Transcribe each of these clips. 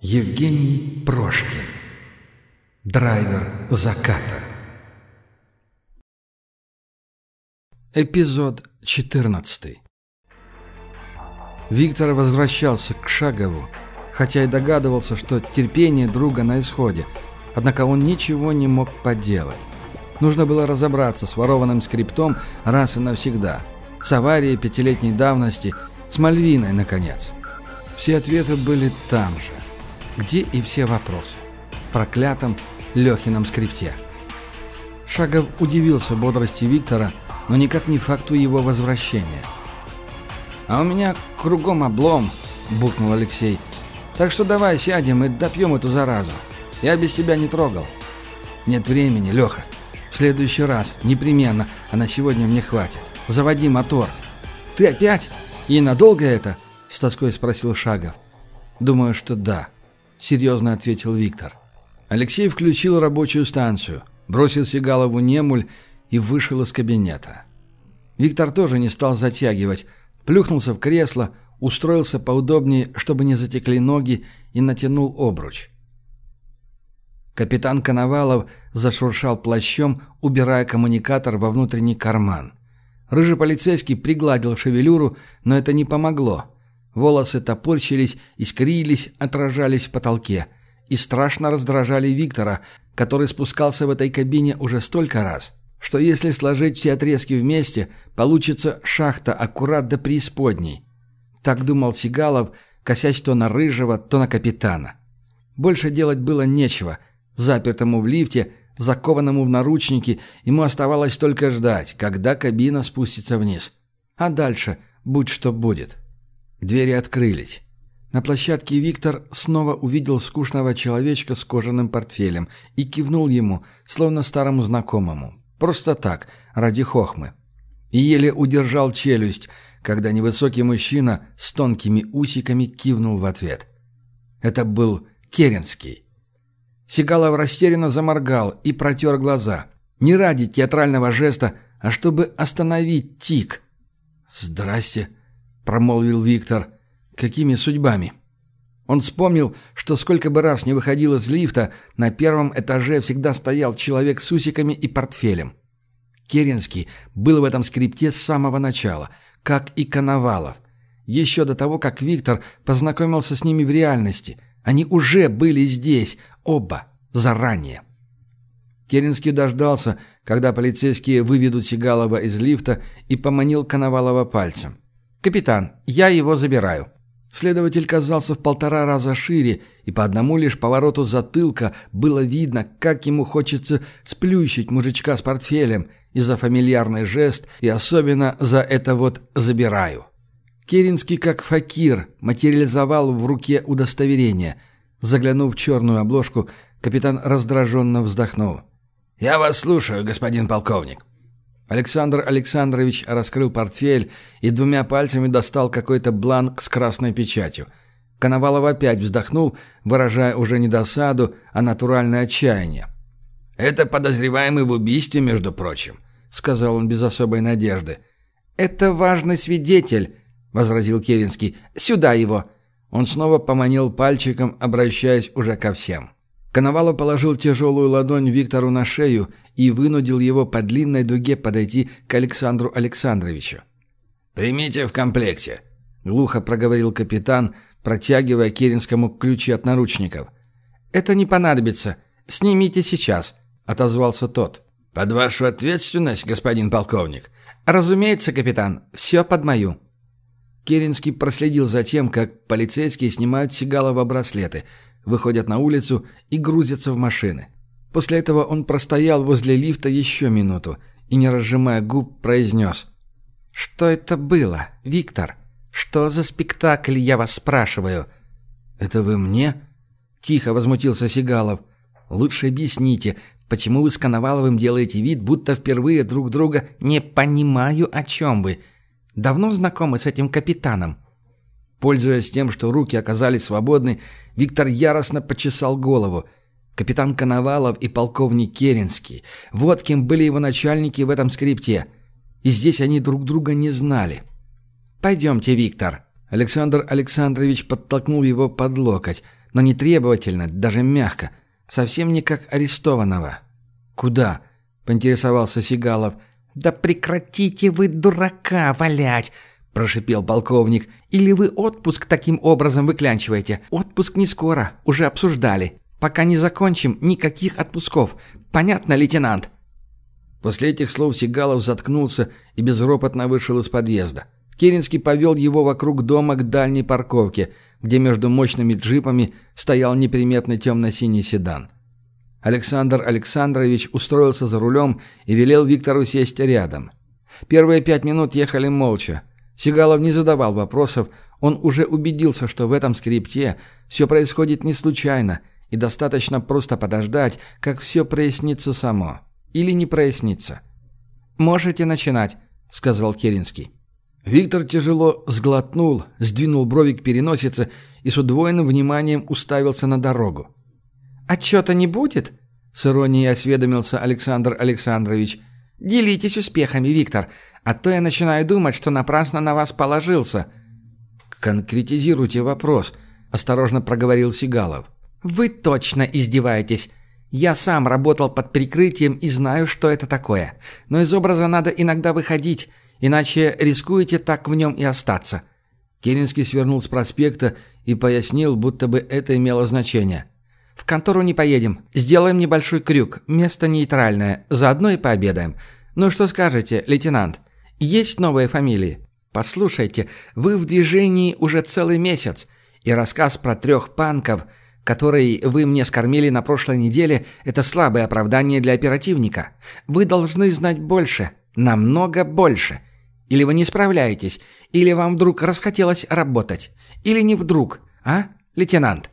Евгений Прошкин. Драйвер заката. Эпизод 14. Виктор возвращался к Шагову, хотя и догадывался, что терпение друга на исходе, однако он ничего не мог поделать. Нужно было разобраться с ворованным скриптом раз и навсегда, с аварией пятилетней давности, с Мальвиной, наконец. Все ответы были там же где и все вопросы. В проклятом Лехином скрипте. Шагов удивился бодрости Виктора, но никак не факту его возвращения. «А у меня кругом облом», — буркнул Алексей. «Так что давай сядем и допьем эту заразу. Я без тебя не трогал». «Нет времени, Леха. В следующий раз, непременно, а на сегодня мне хватит. Заводи мотор». «Ты опять? И надолго это?» — с тоской спросил Шагов. «Думаю, что да», — серьезно ответил Виктор. Алексей включил рабочую станцию, бросил Сигалову немуль и вышел из кабинета. Виктор тоже не стал затягивать, плюхнулся в кресло, устроился поудобнее, чтобы не затекли ноги, и натянул обруч. Капитан Коновалов зашуршал плащом, убирая коммуникатор во внутренний карман. Рыжий полицейский пригладил шевелюру, но это не помогло. Волосы топорщились, искрились, отражались в потолке. И страшно раздражали Виктора, который спускался в этой кабине уже столько раз, что если сложить все отрезки вместе, получится шахта аккурат до преисподней. Так думал Сигалов, косясь то на Рыжего, то на капитана. Больше делать было нечего. Запертому в лифте, закованному в наручники, ему оставалось только ждать, когда кабина спустится вниз. А дальше будь что будет. Двери открылись. На площадке Виктор снова увидел скучного человечка с кожаным портфелем и кивнул ему, словно старому знакомому. Просто так, ради хохмы. И еле удержал челюсть, когда невысокий мужчина с тонкими усиками кивнул в ответ. Это был Керенский. Сигалов растерянно заморгал и протер глаза. Не ради театрального жеста, а чтобы остановить тик. «Здрасте», промолвил Виктор. «Какими судьбами?» Он вспомнил, что сколько бы раз не выходил из лифта, на первом этаже всегда стоял человек с усиками и портфелем. Керенский был в этом скрипте с самого начала, как и Коновалов. Еще до того, как Виктор познакомился с ними в реальности, они уже были здесь, оба, заранее. Керенский дождался, когда полицейские выведут Сигалова из лифта и поманил Коновалова пальцем. «Капитан, я его забираю». Следователь казался в полтора раза шире, и по одному лишь повороту затылка было видно, как ему хочется сплющить мужичка с портфелем и за фамильярный жест, и особенно за это вот «забираю». Керенский, как факир, материализовал в руке удостоверение. Заглянув в черную обложку, капитан раздраженно вздохнул. «Я вас слушаю, господин полковник». Александр Александрович раскрыл портфель и двумя пальцами достал какой-то бланк с красной печатью. Коновалов опять вздохнул, выражая уже не досаду, а натуральное отчаяние. «Это подозреваемый в убийстве, между прочим», — сказал он без особой надежды. «Это важный свидетель», — возразил Керенский. «Сюда его». Он снова поманил пальчиком, обращаясь уже ко всем. Коновалов положил тяжелую ладонь Виктору на шею и вынудил его по длинной дуге подойти к Александру Александровичу. «Примите в комплекте», — глухо проговорил капитан, протягивая Керенскому ключи от наручников. «Это не понадобится. Снимите сейчас», — отозвался тот. «Под вашу ответственность, господин полковник?» «Разумеется, капитан. Все под мою». Керенский проследил за тем, как полицейские снимают Сигалова браслеты — выходят на улицу и грузятся в машины. После этого он простоял возле лифта еще минуту и, не разжимая губ, произнес. «Что это было, Виктор? Что за спектакль, я вас спрашиваю?» «Это вы мне?» – тихо возмутился Сигалов. «Лучше объясните, почему вы с Коноваловым делаете вид, будто впервые друг друга...» «Не понимаю, о чем вы. Давно знакомы с этим капитаном?» Пользуясь тем, что руки оказались свободны, Виктор яростно почесал голову. Капитан Коновалов и полковник Керенский. Вот кем были его начальники в этом скрипте. И здесь они друг друга не знали. «Пойдемте, Виктор». Александр Александрович подтолкнул его под локоть, но не требовательно, даже мягко. Совсем не как арестованного. «Куда?» – поинтересовался Сигалов. «Да прекратите вы дурака валять!» – прошипел полковник. «Или вы отпуск таким образом выклянчиваете? Отпуск не скоро, уже обсуждали. Пока не закончим, никаких отпусков. Понятно, лейтенант?» После этих слов Сигалов заткнулся и безропотно вышел из подъезда. Керенский повел его вокруг дома к дальней парковке, где между мощными джипами стоял неприметный темно-синий седан. Александр Александрович устроился за рулем и велел Виктору сесть рядом. Первые пять минут ехали молча. Сигалов не задавал вопросов, он уже убедился, что в этом скрипте все происходит не случайно, и достаточно просто подождать, как все прояснится само. Или не прояснится. «Можете начинать», — сказал Керенский. Виктор тяжело сглотнул, сдвинул брови к переносице и с удвоенным вниманием уставился на дорогу. «Отчета не будет?» — с иронией осведомился Александр Александрович. «Делитесь успехами, Виктор, а то я начинаю думать, что напрасно на вас положился». «Конкретизируйте вопрос», – осторожно проговорил Сигалов. «Вы точно издеваетесь. Я сам работал под прикрытием и знаю, что это такое. Но из образа надо иногда выходить, иначе рискуете так в нем и остаться». Керенский свернул с проспекта и пояснил, будто бы это имело значение. «В контору не поедем. Сделаем небольшой крюк. Место нейтральное. Заодно и пообедаем. Ну что скажете, лейтенант?» Есть новые фамилии? Послушайте, вы в движении уже целый месяц, и рассказ про трех панков, который вы мне скормили на прошлой неделе, это слабое оправдание для оперативника. Вы должны знать больше, намного больше. Или вы не справляетесь, или вам вдруг расхотелось работать, или не вдруг, а, лейтенант?»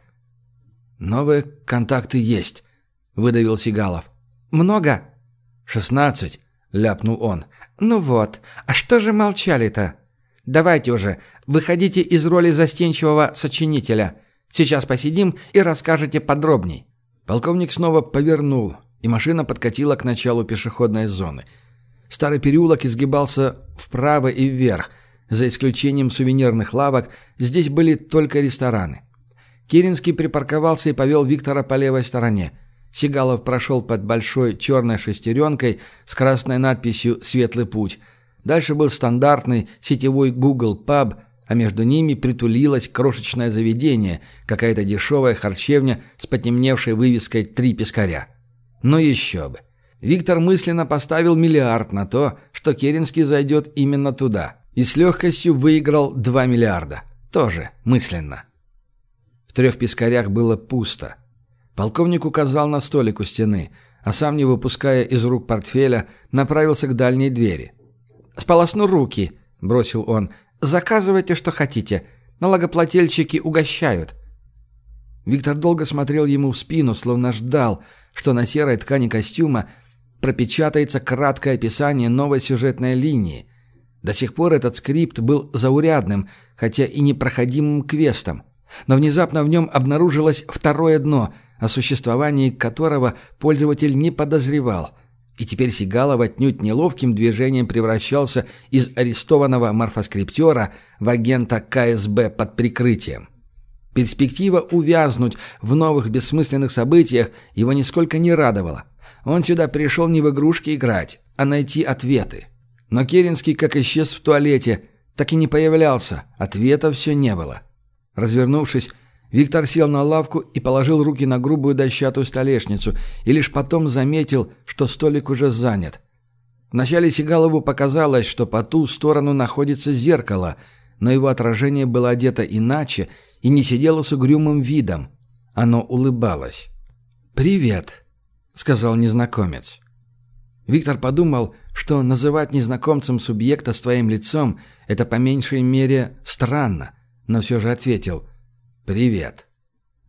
«Новые контакты есть», — выдавил Сигалов. «Много?» «Шестнадцать», — ляпнул он. «Ну вот, а что же молчали-то? Давайте уже, выходите из роли застенчивого сочинителя. Сейчас посидим и расскажете подробней». Полковник снова повернул, и машина подкатила к началу пешеходной зоны. Старый переулок изгибался вправо и вверх. За исключением сувенирных лавок, здесь были только рестораны. Киринский припарковался и повел Виктора по левой стороне – Сигалов прошел под большой черной шестеренкой с красной надписью «Светлый путь». Дальше был стандартный сетевой Google Pub, а между ними притулилось крошечное заведение, какая-то дешевая харчевня с потемневшей вывеской «Три пескаря». Но ну еще бы. Виктор мысленно поставил миллиард на то, что Керенский зайдет именно туда. И с легкостью выиграл 2 миллиарда. Тоже мысленно. В трех пескарях было пусто. Полковник указал на столик у стены, а сам, не выпуская из рук портфеля, направился к дальней двери. «Сполосну руки», — бросил он. «Заказывайте, что хотите. Налогоплательщики угощают». Виктор долго смотрел ему в спину, словно ждал, что на серой ткани костюма пропечатается краткое описание новой сюжетной линии. До сих пор этот скрипт был заурядным, хотя и непроходимым квестом. Но внезапно в нем обнаружилось второе дно — о существовании которого пользователь не подозревал, и теперь Сигалов отнюдь неловким движением превращался из арестованного морфоскриптера в агента КСБ под прикрытием. Перспектива увязнуть в новых бессмысленных событиях его нисколько не радовала. Он сюда пришел не в игрушки играть, а найти ответы. Но Керенский как исчез в туалете, так и не появлялся, ответа все не было. Развернувшись, Виктор сел на лавку и положил руки на грубую дощатую столешницу, и лишь потом заметил, что столик уже занят. Вначале Сигалову показалось, что по ту сторону находится зеркало, но его отражение было одето иначе и не сидело с угрюмым видом. Оно улыбалось. «Привет», — сказал незнакомец. Виктор подумал, что называть незнакомцем субъекта с твоим лицом — это по меньшей мере странно, но все же ответил — «Привет».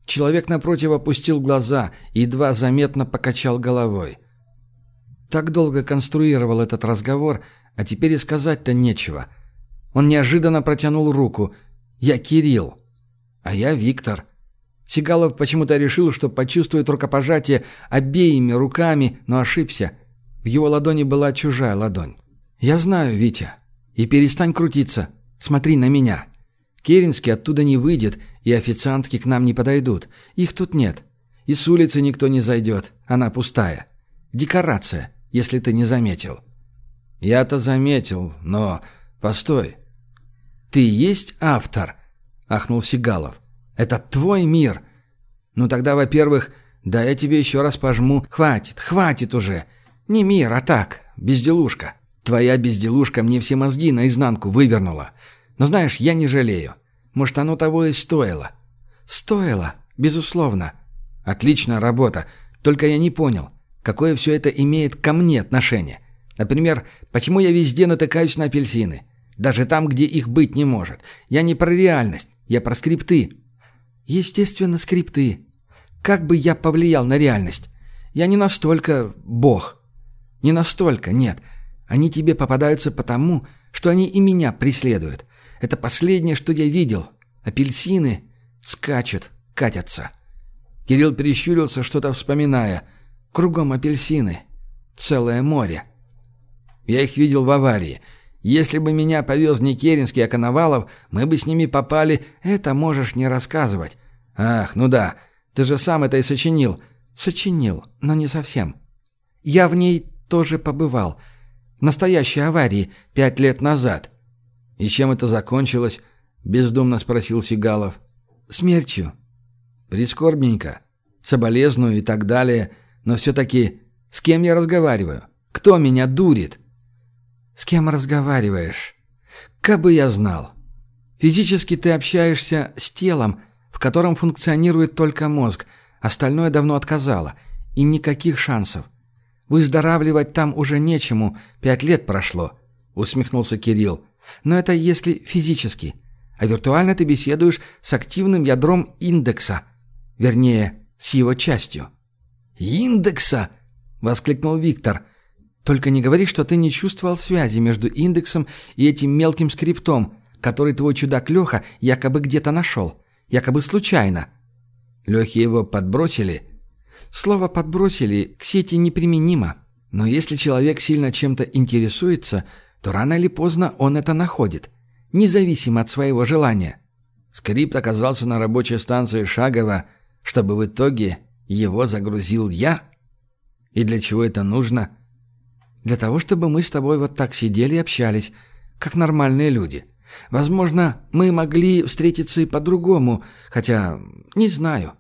Человек напротив опустил глаза и едва заметно покачал головой. Так долго конструировал этот разговор, а теперь и сказать-то нечего. Он неожиданно протянул руку. «Я Кирилл». «А я Виктор». Сигалов почему-то решил, что почувствует рукопожатие обеими руками, но ошибся. В его ладони была чужая ладонь. «Я знаю, Витя. И перестань крутиться. Смотри на меня. Керенский оттуда не выйдет, и официантки к нам не подойдут. Их тут нет. И с улицы никто не зайдет. Она пустая. Декорация, если ты не заметил». «Я-то заметил, но... Постой». «Ты есть автор?» — ахнул Сигалов. «Это твой мир!» «Ну тогда, во-первых, да я тебе еще раз пожму. Хватит, хватит уже! Не мир, а так, безделушка. Твоя безделушка мне все мозги наизнанку вывернула. Но знаешь, я не жалею. Может, оно того и стоило?» «Стоило, безусловно». «Отличная работа. Только я не понял, какое все это имеет ко мне отношение. Например, почему я везде натыкаюсь на апельсины? Даже там, где их быть не может. Я не про реальность, я про скрипты». «Естественно, скрипты. Как бы я повлиял на реальность? Я не настолько бог». «Не настолько, нет. Они тебе попадаются потому, что они и меня преследуют. Это последнее, что я видел. Апельсины скачут, катятся. Кирилл прищурился, что-то вспоминая. Кругом апельсины. Целое море. Я их видел в аварии. Если бы меня повез не Керенский, а Коновалов, мы бы с ними попали. Это можешь не рассказывать. Ах, ну да, ты же сам это и сочинил. Сочинил, но не совсем. Я в ней тоже побывал. В настоящей аварии, пять лет назад. «И чем это закончилось?» — бездумно спросил Сигалов. «Смертью». «Прискорбненько. Соболезную и так далее. Но все-таки с кем я разговариваю? Кто меня дурит?» «С кем разговариваешь?» «Кабы я знал. Физически ты общаешься с телом, в котором функционирует только мозг. Остальное давно отказало. И никаких шансов. Выздоравливать там уже нечему. Пять лет прошло», — усмехнулся Кирилл. Но это если физически. А виртуально ты беседуешь с активным ядром индекса. Вернее, с его частью. «Индекса!» — воскликнул Виктор. «Только не говори, что ты не чувствовал связи между индексом и этим мелким скриптом, который твой чудак Леха якобы где-то нашел. Якобы случайно». Лехи его подбросили. Слово «подбросили» к сети неприменимо. Но если человек сильно чем-то интересуется — то рано или поздно он это находит, независимо от своего желания. Скрипт оказался на рабочей станции Шагова, чтобы в итоге его загрузил я? И для чего это нужно? Для того, чтобы мы с тобой вот так сидели и общались, как нормальные люди. Возможно, мы могли встретиться и по-другому, хотя не знаю.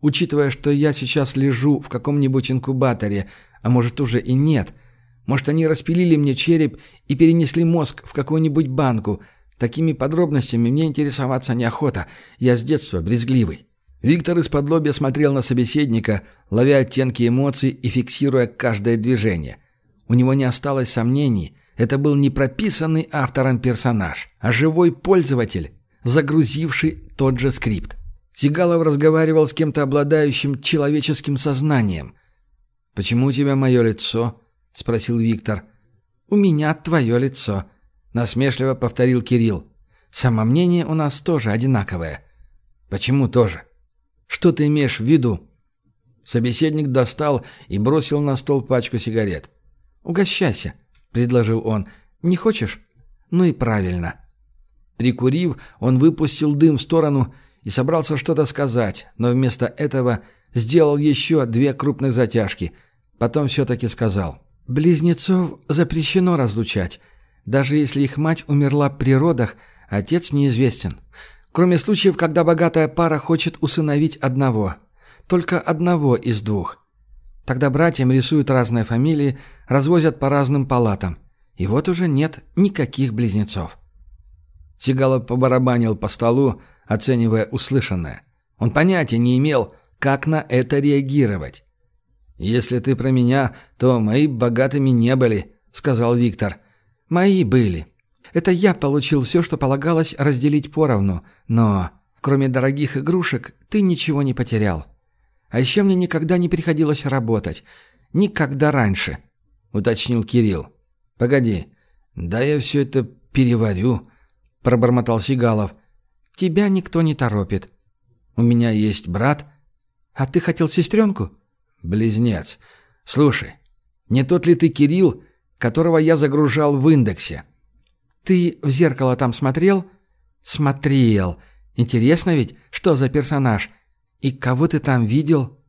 Учитывая, что я сейчас лежу в каком-нибудь инкубаторе, а может уже и нет – может, они распилили мне череп и перенесли мозг в какую-нибудь банку. Такими подробностями мне интересоваться неохота. Я с детства брезгливый». Виктор из-под смотрел на собеседника, ловя оттенки эмоций и фиксируя каждое движение. У него не осталось сомнений. Это был не прописанный автором персонаж, а живой пользователь, загрузивший тот же скрипт. Сигалов разговаривал с кем-то обладающим человеческим сознанием. «Почему у тебя мое лицо?» — спросил Виктор. «У меня твое лицо», — насмешливо повторил Кирилл. «Самомнение у нас тоже одинаковое». «Почему тоже? Что ты имеешь в виду?» Собеседник достал и бросил на стол пачку сигарет. «Угощайся», — предложил он. «Не хочешь? Ну и правильно». Прикурив, он выпустил дым в сторону и собрался что-то сказать, но вместо этого сделал еще две крупных затяжки. Потом все-таки сказал. Близнецов запрещено разлучать. Даже если их мать умерла при родах, отец неизвестен. Кроме случаев, когда богатая пара хочет усыновить одного. Только одного из двух. Тогда братьям рисуют разные фамилии, развозят по разным палатам. И вот уже нет никаких близнецов. Сигалов побарабанил по столу, оценивая услышанное. Он понятия не имел, как на это реагировать. «Если ты про меня, то мои богатыми не были», — сказал Виктор. «Мои были. Это я получил все, что полагалось разделить поровну, но, кроме дорогих игрушек, ты ничего не потерял. А еще мне никогда не приходилось работать. Никогда раньше», — уточнил Кирилл. «Погоди, да я все это переварю», — пробормотал Сигалов. «Тебя никто не торопит». «У меня есть брат». «А ты хотел сестренку?» «Близнец, слушай, не тот ли ты Кирилл, которого я загружал в индексе?» «Ты в зеркало там смотрел?» «Смотрел. Интересно ведь, что за персонаж? И кого ты там видел?»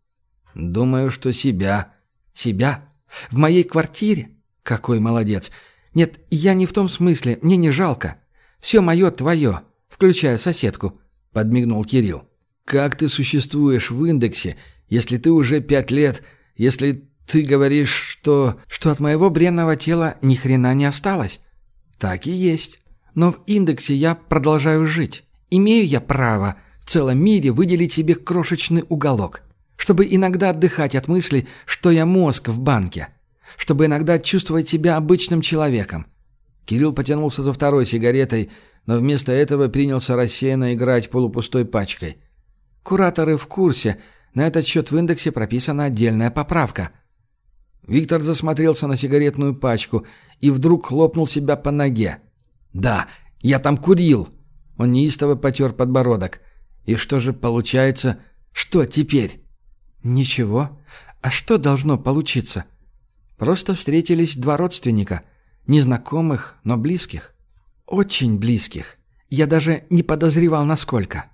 «Думаю, что себя». «Себя? В моей квартире? Какой молодец! Нет, я не в том смысле, мне не жалко. Все мое твое, включая соседку», — подмигнул Кирилл. «Как ты существуешь в индексе, если ты уже пять лет, если ты говоришь, что... Что от моего бренного тела ни хрена не осталось. Так и есть. Но в индексе я продолжаю жить. Имею я право в целом мире выделить себе крошечный уголок, чтобы иногда отдыхать от мысли, что я мозг в банке, чтобы иногда чувствовать себя обычным человеком. Кирилл потянулся за второй сигаретой, но вместо этого принялся рассеянно играть полупустой пачкой. Кураторы в курсе, на этот счет в индексе прописана отдельная поправка. Виктор засмотрелся на сигаретную пачку и вдруг хлопнул себя по ноге. «Да, я там курил!» Он неистово потер подбородок. «И что же получается? Что теперь?» «Ничего. А что должно получиться?» «Просто встретились два родственника. Незнакомых, но близких. Очень близких. Я даже не подозревал, насколько.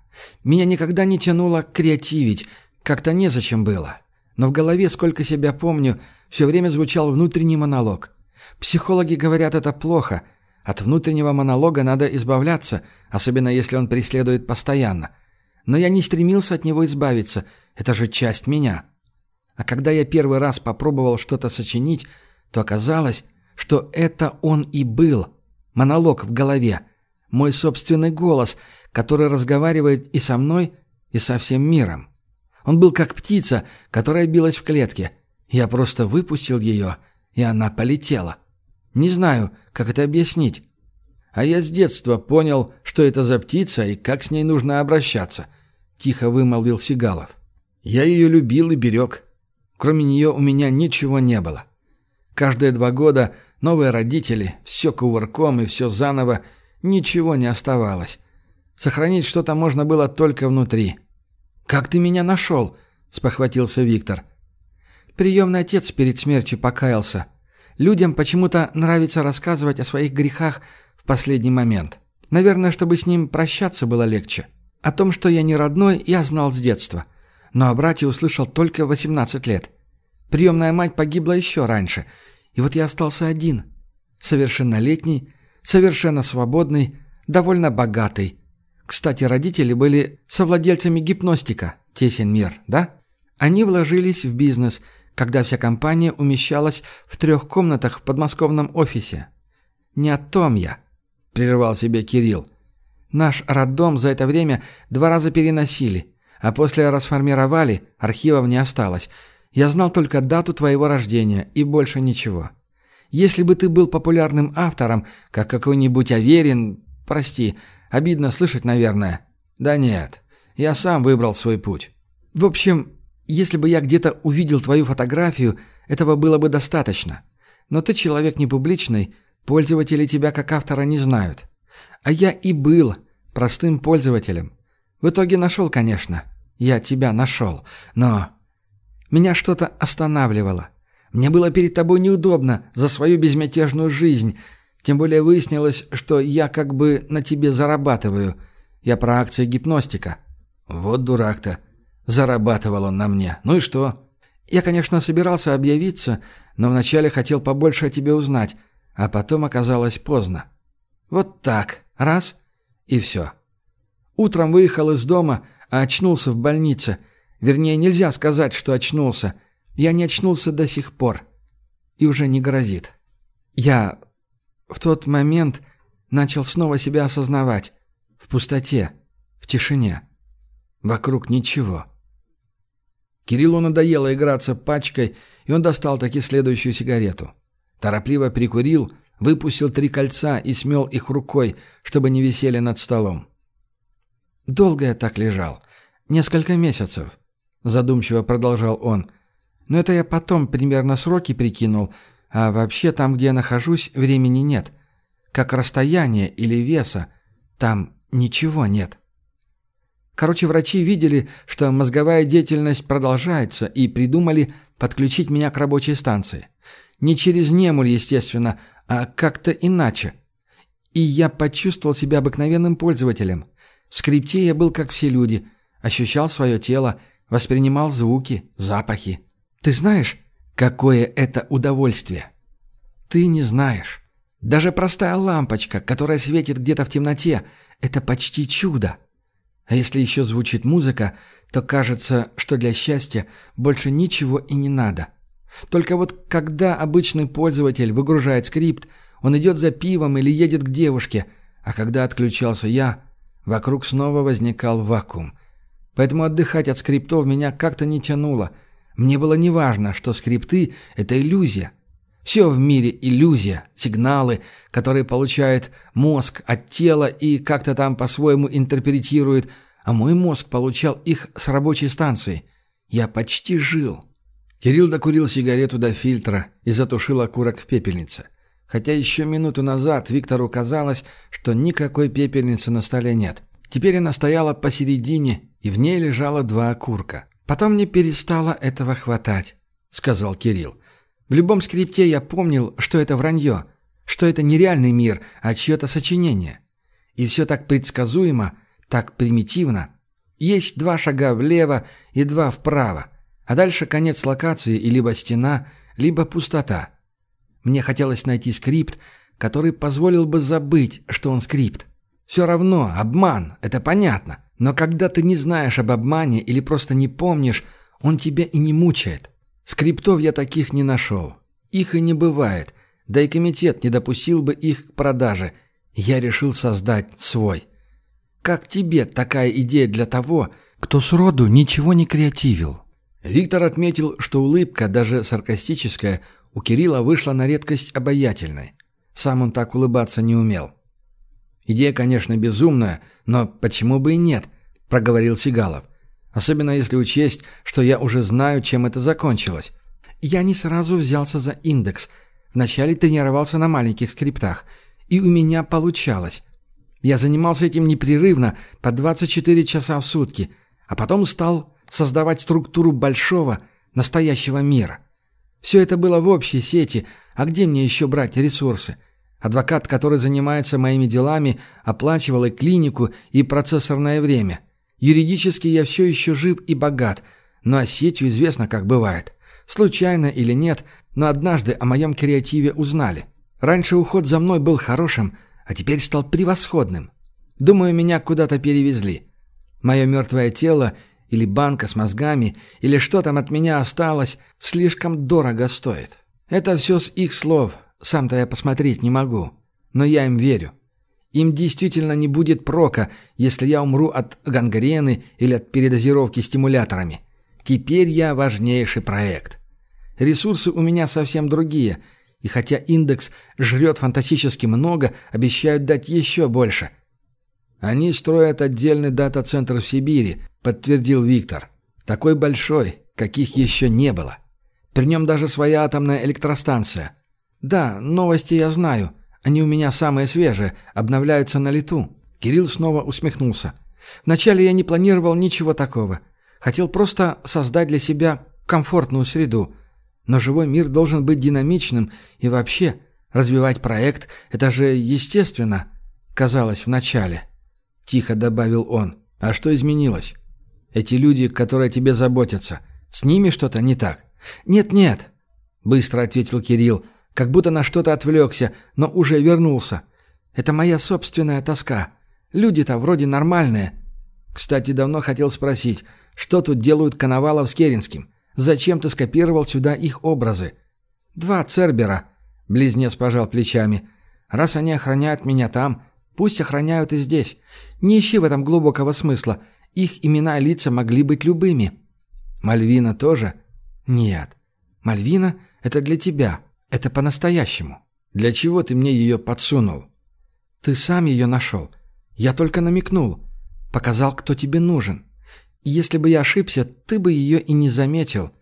Меня никогда не тянуло креативить, как-то незачем было. Но в голове, сколько себя помню, все время звучал внутренний монолог. Психологи говорят, это плохо. От внутреннего монолога надо избавляться, особенно если он преследует постоянно. Но я не стремился от него избавиться. Это же часть меня. А когда я первый раз попробовал что-то сочинить, то оказалось, что это он и был. Монолог в голове. Мой собственный голос, который разговаривает и со мной, и со всем миром. Он был как птица, которая билась в клетке. Я просто выпустил ее, и она полетела. Не знаю, как это объяснить. А я с детства понял, что это за птица и как с ней нужно обращаться», — тихо вымолвил Сигалов. «Я ее любил и берег. Кроме нее у меня ничего не было. Каждые два года новые родители, все кувырком и все заново, ничего не оставалось. Сохранить что-то можно было только внутри. «Как ты меня нашел?» – спохватился Виктор. Приемный отец перед смертью покаялся. Людям почему-то нравится рассказывать о своих грехах в последний момент. Наверное, чтобы с ним прощаться было легче. О том, что я не родной, я знал с детства. Но о брате услышал только в 18 лет. Приемная мать погибла еще раньше. И вот я остался один. Совершеннолетний, совершенно свободный, довольно богатый. Кстати, родители были совладельцами гипностика, тесен мир, да? Они вложились в бизнес, когда вся компания умещалась в трех комнатах в подмосковном офисе. «Не о том я», – прервал себе Кирилл. «Наш роддом за это время два раза переносили, а после расформировали, архивов не осталось. Я знал только дату твоего рождения и больше ничего. Если бы ты был популярным автором, как какой-нибудь Аверин, прости, – Обидно слышать, наверное. Да нет, я сам выбрал свой путь. В общем, если бы я где-то увидел твою фотографию, этого было бы достаточно. Но ты человек не публичный, пользователи тебя как автора не знают. А я и был простым пользователем. В итоге нашел, конечно. Я тебя нашел. Но меня что-то останавливало. Мне было перед тобой неудобно за свою безмятежную жизнь – тем более выяснилось, что я как бы на тебе зарабатываю. Я про акции гипностика». «Вот дурак-то. Зарабатывал он на мне. Ну и что?» «Я, конечно, собирался объявиться, но вначале хотел побольше о тебе узнать, а потом оказалось поздно. Вот так. Раз. И все. Утром выехал из дома, а очнулся в больнице. Вернее, нельзя сказать, что очнулся. Я не очнулся до сих пор. И уже не грозит. Я в тот момент начал снова себя осознавать. В пустоте, в тишине. Вокруг ничего. Кириллу надоело играться пачкой, и он достал таки следующую сигарету. Торопливо прикурил, выпустил три кольца и смел их рукой, чтобы не висели над столом. «Долго я так лежал. Несколько месяцев», — задумчиво продолжал он. «Но это я потом примерно сроки прикинул а вообще там, где я нахожусь, времени нет. Как расстояние или веса, там ничего нет. Короче, врачи видели, что мозговая деятельность продолжается, и придумали подключить меня к рабочей станции. Не через Немуль, естественно, а как-то иначе. И я почувствовал себя обыкновенным пользователем. В скрипте я был как все люди, ощущал свое тело, воспринимал звуки, запахи. «Ты знаешь, Какое это удовольствие! Ты не знаешь. Даже простая лампочка, которая светит где-то в темноте, это почти чудо. А если еще звучит музыка, то кажется, что для счастья больше ничего и не надо. Только вот когда обычный пользователь выгружает скрипт, он идет за пивом или едет к девушке, а когда отключался я, вокруг снова возникал вакуум. Поэтому отдыхать от скриптов меня как-то не тянуло – мне было неважно, что скрипты — это иллюзия. Все в мире иллюзия, сигналы, которые получает мозг от тела и как-то там по-своему интерпретирует, а мой мозг получал их с рабочей станции. Я почти жил. Кирилл докурил сигарету до фильтра и затушил окурок в пепельнице. Хотя еще минуту назад Виктору казалось, что никакой пепельницы на столе нет. Теперь она стояла посередине, и в ней лежало два окурка — Потом мне перестало этого хватать, сказал Кирилл. В любом скрипте я помнил, что это вранье, что это нереальный мир, а чье-то сочинение. И все так предсказуемо, так примитивно. Есть два шага влево и два вправо, а дальше конец локации и либо стена, либо пустота. Мне хотелось найти скрипт, который позволил бы забыть, что он скрипт. Все равно обман, это понятно. Но когда ты не знаешь об обмане или просто не помнишь, он тебя и не мучает. Скриптов я таких не нашел. Их и не бывает. Да и комитет не допустил бы их к продаже. Я решил создать свой. Как тебе такая идея для того, кто сроду ничего не креативил? Виктор отметил, что улыбка, даже саркастическая, у Кирилла вышла на редкость обаятельной. Сам он так улыбаться не умел. «Идея, конечно, безумная, но почему бы и нет?» – проговорил Сигалов. «Особенно если учесть, что я уже знаю, чем это закончилось. Я не сразу взялся за индекс. Вначале тренировался на маленьких скриптах. И у меня получалось. Я занимался этим непрерывно, по 24 часа в сутки, а потом стал создавать структуру большого, настоящего мира. Все это было в общей сети, а где мне еще брать ресурсы?» Адвокат, который занимается моими делами, оплачивал и клинику, и процессорное время. Юридически я все еще жив и богат, но о Осетию известно, как бывает. Случайно или нет, но однажды о моем креативе узнали. Раньше уход за мной был хорошим, а теперь стал превосходным. Думаю, меня куда-то перевезли. Мое мертвое тело или банка с мозгами, или что там от меня осталось, слишком дорого стоит. Это все с их слов, сам-то я посмотреть не могу. Но я им верю. Им действительно не будет прока, если я умру от гангрены или от передозировки стимуляторами. Теперь я важнейший проект. Ресурсы у меня совсем другие, и хотя индекс жрет фантастически много, обещают дать еще больше. Они строят отдельный дата-центр в Сибири, подтвердил Виктор. Такой большой, каких еще не было. При нем даже своя атомная электростанция – «Да, новости я знаю. Они у меня самые свежие, обновляются на лету». Кирилл снова усмехнулся. «Вначале я не планировал ничего такого. Хотел просто создать для себя комфортную среду. Но живой мир должен быть динамичным и вообще развивать проект – это же естественно», казалось вначале. Тихо добавил он. «А что изменилось? Эти люди, которые о тебе заботятся, с ними что-то не так?» «Нет-нет», – быстро ответил Кирилл, – как будто на что-то отвлекся, но уже вернулся. Это моя собственная тоска. Люди-то вроде нормальные. Кстати, давно хотел спросить, что тут делают Коновалов с Керенским? Зачем ты скопировал сюда их образы? Два Цербера. Близнец пожал плечами. Раз они охраняют меня там, пусть охраняют и здесь. Не ищи в этом глубокого смысла. Их имена и лица могли быть любыми. Мальвина тоже? Нет. Мальвина — это для тебя. Это по-настоящему. Для чего ты мне ее подсунул? Ты сам ее нашел. Я только намекнул. Показал, кто тебе нужен. Если бы я ошибся, ты бы ее и не заметил.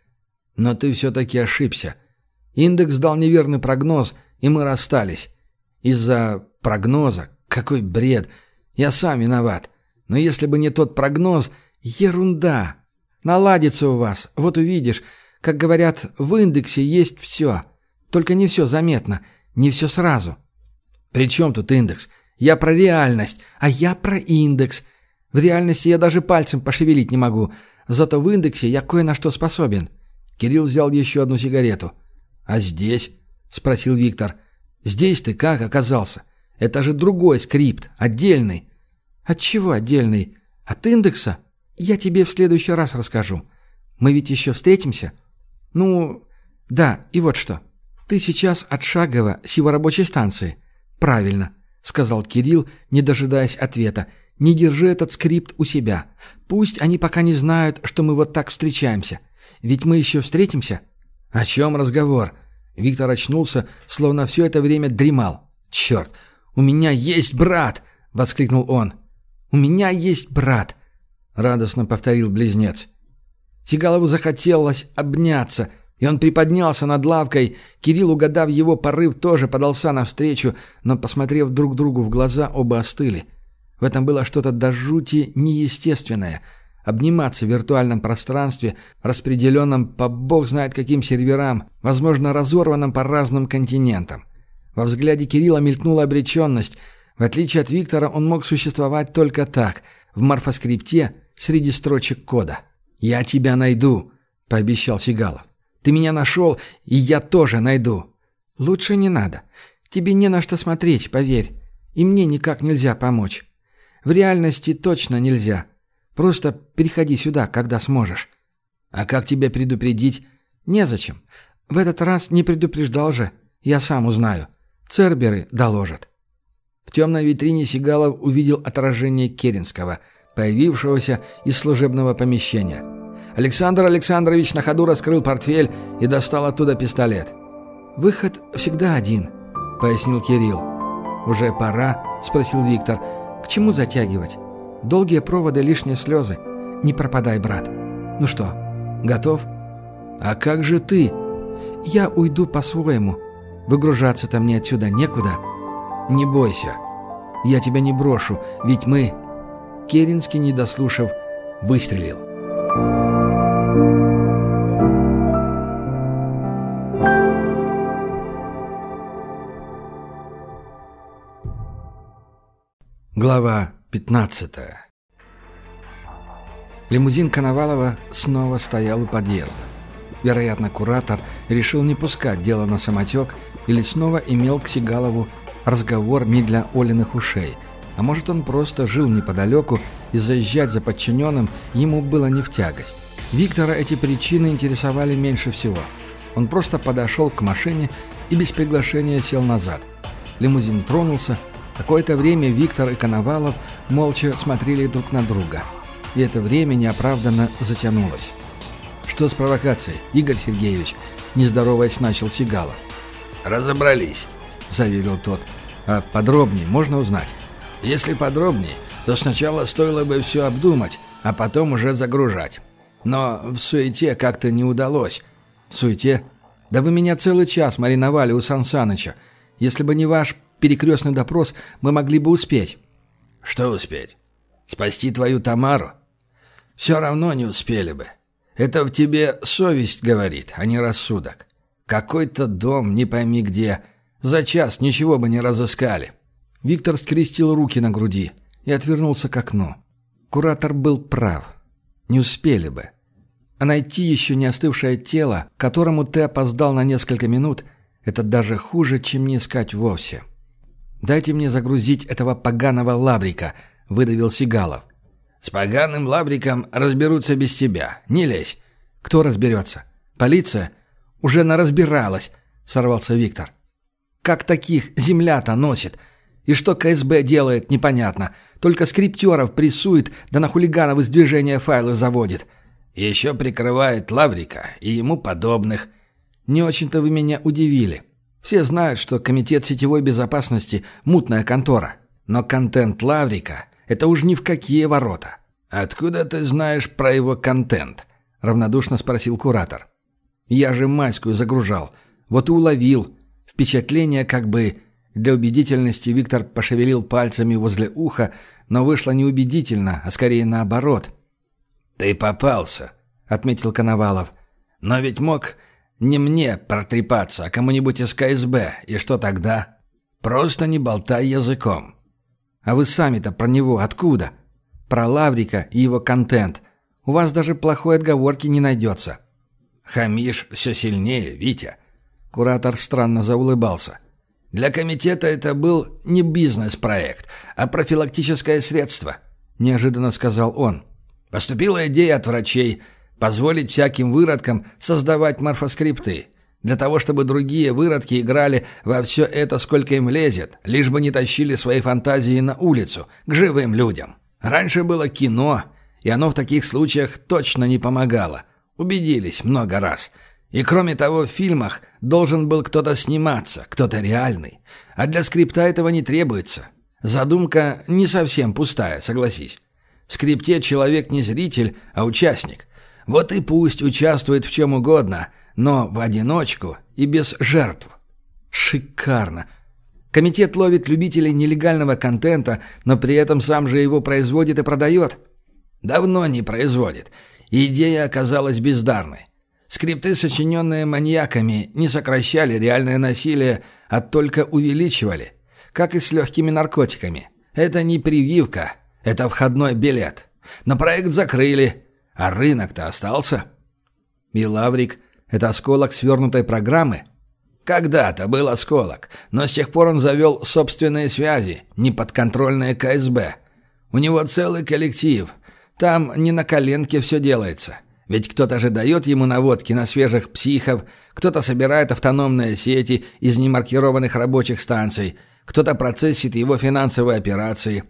Но ты все-таки ошибся. Индекс дал неверный прогноз, и мы расстались. Из-за прогноза. Какой бред. Я сам виноват. Но если бы не тот прогноз... Ерунда. Наладится у вас. Вот увидишь. Как говорят, в индексе есть все. Только не все заметно, не все сразу. При чем тут индекс? Я про реальность, а я про индекс. В реальности я даже пальцем пошевелить не могу, зато в индексе я кое на что способен. Кирилл взял еще одну сигарету. «А здесь?» — спросил Виктор. «Здесь ты как оказался? Это же другой скрипт, отдельный». «От чего отдельный? От индекса? Я тебе в следующий раз расскажу. Мы ведь еще встретимся?» «Ну, да, и вот что». «Ты сейчас от Шагова, с его рабочей станции». «Правильно», — сказал Кирилл, не дожидаясь ответа. «Не держи этот скрипт у себя. Пусть они пока не знают, что мы вот так встречаемся. Ведь мы еще встретимся». «О чем разговор?» Виктор очнулся, словно все это время дремал. «Черт! У меня есть брат!» — воскликнул он. «У меня есть брат!» — радостно повторил близнец. Сигалову захотелось обняться, и он приподнялся над лавкой. Кирилл, угадав его порыв, тоже подался навстречу, но, посмотрев друг другу в глаза, оба остыли. В этом было что-то до жути неестественное. Обниматься в виртуальном пространстве, распределенном по бог знает каким серверам, возможно, разорванном по разным континентам. Во взгляде Кирилла мелькнула обреченность. В отличие от Виктора, он мог существовать только так, в морфоскрипте, среди строчек кода. «Я тебя найду», — пообещал Сигалов. Ты меня нашел, и я тоже найду. Лучше не надо. Тебе не на что смотреть, поверь. И мне никак нельзя помочь. В реальности точно нельзя. Просто переходи сюда, когда сможешь. А как тебя предупредить? Незачем. В этот раз не предупреждал же. Я сам узнаю. Церберы доложат. В темной витрине Сигалов увидел отражение Керенского, появившегося из служебного помещения – Александр Александрович на ходу раскрыл портфель и достал оттуда пистолет. «Выход всегда один», — пояснил Кирилл. «Уже пора?» — спросил Виктор. «К чему затягивать? Долгие проводы, лишние слезы. Не пропадай, брат. Ну что, готов?» «А как же ты?» «Я уйду по-своему. Выгружаться-то мне отсюда некуда». «Не бойся. Я тебя не брошу, ведь мы...» Керенский, не дослушав, выстрелил. Глава 15 Лимузин Коновалова снова стоял у подъезда. Вероятно, куратор решил не пускать дело на самотек или снова имел к Сигалову разговор не для Олиных ушей – а может, он просто жил неподалеку, и заезжать за подчиненным ему было не в тягость. Виктора эти причины интересовали меньше всего. Он просто подошел к машине и без приглашения сел назад. Лимузин тронулся. Какое-то время Виктор и Коновалов молча смотрели друг на друга. И это время неоправданно затянулось. «Что с провокацией, Игорь Сергеевич?» – нездороваясь начал Сигалов. «Разобрались», – заверил тот. «А подробнее можно узнать?» Если подробнее, то сначала стоило бы все обдумать, а потом уже загружать. Но в суете как-то не удалось. В суете? Да вы меня целый час мариновали у Сансаныча. Если бы не ваш перекрестный допрос, мы могли бы успеть. Что успеть? Спасти твою Тамару? Все равно не успели бы. Это в тебе совесть говорит, а не рассудок. Какой-то дом, не пойми где. За час ничего бы не разыскали. Виктор скрестил руки на груди и отвернулся к окну. Куратор был прав. Не успели бы. А найти еще не остывшее тело, которому ты опоздал на несколько минут, это даже хуже, чем не искать вовсе. «Дайте мне загрузить этого поганого Лабрика, выдавил Сигалов. «С поганым Лабриком разберутся без тебя. Не лезь». «Кто разберется? Полиция?» «Уже наразбиралась», — сорвался Виктор. «Как таких земля-то носит?» И что КСБ делает, непонятно. Только скриптеров прессует, да на хулиганов из движения файлы заводит. Еще прикрывает Лаврика и ему подобных. Не очень-то вы меня удивили. Все знают, что Комитет сетевой безопасности – мутная контора. Но контент Лаврика – это уж ни в какие ворота. «Откуда ты знаешь про его контент?» – равнодушно спросил куратор. «Я же майскую загружал. Вот и уловил. Впечатление как бы для убедительности Виктор пошевелил пальцами возле уха, но вышло неубедительно, а скорее наоборот. «Ты попался», — отметил Коновалов. «Но ведь мог не мне протрепаться, а кому-нибудь из КСБ, и что тогда? Просто не болтай языком». «А вы сами-то про него откуда?» «Про Лаврика и его контент. У вас даже плохой отговорки не найдется». «Хамишь все сильнее, Витя». Куратор странно заулыбался. Для комитета это был не бизнес-проект, а профилактическое средство, неожиданно сказал он. Поступила идея от врачей позволить всяким выродкам создавать морфоскрипты, для того чтобы другие выродки играли во все это, сколько им лезет, лишь бы не тащили свои фантазии на улицу, к живым людям. Раньше было кино, и оно в таких случаях точно не помогало. Убедились много раз – и кроме того, в фильмах должен был кто-то сниматься, кто-то реальный. А для скрипта этого не требуется. Задумка не совсем пустая, согласись. В скрипте человек не зритель, а участник. Вот и пусть участвует в чем угодно, но в одиночку и без жертв. Шикарно. Комитет ловит любителей нелегального контента, но при этом сам же его производит и продает. Давно не производит. Идея оказалась бездарной. Скрипты, сочиненные маньяками, не сокращали реальное насилие, а только увеличивали. Как и с легкими наркотиками. Это не прививка, это входной билет. Но проект закрыли, а рынок-то остался. Милаврик это осколок свернутой программы. Когда-то был осколок, но с тех пор он завел собственные связи, неподконтрольные КСБ. У него целый коллектив. Там не на коленке все делается. — ведь кто-то же дает ему наводки на свежих психов, кто-то собирает автономные сети из немаркированных рабочих станций, кто-то процессит его финансовые операции.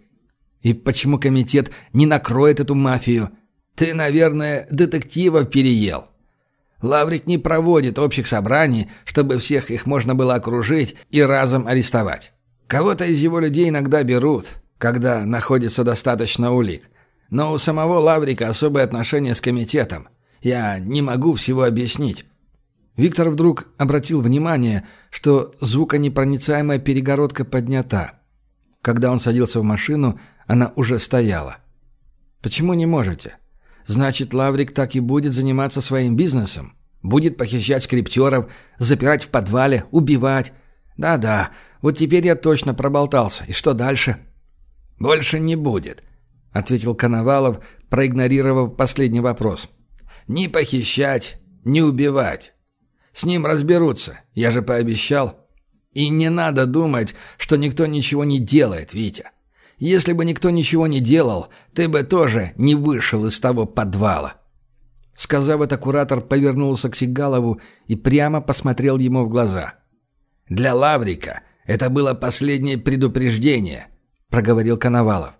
И почему комитет не накроет эту мафию? Ты, наверное, детективов переел. Лаврик не проводит общих собраний, чтобы всех их можно было окружить и разом арестовать. Кого-то из его людей иногда берут, когда находится достаточно улик. Но у самого Лаврика особые отношения с комитетом. Я не могу всего объяснить». Виктор вдруг обратил внимание, что звуконепроницаемая перегородка поднята. Когда он садился в машину, она уже стояла. «Почему не можете? Значит, Лаврик так и будет заниматься своим бизнесом? Будет похищать скриптеров, запирать в подвале, убивать? Да-да, вот теперь я точно проболтался. И что дальше?» «Больше не будет», — ответил Коновалов, проигнорировав последний вопрос. Ни похищать, ни убивать. С ним разберутся, я же пообещал. И не надо думать, что никто ничего не делает, Витя. Если бы никто ничего не делал, ты бы тоже не вышел из того подвала». Сказав это, куратор повернулся к Сигалову и прямо посмотрел ему в глаза. «Для Лаврика это было последнее предупреждение», — проговорил Коновалов.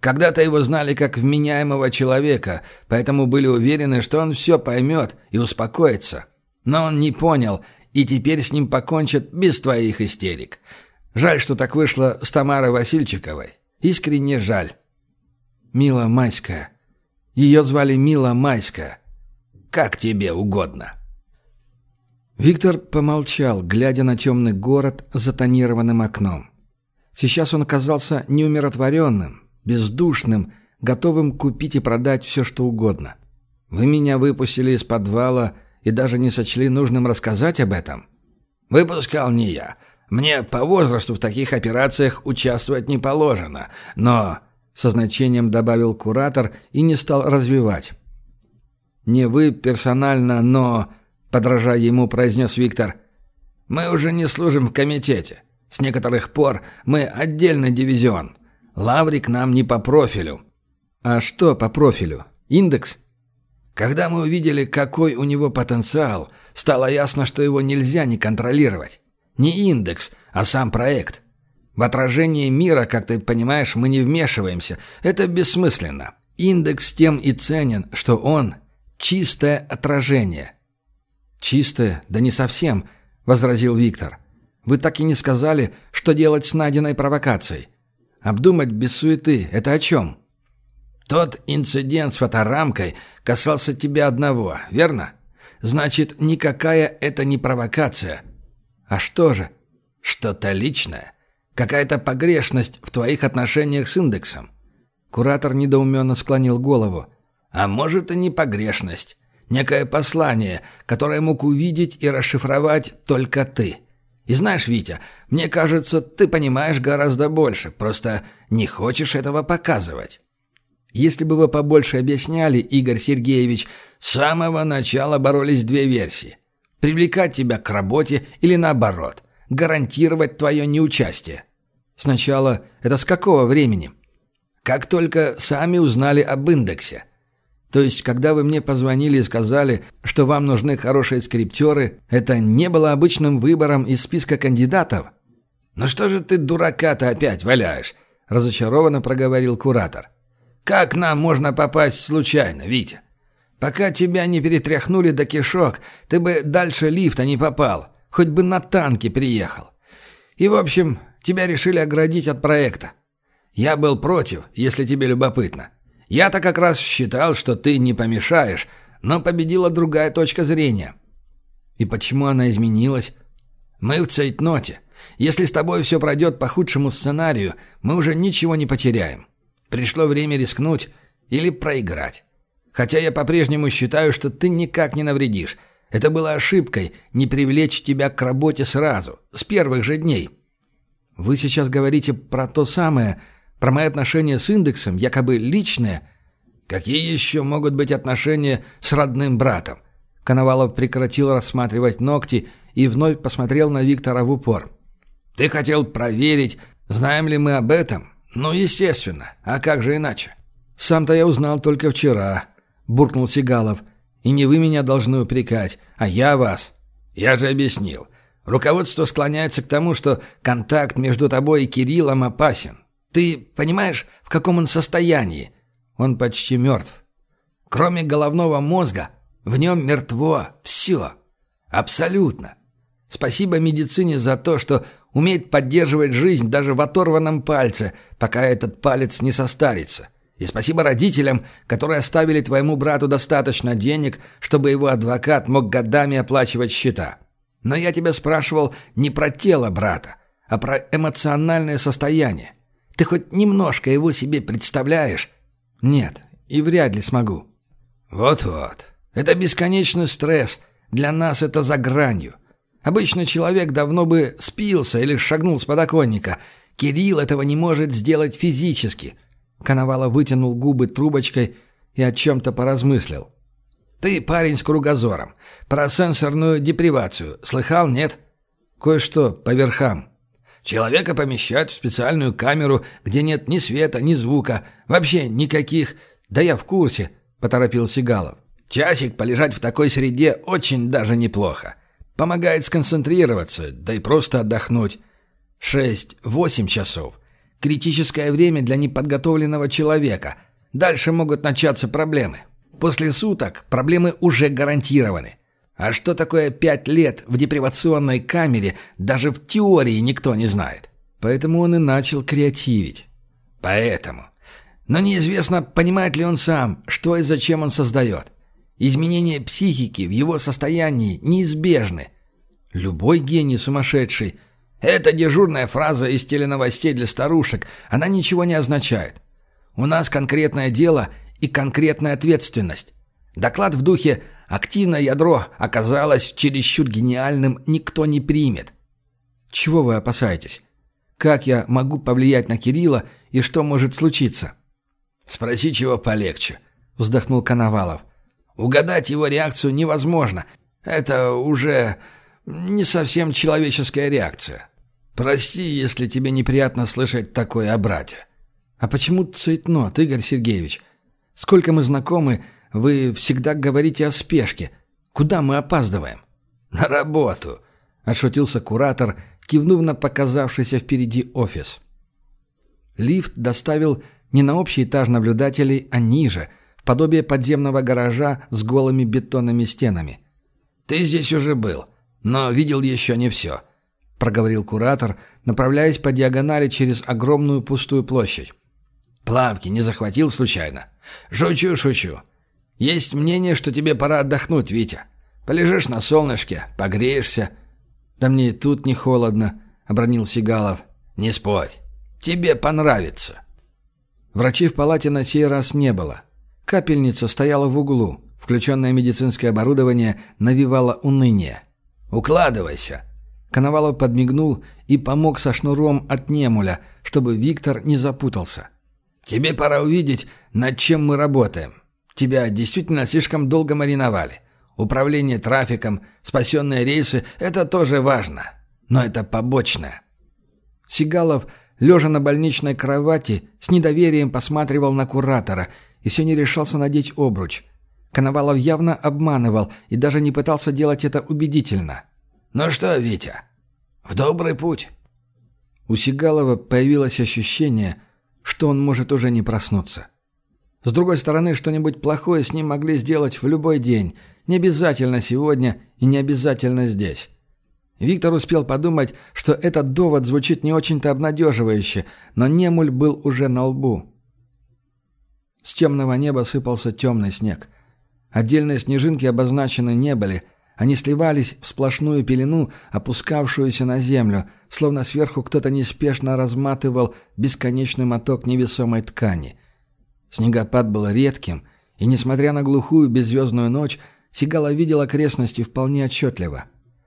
Когда-то его знали как вменяемого человека, поэтому были уверены, что он все поймет и успокоится. Но он не понял, и теперь с ним покончат без твоих истерик. Жаль, что так вышло с Тамарой Васильчиковой. Искренне жаль. Мила Майская. Ее звали Мила Майская. Как тебе угодно. Виктор помолчал, глядя на темный город за тонированным окном. Сейчас он казался неумиротворенным, бездушным, готовым купить и продать все, что угодно. Вы меня выпустили из подвала и даже не сочли нужным рассказать об этом? Выпускал не я. Мне по возрасту в таких операциях участвовать не положено, но...» Со значением добавил куратор и не стал развивать. «Не вы персонально, но...» — подражая ему, произнес Виктор. «Мы уже не служим в комитете. С некоторых пор мы отдельный дивизион. Лаврик нам не по профилю». «А что по профилю? Индекс?» Когда мы увидели, какой у него потенциал, стало ясно, что его нельзя не контролировать. Не индекс, а сам проект. В отражении мира, как ты понимаешь, мы не вмешиваемся. Это бессмысленно. Индекс тем и ценен, что он – чистое отражение. «Чистое? Да не совсем», – возразил Виктор. «Вы так и не сказали, что делать с найденной провокацией. Обдумать без суеты — это о чем?» «Тот инцидент с фоторамкой касался тебя одного, верно? Значит, никакая это не провокация. А что же? Что-то личное. Какая-то погрешность в твоих отношениях с индексом». Куратор недоуменно склонил голову. «А может, и не погрешность. Некое послание, которое мог увидеть и расшифровать только ты. И знаешь, Витя, мне кажется, ты понимаешь гораздо больше, просто не хочешь этого показывать. Если бы вы побольше объясняли, Игорь Сергеевич, с самого начала боролись две версии. Привлекать тебя к работе или наоборот, гарантировать твое неучастие. Сначала это с какого времени? Как только сами узнали об индексе. То есть, когда вы мне позвонили и сказали, что вам нужны хорошие скриптеры, это не было обычным выбором из списка кандидатов? «Ну что же ты дурака-то опять валяешь?» – разочарованно проговорил куратор. «Как нам можно попасть случайно, Витя? Пока тебя не перетряхнули до кишок, ты бы дальше лифта не попал, хоть бы на танке приехал. И, в общем, тебя решили оградить от проекта. Я был против, если тебе любопытно. Я-то как раз считал, что ты не помешаешь, но победила другая точка зрения. И почему она изменилась? Мы в цейтноте. Если с тобой все пройдет по худшему сценарию, мы уже ничего не потеряем. Пришло время рискнуть или проиграть. Хотя я по-прежнему считаю, что ты никак не навредишь. Это было ошибкой не привлечь тебя к работе сразу, с первых же дней. Вы сейчас говорите про то самое, про мои отношения с индексом, якобы личные. Какие еще могут быть отношения с родным братом? Коновалов прекратил рассматривать ногти и вновь посмотрел на Виктора в упор. «Ты хотел проверить, знаем ли мы об этом?» «Ну, естественно. А как же иначе?» «Сам-то я узнал только вчера», — буркнул Сигалов. «И не вы меня должны упрекать, а я вас». «Я же объяснил. Руководство склоняется к тому, что контакт между тобой и Кириллом опасен. Ты понимаешь, в каком он состоянии? Он почти мертв. Кроме головного мозга, в нем мертво все. Абсолютно. Спасибо медицине за то, что умеет поддерживать жизнь даже в оторванном пальце, пока этот палец не состарится. И спасибо родителям, которые оставили твоему брату достаточно денег, чтобы его адвокат мог годами оплачивать счета. Но я тебя спрашивал не про тело брата, а про эмоциональное состояние. Ты хоть немножко его себе представляешь? Нет, и вряд ли смогу. Вот-вот. Это бесконечный стресс. Для нас это за гранью. Обычно человек давно бы спился или шагнул с подоконника. Кирилл этого не может сделать физически. Коновала вытянул губы трубочкой и о чем-то поразмыслил. «Ты парень с кругозором. Про сенсорную депривацию. Слыхал, нет?» «Кое-что по верхам. Человека помещают в специальную камеру, где нет ни света, ни звука, вообще никаких. Да я в курсе, поторопил Сигалов. Часик полежать в такой среде очень даже неплохо. Помогает сконцентрироваться, да и просто отдохнуть. 6-8 часов. Критическое время для неподготовленного человека. Дальше могут начаться проблемы. После суток проблемы уже гарантированы. А что такое пять лет в депривационной камере, даже в теории никто не знает. Поэтому он и начал креативить. Поэтому. Но неизвестно, понимает ли он сам, что и зачем он создает. Изменения психики в его состоянии неизбежны. Любой гений сумасшедший. Это дежурная фраза из теленовостей для старушек. Она ничего не означает. У нас конкретное дело и конкретная ответственность. Доклад в духе Активное ядро оказалось чересчур гениальным, никто не примет. Чего вы опасаетесь? Как я могу повлиять на Кирилла и что может случиться? Спроси чего полегче, вздохнул Коновалов. Угадать его реакцию невозможно. Это уже не совсем человеческая реакция. Прости, если тебе неприятно слышать такое о брате. А почему цейтнот, Игорь Сергеевич? Сколько мы знакомы, вы всегда говорите о спешке. Куда мы опаздываем?» «На работу», — отшутился куратор, кивнув на показавшийся впереди офис. Лифт доставил не на общий этаж наблюдателей, а ниже, в подобие подземного гаража с голыми бетонными стенами. «Ты здесь уже был, но видел еще не все», — проговорил куратор, направляясь по диагонали через огромную пустую площадь. «Плавки не захватил случайно?» «Шучу, шучу. Есть мнение, что тебе пора отдохнуть, Витя. Полежишь на солнышке, погреешься. Да мне и тут не холодно, обронил Сигалов. Не спорь. Тебе понравится. Врачей в палате на сей раз не было. Капельница стояла в углу. Включенное медицинское оборудование навевало уныние. «Укладывайся!» Коновалов подмигнул и помог со шнуром от немуля, чтобы Виктор не запутался. «Тебе пора увидеть, над чем мы работаем. Тебя действительно слишком долго мариновали. Управление трафиком, спасенные рейсы – это тоже важно. Но это побочное. Сигалов, лежа на больничной кровати, с недоверием посматривал на куратора и все не решался надеть обруч. Коновалов явно обманывал и даже не пытался делать это убедительно. «Ну что, Витя, в добрый путь!» У Сигалова появилось ощущение, что он может уже не проснуться. С другой стороны, что-нибудь плохое с ним могли сделать в любой день. Не обязательно сегодня и не обязательно здесь. Виктор успел подумать, что этот довод звучит не очень-то обнадеживающе, но Немуль был уже на лбу. С темного неба сыпался темный снег. Отдельные снежинки обозначены не были. Они сливались в сплошную пелену, опускавшуюся на землю, словно сверху кто-то неспешно разматывал бесконечный моток невесомой ткани – Снегопад был редким, и, несмотря на глухую беззвездную ночь, Сигала видел окрестности вполне отчетливо.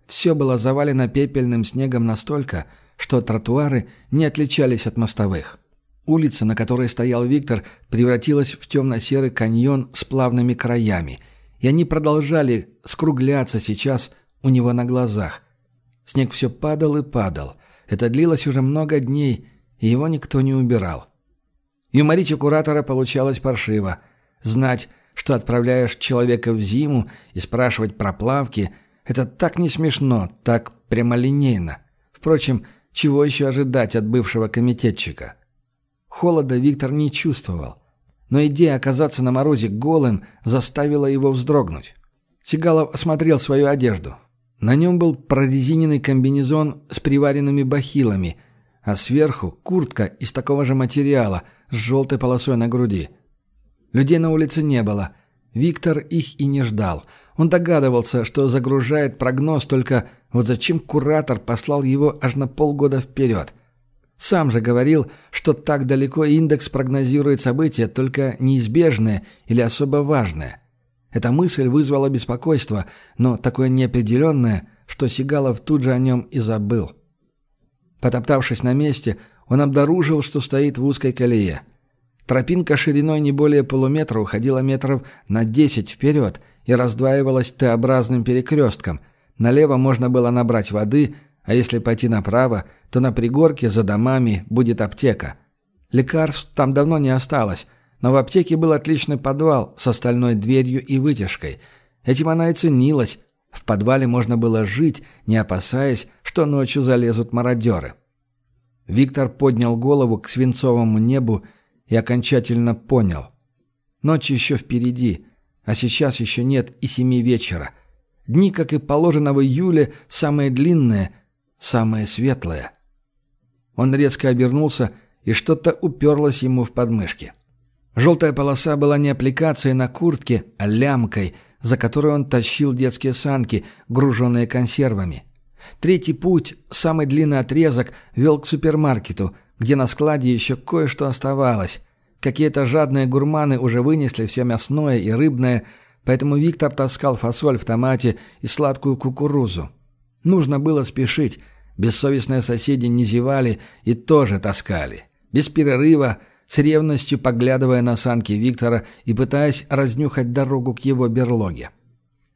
Все было завалено пепельным снегом настолько, что тротуары не отличались от мостовых. Улица, на которой стоял Виктор, превратилась в темно-серый каньон с плавными краями, и они продолжали скругляться сейчас у него на глазах. Снег все падал и падал. Это длилось уже много дней, и его никто не убирал. Юморить у куратора получалось паршиво. Знать, что отправляешь человека в зиму и спрашивать про плавки – это так не смешно, так прямолинейно. Впрочем, чего еще ожидать от бывшего комитетчика? Холода Виктор не чувствовал. Но идея оказаться на морозе голым заставила его вздрогнуть. Сигалов осмотрел свою одежду. На нем был прорезиненный комбинезон с приваренными бахилами – а сверху куртка из такого же материала с желтой полосой на груди. Людей на улице не было. Виктор их и не ждал. Он догадывался, что загружает прогноз, только вот зачем куратор послал его аж на полгода вперед? Сам же говорил, что так далеко индекс прогнозирует события, только неизбежные или особо важные. Эта мысль вызвала беспокойство, но такое неопределенное, что Сигалов тут же о нем и забыл. Потоптавшись на месте, он обнаружил, что стоит в узкой колее. Тропинка шириной не более полуметра уходила метров на десять вперед и раздваивалась Т-образным перекрестком. Налево можно было набрать воды, а если пойти направо, то на пригорке за домами будет аптека. Лекарств там давно не осталось, но в аптеке был отличный подвал с остальной дверью и вытяжкой. Этим она и ценилась. В подвале можно было жить, не опасаясь, что ночью залезут мародеры. Виктор поднял голову к свинцовому небу и окончательно понял. Ночь еще впереди, а сейчас еще нет и семи вечера. Дни, как и положено в июле, самые длинные, самые светлые. Он резко обернулся, и что-то уперлось ему в подмышки. Желтая полоса была не аппликацией на куртке, а лямкой, за которой он тащил детские санки, груженные консервами. Третий путь, самый длинный отрезок, вел к супермаркету, где на складе еще кое-что оставалось. Какие-то жадные гурманы уже вынесли все мясное и рыбное, поэтому Виктор таскал фасоль в томате и сладкую кукурузу. Нужно было спешить. Бессовестные соседи не зевали и тоже таскали. Без перерыва, с ревностью поглядывая на санки Виктора и пытаясь разнюхать дорогу к его берлоге.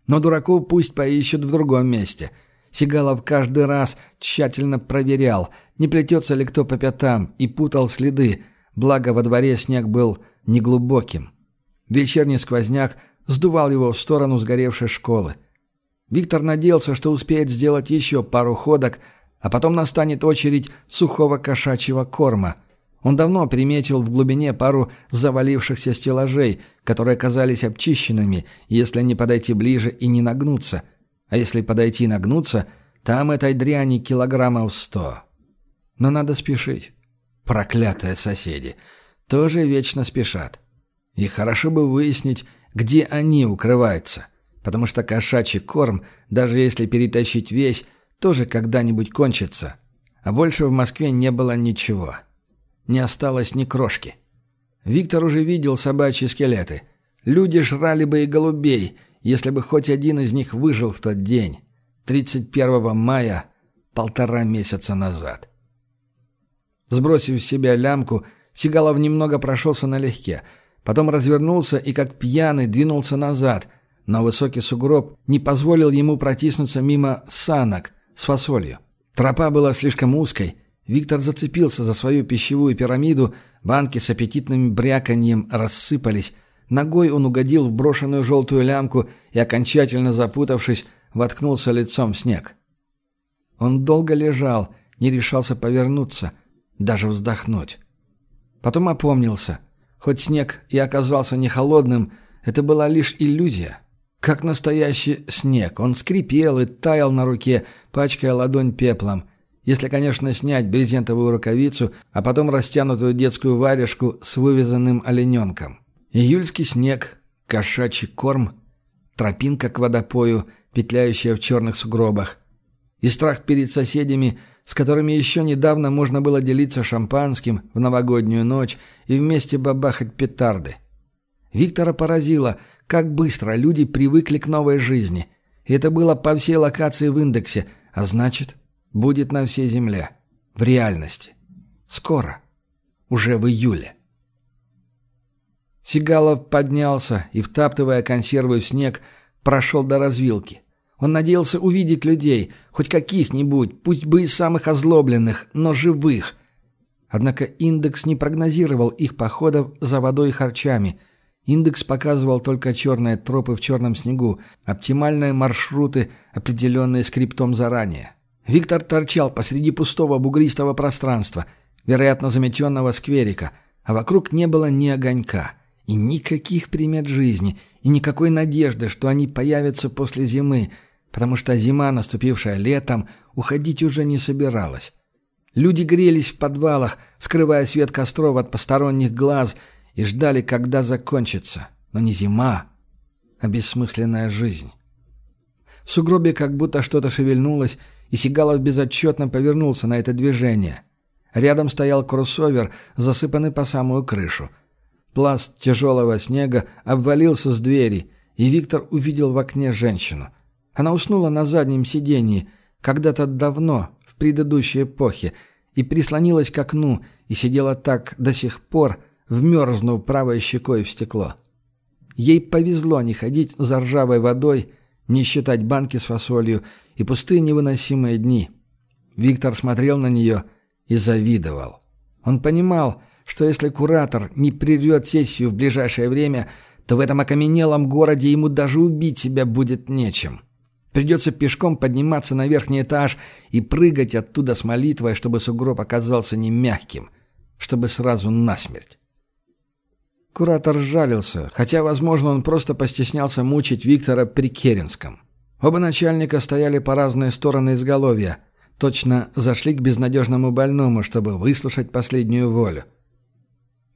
Но дураков пусть поищут в другом месте – Сигалов каждый раз тщательно проверял, не плетется ли кто по пятам, и путал следы, благо во дворе снег был неглубоким. Вечерний сквозняк сдувал его в сторону сгоревшей школы. Виктор надеялся, что успеет сделать еще пару ходок, а потом настанет очередь сухого кошачьего корма. Он давно приметил в глубине пару завалившихся стеллажей, которые казались обчищенными, если не подойти ближе и не нагнуться – а если подойти и нагнуться, там этой дряни килограммов сто. Но надо спешить. Проклятые соседи. Тоже вечно спешат. И хорошо бы выяснить, где они укрываются. Потому что кошачий корм, даже если перетащить весь, тоже когда-нибудь кончится. А больше в Москве не было ничего. Не осталось ни крошки. Виктор уже видел собачьи скелеты. Люди жрали бы и голубей, если бы хоть один из них выжил в тот день, 31 мая, полтора месяца назад. Сбросив с себя лямку, Сигалов немного прошелся налегке, потом развернулся и, как пьяный, двинулся назад, но высокий сугроб не позволил ему протиснуться мимо санок с фасолью. Тропа была слишком узкой, Виктор зацепился за свою пищевую пирамиду, банки с аппетитным бряканьем рассыпались, Ногой он угодил в брошенную желтую лямку и, окончательно запутавшись, воткнулся лицом в снег. Он долго лежал, не решался повернуться, даже вздохнуть. Потом опомнился. Хоть снег и оказался не холодным, это была лишь иллюзия. Как настоящий снег, он скрипел и таял на руке, пачкая ладонь пеплом. Если, конечно, снять брезентовую рукавицу, а потом растянутую детскую варежку с вывязанным олененком. Июльский снег, кошачий корм, тропинка к водопою, петляющая в черных сугробах. И страх перед соседями, с которыми еще недавно можно было делиться шампанским в новогоднюю ночь и вместе бабахать петарды. Виктора поразило, как быстро люди привыкли к новой жизни. И это было по всей локации в индексе, а значит, будет на всей земле. В реальности. Скоро. Уже в июле. Сигалов поднялся и, втаптывая консервы в снег, прошел до развилки. Он надеялся увидеть людей, хоть каких-нибудь, пусть бы и самых озлобленных, но живых. Однако индекс не прогнозировал их походов за водой и харчами. Индекс показывал только черные тропы в черном снегу, оптимальные маршруты, определенные скриптом заранее. Виктор торчал посреди пустого бугристого пространства, вероятно, заметенного скверика, а вокруг не было ни огонька – и никаких примет жизни, и никакой надежды, что они появятся после зимы, потому что зима, наступившая летом, уходить уже не собиралась. Люди грелись в подвалах, скрывая свет костров от посторонних глаз, и ждали, когда закончится. Но не зима, а бессмысленная жизнь. В сугробе как будто что-то шевельнулось, и Сигалов безотчетно повернулся на это движение. Рядом стоял кроссовер, засыпанный по самую крышу – Пласт тяжелого снега обвалился с двери, и Виктор увидел в окне женщину. Она уснула на заднем сидении, когда-то давно, в предыдущей эпохе, и прислонилась к окну, и сидела так до сих пор, вмерзнув правой щекой в стекло. Ей повезло не ходить за ржавой водой, не считать банки с фасолью и пустые невыносимые дни. Виктор смотрел на нее и завидовал. Он понимал, что если куратор не прервет сессию в ближайшее время, то в этом окаменелом городе ему даже убить себя будет нечем. Придется пешком подниматься на верхний этаж и прыгать оттуда с молитвой, чтобы сугроб оказался не мягким, чтобы сразу насмерть. Куратор жалился, хотя, возможно, он просто постеснялся мучить Виктора при Керенском. Оба начальника стояли по разные стороны изголовья, точно зашли к безнадежному больному, чтобы выслушать последнюю волю.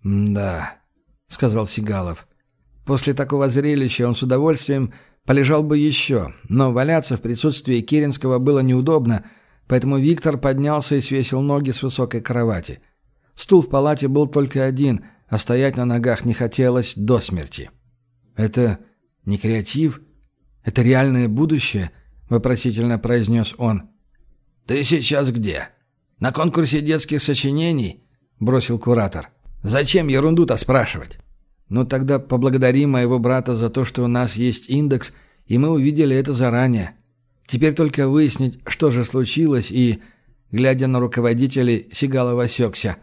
«Да», — сказал Сигалов. После такого зрелища он с удовольствием полежал бы еще, но валяться в присутствии Керенского было неудобно, поэтому Виктор поднялся и свесил ноги с высокой кровати. Стул в палате был только один, а стоять на ногах не хотелось до смерти. «Это не креатив? Это реальное будущее?» — вопросительно произнес он. «Ты сейчас где? На конкурсе детских сочинений?» — бросил куратор. — Зачем ерунду-то спрашивать? Ну тогда поблагодарим моего брата за то, что у нас есть индекс, и мы увидели это заранее. Теперь только выяснить, что же случилось, и, глядя на руководителей, Сигалов осекся.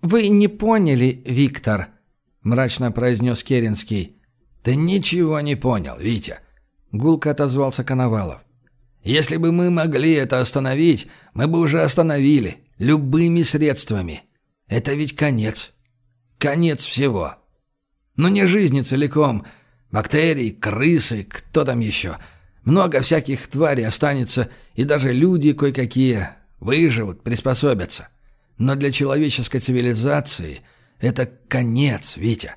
«Вы не поняли, Виктор», — мрачно произнес Керенский. «Ты ничего не понял, Витя», — гулко отозвался Коновалов. «Если бы мы могли это остановить, мы бы уже остановили, любыми средствами. Это ведь конец. Конец всего. Но не жизни целиком. Бактерии, крысы, кто там еще. Много всяких тварей останется, и даже люди кое-какие выживут, приспособятся. Но для человеческой цивилизации это конец, Витя.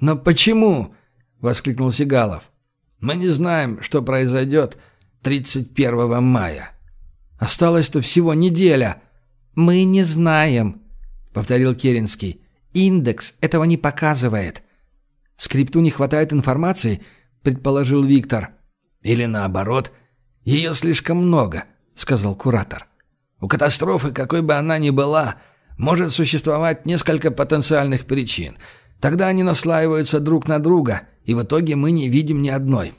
«Но почему?» — воскликнул Сигалов. «Мы не знаем, что произойдет 31 мая. Осталось-то всего неделя». «Мы не знаем», — повторил Керенский. Индекс этого не показывает. Скрипту не хватает информации, предположил Виктор. Или наоборот, ее слишком много, сказал куратор. У катастрофы, какой бы она ни была, может существовать несколько потенциальных причин. Тогда они наслаиваются друг на друга, и в итоге мы не видим ни одной.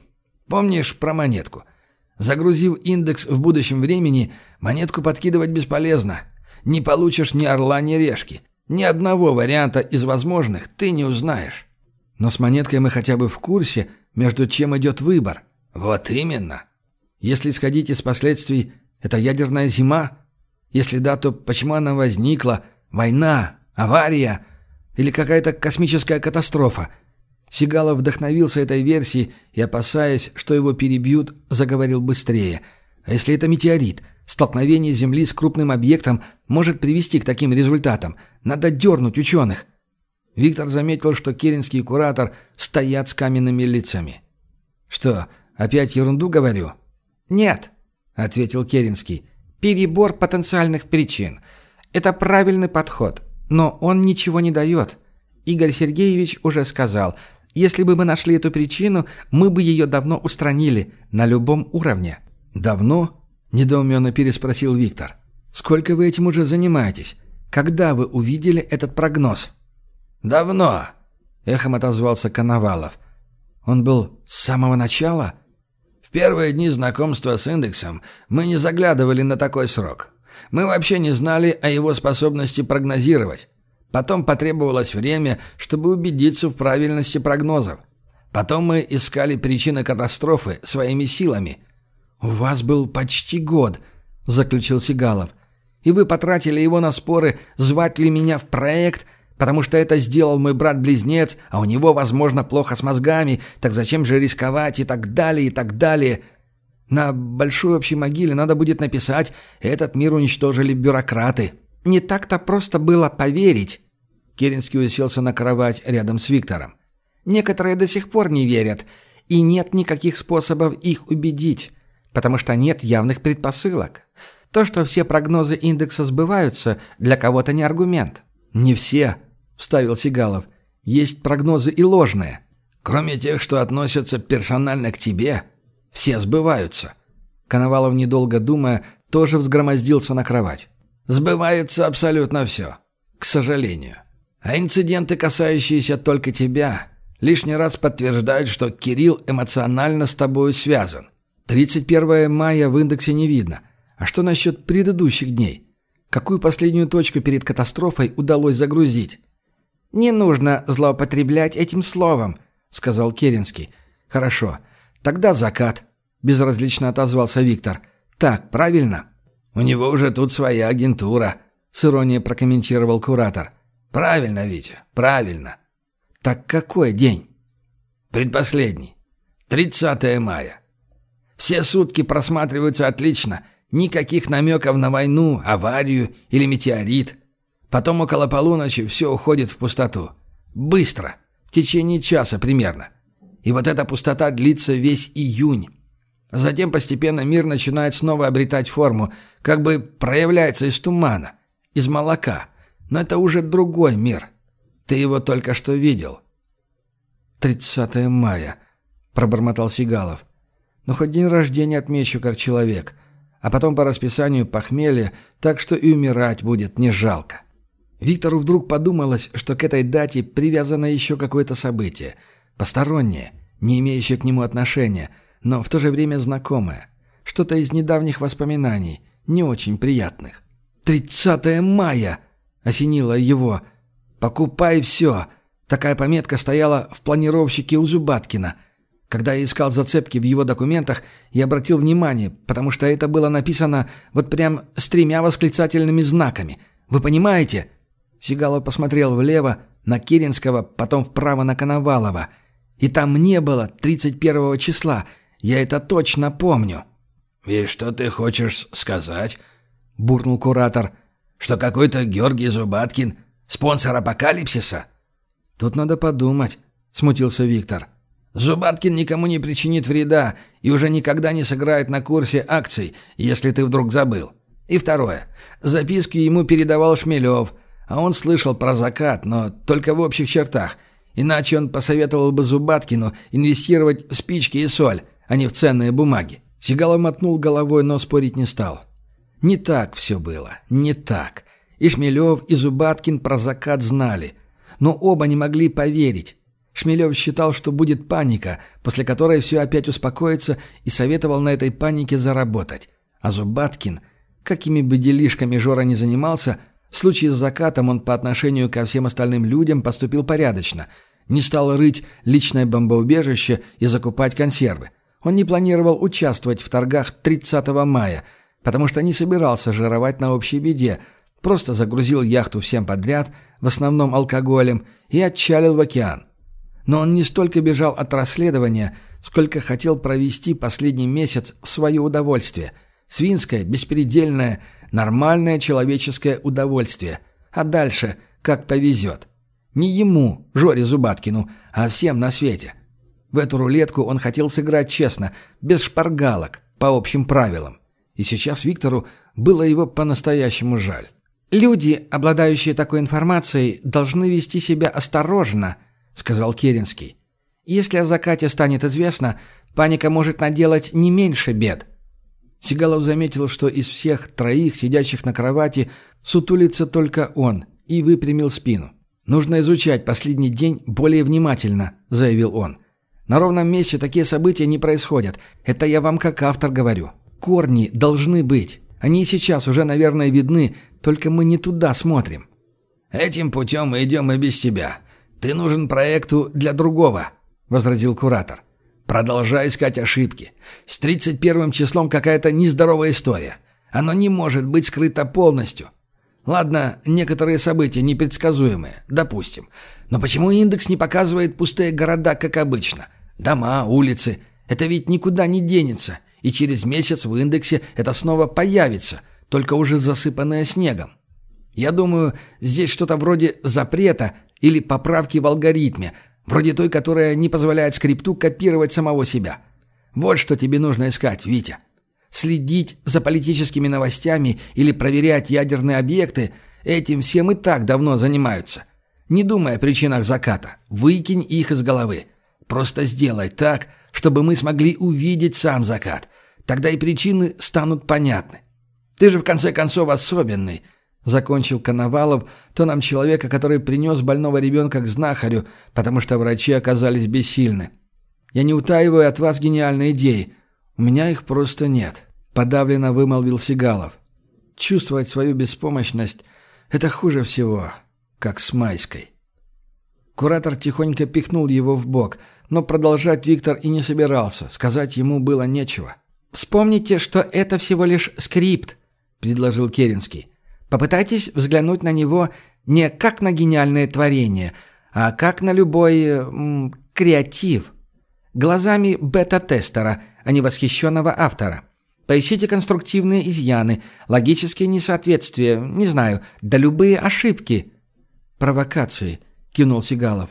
Помнишь про монетку? Загрузив индекс в будущем времени, монетку подкидывать бесполезно. Не получишь ни орла, ни решки. Ни одного варианта из возможных ты не узнаешь. Но с монеткой мы хотя бы в курсе, между чем идет выбор. Вот именно. Если исходить из последствий, это ядерная зима? Если да, то почему она возникла? Война? Авария? Или какая-то космическая катастрофа? Сигалов вдохновился этой версией и, опасаясь, что его перебьют, заговорил быстрее. «А если это метеорит? Столкновение Земли с крупным объектом может привести к таким результатам. Надо дернуть ученых». Виктор заметил, что Керенский и Куратор стоят с каменными лицами. «Что, опять ерунду говорю?» «Нет», — ответил Керенский. «Перебор потенциальных причин. Это правильный подход, но он ничего не дает. Игорь Сергеевич уже сказал, если бы мы нашли эту причину, мы бы ее давно устранили, на любом уровне». «Давно?» Недоуменно переспросил Виктор. «Сколько вы этим уже занимаетесь? Когда вы увидели этот прогноз?» «Давно!» — эхом отозвался Коновалов. «Он был с самого начала?» «В первые дни знакомства с индексом мы не заглядывали на такой срок. Мы вообще не знали о его способности прогнозировать. Потом потребовалось время, чтобы убедиться в правильности прогнозов. Потом мы искали причины катастрофы своими силами. «У вас был почти год», — заключил Сигалов. «И вы потратили его на споры, звать ли меня в проект, потому что это сделал мой брат-близнец, а у него, возможно, плохо с мозгами, так зачем же рисковать и так далее, и так далее. На большой общей могиле надо будет написать «Этот мир уничтожили бюрократы». Не так-то просто было поверить. Керенский уселся на кровать рядом с Виктором. Некоторые до сих пор не верят, и нет никаких способов их убедить потому что нет явных предпосылок. То, что все прогнозы индекса сбываются, для кого-то не аргумент. «Не все», – вставил Сигалов. «Есть прогнозы и ложные. Кроме тех, что относятся персонально к тебе, все сбываются». Коновалов, недолго думая, тоже взгромоздился на кровать. «Сбывается абсолютно все. К сожалению. А инциденты, касающиеся только тебя, лишний раз подтверждают, что Кирилл эмоционально с тобой связан. 31 мая в индексе не видно. А что насчет предыдущих дней? Какую последнюю точку перед катастрофой удалось загрузить? «Не нужно злоупотреблять этим словом», — сказал Керенский. «Хорошо. Тогда закат», — безразлично отозвался Виктор. «Так, правильно?» «У него уже тут своя агентура», — с иронией прокомментировал куратор. «Правильно, Витя, правильно». «Так какой день?» «Предпоследний. 30 мая. Все сутки просматриваются отлично. Никаких намеков на войну, аварию или метеорит. Потом около полуночи все уходит в пустоту. Быстро. В течение часа примерно. И вот эта пустота длится весь июнь. Затем постепенно мир начинает снова обретать форму, как бы проявляется из тумана, из молока. Но это уже другой мир. Ты его только что видел. Тридцатое мая», — пробормотал Сигалов. Но хоть день рождения отмечу как человек. А потом по расписанию похмелье, так что и умирать будет не жалко. Виктору вдруг подумалось, что к этой дате привязано еще какое-то событие. Постороннее, не имеющее к нему отношения, но в то же время знакомое. Что-то из недавних воспоминаний, не очень приятных. Тридцатое мая!» — осенило его. «Покупай все!» Такая пометка стояла в планировщике у Зубаткина — когда я искал зацепки в его документах, я обратил внимание, потому что это было написано вот прям с тремя восклицательными знаками. Вы понимаете? Сигалов посмотрел влево, на Киринского, потом вправо на Коновалова. И там не было 31 числа. Я это точно помню. «И что ты хочешь сказать?» — буркнул куратор. «Что какой-то Георгий Зубаткин, спонсор апокалипсиса?» «Тут надо подумать», — смутился Виктор. «Виктор». Зубаткин никому не причинит вреда и уже никогда не сыграет на курсе акций, если ты вдруг забыл. И второе. Записки ему передавал Шмелев, а он слышал про закат, но только в общих чертах. Иначе он посоветовал бы Зубаткину инвестировать в спички и соль, а не в ценные бумаги. Сигалов мотнул головой, но спорить не стал. Не так все было, не так. И Шмелев, и Зубаткин про закат знали. Но оба не могли поверить. Шмелев считал, что будет паника, после которой все опять успокоится, и советовал на этой панике заработать. А Зубаткин, какими бы делишками Жора не занимался, в случае с закатом он по отношению ко всем остальным людям поступил порядочно. Не стал рыть личное бомбоубежище и закупать консервы. Он не планировал участвовать в торгах 30 мая, потому что не собирался жировать на общей беде, просто загрузил яхту всем подряд, в основном алкоголем, и отчалил в океан. Но он не столько бежал от расследования, сколько хотел провести последний месяц в свое удовольствие. Свинское, беспредельное, нормальное человеческое удовольствие. А дальше как повезет. Не ему, Жоре Зубаткину, а всем на свете. В эту рулетку он хотел сыграть честно, без шпаргалок, по общим правилам. И сейчас Виктору было его по-настоящему жаль. «Люди, обладающие такой информацией, должны вести себя осторожно», сказал Керенский. Если о закате станет известно, паника может наделать не меньше бед. Сигалов заметил, что из всех троих, сидящих на кровати, сутулится только он, и выпрямил спину. «Нужно изучать последний день более внимательно», — заявил он. «На ровном месте такие события не происходят. Это я вам как автор говорю. Корни должны быть. Они сейчас уже, наверное, видны, только мы не туда смотрим». «Этим путем мы идем и без тебя», «Ты нужен проекту для другого», — возразил куратор. «Продолжай искать ошибки. С 31 числом какая-то нездоровая история. Оно не может быть скрыто полностью. Ладно, некоторые события непредсказуемые, допустим. Но почему индекс не показывает пустые города, как обычно? Дома, улицы. Это ведь никуда не денется. И через месяц в индексе это снова появится, только уже засыпанное снегом. Я думаю, здесь что-то вроде запрета — или поправки в алгоритме, вроде той, которая не позволяет скрипту копировать самого себя. Вот что тебе нужно искать, Витя. Следить за политическими новостями или проверять ядерные объекты – этим всем и так давно занимаются. Не думай о причинах заката, выкинь их из головы. Просто сделай так, чтобы мы смогли увидеть сам закат. Тогда и причины станут понятны. Ты же в конце концов особенный – закончил Коновалов, то нам человека, который принес больного ребенка к знахарю, потому что врачи оказались бессильны. Я не утаиваю от вас гениальные идеи. У меня их просто нет», — подавленно вымолвил Сигалов. «Чувствовать свою беспомощность — это хуже всего, как с майской». Куратор тихонько пихнул его в бок, но продолжать Виктор и не собирался, сказать ему было нечего. «Вспомните, что это всего лишь скрипт», — предложил Керенский. Попытайтесь взглянуть на него не как на гениальное творение, а как на любой м, креатив. Глазами бета-тестера, а не восхищенного автора. Поищите конструктивные изъяны, логические несоответствия, не знаю, да любые ошибки. «Провокации», — кинул Сигалов.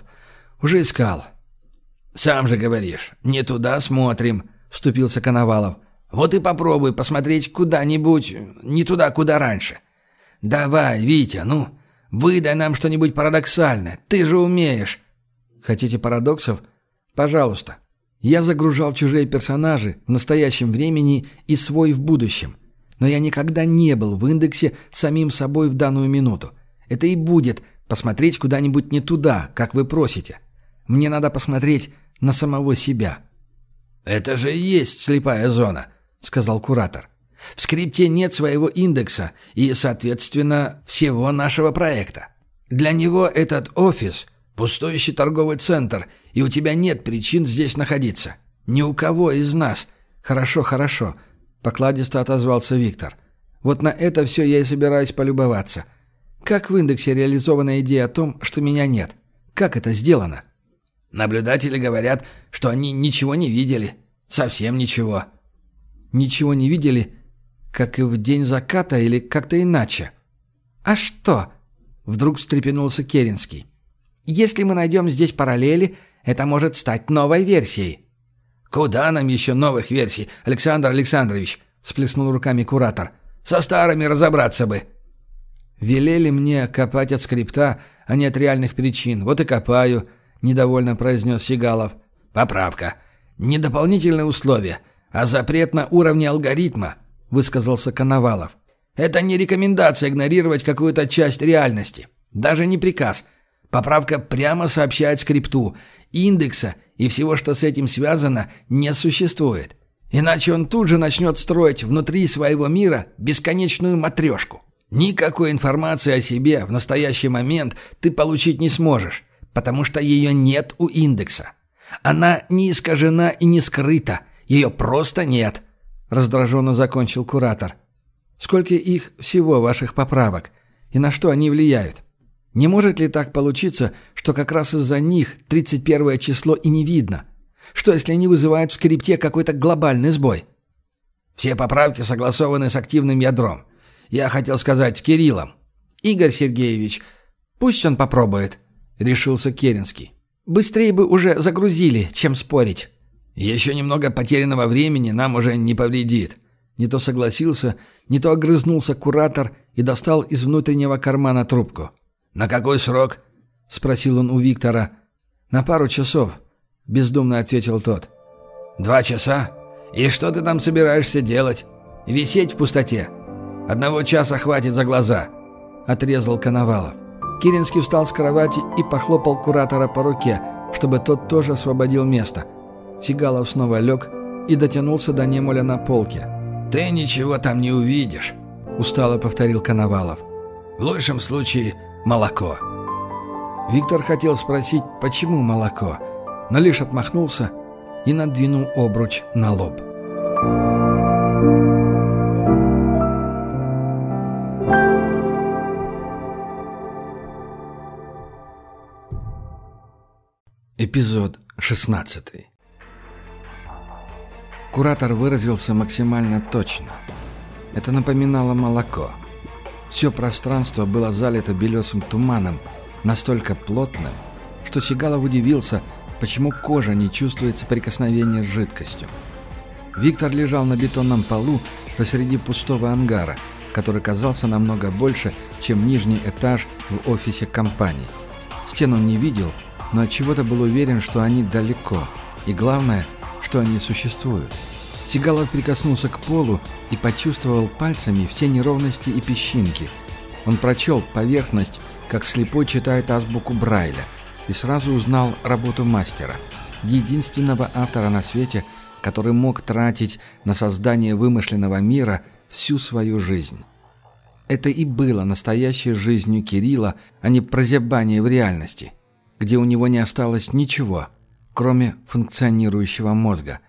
«Уже искал». «Сам же говоришь, не туда смотрим», — вступился Коновалов. «Вот и попробуй посмотреть куда-нибудь, не туда, куда раньше. «Давай, Витя, ну, выдай нам что-нибудь парадоксальное, ты же умеешь!» «Хотите парадоксов? Пожалуйста». Я загружал чужие персонажи в настоящем времени и свой в будущем. Но я никогда не был в индексе самим собой в данную минуту. Это и будет посмотреть куда-нибудь не туда, как вы просите. Мне надо посмотреть на самого себя». «Это же и есть слепая зона», — сказал куратор. В скрипте нет своего индекса и, соответственно, всего нашего проекта. Для него этот офис – пустующий торговый центр, и у тебя нет причин здесь находиться. Ни у кого из нас. Хорошо, хорошо», – покладисто отозвался Виктор. «Вот на это все я и собираюсь полюбоваться. Как в индексе реализована идея о том, что меня нет? Как это сделано?» «Наблюдатели говорят, что они ничего не видели. Совсем ничего». «Ничего не видели?» как и в день заката или как-то иначе?» «А что?» — вдруг встрепенулся Керенский. «Если мы найдем здесь параллели, это может стать новой версией». «Куда нам еще новых версий, Александр Александрович?» — сплеснул руками куратор. «Со старыми разобраться бы». «Велели мне копать от скрипта, а не от реальных причин. Вот и копаю», — недовольно произнес Сигалов. «Поправка. Не дополнительное условие, а запрет на уровне алгоритма. – высказался Коновалов. «Это не рекомендация игнорировать какую-то часть реальности. Даже не приказ. Поправка прямо сообщает скрипту. Индекса и всего, что с этим связано, не существует. Иначе он тут же начнет строить внутри своего мира бесконечную матрешку. Никакой информации о себе в настоящий момент ты получить не сможешь, потому что ее нет у индекса. Она не искажена и не скрыта, ее просто нет. — раздраженно закончил куратор. «Сколько их всего, ваших поправок? И на что они влияют? Не может ли так получиться, что как раз из-за них 31 число и не видно? Что, если они вызывают в скрипте какой-то глобальный сбой?» «Все поправки согласованы с активным ядром. Я хотел сказать, с Кириллом. Игорь Сергеевич, пусть он попробует», — решился Керенский. «Быстрее бы уже загрузили, чем спорить». «Еще немного потерянного времени нам уже не повредит». Не то согласился, не то огрызнулся куратор и достал из внутреннего кармана трубку. «На какой срок?» — спросил он у Виктора. «На пару часов», — бездумно ответил тот. «Два часа? И что ты там собираешься делать? Висеть в пустоте? Одного часа хватит за глаза», — отрезал Коновалов. Киринский встал с кровати и похлопал куратора по руке, чтобы тот тоже освободил место — Сигалов снова лег и дотянулся до Немоля на полке. «Ты ничего там не увидишь», — устало повторил Коновалов. «В лучшем случае молоко». Виктор хотел спросить, почему молоко, но лишь отмахнулся и надвинул обруч на лоб. Эпизод 16 Куратор выразился максимально точно. Это напоминало молоко. Все пространство было залито белесым туманом, настолько плотным, что Сигалов удивился, почему кожа не чувствует соприкосновения с жидкостью. Виктор лежал на бетонном полу посреди пустого ангара, который казался намного больше, чем нижний этаж в офисе компании. Стен он не видел, но от чего то был уверен, что они далеко. И главное – что они существуют. Сигалов прикоснулся к полу и почувствовал пальцами все неровности и песчинки. Он прочел поверхность, как слепой читает азбуку Брайля, и сразу узнал работу мастера, единственного автора на свете, который мог тратить на создание вымышленного мира всю свою жизнь. Это и было настоящей жизнью Кирилла, а не прозябание в реальности, где у него не осталось ничего – кроме функционирующего мозга.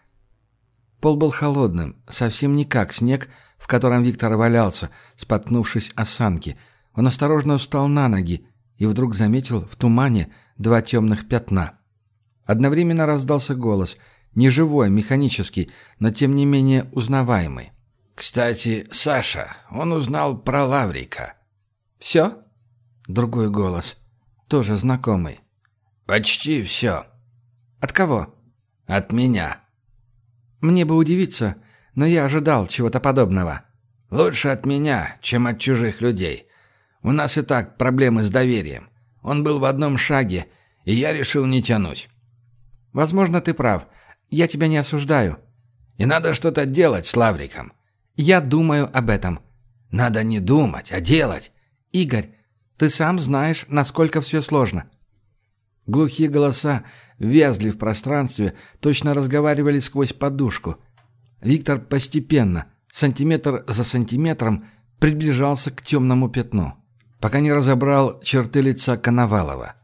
Пол был холодным, совсем не как снег, в котором Виктор валялся, споткнувшись о санки. Он осторожно встал на ноги и вдруг заметил в тумане два темных пятна. Одновременно раздался голос, неживой, механический, но тем не менее узнаваемый. «Кстати, Саша, он узнал про Лаврика». «Все?» Другой голос, тоже знакомый. «Почти все», «От кого?» «От меня». «Мне бы удивиться, но я ожидал чего-то подобного». «Лучше от меня, чем от чужих людей. У нас и так проблемы с доверием. Он был в одном шаге, и я решил не тянуть». «Возможно, ты прав. Я тебя не осуждаю». «И надо что-то делать с Лавриком». «Я думаю об этом». «Надо не думать, а делать». «Игорь, ты сам знаешь, насколько все сложно». Глухие голоса вязли в пространстве, точно разговаривали сквозь подушку. Виктор постепенно, сантиметр за сантиметром, приближался к темному пятну, пока не разобрал черты лица Коновалова.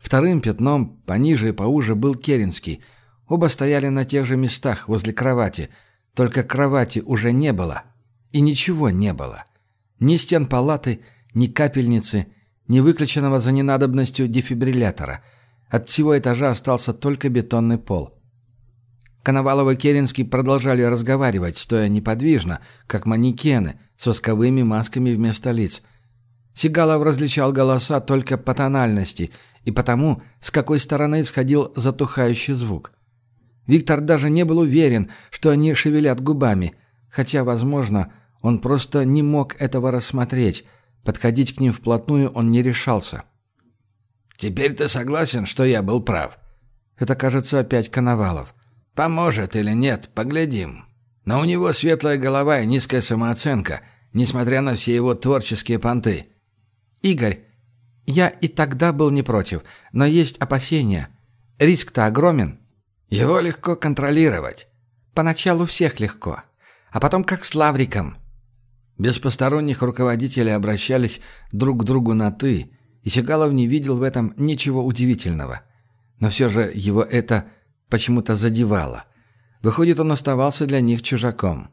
Вторым пятном, пониже и поуже, был Керенский. Оба стояли на тех же местах, возле кровати. Только кровати уже не было. И ничего не было. Ни стен палаты, ни капельницы, ни выключенного за ненадобностью дефибриллятора — от всего этажа остался только бетонный пол. Коновалов и Керенский продолжали разговаривать, стоя неподвижно, как манекены, с восковыми масками вместо лиц. Сигалов различал голоса только по тональности и потому, с какой стороны исходил затухающий звук. Виктор даже не был уверен, что они шевелят губами, хотя, возможно, он просто не мог этого рассмотреть. Подходить к ним вплотную он не решался. Теперь ты согласен, что я был прав? Это, кажется, опять Коновалов. Поможет или нет, поглядим. Но у него светлая голова и низкая самооценка, несмотря на все его творческие понты. Игорь, я и тогда был не против, но есть опасения. Риск-то огромен. Его легко контролировать. Поначалу всех легко. А потом как с Лавриком. Без посторонних руководителей обращались друг к другу на «ты», и Сигалов не видел в этом ничего удивительного. Но все же его это почему-то задевало. Выходит, он оставался для них чужаком.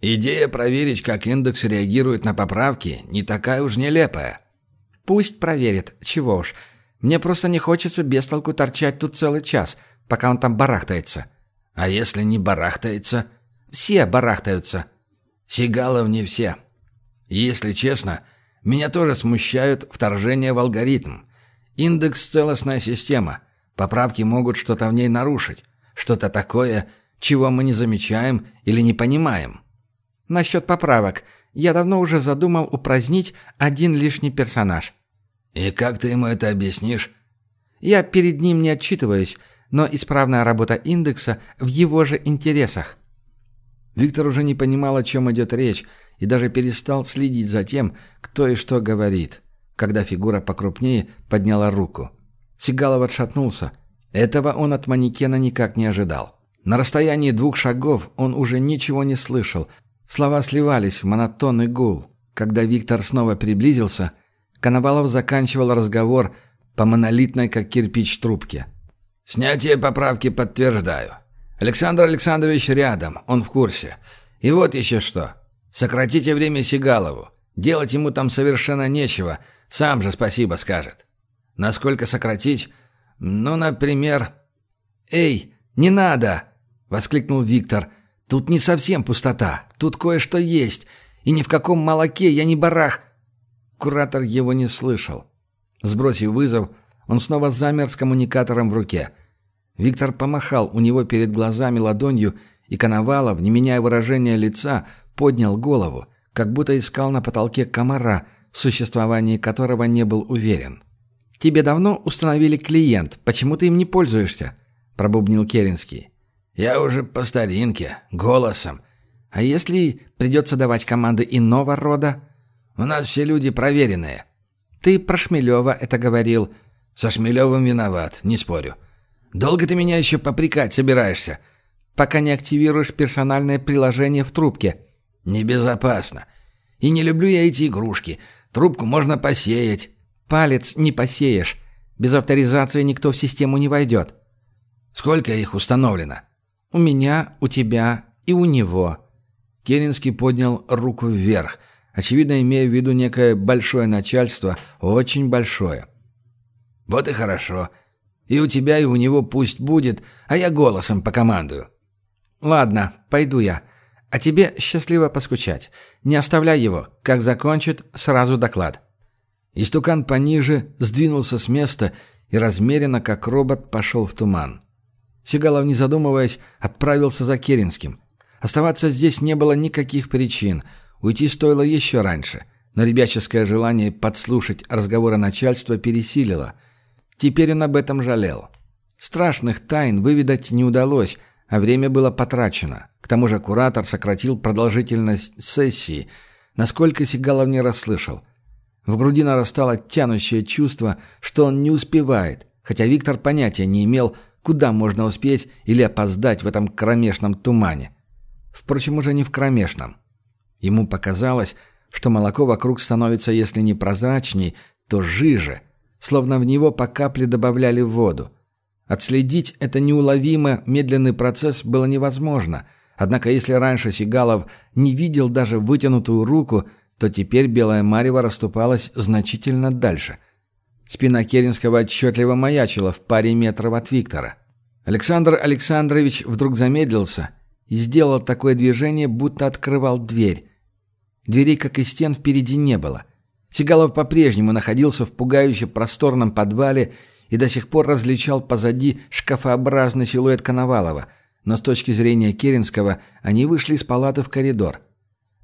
«Идея проверить, как индекс реагирует на поправки, не такая уж нелепая». «Пусть проверит, чего уж. Мне просто не хочется без толку торчать тут целый час, пока он там барахтается». «А если не барахтается?» «Все барахтаются». «Сигалов не все. Если честно, меня тоже смущают вторжения в алгоритм. Индекс – целостная система. Поправки могут что-то в ней нарушить. Что-то такое, чего мы не замечаем или не понимаем. Насчет поправок. Я давно уже задумал упразднить один лишний персонаж. И как ты ему это объяснишь? Я перед ним не отчитываюсь, но исправная работа индекса в его же интересах. Виктор уже не понимал, о чем идет речь, и даже перестал следить за тем, кто и что говорит, когда фигура покрупнее подняла руку. Сигалов отшатнулся. Этого он от манекена никак не ожидал. На расстоянии двух шагов он уже ничего не слышал. Слова сливались в монотонный гул. Когда Виктор снова приблизился, Коновалов заканчивал разговор по монолитной, как кирпич, трубке. «Снятие поправки подтверждаю. Александр Александрович рядом, он в курсе. И вот еще что. Сократите время Сигалову. Делать ему там совершенно нечего. Сам же спасибо скажет. Насколько сократить? Ну, например... «Эй, не надо!» — воскликнул Виктор. «Тут не совсем пустота. Тут кое-что есть. И ни в каком молоке я не барах...» Куратор его не слышал. Сбросив вызов, он снова замер с коммуникатором в руке. Виктор помахал у него перед глазами ладонью, и Коновалов, не меняя выражения лица, поднял голову, как будто искал на потолке комара, в существовании которого не был уверен. «Тебе давно установили клиент, почему ты им не пользуешься?» – пробубнил Керенский. «Я уже по старинке, голосом. А если придется давать команды иного рода?» «У нас все люди проверенные». «Ты про Шмелева это говорил». «Со Шмелевым виноват, не спорю». «Долго ты меня еще попрекать собираешься?» пока не активируешь персональное приложение в трубке. «Небезопасно. И не люблю я эти игрушки. Трубку можно посеять». «Палец не посеешь. Без авторизации никто в систему не войдет». «Сколько их установлено?» «У меня, у тебя и у него». Керенский поднял руку вверх, очевидно имея в виду некое большое начальство, очень большое. «Вот и хорошо. И у тебя, и у него пусть будет, а я голосом покомандую». «Ладно, пойду я. А тебе счастливо поскучать. Не оставляй его. Как закончит, сразу доклад». Истукан пониже сдвинулся с места и размеренно, как робот, пошел в туман. Сигалов, не задумываясь, отправился за Керенским. Оставаться здесь не было никаких причин. Уйти стоило еще раньше. Но ребяческое желание подслушать разговоры начальства пересилило. Теперь он об этом жалел. Страшных тайн выведать не удалось, а время было потрачено. К тому же куратор сократил продолжительность сессии, насколько Сигалов не расслышал. В груди нарастало тянущее чувство, что он не успевает, хотя Виктор понятия не имел, куда можно успеть или опоздать в этом кромешном тумане. Впрочем, уже не в кромешном. Ему показалось, что молоко вокруг становится, если не прозрачней, то жиже, словно в него по капле добавляли воду – Отследить это неуловимо медленный процесс было невозможно. Однако если раньше Сигалов не видел даже вытянутую руку, то теперь белая марева расступалась значительно дальше. Спина Керенского отчетливо маячила в паре метров от Виктора. Александр Александрович вдруг замедлился и сделал такое движение, будто открывал дверь. Дверей, как и стен, впереди не было. Сигалов по-прежнему находился в пугающе просторном подвале и до сих пор различал позади шкафообразный силуэт Коновалова, но с точки зрения Керенского они вышли из палаты в коридор.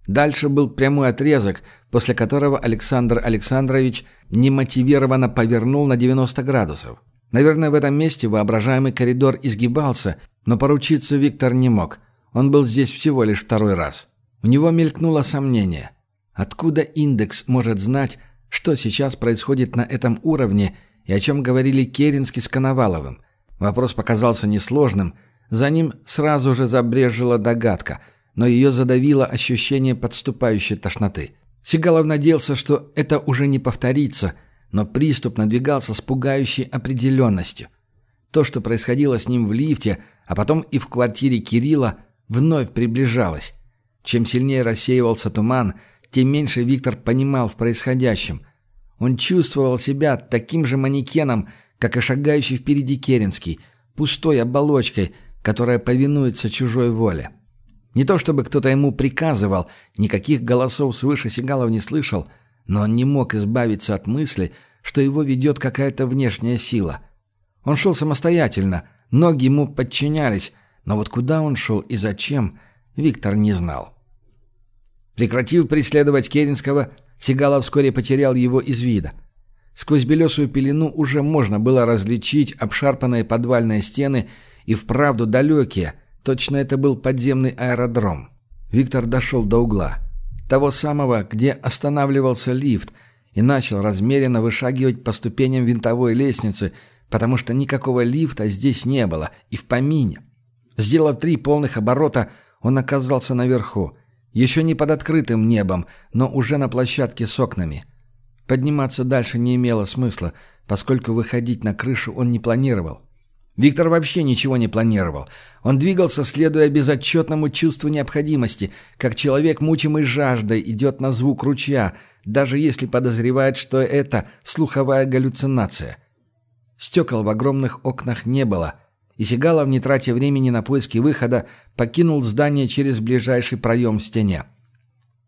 Дальше был прямой отрезок, после которого Александр Александрович немотивированно повернул на 90 градусов. Наверное, в этом месте воображаемый коридор изгибался, но поручиться Виктор не мог. Он был здесь всего лишь второй раз. У него мелькнуло сомнение. Откуда индекс может знать, что сейчас происходит на этом уровне и о чем говорили Керенский с Коноваловым. Вопрос показался несложным, за ним сразу же забрежила догадка, но ее задавило ощущение подступающей тошноты. Сигалов надеялся, что это уже не повторится, но приступ надвигался с пугающей определенностью. То, что происходило с ним в лифте, а потом и в квартире Кирилла, вновь приближалось. Чем сильнее рассеивался туман, тем меньше Виктор понимал в происходящем. Он чувствовал себя таким же манекеном, как и шагающий впереди Керенский, пустой оболочкой, которая повинуется чужой воле. Не то чтобы кто-то ему приказывал, никаких голосов свыше Сигалов не слышал, но он не мог избавиться от мысли, что его ведет какая-то внешняя сила. Он шел самостоятельно, ноги ему подчинялись, но вот куда он шел и зачем, Виктор не знал. Прекратив преследовать Керенского, Сигала вскоре потерял его из вида. Сквозь белесую пелену уже можно было различить обшарпанные подвальные стены и вправду далекие, точно это был подземный аэродром. Виктор дошел до угла. Того самого, где останавливался лифт, и начал размеренно вышагивать по ступеням винтовой лестницы, потому что никакого лифта здесь не было и в помине. Сделав три полных оборота, он оказался наверху. Еще не под открытым небом, но уже на площадке с окнами. Подниматься дальше не имело смысла, поскольку выходить на крышу он не планировал. Виктор вообще ничего не планировал. Он двигался, следуя безотчетному чувству необходимости, как человек, мучимый жаждой, идет на звук ручья, даже если подозревает, что это слуховая галлюцинация. Стекол в огромных окнах не было – и Сигалов, не тратя времени на поиски выхода, покинул здание через ближайший проем в стене.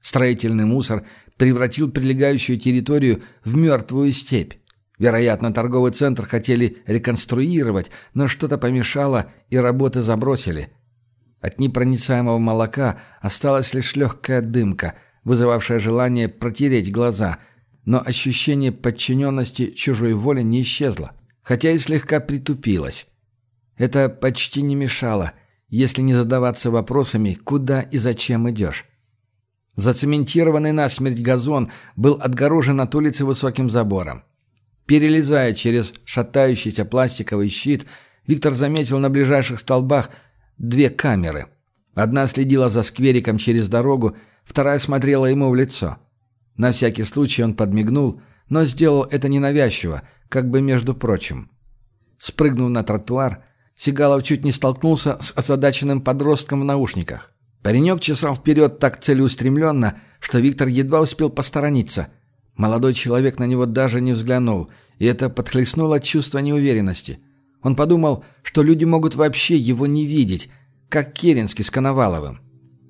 Строительный мусор превратил прилегающую территорию в мертвую степь. Вероятно, торговый центр хотели реконструировать, но что-то помешало, и работы забросили. От непроницаемого молока осталась лишь легкая дымка, вызывавшая желание протереть глаза, но ощущение подчиненности чужой воле не исчезло, хотя и слегка притупилось. Это почти не мешало, если не задаваться вопросами, куда и зачем идешь. Зацементированный насмерть газон был отгорожен от улицы высоким забором. Перелезая через шатающийся пластиковый щит, Виктор заметил на ближайших столбах две камеры. Одна следила за сквериком через дорогу, вторая смотрела ему в лицо. На всякий случай он подмигнул, но сделал это ненавязчиво, как бы между прочим. Спрыгнув на тротуар, Сигалов чуть не столкнулся с озадаченным подростком в наушниках. Паренек чесал вперед так целеустремленно, что Виктор едва успел посторониться. Молодой человек на него даже не взглянул, и это подхлестнуло чувство неуверенности. Он подумал, что люди могут вообще его не видеть, как Керенский с Коноваловым.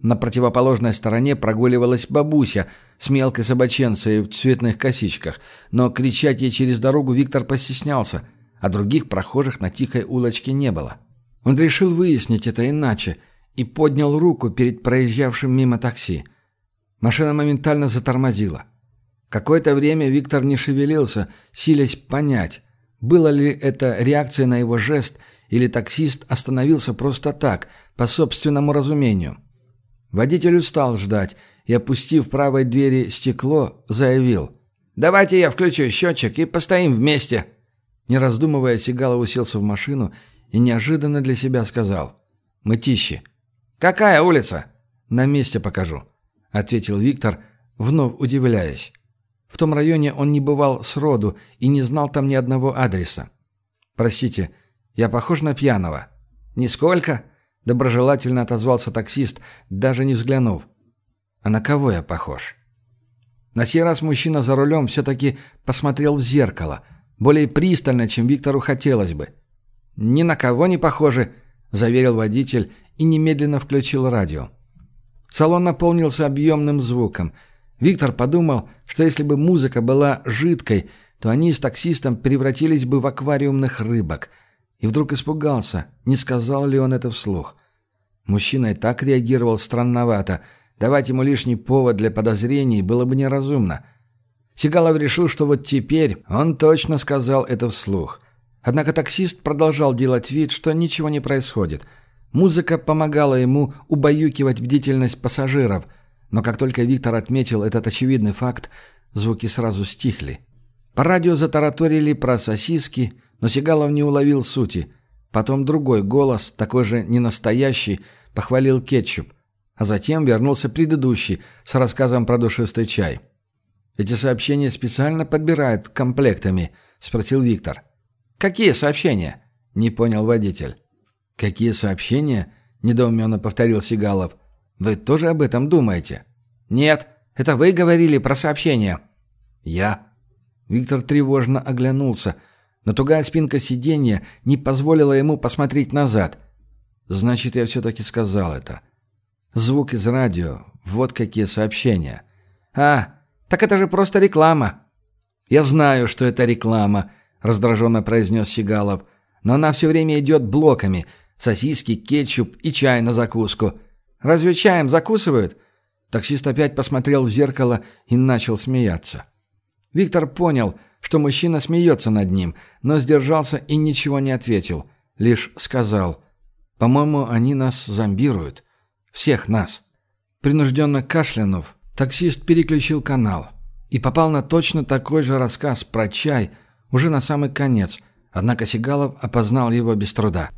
На противоположной стороне прогуливалась бабуся с мелкой собаченцей в цветных косичках, но кричать ей через дорогу Виктор постеснялся – а других прохожих на тихой улочке не было. Он решил выяснить это иначе и поднял руку перед проезжавшим мимо такси. Машина моментально затормозила. Какое-то время Виктор не шевелился, силясь понять, было ли это реакция на его жест или таксист остановился просто так, по собственному разумению. Водитель устал ждать и, опустив правой двери стекло, заявил «Давайте я включу счетчик и постоим вместе». Не раздумывая, Сигалов уселся в машину и неожиданно для себя сказал. «Мытищи». «Какая улица?» «На месте покажу», — ответил Виктор, вновь удивляясь. В том районе он не бывал сроду и не знал там ни одного адреса. «Простите, я похож на пьяного?» «Нисколько?» — доброжелательно отозвался таксист, даже не взглянув. «А на кого я похож?» На сей раз мужчина за рулем все-таки посмотрел в зеркало — более пристально, чем Виктору хотелось бы. «Ни на кого не похоже», — заверил водитель и немедленно включил радио. Салон наполнился объемным звуком. Виктор подумал, что если бы музыка была жидкой, то они с таксистом превратились бы в аквариумных рыбок. И вдруг испугался, не сказал ли он это вслух. Мужчина и так реагировал странновато. Давать ему лишний повод для подозрений было бы неразумно. — Сигалов решил, что вот теперь он точно сказал это вслух. Однако таксист продолжал делать вид, что ничего не происходит. Музыка помогала ему убаюкивать бдительность пассажиров, но как только Виктор отметил этот очевидный факт, звуки сразу стихли. По радио затараторили про сосиски, но Сигалов не уловил сути. Потом другой голос, такой же ненастоящий, похвалил кетчуп, а затем вернулся предыдущий с рассказом про душистый чай. Эти сообщения специально подбирают комплектами?» — спросил Виктор. «Какие сообщения?» — не понял водитель. «Какие сообщения?» — недоуменно повторил Сигалов. «Вы тоже об этом думаете?» «Нет, это вы говорили про сообщения». «Я». Виктор тревожно оглянулся, но тугая спинка сиденья не позволила ему посмотреть назад. «Значит, я все-таки сказал это». Звук из радио. Вот какие сообщения. «А, «Так это же просто реклама». «Я знаю, что это реклама», — раздраженно произнес Сигалов. «Но она все время идет блоками. Сосиски, кетчуп и чай на закуску. Разве чаем закусывают?» Таксист опять посмотрел в зеркало и начал смеяться. Виктор понял, что мужчина смеется над ним, но сдержался и ничего не ответил. Лишь сказал, «По-моему, они нас зомбируют. Всех нас». Принужденно кашлянув, Таксист переключил канал и попал на точно такой же рассказ про чай уже на самый конец, однако Сигалов опознал его без труда.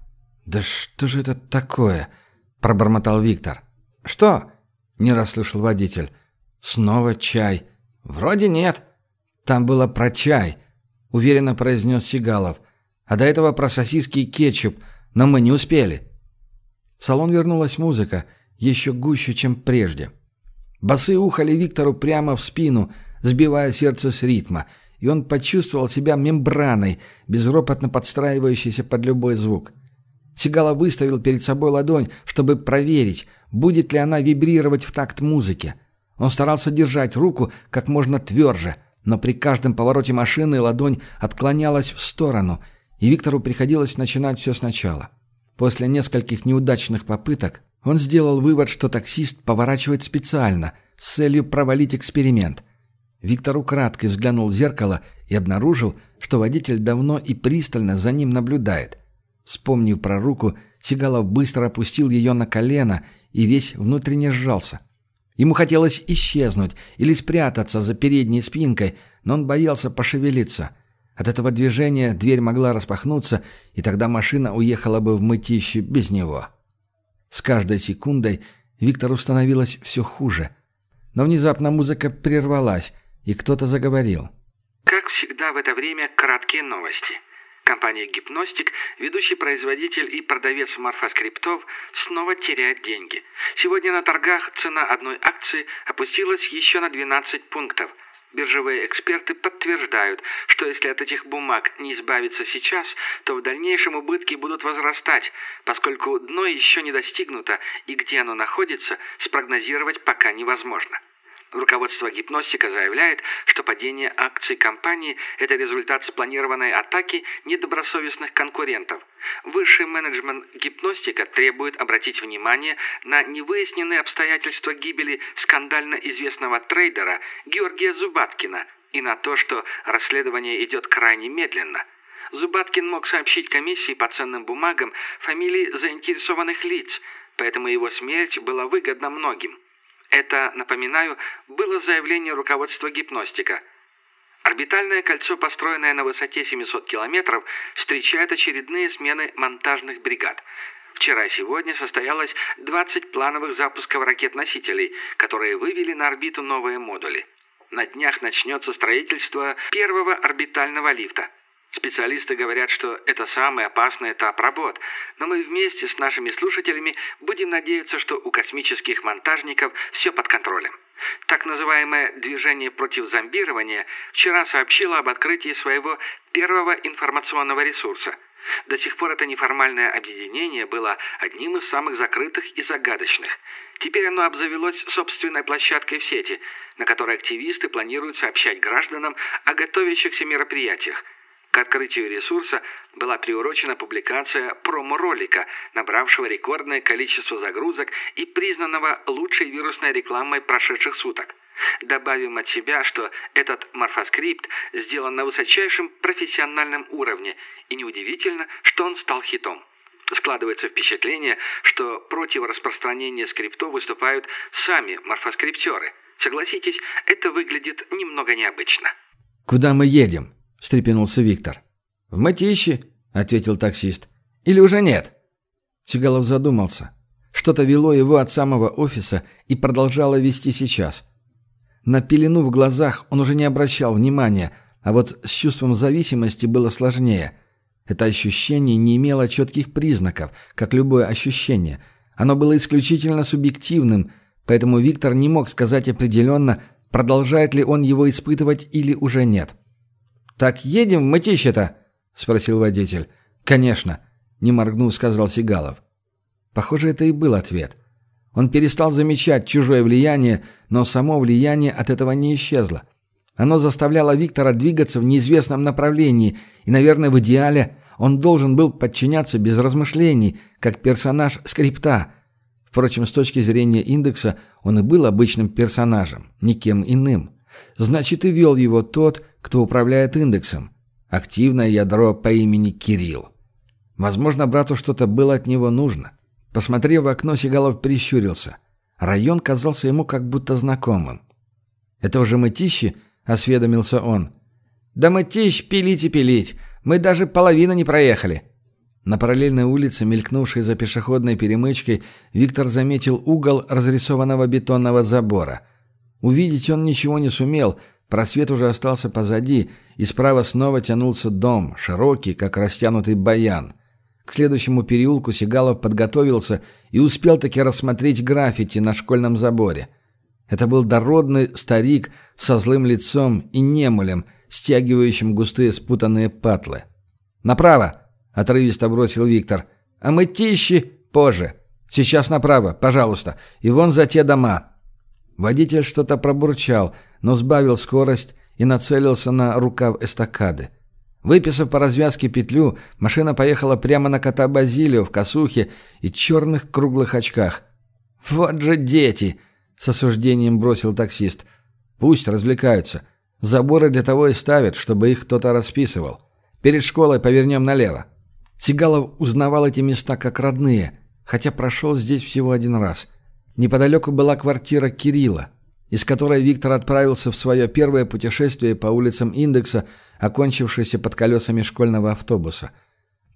«Да что же это такое?» – пробормотал Виктор. «Что?» – не расслышал водитель. «Снова чай». «Вроде нет». «Там было про чай», – уверенно произнес Сигалов. «А до этого про сосиски и кетчуп, но мы не успели». В салон вернулась музыка, еще гуще, чем прежде. Басы ухали Виктору прямо в спину, сбивая сердце с ритма, и он почувствовал себя мембраной, безропотно подстраивающейся под любой звук. Сигала выставил перед собой ладонь, чтобы проверить, будет ли она вибрировать в такт музыке. Он старался держать руку как можно тверже, но при каждом повороте машины ладонь отклонялась в сторону, и Виктору приходилось начинать все сначала. После нескольких неудачных попыток он сделал вывод, что таксист поворачивает специально, с целью провалить эксперимент. Виктор украдкой взглянул в зеркало и обнаружил, что водитель давно и пристально за ним наблюдает. Вспомнив про руку, Сигалов быстро опустил ее на колено и весь внутренне сжался. Ему хотелось исчезнуть или спрятаться за передней спинкой, но он боялся пошевелиться. От этого движения дверь могла распахнуться, и тогда машина уехала бы в мытище без него. С каждой секундой Виктору становилось все хуже. Но внезапно музыка прервалась, и кто-то заговорил. Как всегда в это время краткие новости. Компания «Гипностик», ведущий производитель и продавец морфоскриптов, снова теряет деньги. Сегодня на торгах цена одной акции опустилась еще на 12 пунктов, Биржевые эксперты подтверждают, что если от этих бумаг не избавиться сейчас, то в дальнейшем убытки будут возрастать, поскольку дно еще не достигнуто, и где оно находится, спрогнозировать пока невозможно. Руководство гипносика заявляет, что падение акций компании – это результат спланированной атаки недобросовестных конкурентов. Высший менеджмент гипносика требует обратить внимание на невыясненные обстоятельства гибели скандально известного трейдера Георгия Зубаткина и на то, что расследование идет крайне медленно. Зубаткин мог сообщить комиссии по ценным бумагам фамилии заинтересованных лиц, поэтому его смерть была выгодна многим. Это, напоминаю, было заявление руководства гипностика. Орбитальное кольцо, построенное на высоте 700 километров, встречает очередные смены монтажных бригад. Вчера и сегодня состоялось 20 плановых запусков ракет-носителей, которые вывели на орбиту новые модули. На днях начнется строительство первого орбитального лифта – Специалисты говорят, что это самый опасный этап работ, но мы вместе с нашими слушателями будем надеяться, что у космических монтажников все под контролем. Так называемое «движение против зомбирования» вчера сообщило об открытии своего первого информационного ресурса. До сих пор это неформальное объединение было одним из самых закрытых и загадочных. Теперь оно обзавелось собственной площадкой в сети, на которой активисты планируют сообщать гражданам о готовящихся мероприятиях – к открытию ресурса была приурочена публикация промо-ролика, набравшего рекордное количество загрузок и признанного лучшей вирусной рекламой прошедших суток. Добавим от себя, что этот морфоскрипт сделан на высочайшем профессиональном уровне, и неудивительно, что он стал хитом. Складывается впечатление, что против распространения скрипто выступают сами морфоскриптеры. Согласитесь, это выглядит немного необычно. «Куда мы едем?» – встрепенулся Виктор. «В мытище», – ответил таксист. «Или уже нет?» Сигалов задумался. Что-то вело его от самого офиса и продолжало вести сейчас. На пелену в глазах он уже не обращал внимания, а вот с чувством зависимости было сложнее. Это ощущение не имело четких признаков, как любое ощущение. Оно было исключительно субъективным, поэтому Виктор не мог сказать определенно, продолжает ли он его испытывать или уже нет. «Так едем в мытище-то?» — спросил водитель. «Конечно», — не моргнув, сказал Сигалов. Похоже, это и был ответ. Он перестал замечать чужое влияние, но само влияние от этого не исчезло. Оно заставляло Виктора двигаться в неизвестном направлении, и, наверное, в идеале он должен был подчиняться без размышлений, как персонаж скрипта. Впрочем, с точки зрения индекса он и был обычным персонажем, никем иным. Значит, и вел его тот, кто управляет индексом. Активное ядро по имени Кирилл. Возможно, брату что-то было от него нужно. Посмотрев в окно, Сигалов прищурился. Район казался ему как будто знакомым. «Это уже мытищи?» — осведомился он. «Да мытищ пилить и пилить. Мы даже половину не проехали». На параллельной улице, мелькнувшей за пешеходной перемычкой, Виктор заметил угол разрисованного бетонного забора. Увидеть он ничего не сумел, просвет уже остался позади, и справа снова тянулся дом, широкий, как растянутый баян. К следующему переулку Сигалов подготовился и успел таки рассмотреть граффити на школьном заборе. Это был дородный старик со злым лицом и немолем, стягивающим густые спутанные патлы. «Направо!» — отрывисто бросил Виктор. «А мы тищи позже. Сейчас направо, пожалуйста. И вон за те дома. Водитель что-то пробурчал, но сбавил скорость и нацелился на рукав эстакады. Выписав по развязке петлю, машина поехала прямо на кота Базилио в косухе и черных круглых очках. «Вот же дети!» — с осуждением бросил таксист. «Пусть развлекаются. Заборы для того и ставят, чтобы их кто-то расписывал. Перед школой повернем налево». Сигалов узнавал эти места как родные, хотя прошел здесь всего один раз — Неподалеку была квартира Кирилла, из которой Виктор отправился в свое первое путешествие по улицам Индекса, окончившееся под колесами школьного автобуса.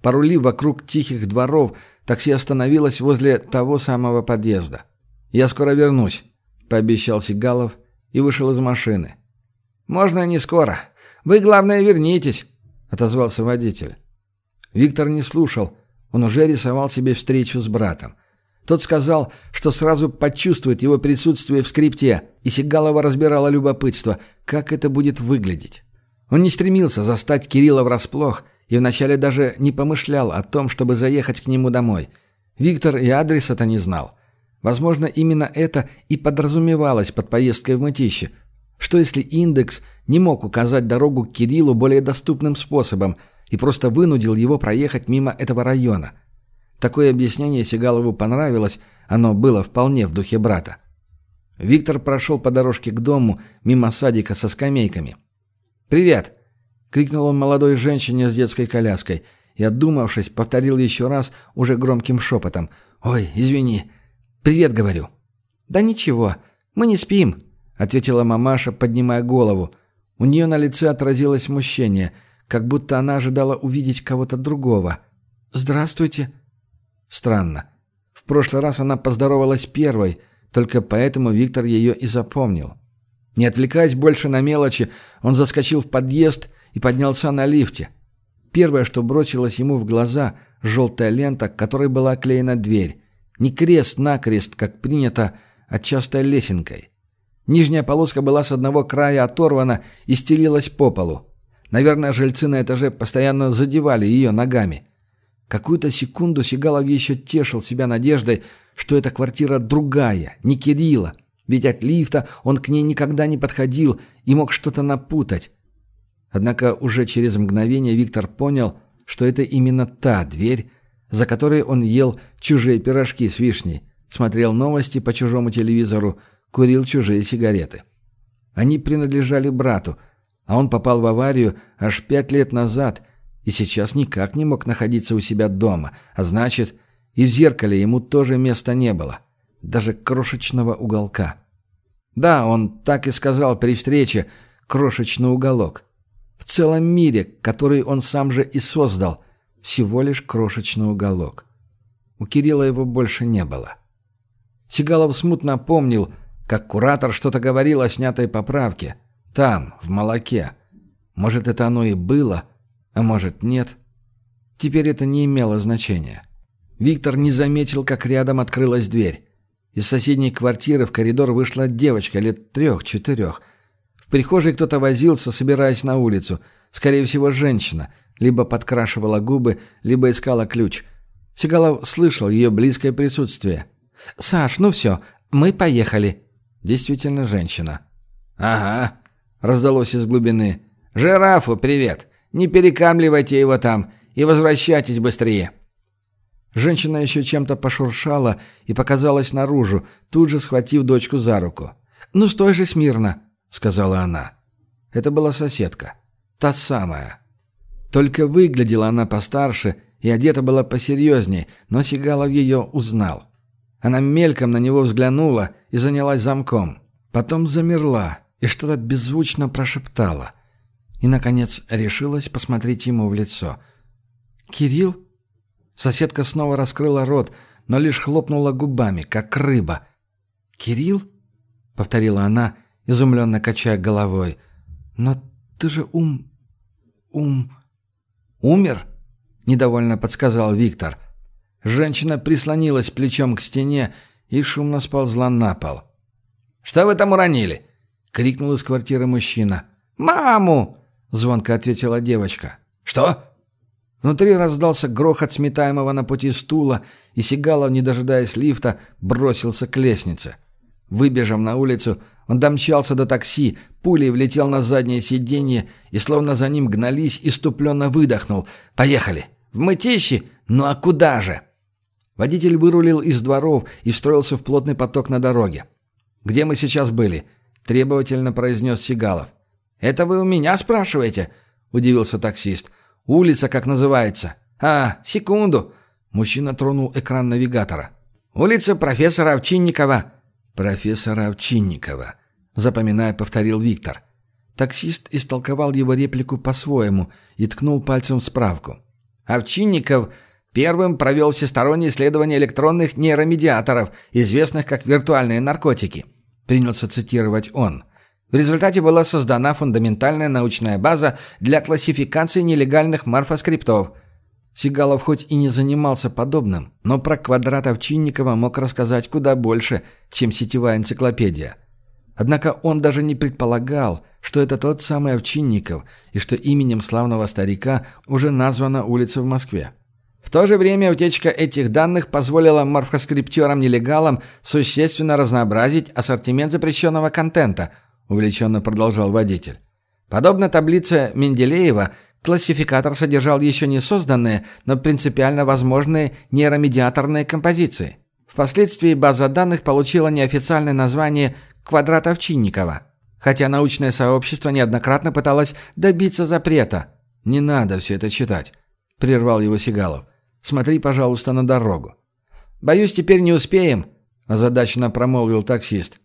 Порулив вокруг тихих дворов, такси остановилось возле того самого подъезда. «Я скоро вернусь», — пообещал Сигалов и вышел из машины. «Можно не скоро. Вы, главное, вернитесь», — отозвался водитель. Виктор не слушал. Он уже рисовал себе встречу с братом. Тот сказал, что сразу почувствует его присутствие в скрипте, и Сигалова разбирала любопытство, как это будет выглядеть. Он не стремился застать Кирилла врасплох и вначале даже не помышлял о том, чтобы заехать к нему домой. Виктор и адрес это не знал. Возможно, именно это и подразумевалось под поездкой в мытище. Что если индекс не мог указать дорогу к Кириллу более доступным способом и просто вынудил его проехать мимо этого района – Такое объяснение Сигалову понравилось, оно было вполне в духе брата. Виктор прошел по дорожке к дому, мимо садика со скамейками. «Привет!» — крикнул он молодой женщине с детской коляской и, отдумавшись, повторил еще раз уже громким шепотом. «Ой, извини. Привет, говорю». «Да ничего, мы не спим», — ответила мамаша, поднимая голову. У нее на лице отразилось смущение, как будто она ожидала увидеть кого-то другого. «Здравствуйте», Странно. В прошлый раз она поздоровалась первой, только поэтому Виктор ее и запомнил. Не отвлекаясь больше на мелочи, он заскочил в подъезд и поднялся на лифте. Первое, что бросилось ему в глаза – желтая лента, которой была оклеена дверь. Не крест-накрест, как принято, а частой лесенкой. Нижняя полоска была с одного края оторвана и стелилась по полу. Наверное, жильцы на этаже постоянно задевали ее ногами. Какую-то секунду Сигалов еще тешил себя надеждой, что эта квартира другая, не Кирилла. Ведь от лифта он к ней никогда не подходил и мог что-то напутать. Однако уже через мгновение Виктор понял, что это именно та дверь, за которой он ел чужие пирожки с вишней, смотрел новости по чужому телевизору, курил чужие сигареты. Они принадлежали брату, а он попал в аварию аж пять лет назад – и сейчас никак не мог находиться у себя дома, а значит, и в зеркале ему тоже места не было, даже крошечного уголка. Да, он так и сказал при встрече «крошечный уголок». В целом мире, который он сам же и создал, всего лишь крошечный уголок. У Кирилла его больше не было. Сигалов смутно помнил, как куратор что-то говорил о снятой поправке. Там, в молоке. Может, это оно и было – а может нет. Теперь это не имело значения. Виктор не заметил, как рядом открылась дверь. Из соседней квартиры в коридор вышла девочка лет трех-четырех. В прихожей кто-то возился, собираясь на улицу. Скорее всего, женщина. Либо подкрашивала губы, либо искала ключ. Сигалов слышал ее близкое присутствие. «Саш, ну все, мы поехали». Действительно женщина. «Ага», — раздалось из глубины. «Жирафу привет! Не перекамливайте его там и возвращайтесь быстрее». Женщина еще чем-то пошуршала и показалась наружу, тут же схватив дочку за руку. «Ну, стой же смирно», — сказала она. Это была соседка. Та самая. Только выглядела она постарше и одета была посерьезней, но Сигалов ее узнал. Она мельком на него взглянула и занялась замком. Потом замерла и что-то беззвучно прошептала — и, наконец, решилась посмотреть ему в лицо. «Кирилл?» Соседка снова раскрыла рот, но лишь хлопнула губами, как рыба. «Кирилл?» — повторила она, изумленно качая головой. «Но ты же ум... ум...» «Умер?» — недовольно подсказал Виктор. Женщина прислонилась плечом к стене и шумно сползла на пол. «Что вы там уронили?» — крикнул из квартиры мужчина. «Маму!» Звонко ответила девочка. «Что?» Внутри раздался грохот сметаемого на пути стула, и Сигалов, не дожидаясь лифта, бросился к лестнице. Выбежав на улицу, он домчался до такси, пулей влетел на заднее сиденье и, словно за ним гнались, иступленно выдохнул. «Поехали! В мытищи? Ну а куда же?» Водитель вырулил из дворов и встроился в плотный поток на дороге. «Где мы сейчас были?» – требовательно произнес Сигалов. «Это вы у меня спрашиваете?» – удивился таксист. «Улица как называется?» «А, секунду!» Мужчина тронул экран навигатора. «Улица профессора Овчинникова». «Профессора Овчинникова», – запоминая, повторил Виктор. Таксист истолковал его реплику по-своему и ткнул пальцем в справку. «Овчинников первым провел всестороннее исследование электронных нейромедиаторов, известных как виртуальные наркотики», – принялся цитировать он – в результате была создана фундаментальная научная база для классификации нелегальных морфоскриптов. Сигалов хоть и не занимался подобным, но про квадрат Овчинникова мог рассказать куда больше, чем сетевая энциклопедия. Однако он даже не предполагал, что это тот самый Овчинников и что именем славного старика уже названа улица в Москве. В то же время утечка этих данных позволила морфоскриптерам-нелегалам существенно разнообразить ассортимент запрещенного контента –– увлеченно продолжал водитель. Подобно таблице Менделеева, классификатор содержал еще не созданные, но принципиально возможные нейромедиаторные композиции. Впоследствии база данных получила неофициальное название «Квадрат Овчинникова», хотя научное сообщество неоднократно пыталось добиться запрета. «Не надо все это читать», – прервал его Сигалов. «Смотри, пожалуйста, на дорогу». «Боюсь, теперь не успеем», – озадаченно промолвил таксист.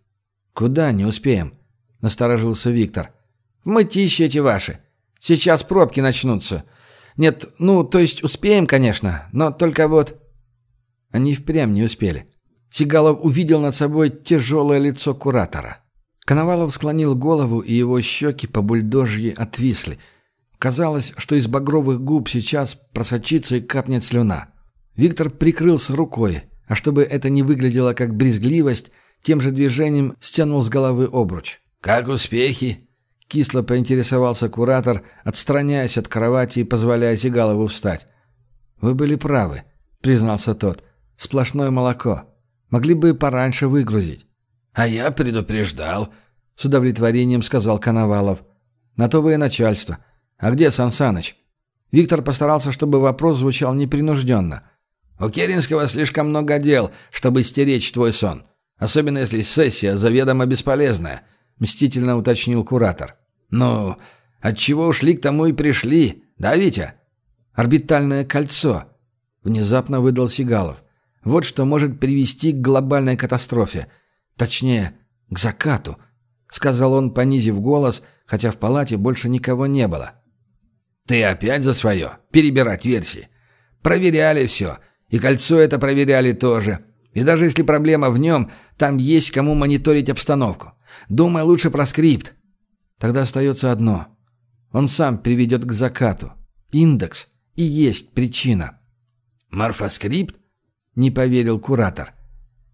«Куда не успеем?» – насторожился Виктор. «В мытище эти ваши. Сейчас пробки начнутся. Нет, ну, то есть успеем, конечно, но только вот...» Они впрямь не успели. Тигалов увидел над собой тяжелое лицо куратора. Коновалов склонил голову, и его щеки по бульдожье отвисли. Казалось, что из багровых губ сейчас просочится и капнет слюна. Виктор прикрылся рукой, а чтобы это не выглядело как брезгливость, тем же движением стянул с головы обруч. «Как успехи?» — кисло поинтересовался куратор, отстраняясь от кровати и позволяя Зигалову встать. «Вы были правы», — признался тот. «Сплошное молоко. Могли бы пораньше выгрузить». «А я предупреждал», — с удовлетворением сказал Коновалов. «На то вы и начальство. А где Сансаныч?» Виктор постарался, чтобы вопрос звучал непринужденно. «У Керенского слишком много дел, чтобы стеречь твой сон. Особенно если сессия заведомо бесполезная мстительно уточнил куратор. «Ну, от чего ушли, к тому и пришли, да, Витя?» «Орбитальное кольцо», — внезапно выдал Сигалов. «Вот что может привести к глобальной катастрофе. Точнее, к закату», — сказал он, понизив голос, хотя в палате больше никого не было. «Ты опять за свое? Перебирать версии. Проверяли все. И кольцо это проверяли тоже. И даже если проблема в нем, там есть кому мониторить обстановку. Думай лучше про скрипт. Тогда остается одно. Он сам приведет к закату. Индекс и есть причина. Морфоскрипт? Не поверил куратор.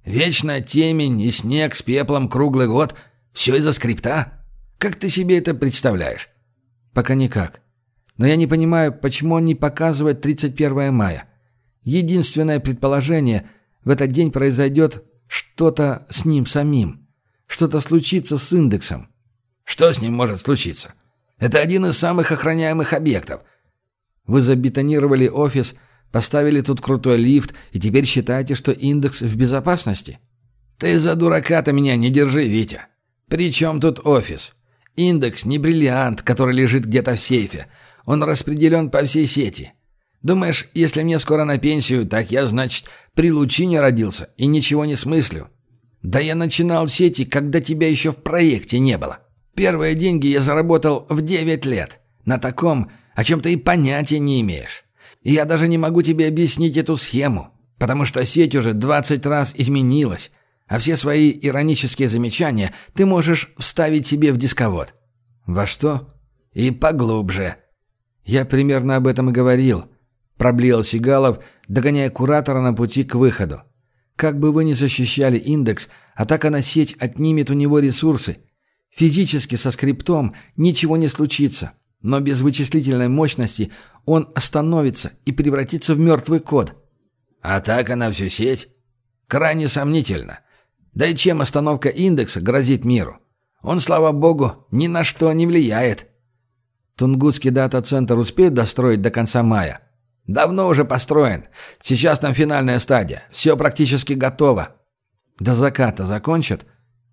Вечная темень и снег с пеплом круглый год. Все из-за скрипта? Как ты себе это представляешь? Пока никак. Но я не понимаю, почему он не показывает 31 мая. Единственное предположение – в этот день произойдет что-то с ним самим. Что-то случится с индексом. Что с ним может случиться? Это один из самых охраняемых объектов. Вы забетонировали офис, поставили тут крутой лифт, и теперь считаете, что индекс в безопасности? Ты за дурака-то меня не держи, Витя. При чем тут офис? Индекс не бриллиант, который лежит где-то в сейфе. Он распределен по всей сети. Думаешь, если мне скоро на пенсию, так я, значит, при лучине родился и ничего не смыслю? Да я начинал сети, когда тебя еще в проекте не было. Первые деньги я заработал в 9 лет. На таком, о чем ты и понятия не имеешь. И я даже не могу тебе объяснить эту схему, потому что сеть уже 20 раз изменилась, а все свои иронические замечания ты можешь вставить себе в дисковод. Во что? И поглубже. Я примерно об этом и говорил, проблеял Сигалов, догоняя куратора на пути к выходу. Как бы вы ни защищали индекс, атака на сеть отнимет у него ресурсы. Физически со скриптом ничего не случится, но без вычислительной мощности он остановится и превратится в мертвый код. Атака на всю сеть? Крайне сомнительно. Да и чем остановка индекса грозит миру? Он, слава богу, ни на что не влияет. Тунгутский дата-центр успеет достроить до конца мая? «Давно уже построен. Сейчас там финальная стадия. Все практически готово». «До заката закончат?»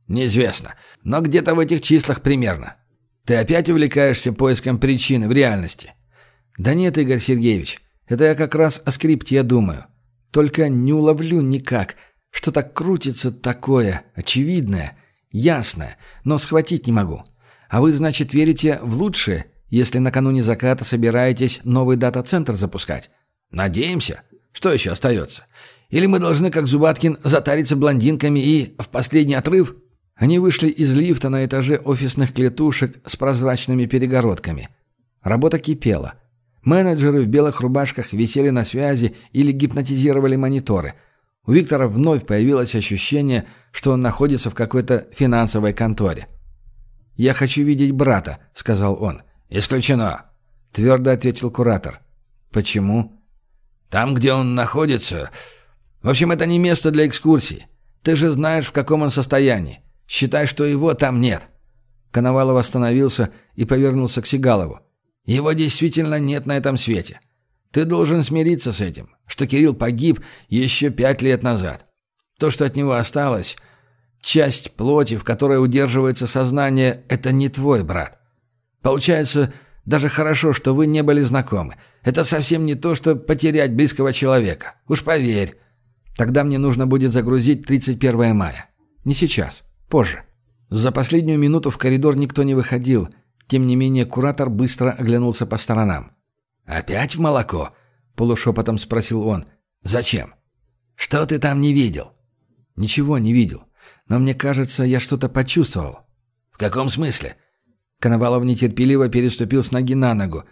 «Неизвестно. Но где-то в этих числах примерно. Ты опять увлекаешься поиском причины в реальности?» «Да нет, Игорь Сергеевич. Это я как раз о скрипте я думаю. Только не уловлю никак. Что так крутится такое, очевидное, ясное, но схватить не могу. А вы, значит, верите в лучшее если накануне заката собираетесь новый дата-центр запускать. Надеемся. Что еще остается? Или мы должны, как Зубаткин, затариться блондинками и в последний отрыв? Они вышли из лифта на этаже офисных клетушек с прозрачными перегородками. Работа кипела. Менеджеры в белых рубашках висели на связи или гипнотизировали мониторы. У Виктора вновь появилось ощущение, что он находится в какой-то финансовой конторе. «Я хочу видеть брата», — сказал он. — «Исключено», — твердо ответил куратор. «Почему?» «Там, где он находится... В общем, это не место для экскурсий. Ты же знаешь, в каком он состоянии. Считай, что его там нет». Коновалов остановился и повернулся к Сигалову. «Его действительно нет на этом свете. Ты должен смириться с этим, что Кирилл погиб еще пять лет назад. То, что от него осталось, часть плоти, в которой удерживается сознание, это не твой брат. Получается, даже хорошо, что вы не были знакомы. Это совсем не то, что потерять близкого человека. Уж поверь. Тогда мне нужно будет загрузить 31 мая. Не сейчас, позже. За последнюю минуту в коридор никто не выходил. Тем не менее, куратор быстро оглянулся по сторонам. «Опять в молоко?» – полушепотом спросил он. «Зачем?» «Что ты там не видел?» «Ничего не видел. Но мне кажется, я что-то почувствовал». «В каком смысле?» Коновалов нетерпеливо переступил с ноги на ногу.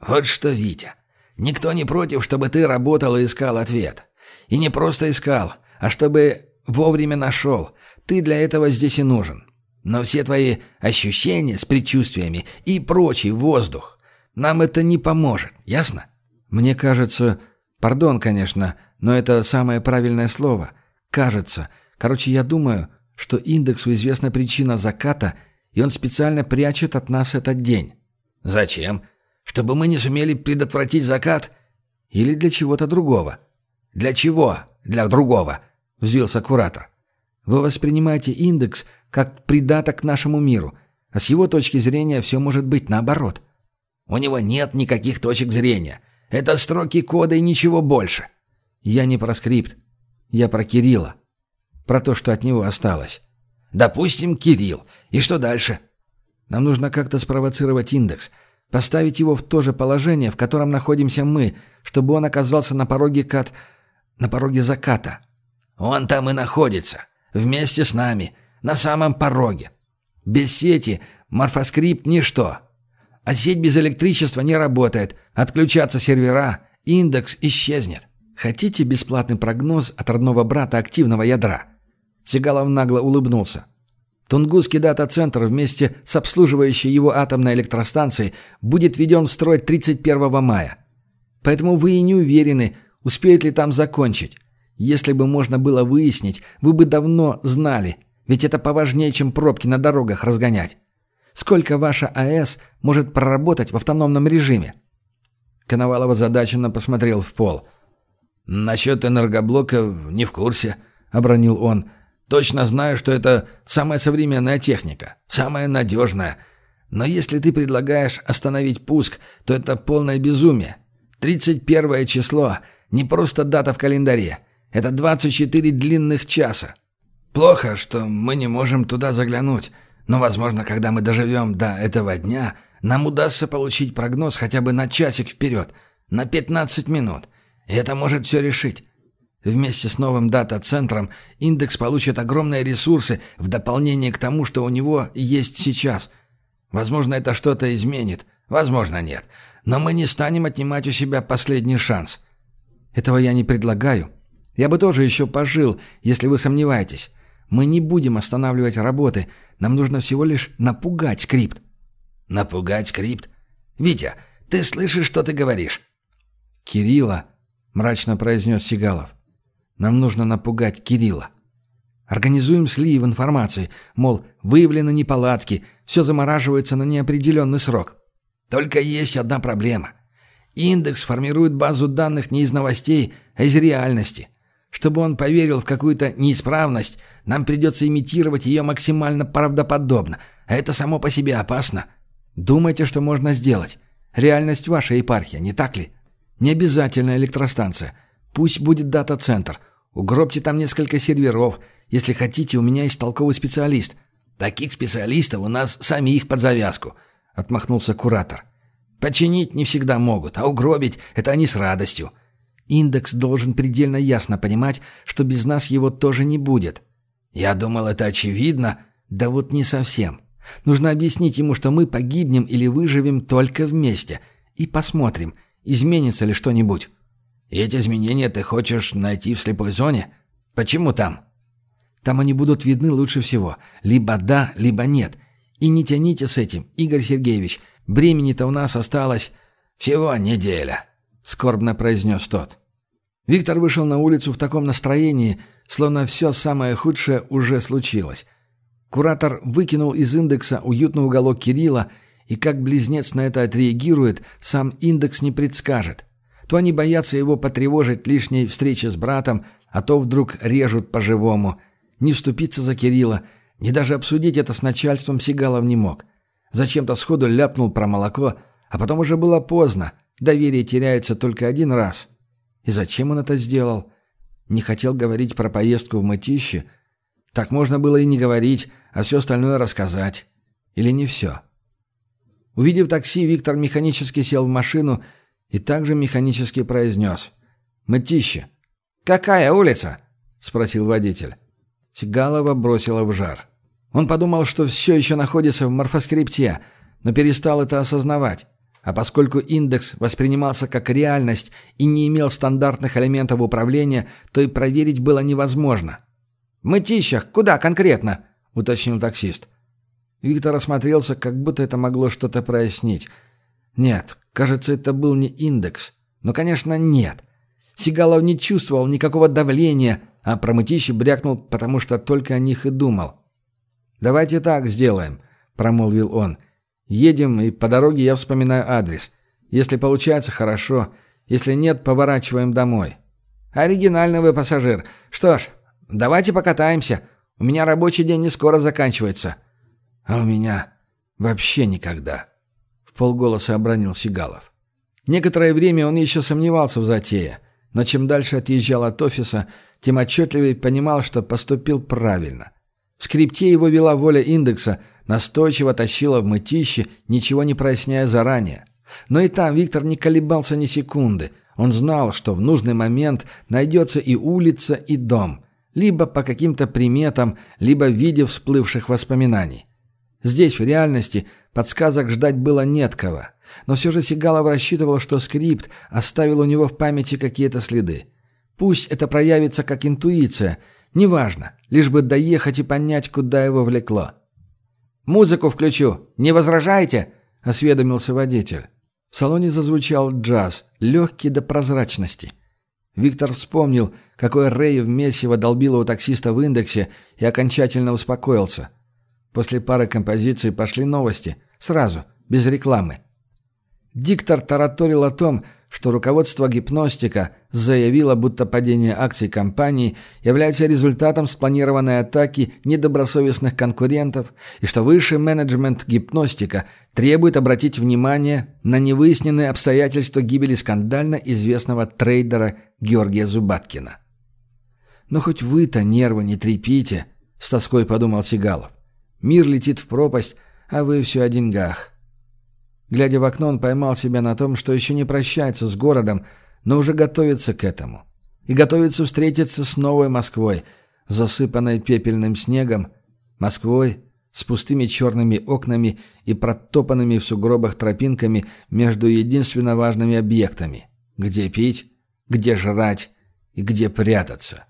«Вот что, Витя, никто не против, чтобы ты работал и искал ответ. И не просто искал, а чтобы вовремя нашел. Ты для этого здесь и нужен. Но все твои ощущения с предчувствиями и прочий воздух, нам это не поможет, ясно?» «Мне кажется... Пардон, конечно, но это самое правильное слово. Кажется. Короче, я думаю, что индексу известна причина заката — и он специально прячет от нас этот день. Зачем? Чтобы мы не сумели предотвратить закат? Или для чего-то другого? Для чего? Для другого? Взвился куратор. Вы воспринимаете индекс как придаток к нашему миру, а с его точки зрения все может быть наоборот. У него нет никаких точек зрения. Это строки кода и ничего больше. Я не про скрипт. Я про Кирилла. Про то, что от него осталось. Допустим, Кирилл. И что дальше? Нам нужно как-то спровоцировать индекс, поставить его в то же положение, в котором находимся мы, чтобы он оказался на пороге кат... на пороге заката. Он там и находится. Вместе с нами. На самом пороге. Без сети морфоскрипт – ничто. А сеть без электричества не работает. Отключатся сервера, индекс исчезнет. Хотите бесплатный прогноз от родного брата активного ядра?» Сигалов нагло улыбнулся. Тунгусский дата-центр вместе с обслуживающей его атомной электростанцией будет введен в строй 31 мая. Поэтому вы и не уверены, успеют ли там закончить. Если бы можно было выяснить, вы бы давно знали, ведь это поважнее, чем пробки на дорогах разгонять. Сколько ваша АЭС может проработать в автономном режиме? Коновалов озадаченно посмотрел в пол. «Насчет энергоблоков не в курсе», — обронил он. Точно знаю, что это самая современная техника, самая надежная. Но если ты предлагаешь остановить пуск, то это полное безумие. 31 число – не просто дата в календаре. Это 24 длинных часа. Плохо, что мы не можем туда заглянуть. Но, возможно, когда мы доживем до этого дня, нам удастся получить прогноз хотя бы на часик вперед, на 15 минут. И это может все решить. Вместе с новым дата-центром индекс получит огромные ресурсы в дополнение к тому, что у него есть сейчас. Возможно, это что-то изменит, возможно, нет. Но мы не станем отнимать у себя последний шанс. Этого я не предлагаю. Я бы тоже еще пожил, если вы сомневаетесь. Мы не будем останавливать работы. Нам нужно всего лишь напугать скрипт. Напугать скрипт? Витя, ты слышишь, что ты говоришь? Кирилла, мрачно произнес Сигалов. Нам нужно напугать Кирилла. Организуем слив информации, мол, выявлены неполадки, все замораживается на неопределенный срок. Только есть одна проблема. Индекс формирует базу данных не из новостей, а из реальности. Чтобы он поверил в какую-то неисправность, нам придется имитировать ее максимально правдоподобно, а это само по себе опасно. Думайте, что можно сделать. Реальность ваша епархия, не так ли? Не обязательно электростанция – Пусть будет дата-центр. Угробьте там несколько серверов. Если хотите, у меня есть толковый специалист. Таких специалистов у нас сами их под завязку, отмахнулся куратор. Починить не всегда могут, а угробить это они с радостью. Индекс должен предельно ясно понимать, что без нас его тоже не будет. Я думал, это очевидно, да вот не совсем. Нужно объяснить ему, что мы погибнем или выживем только вместе, и посмотрим, изменится ли что-нибудь. И эти изменения ты хочешь найти в слепой зоне? Почему там? Там они будут видны лучше всего. Либо да, либо нет. И не тяните с этим, Игорь Сергеевич. Времени-то у нас осталось всего неделя», — скорбно произнес тот. Виктор вышел на улицу в таком настроении, словно все самое худшее уже случилось. Куратор выкинул из индекса уютный уголок Кирилла, и как близнец на это отреагирует, сам индекс не предскажет. То они боятся его потревожить лишней встречи с братом, а то вдруг режут по-живому. Не вступиться за Кирилла, не даже обсудить это с начальством Сигалов не мог. Зачем-то сходу ляпнул про молоко, а потом уже было поздно. Доверие теряется только один раз. И зачем он это сделал? Не хотел говорить про поездку в мытище? Так можно было и не говорить, а все остальное рассказать. Или не все? Увидев такси, Виктор механически сел в машину и также механически произнес «Мытище». «Какая улица?» – спросил водитель. Сигалова бросила в жар. Он подумал, что все еще находится в морфоскрипте, но перестал это осознавать. А поскольку индекс воспринимался как реальность и не имел стандартных элементов управления, то и проверить было невозможно. «В мытищах куда конкретно?» – уточнил таксист. Виктор осмотрелся, как будто это могло что-то прояснить – нет, кажется, это был не индекс. Но, конечно, нет. Сигалов не чувствовал никакого давления, а про мытищи брякнул, потому что только о них и думал. «Давайте так сделаем», — промолвил он. «Едем, и по дороге я вспоминаю адрес. Если получается, хорошо. Если нет, поворачиваем домой». «Оригинальный вы пассажир. Что ж, давайте покатаемся. У меня рабочий день не скоро заканчивается». «А у меня вообще никогда» полголоса обронил Сигалов. Некоторое время он еще сомневался в затее, но чем дальше отъезжал от офиса, тем отчетливее понимал, что поступил правильно. В скрипте его вела воля индекса, настойчиво тащила в мытище, ничего не проясняя заранее. Но и там Виктор не колебался ни секунды. Он знал, что в нужный момент найдется и улица, и дом. Либо по каким-то приметам, либо в виде всплывших воспоминаний. Здесь, в реальности, Подсказок ждать было нет кого. Но все же Сигалов рассчитывал, что скрипт оставил у него в памяти какие-то следы. Пусть это проявится как интуиция, неважно, лишь бы доехать и понять, куда его влекло. «Музыку включу, не возражаете?» – осведомился водитель. В салоне зазвучал джаз, легкий до прозрачности. Виктор вспомнил, какой Рэй в месиво долбило у таксиста в индексе и окончательно успокоился. После пары композиций пошли новости. Сразу, без рекламы. Диктор тараторил о том, что руководство гипностика заявило, будто падение акций компании является результатом спланированной атаки недобросовестных конкурентов и что высший менеджмент гипностика требует обратить внимание на невыясненные обстоятельства гибели скандально известного трейдера Георгия Зубаткина. «Но хоть вы-то нервы не трепите», — с тоской подумал Сигалов. «Мир летит в пропасть, а вы все о деньгах». Глядя в окно, он поймал себя на том, что еще не прощается с городом, но уже готовится к этому. И готовится встретиться с новой Москвой, засыпанной пепельным снегом, Москвой с пустыми черными окнами и протопанными в сугробах тропинками между единственно важными объектами – где пить, где жрать и где прятаться.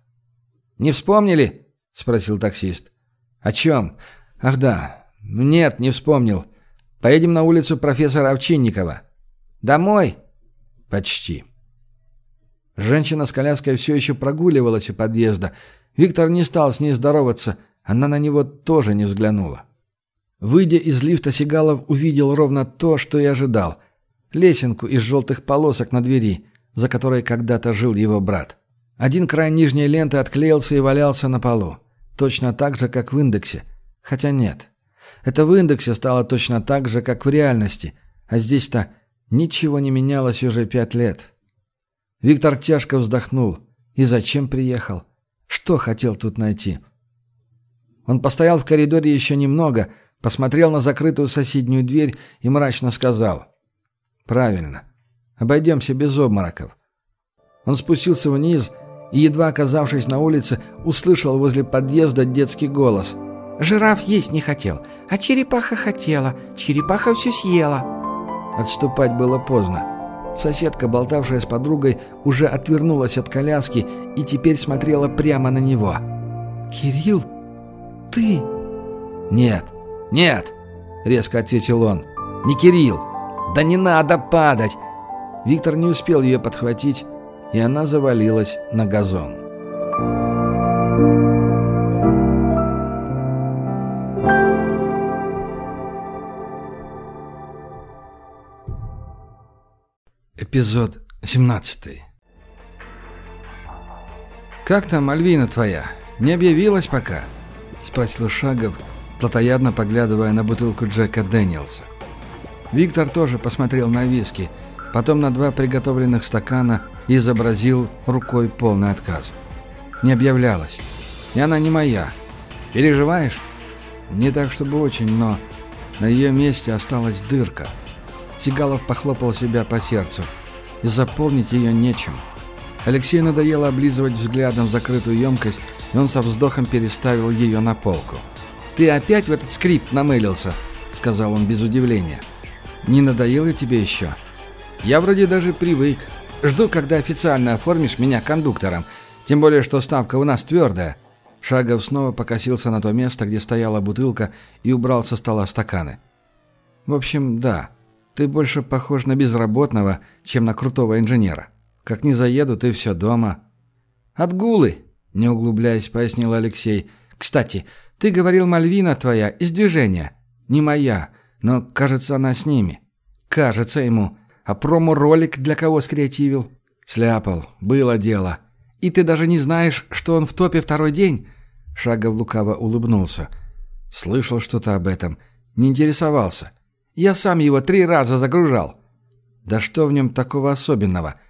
«Не вспомнили?» – спросил таксист. «О чем? Ах да, ну «Нет, не вспомнил. Поедем на улицу профессора Овчинникова». «Домой?» «Почти». Женщина с коляской все еще прогуливалась у подъезда. Виктор не стал с ней здороваться. Она на него тоже не взглянула. Выйдя из лифта, Сигалов увидел ровно то, что и ожидал. Лесенку из желтых полосок на двери, за которой когда-то жил его брат. Один край нижней ленты отклеился и валялся на полу. Точно так же, как в индексе. Хотя нет. Это в индексе стало точно так же, как в реальности. А здесь-то ничего не менялось уже пять лет. Виктор тяжко вздохнул. И зачем приехал? Что хотел тут найти? Он постоял в коридоре еще немного, посмотрел на закрытую соседнюю дверь и мрачно сказал. «Правильно. Обойдемся без обмороков». Он спустился вниз и, едва оказавшись на улице, услышал возле подъезда детский голос – Жираф есть не хотел, а черепаха хотела. Черепаха все съела. Отступать было поздно. Соседка, болтавшая с подругой, уже отвернулась от коляски и теперь смотрела прямо на него. «Кирилл, ты...» «Нет, нет!» — резко ответил он. «Не Кирилл! Да не надо падать!» Виктор не успел ее подхватить, и она завалилась на газон. Thank you. Эпизод 17 «Как там Альвина твоя? Не объявилась пока?» — спросил Шагов, плотоядно поглядывая на бутылку Джека Дэниелса. Виктор тоже посмотрел на виски, потом на два приготовленных стакана и изобразил рукой полный отказ. «Не объявлялась. И она не моя. Переживаешь?» «Не так, чтобы очень, но на ее месте осталась дырка». Сигалов похлопал себя по сердцу. И заполнить ее нечем. Алексею надоело облизывать взглядом закрытую емкость, и он со вздохом переставил ее на полку. «Ты опять в этот скрипт намылился», — сказал он без удивления. «Не надоело тебе еще?» «Я вроде даже привык. Жду, когда официально оформишь меня кондуктором. Тем более, что ставка у нас твердая». Шагов снова покосился на то место, где стояла бутылка, и убрал со стола стаканы. «В общем, да. Ты больше похож на безработного, чем на крутого инженера. Как не заеду, ты все дома». «Отгулы», — не углубляясь, пояснил Алексей. «Кстати, ты говорил, Мальвина твоя из движения. Не моя, но, кажется, она с ними». «Кажется ему. А промо-ролик для кого скреативил?» «Сляпал. Было дело». «И ты даже не знаешь, что он в топе второй день?» Шагов лукаво улыбнулся. «Слышал что-то об этом. Не интересовался. Я сам его три раза загружал. Да что в нем такого особенного?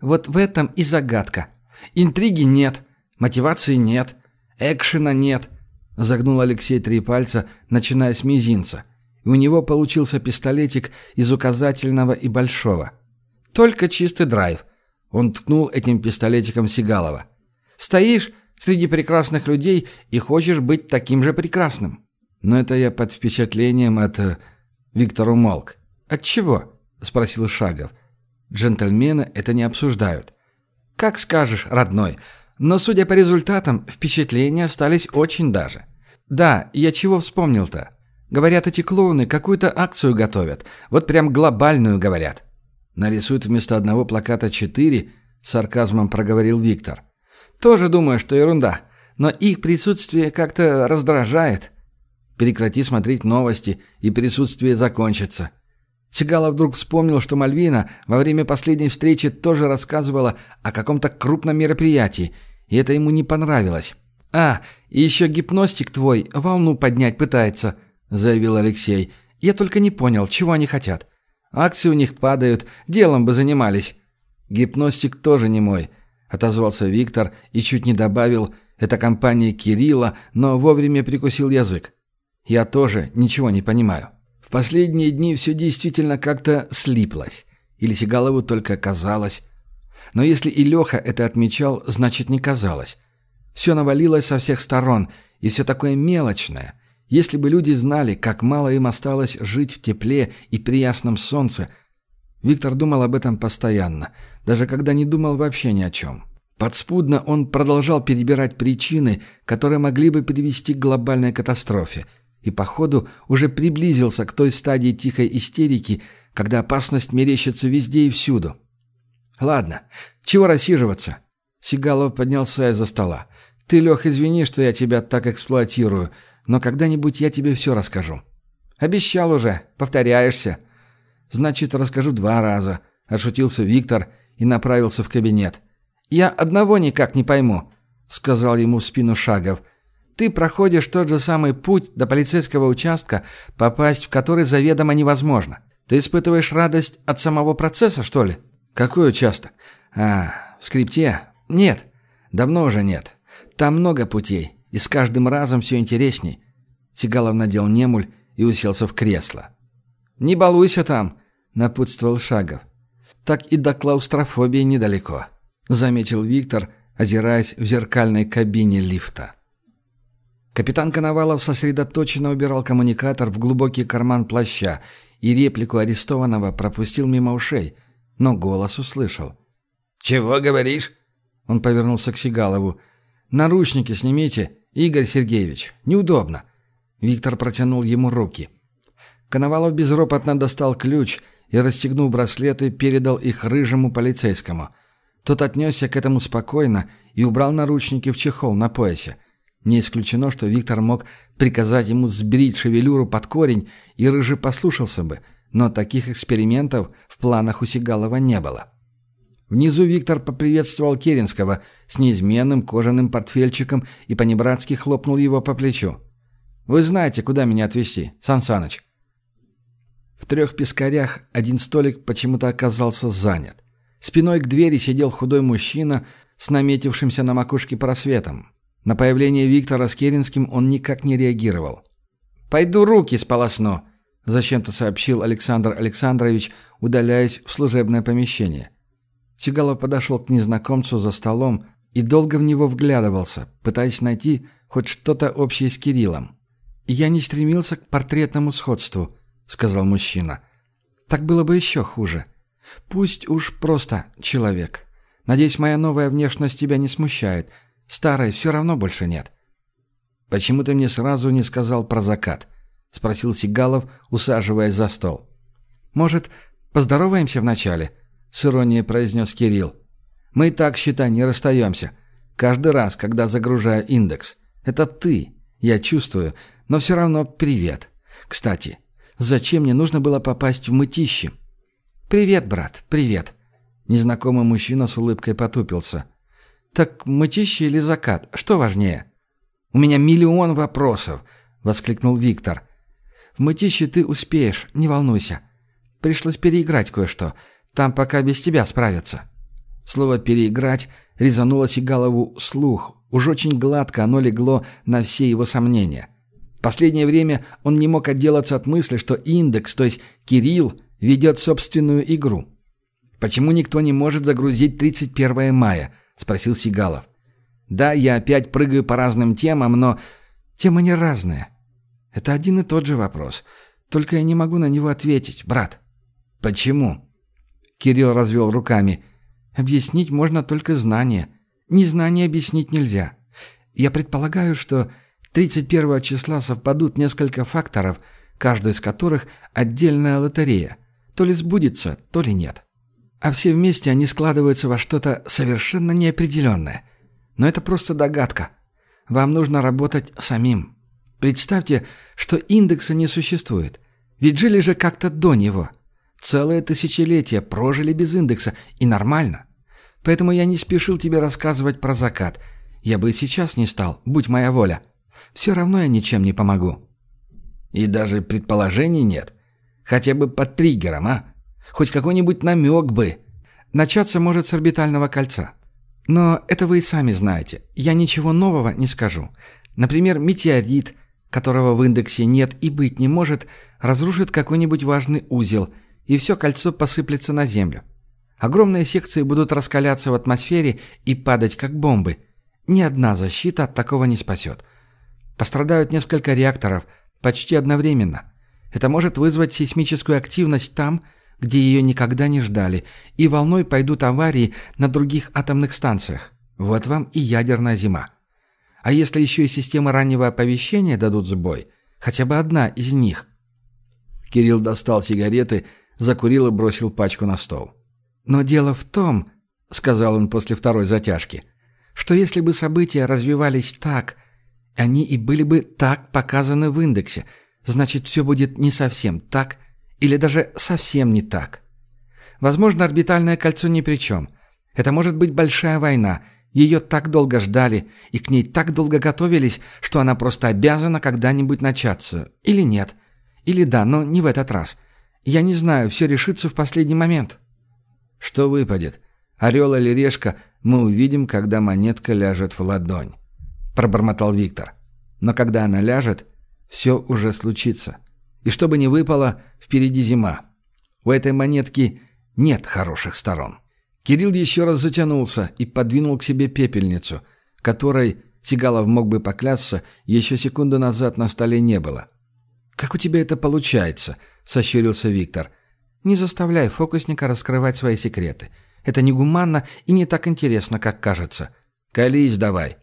Вот в этом и загадка. Интриги нет, мотивации нет, экшена нет. Загнул Алексей три пальца, начиная с мизинца. И у него получился пистолетик из указательного и большого. Только чистый драйв. Он ткнул этим пистолетиком Сигалова. «Стоишь среди прекрасных людей и хочешь быть таким же прекрасным». Но это я под впечатлением от э, Виктор умолк. От чего? спросил Шагов. Джентльмены это не обсуждают. Как скажешь, родной. Но, судя по результатам, впечатления остались очень даже. Да, я чего вспомнил-то? Говорят, эти клоуны какую-то акцию готовят. Вот прям глобальную говорят. Нарисуют вместо одного плаката четыре, сарказмом проговорил Виктор. Тоже думаю, что ерунда. Но их присутствие как-то раздражает. Прекрати смотреть новости, и присутствие закончится». Сигала вдруг вспомнил, что Мальвина во время последней встречи тоже рассказывала о каком-то крупном мероприятии, и это ему не понравилось. «А, и еще гипностик твой волну поднять пытается», — заявил Алексей. «Я только не понял, чего они хотят. Акции у них падают, делом бы занимались». «Гипностик тоже не мой», — отозвался Виктор и чуть не добавил «это компания Кирилла», но вовремя прикусил язык. Я тоже ничего не понимаю. В последние дни все действительно как-то слиплось. Или Сигалову только казалось. Но если и Леха это отмечал, значит не казалось. Все навалилось со всех сторон, и все такое мелочное. Если бы люди знали, как мало им осталось жить в тепле и при ясном солнце. Виктор думал об этом постоянно, даже когда не думал вообще ни о чем. Подспудно он продолжал перебирать причины, которые могли бы привести к глобальной катастрофе – и, походу, уже приблизился к той стадии тихой истерики, когда опасность мерещится везде и всюду. «Ладно, чего рассиживаться?» Сигалов поднялся из-за стола. «Ты, Лех, извини, что я тебя так эксплуатирую, но когда-нибудь я тебе все расскажу». «Обещал уже, повторяешься». «Значит, расскажу два раза», – Ошутился Виктор и направился в кабинет. «Я одного никак не пойму», – сказал ему в спину Шагов – ты проходишь тот же самый путь до полицейского участка, попасть в который заведомо невозможно. Ты испытываешь радость от самого процесса, что ли? Какой участок? А, в скрипте? Нет. Давно уже нет. Там много путей, и с каждым разом все интересней. Сигалов надел немуль и уселся в кресло. «Не балуйся там!» — напутствовал Шагов. «Так и до клаустрофобии недалеко», — заметил Виктор, озираясь в зеркальной кабине лифта. Капитан Коновалов сосредоточенно убирал коммуникатор в глубокий карман плаща и реплику арестованного пропустил мимо ушей, но голос услышал. «Чего говоришь?» Он повернулся к Сигалову. «Наручники снимите, Игорь Сергеевич. Неудобно». Виктор протянул ему руки. Коновалов безропотно достал ключ и, расстегнув браслеты, передал их рыжему полицейскому. Тот отнесся к этому спокойно и убрал наручники в чехол на поясе. Не исключено, что Виктор мог приказать ему сбрить шевелюру под корень, и Рыжий послушался бы, но таких экспериментов в планах у Сигалова не было. Внизу Виктор поприветствовал Керенского с неизменным кожаным портфельчиком и понебратски хлопнул его по плечу. «Вы знаете, куда меня отвезти, Сан В трех пескарях один столик почему-то оказался занят. Спиной к двери сидел худой мужчина с наметившимся на макушке просветом. На появление Виктора с Керенским он никак не реагировал. «Пойду руки сполосну», – зачем-то сообщил Александр Александрович, удаляясь в служебное помещение. Сигалов подошел к незнакомцу за столом и долго в него вглядывался, пытаясь найти хоть что-то общее с Кириллом. «Я не стремился к портретному сходству», – сказал мужчина. «Так было бы еще хуже. Пусть уж просто человек. Надеюсь, моя новая внешность тебя не смущает», – Старой все равно больше нет». «Почему ты мне сразу не сказал про закат?» — спросил Сигалов, усаживаясь за стол. «Может, поздороваемся вначале?» — с иронией произнес Кирилл. «Мы и так, считай, не расстаемся. Каждый раз, когда загружаю индекс. Это ты, я чувствую, но все равно привет. Кстати, зачем мне нужно было попасть в мытище?» «Привет, брат, привет». Незнакомый мужчина с улыбкой потупился. «Так мытище или закат? Что важнее?» «У меня миллион вопросов!» — воскликнул Виктор. «В мытище ты успеешь, не волнуйся. Пришлось переиграть кое-что. Там пока без тебя справятся». Слово «переиграть» резануло Сигалову слух. Уж очень гладко оно легло на все его сомнения. Последнее время он не мог отделаться от мысли, что индекс, то есть Кирилл, ведет собственную игру. Почему никто не может загрузить 31 мая – спросил Сигалов. Да, я опять прыгаю по разным темам, но темы не разные. Это один и тот же вопрос, только я не могу на него ответить, брат. Почему? Кирилл развел руками. Объяснить можно только знание. Незнание объяснить нельзя. Я предполагаю, что 31 числа совпадут несколько факторов, каждый из которых отдельная лотерея. То ли сбудется, то ли нет. А все вместе они складываются во что-то совершенно неопределенное. Но это просто догадка. Вам нужно работать самим. Представьте, что индекса не существует. Ведь жили же как-то до него. Целое тысячелетие прожили без индекса, и нормально. Поэтому я не спешил тебе рассказывать про закат. Я бы и сейчас не стал, будь моя воля. Все равно я ничем не помогу. И даже предположений нет. Хотя бы под триггером, а? Хоть какой-нибудь намек бы. Начаться может с орбитального кольца. Но это вы и сами знаете. Я ничего нового не скажу. Например, метеорит, которого в индексе нет и быть не может, разрушит какой-нибудь важный узел, и все кольцо посыплется на Землю. Огромные секции будут раскаляться в атмосфере и падать как бомбы. Ни одна защита от такого не спасет. Пострадают несколько реакторов, почти одновременно. Это может вызвать сейсмическую активность там, где ее никогда не ждали, и волной пойдут аварии на других атомных станциях. Вот вам и ядерная зима. А если еще и системы раннего оповещения дадут сбой, хотя бы одна из них. Кирилл достал сигареты, закурил и бросил пачку на стол. «Но дело в том», — сказал он после второй затяжки, «что если бы события развивались так, они и были бы так показаны в индексе, значит, все будет не совсем так, или даже совсем не так. Возможно, орбитальное кольцо ни при чем. Это может быть большая война. Ее так долго ждали и к ней так долго готовились, что она просто обязана когда-нибудь начаться. Или нет. Или да, но не в этот раз. Я не знаю, все решится в последний момент. Что выпадет? Орел или решка, мы увидим, когда монетка ляжет в ладонь. Пробормотал Виктор. Но когда она ляжет, все уже случится. И что бы ни выпало, впереди зима. У этой монетки нет хороших сторон. Кирилл еще раз затянулся и подвинул к себе пепельницу, которой, Сигалов мог бы поклясться, еще секунду назад на столе не было. «Как у тебя это получается?» – сощурился Виктор. «Не заставляй фокусника раскрывать свои секреты. Это негуманно и не так интересно, как кажется. Колись давай».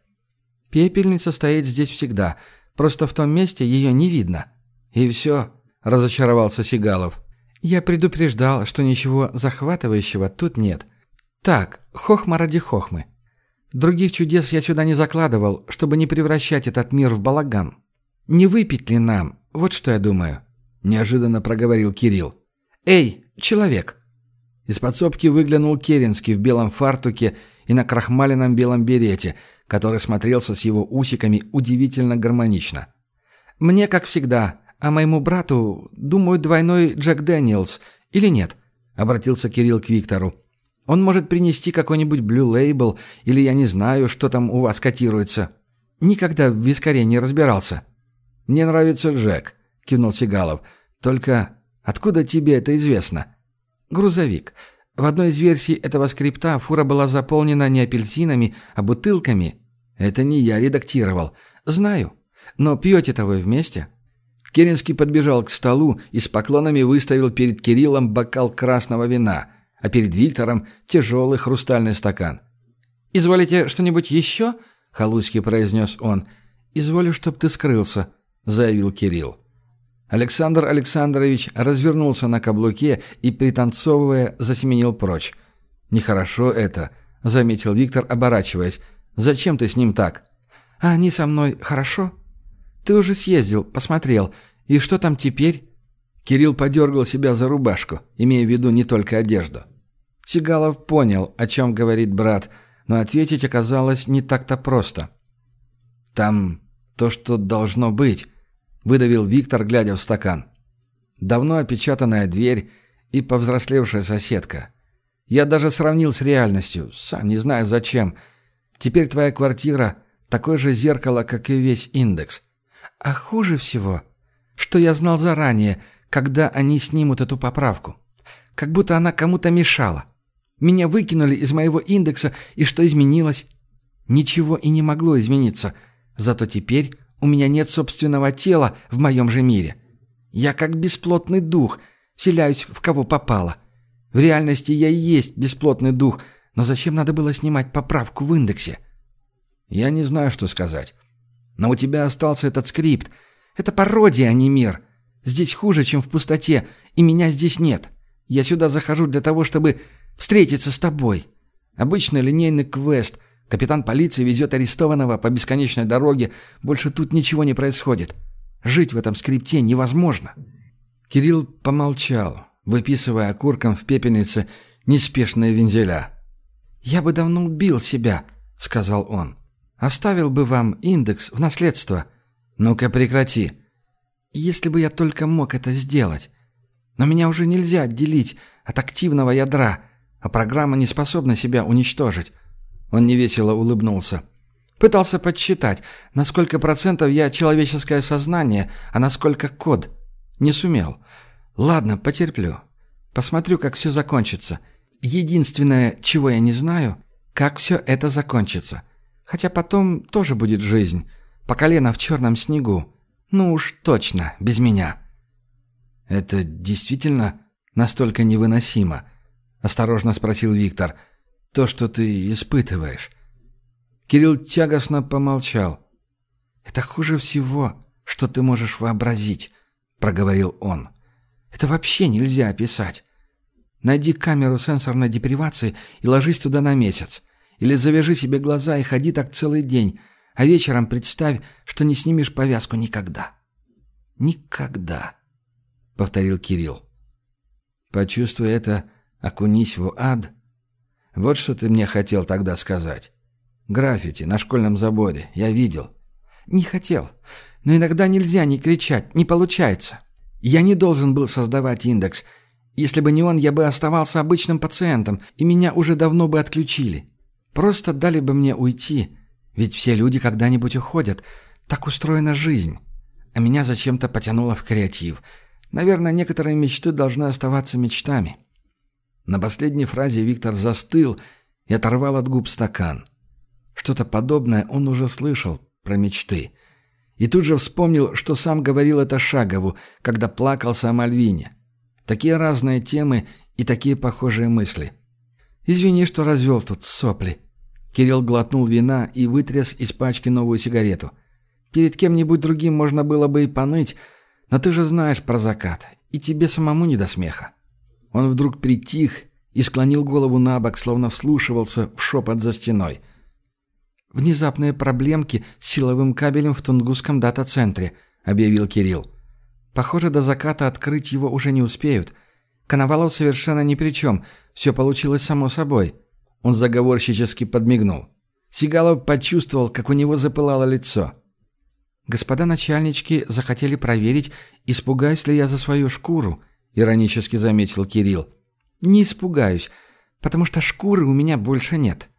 «Пепельница стоит здесь всегда, просто в том месте ее не видно». «И все?» – разочаровался Сигалов. «Я предупреждал, что ничего захватывающего тут нет. Так, хохма ради хохмы. Других чудес я сюда не закладывал, чтобы не превращать этот мир в балаган. Не выпить ли нам? Вот что я думаю», – неожиданно проговорил Кирилл. «Эй, человек!» Из подсобки выглянул Керенский в белом фартуке и на крахмаленном белом берете, который смотрелся с его усиками удивительно гармонично. «Мне, как всегда, а моему брату, думаю, двойной Джек Дэниелс. Или нет?» — обратился Кирилл к Виктору. «Он может принести какой-нибудь Blue Label, или я не знаю, что там у вас котируется. Никогда в вискаре не разбирался». «Мне нравится Джек», — кивнул Сигалов. «Только откуда тебе это известно?» «Грузовик. В одной из версий этого скрипта фура была заполнена не апельсинами, а бутылками. Это не я редактировал. Знаю. Но пьете-то вы вместе?» Керенский подбежал к столу и с поклонами выставил перед Кириллом бокал красного вина, а перед Виктором тяжелый хрустальный стакан. «Изволите что-нибудь еще?» — Халуйский произнес он. «Изволю, чтоб ты скрылся», — заявил Кирилл. Александр Александрович развернулся на каблуке и, пританцовывая, засеменил прочь. «Нехорошо это», — заметил Виктор, оборачиваясь. «Зачем ты с ним так?» «А они со мной хорошо?» Ты уже съездил, посмотрел. И что там теперь?» Кирилл подергал себя за рубашку, имея в виду не только одежду. Сигалов понял, о чем говорит брат, но ответить оказалось не так-то просто. «Там то, что должно быть», — выдавил Виктор, глядя в стакан. Давно опечатанная дверь и повзрослевшая соседка. Я даже сравнил с реальностью, сам не знаю зачем. Теперь твоя квартира — такое же зеркало, как и весь индекс. А хуже всего, что я знал заранее, когда они снимут эту поправку. Как будто она кому-то мешала. Меня выкинули из моего индекса, и что изменилось? Ничего и не могло измениться. Зато теперь у меня нет собственного тела в моем же мире. Я как бесплотный дух, вселяюсь в кого попало. В реальности я и есть бесплотный дух, но зачем надо было снимать поправку в индексе? Я не знаю, что сказать. Но у тебя остался этот скрипт. Это пародия, а не мир. Здесь хуже, чем в пустоте, и меня здесь нет. Я сюда захожу для того, чтобы встретиться с тобой. Обычный линейный квест. Капитан полиции везет арестованного по бесконечной дороге. Больше тут ничего не происходит. Жить в этом скрипте невозможно». Кирилл помолчал, выписывая окурком в пепельнице неспешные вензеля. «Я бы давно убил себя», — сказал он. Оставил бы вам индекс в наследство. Ну-ка прекрати. Если бы я только мог это сделать. Но меня уже нельзя отделить от активного ядра, а программа не способна себя уничтожить. Он невесело улыбнулся. Пытался подсчитать, на сколько процентов я человеческое сознание, а на сколько код. Не сумел. Ладно, потерплю. Посмотрю, как все закончится. Единственное, чего я не знаю, как все это закончится. Хотя потом тоже будет жизнь. По колено в черном снегу. Ну уж точно, без меня. Это действительно настолько невыносимо? Осторожно спросил Виктор. То, что ты испытываешь. Кирилл тягостно помолчал. «Это хуже всего, что ты можешь вообразить», — проговорил он. «Это вообще нельзя описать. Найди камеру сенсорной депривации и ложись туда на месяц. Или завяжи себе глаза и ходи так целый день, а вечером представь, что не снимешь повязку никогда». «Никогда», — повторил Кирилл. «Почувствуй это, окунись в ад. Вот что ты мне хотел тогда сказать. Граффити на школьном заборе, я видел». «Не хотел. Но иногда нельзя не кричать, не получается. Я не должен был создавать индекс. Если бы не он, я бы оставался обычным пациентом, и меня уже давно бы отключили. Просто дали бы мне уйти, ведь все люди когда-нибудь уходят. Так устроена жизнь. А меня зачем-то потянуло в креатив. Наверное, некоторые мечты должны оставаться мечтами. На последней фразе Виктор застыл и оторвал от губ стакан. Что-то подобное он уже слышал про мечты. И тут же вспомнил, что сам говорил это Шагову, когда плакался о Мальвине. Такие разные темы и такие похожие мысли. «Извини, что развел тут сопли», Кирилл глотнул вина и вытряс из пачки новую сигарету. «Перед кем-нибудь другим можно было бы и поныть, но ты же знаешь про закат, и тебе самому не до смеха». Он вдруг притих и склонил голову на бок, словно вслушивался в шепот за стеной. «Внезапные проблемки с силовым кабелем в Тунгусском дата-центре», — объявил Кирилл. «Похоже, до заката открыть его уже не успеют. Коновалов совершенно ни при чем, все получилось само собой». Он заговорщически подмигнул. Сигалов почувствовал, как у него запылало лицо. «Господа начальнички захотели проверить, испугаюсь ли я за свою шкуру», — иронически заметил Кирилл. «Не испугаюсь, потому что шкуры у меня больше нет.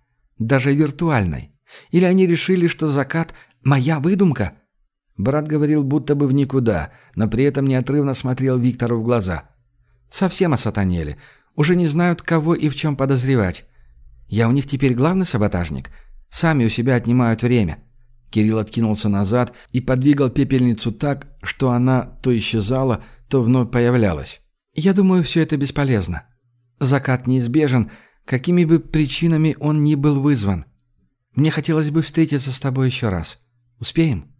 Даже виртуальной. Или они решили, что закат — моя выдумка?» Брат говорил будто бы в никуда, но при этом неотрывно смотрел Виктору в глаза. «Совсем осатанели. Уже не знают, кого и в чем подозревать. Я у них теперь главный саботажник. Сами у себя отнимают время». Кирилл откинулся назад и подвигал пепельницу так, что она то исчезала, то вновь появлялась. «Я думаю, все это бесполезно. Закат неизбежен, какими бы причинами он ни был вызван. Мне хотелось бы встретиться с тобой еще раз. Успеем?»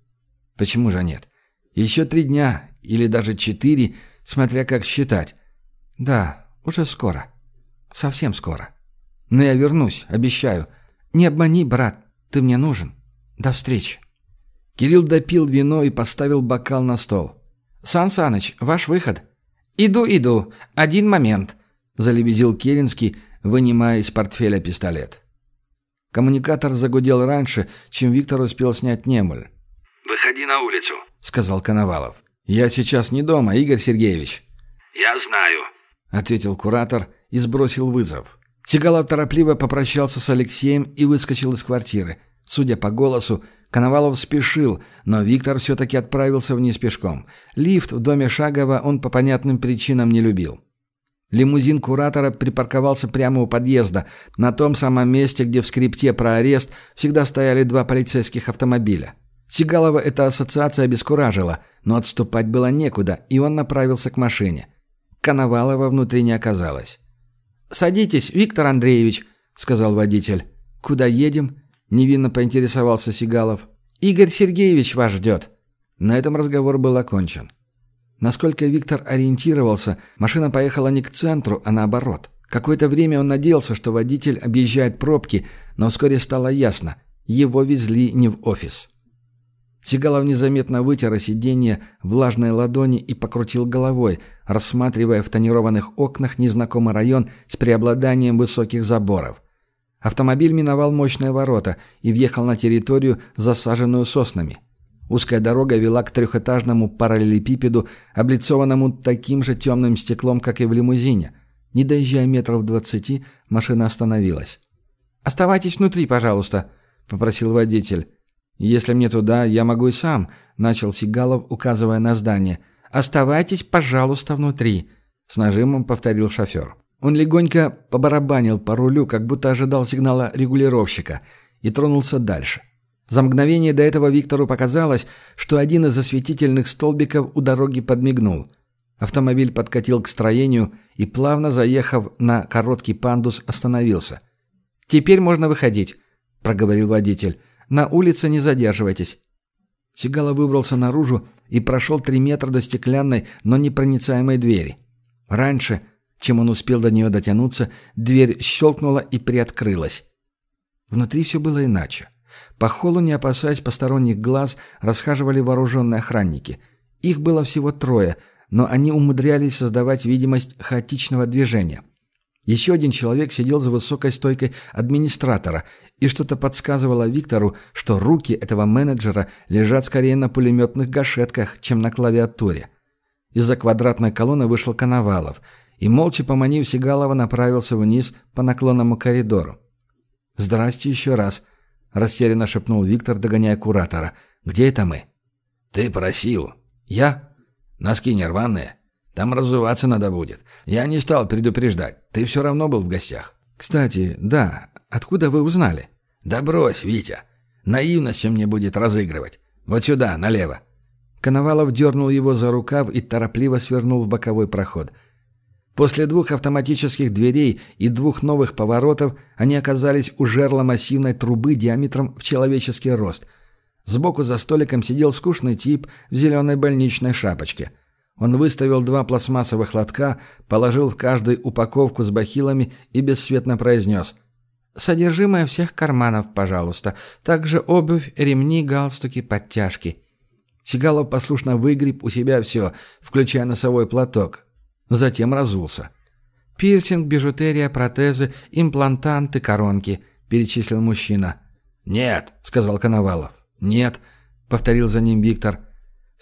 «Почему же нет? Еще три дня, или даже четыре, смотря как считать. Да, уже скоро. Совсем скоро». Но я вернусь, обещаю. Не обмани, брат, ты мне нужен. До встречи. Кирилл допил вино и поставил бокал на стол. «Сан Саныч, ваш выход». «Иду, иду. Один момент», — залебезил Керенский, вынимая из портфеля пистолет. Коммуникатор загудел раньше, чем Виктор успел снять немуль. «Выходи на улицу», — сказал Коновалов. «Я сейчас не дома, Игорь Сергеевич». «Я знаю», — ответил куратор и сбросил вызов. Сигалов торопливо попрощался с Алексеем и выскочил из квартиры. Судя по голосу, Коновалов спешил, но Виктор все-таки отправился вниз пешком. Лифт в доме Шагова он по понятным причинам не любил. Лимузин куратора припарковался прямо у подъезда, на том самом месте, где в скрипте про арест всегда стояли два полицейских автомобиля. Сигалова эта ассоциация обескуражила, но отступать было некуда, и он направился к машине. Коновалова внутри не оказалось. «Садитесь, Виктор Андреевич», — сказал водитель. «Куда едем?» — невинно поинтересовался Сигалов. «Игорь Сергеевич вас ждет». На этом разговор был окончен. Насколько Виктор ориентировался, машина поехала не к центру, а наоборот. Какое-то время он надеялся, что водитель объезжает пробки, но вскоре стало ясно — его везли не в офис. Сигалов незаметно вытер о сиденье влажной ладони и покрутил головой, рассматривая в тонированных окнах незнакомый район с преобладанием высоких заборов. Автомобиль миновал мощные ворота и въехал на территорию, засаженную соснами. Узкая дорога вела к трехэтажному параллелепипеду, облицованному таким же темным стеклом, как и в лимузине. Не доезжая метров двадцати, машина остановилась. «Оставайтесь внутри, пожалуйста», — попросил водитель. «Если мне туда, я могу и сам», — начал Сигалов, указывая на здание. «Оставайтесь, пожалуйста, внутри», — с нажимом повторил шофер. Он легонько побарабанил по рулю, как будто ожидал сигнала регулировщика, и тронулся дальше. За мгновение до этого Виктору показалось, что один из осветительных столбиков у дороги подмигнул. Автомобиль подкатил к строению и, плавно заехав на короткий пандус, остановился. «Теперь можно выходить», — проговорил водитель. На улице не задерживайтесь». Сигала выбрался наружу и прошел три метра до стеклянной, но непроницаемой двери. Раньше, чем он успел до нее дотянуться, дверь щелкнула и приоткрылась. Внутри все было иначе. По холлу, не опасаясь посторонних глаз, расхаживали вооруженные охранники. Их было всего трое, но они умудрялись создавать видимость хаотичного движения – еще один человек сидел за высокой стойкой администратора и что-то подсказывало Виктору, что руки этого менеджера лежат скорее на пулеметных гашетках, чем на клавиатуре. Из-за квадратной колонны вышел Коновалов и, молча поманив Сигалова, направился вниз по наклонному коридору. «Здрасте еще раз», — растерянно шепнул Виктор, догоняя куратора. «Где это мы?» «Ты просил». «Я?» «Носки не там разуваться надо будет. Я не стал предупреждать. Ты все равно был в гостях». «Кстати, да. Откуда вы узнали?» «Да брось, Витя. Наивно чем мне будет разыгрывать. Вот сюда, налево». Коновалов дернул его за рукав и торопливо свернул в боковой проход. После двух автоматических дверей и двух новых поворотов они оказались у жерла массивной трубы диаметром в человеческий рост. Сбоку за столиком сидел скучный тип в зеленой больничной шапочке – он выставил два пластмассовых лотка, положил в каждый упаковку с бахилами и бесцветно произнес «Содержимое всех карманов, пожалуйста. Также обувь, ремни, галстуки, подтяжки». Сигалов послушно выгреб у себя все, включая носовой платок. Затем разулся. «Пирсинг, бижутерия, протезы, имплантанты, коронки», — перечислил мужчина. «Нет», — сказал Коновалов. «Нет», — повторил за ним Виктор.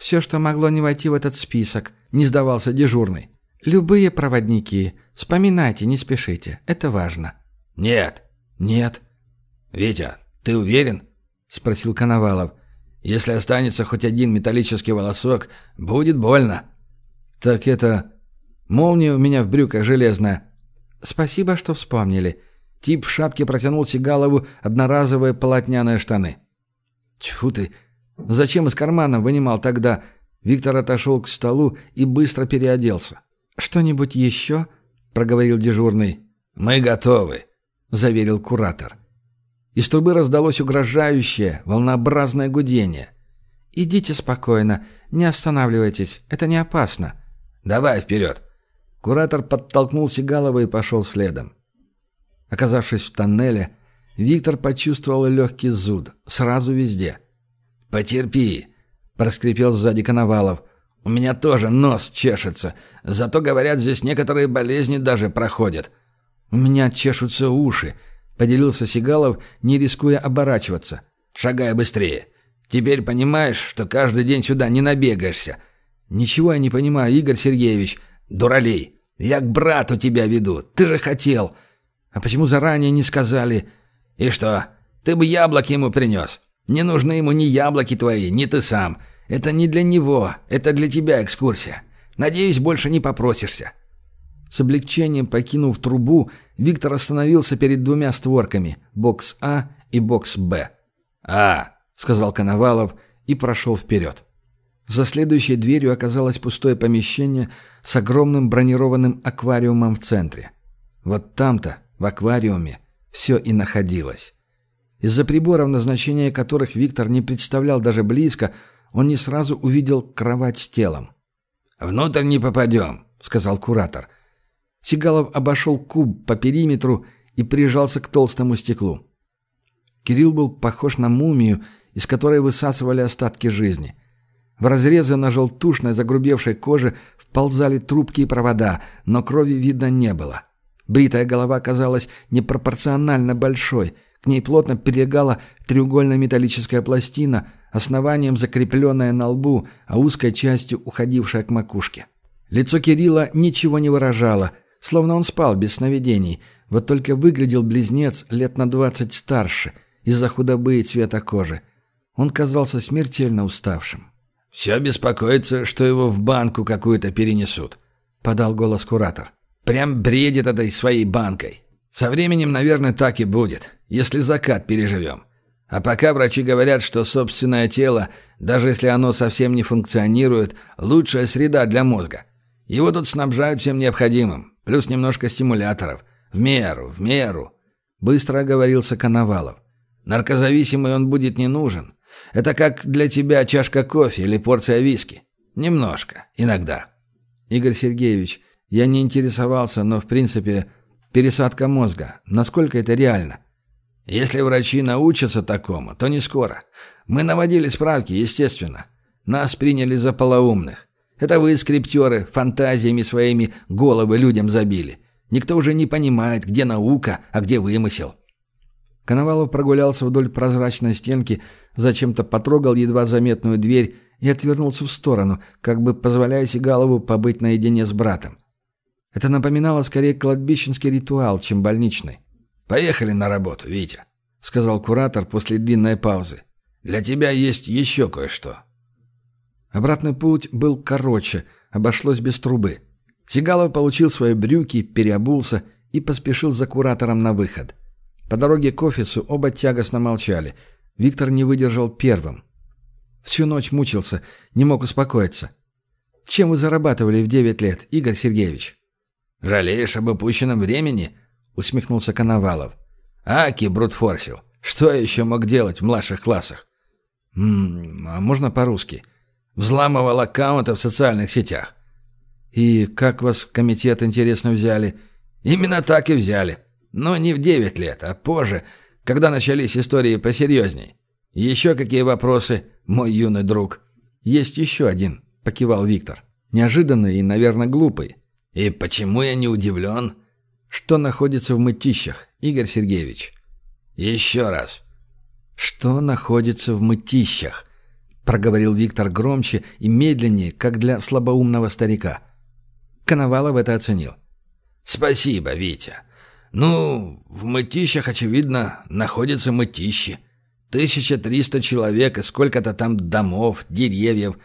Все, что могло не войти в этот список, не сдавался дежурный. Любые проводники. Вспоминайте, не спешите. Это важно. Нет. Нет. Витя, ты уверен? Спросил Коновалов. Если останется хоть один металлический волосок, будет больно. Так это... Молния у меня в брюках железная. Спасибо, что вспомнили. Тип в шапке протянул Сигалову одноразовые полотняные штаны. Тьфу ты, Зачем из кармана вынимал тогда? Виктор отошел к столу и быстро переоделся. «Что-нибудь еще?» — проговорил дежурный. «Мы готовы», — заверил куратор. Из трубы раздалось угрожающее, волнообразное гудение. «Идите спокойно, не останавливайтесь, это не опасно». «Давай вперед!» Куратор подтолкнул Сигалова и пошел следом. Оказавшись в тоннеле, Виктор почувствовал легкий зуд, сразу везде. «Потерпи», — проскрипел сзади Коновалов. «У меня тоже нос чешется. Зато, говорят, здесь некоторые болезни даже проходят». «У меня чешутся уши», — поделился Сигалов, не рискуя оборачиваться. «Шагай быстрее. Теперь понимаешь, что каждый день сюда не набегаешься». «Ничего я не понимаю, Игорь Сергеевич. Дуралей, я к брату тебя веду. Ты же хотел». «А почему заранее не сказали?» «И что? Ты бы яблоки ему принес. Не нужны ему ни яблоки твои, ни ты сам. Это не для него, это для тебя экскурсия. Надеюсь, больше не попросишься». С облегчением покинув трубу, Виктор остановился перед двумя створками – бокс А и бокс Б. «А», – сказал Коновалов и прошел вперед. За следующей дверью оказалось пустое помещение с огромным бронированным аквариумом в центре. Вот там-то, в аквариуме, все и находилось. Из-за приборов, назначения которых Виктор не представлял даже близко, он не сразу увидел кровать с телом. «Внутрь не попадем», — сказал куратор. Сигалов обошел куб по периметру и прижался к толстому стеклу. Кирилл был похож на мумию, из которой высасывали остатки жизни. В разрезы на желтушной загрубевшей коже вползали трубки и провода, но крови видно не было. Бритая голова казалась непропорционально большой, к ней плотно прилегала треугольная металлическая пластина, основанием закрепленная на лбу, а узкой частью уходившая к макушке. Лицо Кирилла ничего не выражало, словно он спал без сновидений, вот только выглядел близнец лет на двадцать старше из-за худобы и цвета кожи. Он казался смертельно уставшим. «Все беспокоится, что его в банку какую-то перенесут», — подал голос куратор. «Прям бредит этой своей банкой. Со временем, наверное, так и будет если закат переживем. А пока врачи говорят, что собственное тело, даже если оно совсем не функционирует, лучшая среда для мозга. Его тут снабжают всем необходимым, плюс немножко стимуляторов. В меру, в меру. Быстро оговорился Коновалов. Наркозависимый он будет не нужен. Это как для тебя чашка кофе или порция виски. Немножко, иногда. Игорь Сергеевич, я не интересовался, но в принципе пересадка мозга, насколько это реально? Если врачи научатся такому, то не скоро. Мы наводили справки, естественно. Нас приняли за полоумных. Это вы, скриптеры, фантазиями своими головы людям забили. Никто уже не понимает, где наука, а где вымысел. Коновалов прогулялся вдоль прозрачной стенки, зачем-то потрогал едва заметную дверь и отвернулся в сторону, как бы позволяя Сигалову побыть наедине с братом. Это напоминало скорее кладбищенский ритуал, чем больничный. «Поехали на работу, Витя», — сказал куратор после длинной паузы. «Для тебя есть еще кое-что». Обратный путь был короче, обошлось без трубы. Сигалов получил свои брюки, переобулся и поспешил за куратором на выход. По дороге к офису оба тягостно молчали. Виктор не выдержал первым. Всю ночь мучился, не мог успокоиться. «Чем вы зарабатывали в девять лет, Игорь Сергеевич?» «Жалеешь об упущенном времени?» — усмехнулся Коновалов. «Аки брутфорсил. Что я еще мог делать в младших классах?» «М -м, а можно по-русски?» «Взламывал аккаунты в социальных сетях». «И как вас в комитет, интересно, взяли?» «Именно так и взяли. Но не в девять лет, а позже, когда начались истории посерьезней. Еще какие вопросы, мой юный друг?» «Есть еще один», — покивал Виктор. «Неожиданный и, наверное, глупый». «И почему я не удивлен?» что находится в мытищах, Игорь Сергеевич?» «Еще раз». «Что находится в мытищах?» — проговорил Виктор громче и медленнее, как для слабоумного старика. Коновалов это оценил. «Спасибо, Витя. Ну, в мытищах, очевидно, находятся мытищи. 1300 человек и сколько-то там домов, деревьев.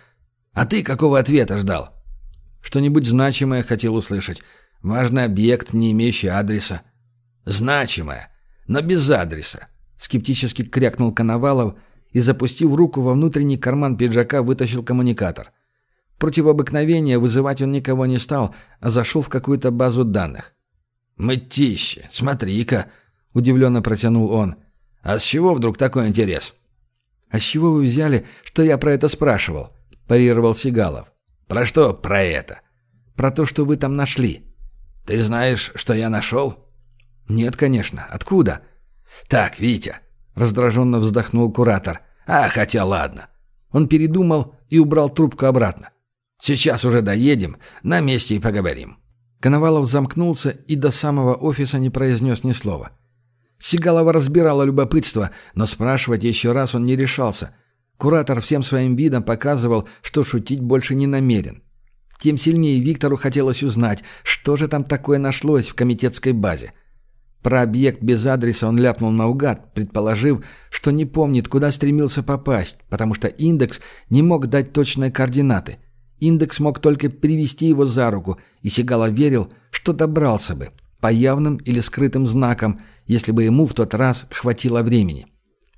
А ты какого ответа ждал?» «Что-нибудь значимое хотел услышать». Важный объект, не имеющий адреса. Значимое, но без адреса. Скептически крякнул Коновалов и, запустив руку во внутренний карман пиджака, вытащил коммуникатор. Против обыкновения вызывать он никого не стал, а зашел в какую-то базу данных. «Мытище, смотри-ка!» — удивленно протянул он. «А с чего вдруг такой интерес?» «А с чего вы взяли, что я про это спрашивал?» – парировал Сигалов. «Про что про это?» «Про то, что вы там нашли». «Ты знаешь, что я нашел?» «Нет, конечно. Откуда?» «Так, Витя», — раздраженно вздохнул куратор. «А, хотя ладно». Он передумал и убрал трубку обратно. «Сейчас уже доедем, на месте и поговорим». Коновалов замкнулся и до самого офиса не произнес ни слова. Сигалова разбирала любопытство, но спрашивать еще раз он не решался. Куратор всем своим видом показывал, что шутить больше не намерен тем сильнее Виктору хотелось узнать, что же там такое нашлось в комитетской базе. Про объект без адреса он ляпнул наугад, предположив, что не помнит, куда стремился попасть, потому что индекс не мог дать точные координаты. Индекс мог только привести его за руку, и Сигала верил, что добрался бы, по явным или скрытым знакам, если бы ему в тот раз хватило времени.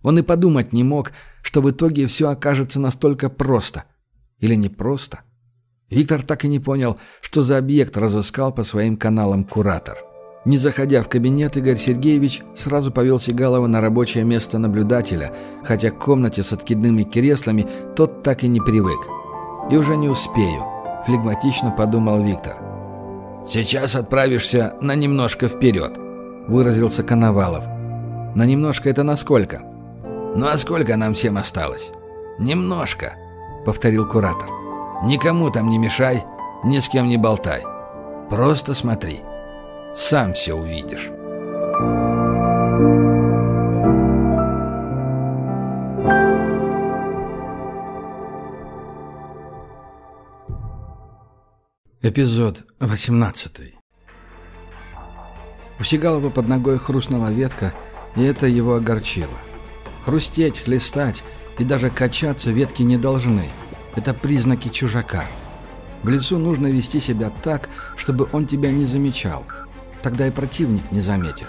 Он и подумать не мог, что в итоге все окажется настолько просто. Или не просто. — Виктор так и не понял, что за объект разыскал по своим каналам куратор. Не заходя в кабинет, Игорь Сергеевич сразу повел Сигалова на рабочее место наблюдателя, хотя к комнате с откидными креслами тот так и не привык. «И уже не успею», – флегматично подумал Виктор. «Сейчас отправишься на немножко вперед», – выразился Коновалов. «На немножко это насколько?» «Ну а сколько нам всем осталось?» «Немножко», — повторил куратор. Никому там не мешай, ни с кем не болтай. Просто смотри. Сам все увидишь. Эпизод 18 У Сигалова под ногой хрустнула ветка, и это его огорчило. Хрустеть, хлестать и даже качаться ветки не должны – это признаки чужака. В лесу нужно вести себя так, чтобы он тебя не замечал. Тогда и противник не заметит.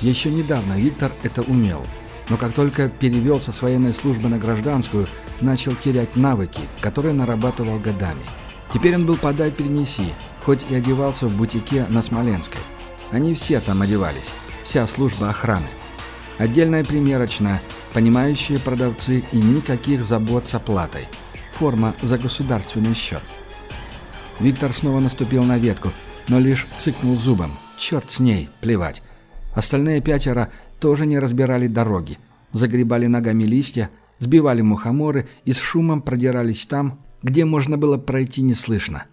Еще недавно Виктор это умел. Но как только перевелся с военной службы на гражданскую, начал терять навыки, которые нарабатывал годами. Теперь он был «подай-перенеси», хоть и одевался в бутике на Смоленской. Они все там одевались, вся служба охраны. Отдельная примерочная, понимающие продавцы и никаких забот с оплатой – Форма за государственный счет. Виктор снова наступил на ветку, но лишь цыкнул зубом. Черт с ней, плевать. Остальные пятеро тоже не разбирали дороги. Загребали ногами листья, сбивали мухоморы и с шумом продирались там, где можно было пройти неслышно.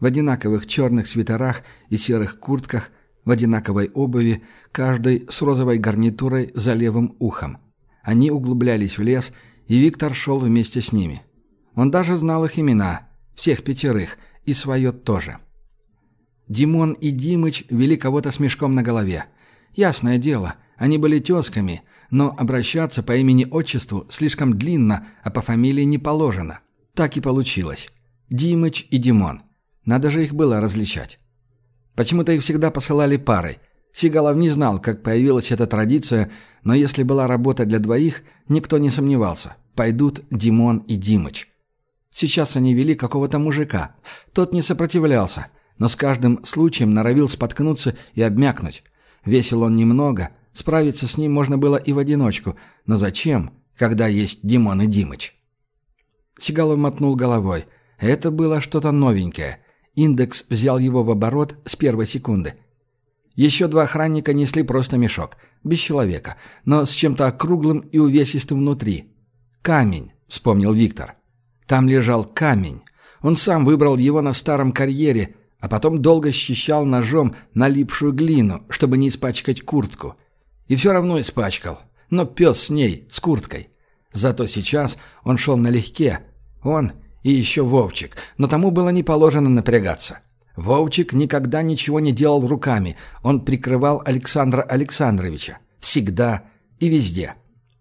В одинаковых черных свитерах и серых куртках, в одинаковой обуви, каждый с розовой гарнитурой за левым ухом. Они углублялись в лес, и Виктор шел вместе с ними. Он даже знал их имена, всех пятерых, и свое тоже. Димон и Димыч вели кого-то с мешком на голове. Ясное дело, они были тезками, но обращаться по имени-отчеству слишком длинно, а по фамилии не положено. Так и получилось. Димыч и Димон. Надо же их было различать. Почему-то их всегда посылали парой. Сигалов не знал, как появилась эта традиция, но если была работа для двоих, никто не сомневался. Пойдут Димон и Димыч. Сейчас они вели какого-то мужика. Тот не сопротивлялся, но с каждым случаем норовил споткнуться и обмякнуть. Весил он немного, справиться с ним можно было и в одиночку, но зачем, когда есть Димон и Димыч? Сигалов мотнул головой. Это было что-то новенькое. Индекс взял его в оборот с первой секунды. Еще два охранника несли просто мешок, без человека, но с чем-то округлым и увесистым внутри. «Камень», — вспомнил Виктор. Там лежал камень. Он сам выбрал его на старом карьере, а потом долго счищал ножом налипшую глину, чтобы не испачкать куртку. И все равно испачкал. Но пес с ней, с курткой. Зато сейчас он шел налегке. Он и еще Вовчик. Но тому было не положено напрягаться. Вовчик никогда ничего не делал руками. Он прикрывал Александра Александровича. Всегда и везде.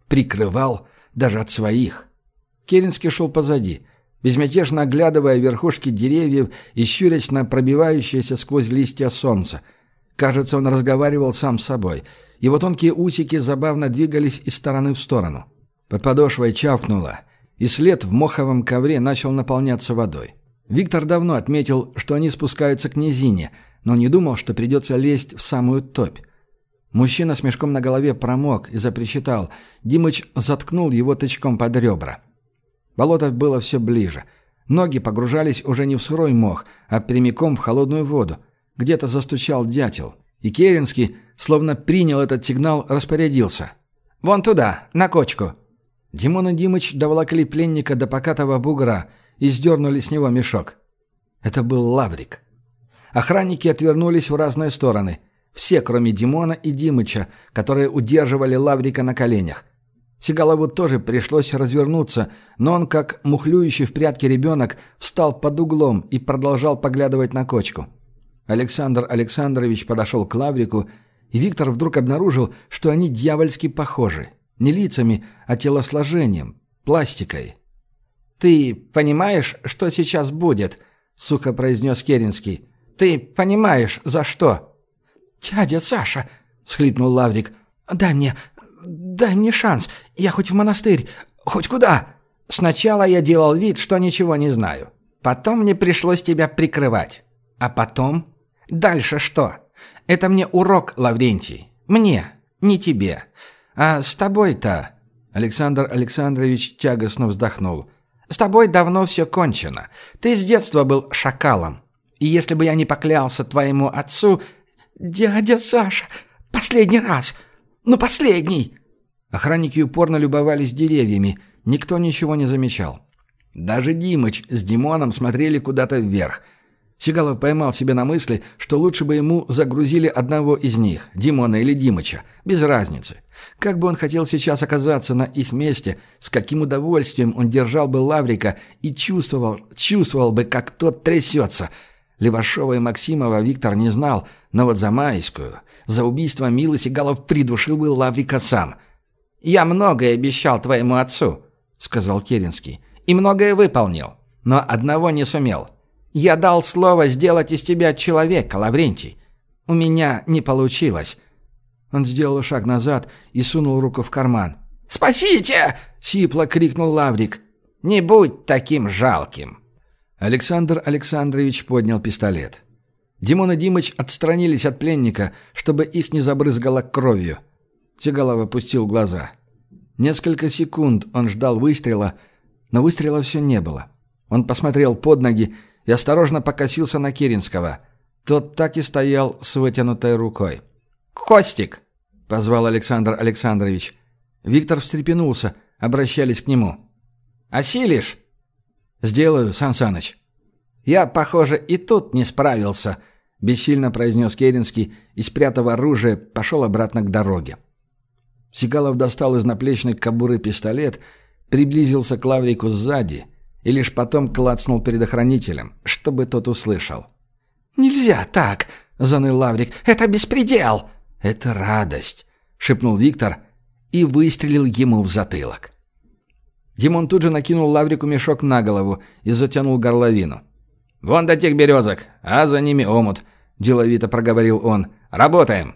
Прикрывал даже от своих. Керенский шел позади, безмятежно оглядывая верхушки деревьев и щурясь на пробивающееся сквозь листья солнца. Кажется, он разговаривал сам с собой. Его тонкие усики забавно двигались из стороны в сторону. Под подошвой чавкнуло, и след в моховом ковре начал наполняться водой. Виктор давно отметил, что они спускаются к низине, но не думал, что придется лезть в самую топь. Мужчина с мешком на голове промок и запричитал. Димыч заткнул его тычком под ребра. Болото было все ближе. Ноги погружались уже не в сырой мох, а прямиком в холодную воду. Где-то застучал дятел. И Керенский, словно принял этот сигнал, распорядился. «Вон туда, на кочку!» Димон и Димыч доволокли пленника до покатого бугра и сдернули с него мешок. Это был лаврик. Охранники отвернулись в разные стороны. Все, кроме Димона и Димыча, которые удерживали лаврика на коленях. Сигалову тоже пришлось развернуться, но он, как мухлюющий в прятки ребенок, встал под углом и продолжал поглядывать на кочку. Александр Александрович подошел к Лаврику, и Виктор вдруг обнаружил, что они дьявольски похожи. Не лицами, а телосложением, пластикой. «Ты понимаешь, что сейчас будет?» — сухо произнес Керенский. «Ты понимаешь, за что?» «Дядя Саша!» — схлипнул Лаврик. «Дай мне, «Дай мне шанс. Я хоть в монастырь, хоть куда». Сначала я делал вид, что ничего не знаю. Потом мне пришлось тебя прикрывать. А потом? Дальше что? Это мне урок, Лаврентий. Мне, не тебе. А с тобой-то...» Александр Александрович тягостно вздохнул. «С тобой давно все кончено. Ты с детства был шакалом. И если бы я не поклялся твоему отцу...» «Дядя Саша, последний раз!» Ну, последний!» Охранники упорно любовались деревьями, никто ничего не замечал. Даже Димыч с Димоном смотрели куда-то вверх. Сигалов поймал себе на мысли, что лучше бы ему загрузили одного из них, Димона или Димыча, без разницы. Как бы он хотел сейчас оказаться на их месте, с каким удовольствием он держал бы Лаврика и чувствовал, чувствовал бы, как тот трясется. Левашова и Максимова Виктор не знал, но вот за Майскую за убийство Милы Сигалов придушил бы Лаврика сам. «Я многое обещал твоему отцу», — сказал Керенский. «И многое выполнил, но одного не сумел. Я дал слово сделать из тебя человека, Лаврентий. У меня не получилось». Он сделал шаг назад и сунул руку в карман. «Спасите!» — сипло крикнул Лаврик. «Не будь таким жалким!» Александр Александрович поднял пистолет. Димон и Димыч отстранились от пленника, чтобы их не забрызгало кровью. Тягалов опустил глаза. Несколько секунд он ждал выстрела, но выстрела все не было. Он посмотрел под ноги и осторожно покосился на Керенского. Тот так и стоял с вытянутой рукой. «Костик!» — позвал Александр Александрович. Виктор встрепенулся, обращались к нему. «Осилишь?» «Сделаю, Сан Саныч». «Я, похоже, и тут не справился», — бессильно произнес Керенский и, спрятав оружие, пошел обратно к дороге. Сигалов достал из наплечной кобуры пистолет, приблизился к Лаврику сзади и лишь потом клацнул предохранителем, чтобы тот услышал. «Нельзя так!» — заныл Лаврик. «Это беспредел!» «Это радость!» — шепнул Виктор и выстрелил ему в затылок. Димон тут же накинул Лаврику мешок на голову и затянул горловину. «Вон до тех березок, а за ними омут», – деловито проговорил он. «Работаем!»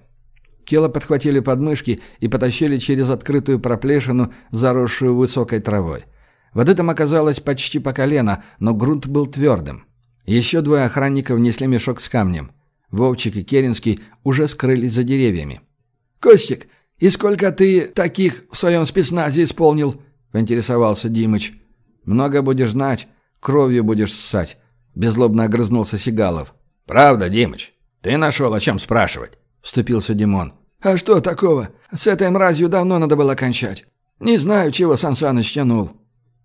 Тело подхватили подмышки и потащили через открытую проплешину, заросшую высокой травой. Воды там оказалось почти по колено, но грунт был твердым. Еще двое охранников несли мешок с камнем. Вовчик и Керенский уже скрылись за деревьями. «Костик, и сколько ты таких в своем спецназе исполнил?» – поинтересовался Димыч. «Много будешь знать, кровью будешь ссать. — беззлобно огрызнулся Сигалов. «Правда, Димыч? Ты нашел, о чем спрашивать?» — вступился Димон. «А что такого? С этой мразью давно надо было кончать. Не знаю, чего Сансаныч тянул».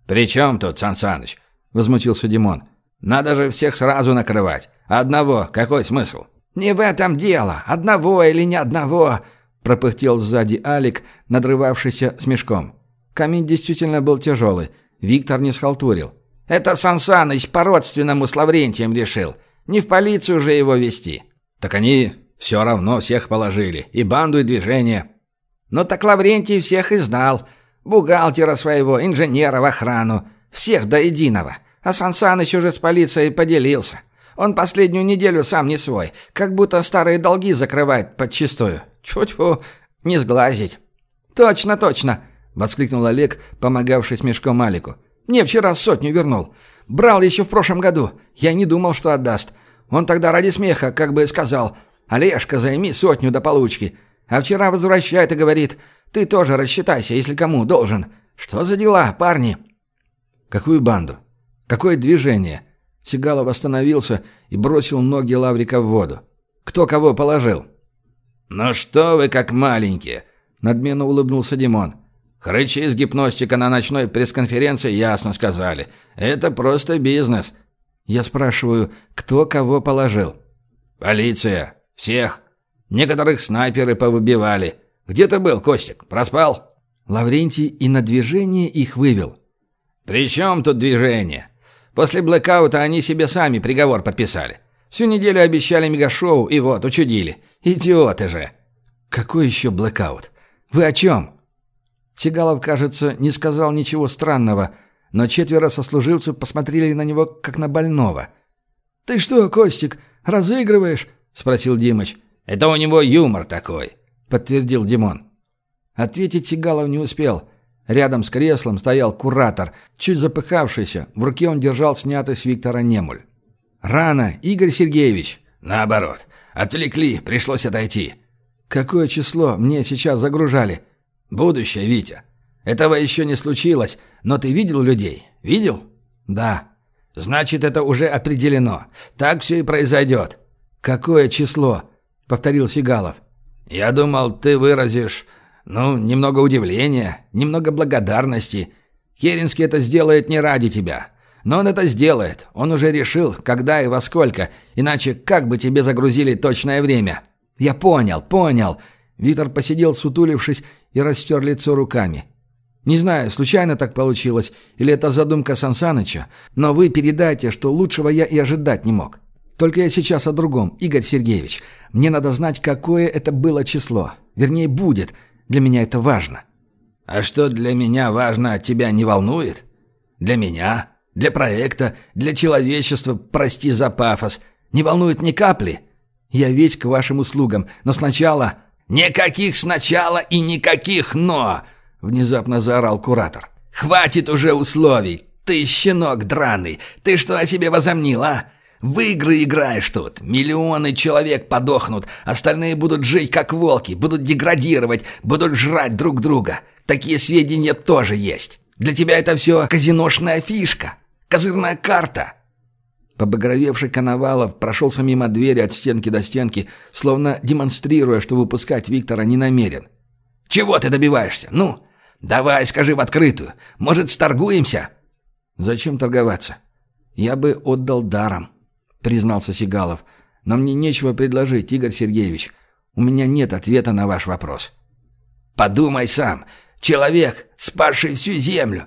«При чем тут Сансаныч?» — возмутился Димон. «Надо же всех сразу накрывать. Одного какой смысл?» «Не в этом дело. Одного или не одного!» — пропыхтел сзади Алик, надрывавшийся с мешком. Камень действительно был тяжелый. Виктор не схалтурил. Это Сансаныч по-родственному с Лаврентием решил. Не в полицию же его вести. Так они все равно всех положили. И банду, и движение. Ну так Лаврентий всех и знал. Бухгалтера своего, инженера в охрану. Всех до единого. А Сансаныч уже с полицией поделился. Он последнюю неделю сам не свой. Как будто старые долги закрывает подчистую. Чуть-чуть не сглазить. «Точно, точно!» — воскликнул Олег, помогавшись мешком Алику. Мне вчера сотню вернул. Брал еще в прошлом году. Я не думал, что отдаст. Он тогда ради смеха как бы сказал, «Олежка, займи сотню до получки». А вчера возвращает и говорит, «Ты тоже рассчитайся, если кому должен». Что за дела, парни?» «Какую банду? Какое движение?» Сигалов остановился и бросил ноги Лаврика в воду. «Кто кого положил?» «Ну что вы как маленькие!» — надменно улыбнулся Димон. Хрычи из гипностика на ночной пресс-конференции ясно сказали. Это просто бизнес. Я спрашиваю, кто кого положил? Полиция. Всех. Некоторых снайперы повыбивали. Где ты был, Костик? Проспал? Лаврентий и на движение их вывел. «При чем тут движение? После блэкаута они себе сами приговор подписали. Всю неделю обещали мегашоу, и вот, учудили. Идиоты же!» «Какой еще блэкаут? Вы о чем?» Сигалов, кажется, не сказал ничего странного, но четверо сослуживцев посмотрели на него, как на больного. «Ты что, Костик, разыгрываешь?» — спросил Димыч. «Это у него юмор такой», — подтвердил Димон. Ответить Сигалов не успел. Рядом с креслом стоял куратор, чуть запыхавшийся, в руке он держал снятый с Виктора немуль. «Рано, Игорь Сергеевич!» «Наоборот. Отвлекли, пришлось отойти». «Какое число мне сейчас загружали?» «Будущее, Витя. Этого еще не случилось, но ты видел людей? Видел?» «Да». «Значит, это уже определено. Так все и произойдет». «Какое число?» — повторил Сигалов. «Я думал, ты выразишь, ну, немного удивления, немного благодарности. Керенский это сделает не ради тебя. Но он это сделает. Он уже решил, когда и во сколько. Иначе как бы тебе загрузили точное время?» «Я понял, понял». Виктор посидел, сутулившись, и растер лицо руками. Не знаю, случайно так получилось, или это задумка Сансаныча, но вы передайте, что лучшего я и ожидать не мог. Только я сейчас о другом, Игорь Сергеевич. Мне надо знать, какое это было число. Вернее, будет. Для меня это важно. А что для меня важно, тебя не волнует? Для меня, для проекта, для человечества, прости за пафос. Не волнует ни капли. Я весь к вашим услугам, но сначала... «Никаких сначала и никаких «но!»» — внезапно заорал куратор. «Хватит уже условий! Ты, щенок драный, ты что о себе возомнил, а? В игры играешь тут, миллионы человек подохнут, остальные будут жить как волки, будут деградировать, будут жрать друг друга. Такие сведения тоже есть. Для тебя это все казиношная фишка, козырная карта». Побагровевший Коновалов прошелся мимо двери от стенки до стенки, словно демонстрируя, что выпускать Виктора не намерен. «Чего ты добиваешься? Ну, давай, скажи в открытую. Может, сторгуемся?» «Зачем торговаться? Я бы отдал даром», — признался Сигалов. «Но мне нечего предложить, Игорь Сергеевич. У меня нет ответа на ваш вопрос». «Подумай сам. Человек, спасший всю землю.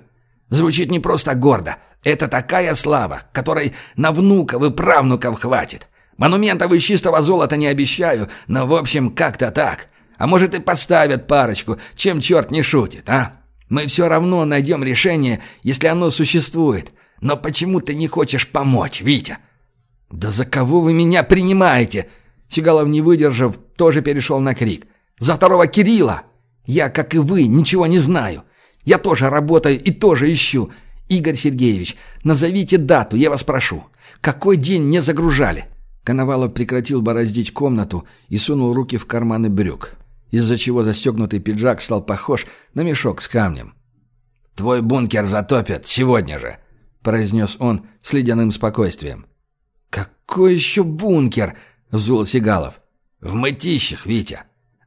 Звучит не просто гордо, это такая слава, которой на внуков и правнуков хватит. Монументов и чистого золота не обещаю, но в общем как-то так. А может и подставят парочку, чем черт не шутит, а? Мы все равно найдем решение, если оно существует. Но почему ты не хочешь помочь, Витя?» «Да за кого вы меня принимаете?» Сигалов, не выдержав, тоже перешел на крик. «За второго Кирилла! Я, как и вы, ничего не знаю. Я тоже работаю и тоже ищу. «Игорь Сергеевич, назовите дату, я вас прошу. Какой день мне загружали?» Коновалов прекратил бороздить комнату и сунул руки в карманы брюк, из-за чего застегнутый пиджак стал похож на мешок с камнем. «Твой бункер затопят сегодня же», — произнес он с ледяным спокойствием. «Какой еще бункер?» — взвыл Сигалов. «В мытищах, Витя.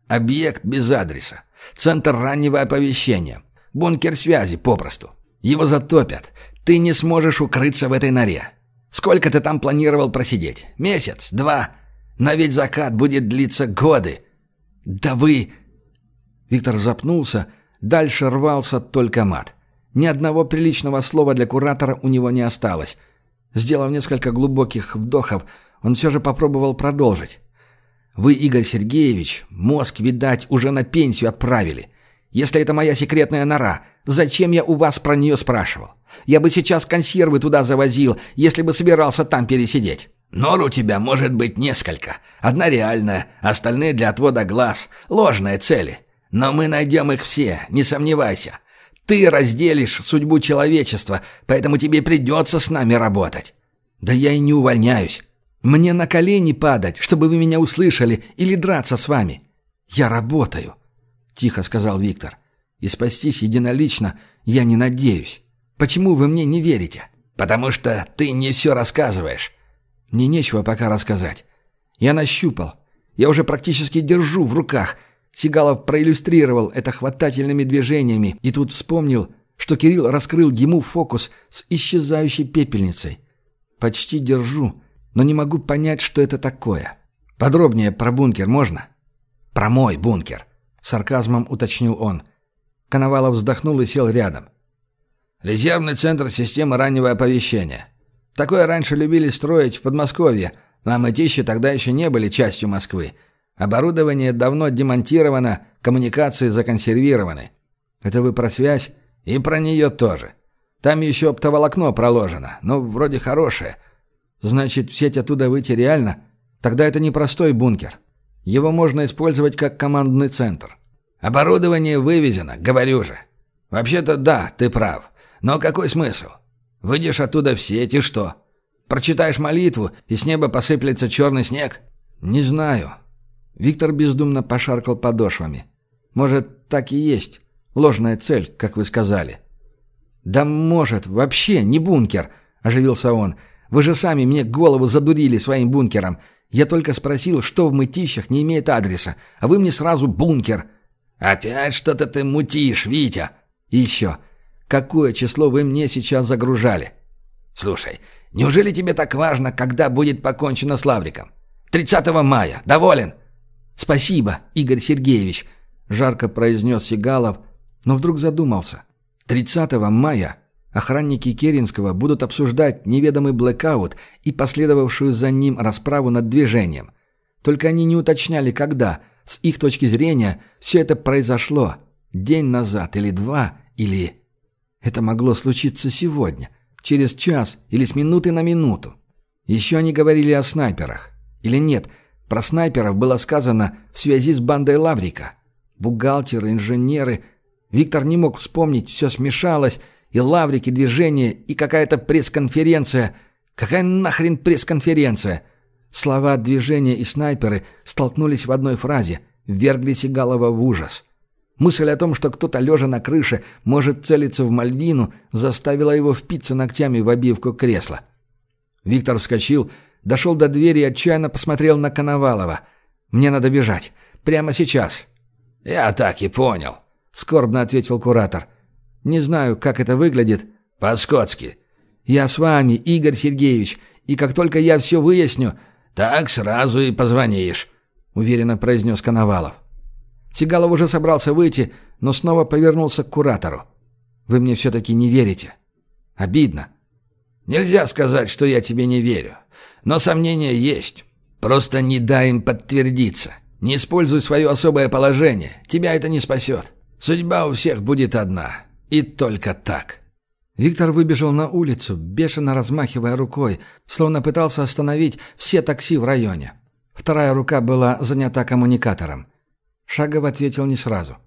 Объект без адреса. Центр раннего оповещения. Бункер связи попросту. Его затопят. Ты не сможешь укрыться в этой норе. Сколько ты там планировал просидеть? Месяц? Два? Но ведь закат будет длиться годы. Да вы...» Виктор запнулся. Дальше рвался только мат. Ни одного приличного слова для куратора у него не осталось. Сделав несколько глубоких вдохов, он все же попробовал продолжить. «Вы, Игорь Сергеевич, мозг, видать, уже на пенсию отправили. Если это моя секретная нора, зачем я у вас про нее спрашивал? Я бы сейчас консервы туда завозил, если бы собирался там пересидеть. Нор у тебя может быть несколько. Одна реальная, остальные для отвода глаз, ложные цели. Но мы найдем их все, не сомневайся. Ты разделишь судьбу человечества, поэтому тебе придется с нами работать. Да я и не увольняюсь. Мне на колени падать, чтобы вы меня услышали, или драться с вами. Я работаю тихо сказал Виктор. И спастись единолично я не надеюсь. Почему вы мне не верите? Потому что ты не все рассказываешь. Мне нечего пока рассказать. Я нащупал. Я уже практически держу в руках. Сигалов проиллюстрировал это хватательными движениями и тут вспомнил, что Кирилл раскрыл ему фокус с исчезающей пепельницей. Почти держу, но не могу понять, что это такое. Подробнее про бункер можно? Про мой бункер сарказмом уточнил он. Коновалов вздохнул и сел рядом. «Резервный центр системы раннего оповещения. Такое раньше любили строить в Подмосковье, а мытищи тогда еще не были частью Москвы. Оборудование давно демонтировано, коммуникации законсервированы. Это вы про связь и про нее тоже. Там еще оптоволокно проложено, но ну, вроде хорошее. Значит, сеть оттуда выйти реально? Тогда это не простой бункер. Его можно использовать как командный центр. Оборудование вывезено, говорю же. Вообще-то да, ты прав. Но какой смысл? Выйдешь оттуда в сеть и что? Прочитаешь молитву, и с неба посыплется черный снег? Не знаю. Виктор бездумно пошаркал подошвами. Может, так и есть. Ложная цель, как вы сказали. Да может, вообще не бункер, оживился он. Вы же сами мне голову задурили своим бункером. Я только спросил, что в мытищах не имеет адреса, а вы мне сразу бункер. Опять что-то ты мутишь, Витя. И еще. Какое число вы мне сейчас загружали? Слушай, неужели тебе так важно, когда будет покончено с Лавриком? 30 мая. Доволен? Спасибо, Игорь Сергеевич, жарко произнес Сигалов, но вдруг задумался. 30 мая Охранники Керенского будут обсуждать неведомый блэкаут и последовавшую за ним расправу над движением. Только они не уточняли, когда, с их точки зрения, все это произошло. День назад или два, или... Это могло случиться сегодня, через час или с минуты на минуту. Еще они говорили о снайперах. Или нет, про снайперов было сказано в связи с бандой Лаврика. Бухгалтеры, инженеры... Виктор не мог вспомнить, все смешалось, и лаврики, движения, и какая-то пресс-конференция. Какая нахрен пресс-конференция? Слова движения и снайперы столкнулись в одной фразе, вергли Сигалова в ужас. Мысль о том, что кто-то, лежа на крыше, может целиться в Мальвину, заставила его впиться ногтями в обивку кресла. Виктор вскочил, дошел до двери и отчаянно посмотрел на Коновалова. «Мне надо бежать. Прямо сейчас». «Я так и понял», — скорбно ответил куратор. Не знаю, как это выглядит». «По-скотски». «Я с вами, Игорь Сергеевич, и как только я все выясню...» «Так сразу и позвонишь», — уверенно произнес Коновалов. Сигалов уже собрался выйти, но снова повернулся к куратору. «Вы мне все-таки не верите. Обидно». «Нельзя сказать, что я тебе не верю. Но сомнения есть. Просто не дай им подтвердиться. Не используй свое особое положение. Тебя это не спасет. Судьба у всех будет одна. И только так. Виктор выбежал на улицу, бешено размахивая рукой, словно пытался остановить все такси в районе. Вторая рука была занята коммуникатором. Шагов ответил не сразу.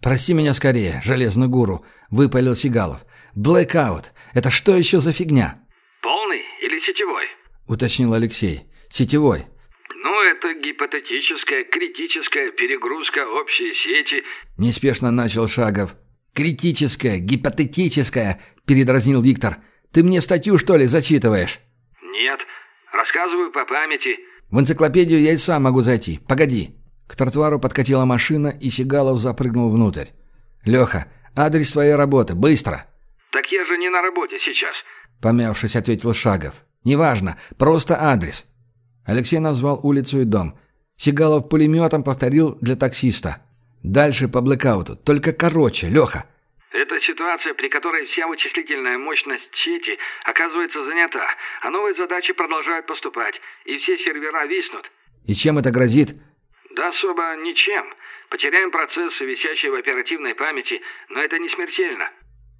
«Прости меня скорее, железный гуру», — выпалил Сигалов. «Блэкаут! Это что еще за фигня?» «Полный или сетевой?» — уточнил Алексей. «Сетевой». «Ну, это гипотетическая критическая перегрузка общей сети», — неспешно начал Шагов. «Критическое, гипотетическое», — передразнил Виктор. «Ты мне статью, что ли, зачитываешь?» «Нет. Рассказываю по памяти». «В энциклопедию я и сам могу зайти. Погоди». К тротуару подкатила машина, и Сигалов запрыгнул внутрь. «Леха, адрес твоей работы. Быстро!» «Так я же не на работе сейчас», — помявшись, ответил Шагов. «Неважно. Просто адрес». Алексей назвал улицу и дом. Сигалов пулеметом повторил для таксиста. Дальше по блэкауту. Только короче, Леха». Это ситуация, при которой вся вычислительная мощность сети оказывается занята, а новые задачи продолжают поступать, и все сервера виснут. И чем это грозит? Да особо ничем. Потеряем процессы, висящие в оперативной памяти, но это не смертельно.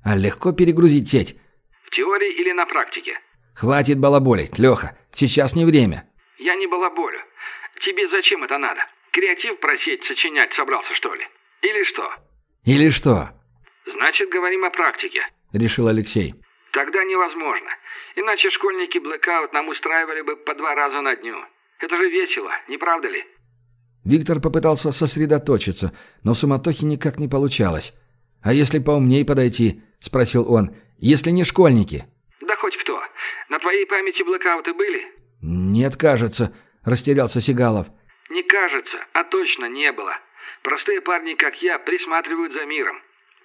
А легко перегрузить сеть? В теории или на практике? Хватит балаболить, Леха. Сейчас не время. Я не балаболю. Тебе зачем это надо? креатив просить сочинять собрался, что ли? Или что?» «Или что?» «Значит, говорим о практике», — решил Алексей. «Тогда невозможно. Иначе школьники блэкаут нам устраивали бы по два раза на дню. Это же весело, не правда ли?» Виктор попытался сосредоточиться, но суматохи никак не получалось. «А если поумней подойти?» — спросил он. «Если не школьники?» «Да хоть кто. На твоей памяти блэкауты были?» «Нет, кажется», — растерялся Сигалов. Не кажется, а точно не было. Простые парни, как я, присматривают за миром.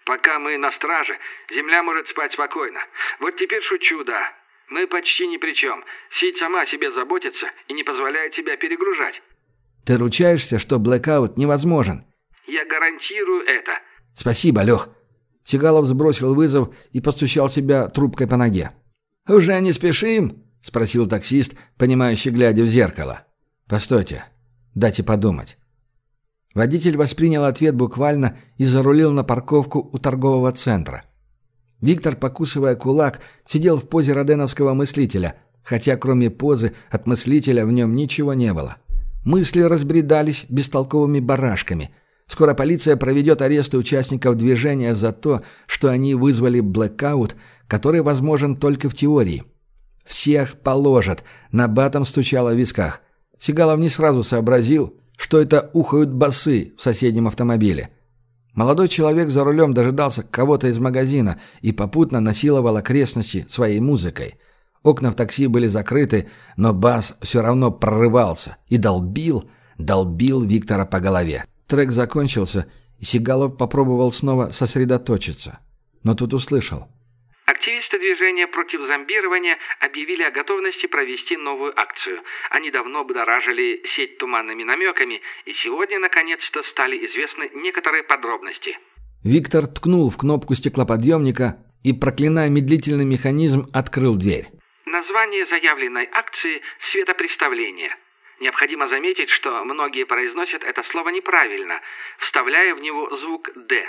Пока мы на страже, земля может спать спокойно. Вот теперь шучу, да. Мы почти ни при чем. Сидь сама о себе заботится и не позволяет тебя перегружать. Ты ручаешься, что блэкаут невозможен? Я гарантирую это. Спасибо, Лех. Сигалов сбросил вызов и постучал себя трубкой по ноге. «Уже не спешим?» – спросил таксист, понимающий, глядя в зеркало. «Постойте, Дайте подумать. Водитель воспринял ответ буквально и зарулил на парковку у торгового центра. Виктор, покусывая кулак, сидел в позе роденовского мыслителя, хотя кроме позы от мыслителя в нем ничего не было. Мысли разбредались бестолковыми барашками. Скоро полиция проведет аресты участников движения за то, что они вызвали блэкаут, который возможен только в теории. «Всех положат», — на батом стучало в висках. Сигалов не сразу сообразил, что это ухают басы в соседнем автомобиле. Молодой человек за рулем дожидался кого-то из магазина и попутно насиловал окрестности своей музыкой. Окна в такси были закрыты, но бас все равно прорывался и долбил, долбил Виктора по голове. Трек закончился, и Сигалов попробовал снова сосредоточиться. Но тут услышал. Активисты движения против зомбирования объявили о готовности провести новую акцию. Они давно обдоражили сеть туманными намеками, и сегодня наконец-то стали известны некоторые подробности. Виктор ткнул в кнопку стеклоподъемника и, проклиная медлительный механизм, открыл дверь. Название заявленной акции «Светопреставление». Необходимо заметить, что многие произносят это слово неправильно, вставляя в него звук «Д»,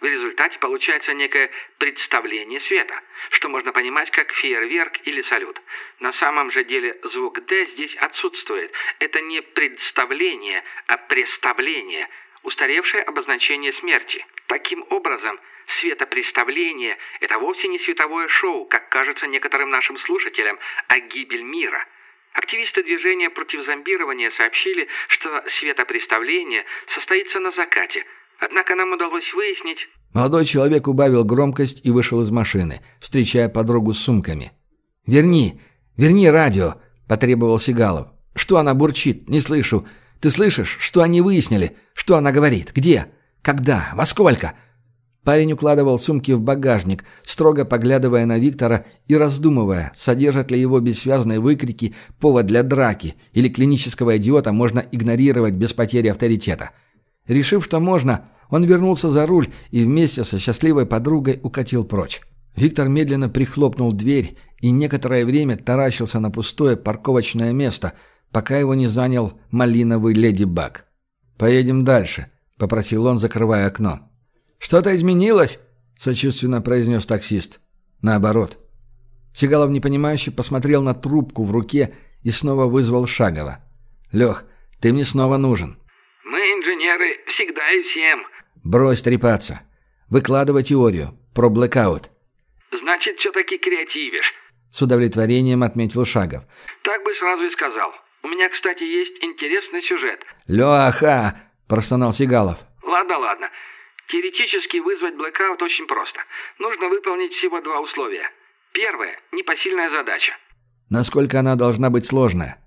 в результате получается некое представление света, что можно понимать как фейерверк или салют. На самом же деле звук «д» здесь отсутствует. Это не представление, а представление, устаревшее обозначение смерти. Таким образом, светопреставление – это вовсе не световое шоу, как кажется некоторым нашим слушателям, а гибель мира – Активисты движения против зомбирования сообщили, что светопреставление состоится на закате – Однако нам удалось выяснить...» Молодой человек убавил громкость и вышел из машины, встречая подругу с сумками. «Верни! Верни радио!» – потребовал Сигалов. «Что она бурчит? Не слышу. Ты слышишь, что они выяснили? Что она говорит? Где? Когда? Во сколько?» Парень укладывал сумки в багажник, строго поглядывая на Виктора и раздумывая, содержат ли его бессвязные выкрики повод для драки, или клинического идиота можно игнорировать без потери авторитета. Решив, что можно, он вернулся за руль и вместе со счастливой подругой укатил прочь. Виктор медленно прихлопнул дверь и некоторое время таращился на пустое парковочное место, пока его не занял малиновый леди-баг. «Поедем дальше», — попросил он, закрывая окно. «Что-то изменилось?» — сочувственно произнес таксист. «Наоборот». Сигалов непонимающе посмотрел на трубку в руке и снова вызвал Шагова. «Лех, ты мне снова нужен инженеры, всегда и всем». «Брось трепаться. Выкладывай теорию. Про блэкаут». «Значит, все-таки креативишь», — с удовлетворением отметил Шагов. «Так бы сразу и сказал. У меня, кстати, есть интересный сюжет». «Леха!» – простонал Сигалов. «Ладно, ладно. Теоретически вызвать блэкаут очень просто. Нужно выполнить всего два условия. Первое – непосильная задача». «Насколько она должна быть сложная?»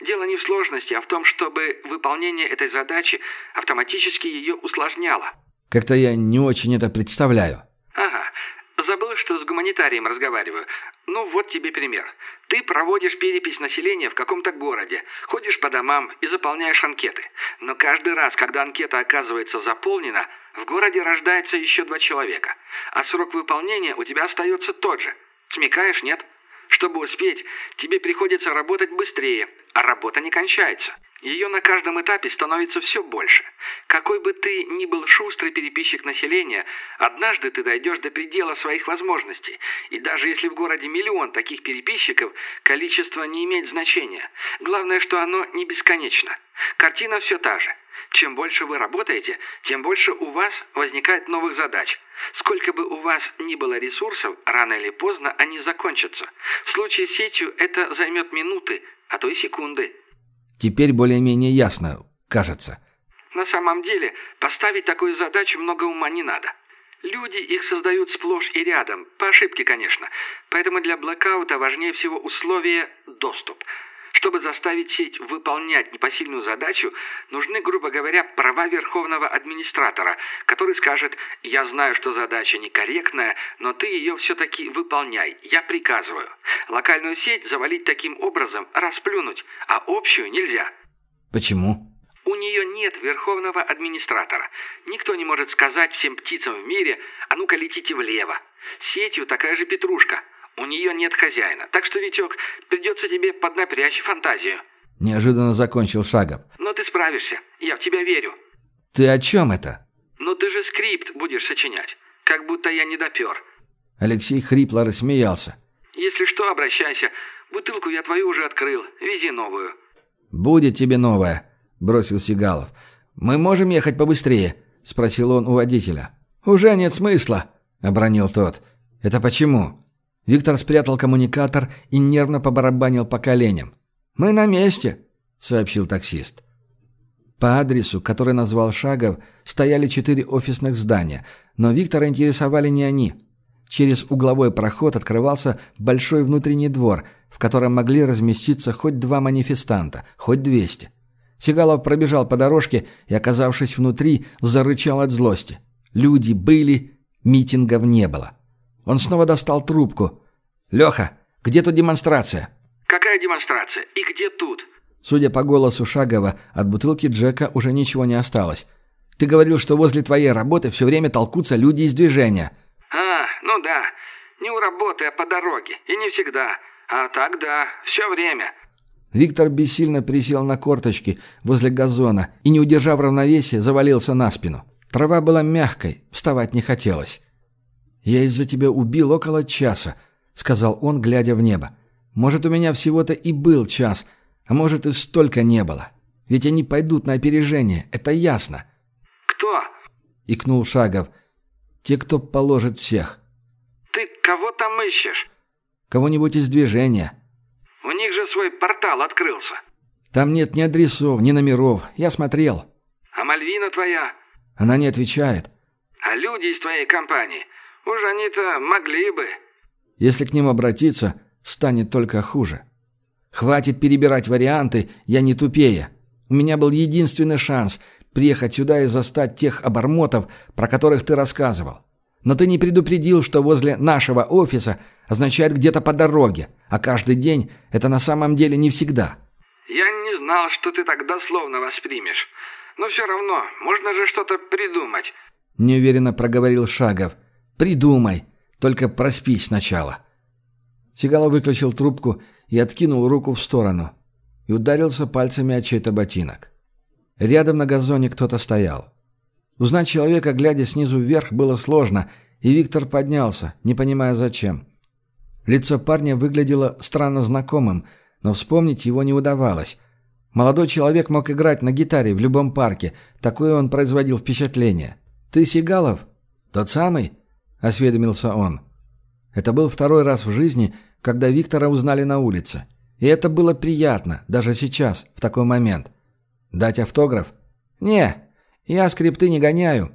Дело не в сложности, а в том, чтобы выполнение этой задачи автоматически ее усложняло. Как-то я не очень это представляю. Ага. Забыл, что с гуманитарием разговариваю. Ну, вот тебе пример. Ты проводишь перепись населения в каком-то городе, ходишь по домам и заполняешь анкеты. Но каждый раз, когда анкета оказывается заполнена, в городе рождается еще два человека. А срок выполнения у тебя остается тот же. Смекаешь, нет? Чтобы успеть, тебе приходится работать быстрее, а работа не кончается. Ее на каждом этапе становится все больше. Какой бы ты ни был шустрый переписчик населения, однажды ты дойдешь до предела своих возможностей. И даже если в городе миллион таких переписчиков, количество не имеет значения. Главное, что оно не бесконечно. Картина все та же. Чем больше вы работаете, тем больше у вас возникает новых задач. Сколько бы у вас ни было ресурсов, рано или поздно они закончатся. В случае с сетью это займет минуты, а то и секунды. Теперь более-менее ясно, кажется. На самом деле, поставить такую задачу много ума не надо. Люди их создают сплошь и рядом, по ошибке, конечно. Поэтому для блокаута важнее всего условие «доступ». Чтобы заставить сеть выполнять непосильную задачу, нужны, грубо говоря, права верховного администратора, который скажет «Я знаю, что задача некорректная, но ты ее все-таки выполняй, я приказываю». Локальную сеть завалить таким образом, расплюнуть, а общую нельзя. Почему? У нее нет верховного администратора. Никто не может сказать всем птицам в мире «А ну-ка летите влево». сетью такая же петрушка – у нее нет хозяина. Так что, Витек, придется тебе поднапрячь фантазию». Неожиданно закончил Шагов. «Но ты справишься. Я в тебя верю». «Ты о чем это?» «Ну ты же скрипт будешь сочинять. Как будто я не допер». Алексей хрипло рассмеялся. «Если что, обращайся. Бутылку я твою уже открыл. Вези новую». «Будет тебе новая», — бросил Сигалов. «Мы можем ехать побыстрее?» — спросил он у водителя. «Уже нет смысла», — обронил тот. «Это почему?» Виктор спрятал коммуникатор и нервно побарабанил по коленям. «Мы на месте», — сообщил таксист. По адресу, который назвал Шагов, стояли четыре офисных здания, но Виктора интересовали не они. Через угловой проход открывался большой внутренний двор, в котором могли разместиться хоть два манифестанта, хоть двести. Сигалов пробежал по дорожке и, оказавшись внутри, зарычал от злости. Люди были, митингов не было. Он снова достал трубку. «Леха, где тут демонстрация?» «Какая демонстрация? И где тут?» Судя по голосу Шагова, от бутылки Джека уже ничего не осталось. «Ты говорил, что возле твоей работы все время толкутся люди из движения». «А, ну да. Не у работы, а по дороге. И не всегда. А так да, все время». Виктор бессильно присел на корточки возле газона и, не удержав равновесия, завалился на спину. Трава была мягкой, вставать не хотелось. «Я из-за тебя убил около часа», — сказал он, глядя в небо. «Может, у меня всего-то и был час, а может, и столько не было. Ведь они пойдут на опережение, это ясно». «Кто?» — икнул Шагов. «Те, кто положит всех». «Ты кого там ищешь?» «Кого-нибудь из движения». «У них же свой портал открылся». «Там нет ни адресов, ни номеров. Я смотрел». «А Мальвина твоя?» Она не отвечает. «А люди из твоей компании? Уж они-то могли бы. Если к ним обратиться, станет только хуже. Хватит перебирать варианты, я не тупее. У меня был единственный шанс приехать сюда и застать тех обормотов, про которых ты рассказывал. Но ты не предупредил, что возле нашего офиса означает где-то по дороге, а каждый день это на самом деле не всегда. Я не знал, что ты так дословно воспримешь. Но все равно, можно же что-то придумать. Неуверенно проговорил Шагов. — «Придумай. Только проспись сначала». Сигалов выключил трубку и откинул руку в сторону. И ударился пальцами о чей-то ботинок. Рядом на газоне кто-то стоял. Узнать человека, глядя снизу вверх, было сложно, и Виктор поднялся, не понимая зачем. Лицо парня выглядело странно знакомым, но вспомнить его не удавалось. Молодой человек мог играть на гитаре в любом парке, такое он производил впечатление. «Ты Сигалов? Тот самый?» – осведомился он. Это был второй раз в жизни, когда Виктора узнали на улице. И это было приятно, даже сейчас, в такой момент. «Дать автограф?» «Не, я скрипты не гоняю».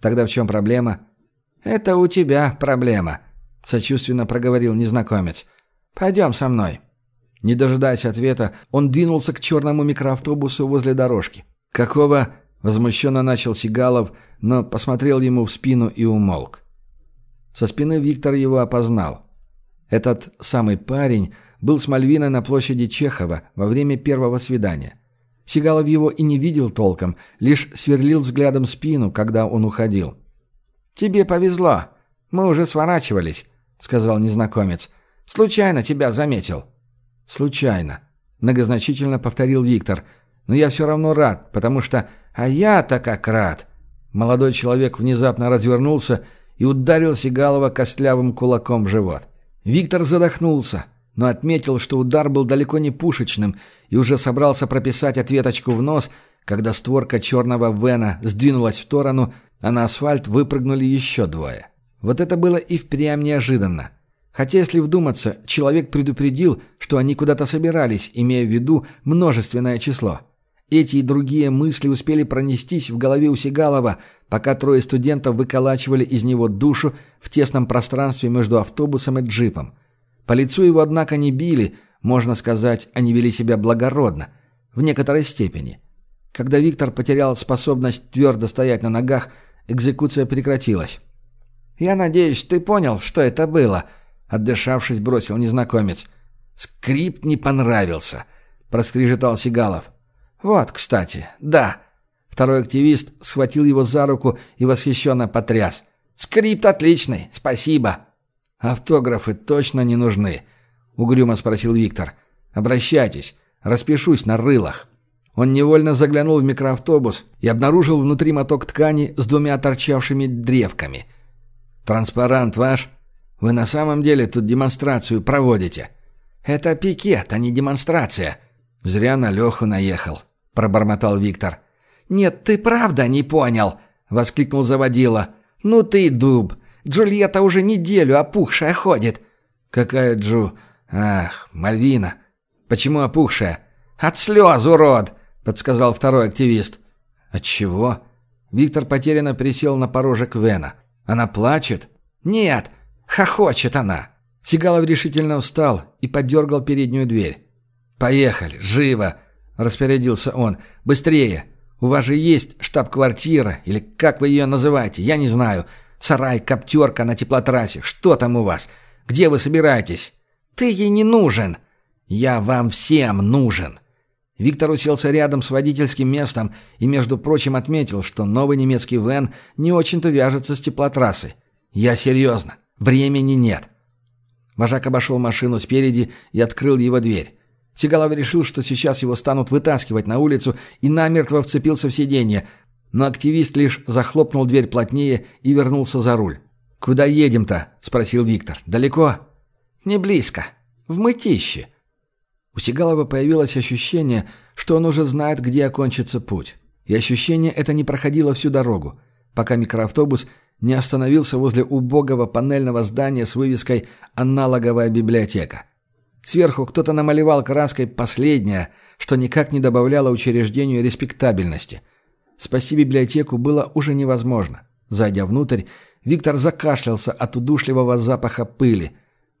«Тогда в чем проблема?» «Это у тебя проблема», – сочувственно проговорил незнакомец. «Пойдем со мной». Не дожидаясь ответа, он двинулся к черному микроавтобусу возле дорожки. «Какого?» – возмущенно начал Сигалов, но посмотрел ему в спину и умолк. Со спины Виктор его опознал. Этот самый парень был с Мальвиной на площади Чехова во время первого свидания. Сигалов его и не видел толком, лишь сверлил взглядом спину, когда он уходил. «Тебе повезло. Мы уже сворачивались», — сказал незнакомец. «Случайно тебя заметил». «Случайно», — многозначительно повторил Виктор. «Но я все равно рад, потому что... А я-то как рад!» Молодой человек внезапно развернулся и ударил Сигалова костлявым кулаком в живот. Виктор задохнулся, но отметил, что удар был далеко не пушечным, и уже собрался прописать ответочку в нос, когда створка черного Вена сдвинулась в сторону, а на асфальт выпрыгнули еще двое. Вот это было и впрямь неожиданно. Хотя, если вдуматься, человек предупредил, что они куда-то собирались, имея в виду множественное число – эти и другие мысли успели пронестись в голове у Сигалова, пока трое студентов выколачивали из него душу в тесном пространстве между автобусом и джипом. По лицу его, однако, не били, можно сказать, они вели себя благородно, в некоторой степени. Когда Виктор потерял способность твердо стоять на ногах, экзекуция прекратилась. «Я надеюсь, ты понял, что это было», — отдышавшись, бросил незнакомец. «Скрипт не понравился», — проскрежетал Сигалов. «Вот, кстати, да». Второй активист схватил его за руку и восхищенно потряс. «Скрипт отличный, спасибо». «Автографы точно не нужны», — угрюмо спросил Виктор. «Обращайтесь, распишусь на рылах». Он невольно заглянул в микроавтобус и обнаружил внутри моток ткани с двумя торчавшими древками. «Транспарант ваш? Вы на самом деле тут демонстрацию проводите?» «Это пикет, а не демонстрация». Зря на Леху наехал. – пробормотал Виктор. «Нет, ты правда не понял!» – воскликнул заводила. «Ну ты и дуб! Джульетта уже неделю опухшая ходит!» «Какая Джу? Ах, Мальвина! Почему опухшая?» «От слез, урод!» – подсказал второй активист. «От чего?» Виктор потерянно присел на порожек Вена. «Она плачет?» «Нет, хохочет она!» Сигалов решительно встал и подергал переднюю дверь. «Поехали, живо!» — распорядился он. «Быстрее! У вас же есть штаб-квартира, или как вы ее называете, я не знаю. Сарай, коптерка на теплотрассе. Что там у вас? Где вы собираетесь?» «Ты ей не нужен!» «Я вам всем нужен!» Виктор уселся рядом с водительским местом и, между прочим, отметил, что новый немецкий вен не очень-то вяжется с теплотрассой. «Я серьезно. Времени нет». Вожак обошел машину спереди и открыл его дверь. Сигалов решил, что сейчас его станут вытаскивать на улицу, и намертво вцепился в сиденье. Но активист лишь захлопнул дверь плотнее и вернулся за руль. «Куда едем-то?» – спросил Виктор. «Далеко?» «Не близко. В мытище». У Сигалова появилось ощущение, что он уже знает, где окончится путь. И ощущение это не проходило всю дорогу, пока микроавтобус не остановился возле убогого панельного здания с вывеской «Аналоговая библиотека». Сверху кто-то намалевал краской последнее, что никак не добавляло учреждению респектабельности. Спасти библиотеку было уже невозможно. Зайдя внутрь, Виктор закашлялся от удушливого запаха пыли.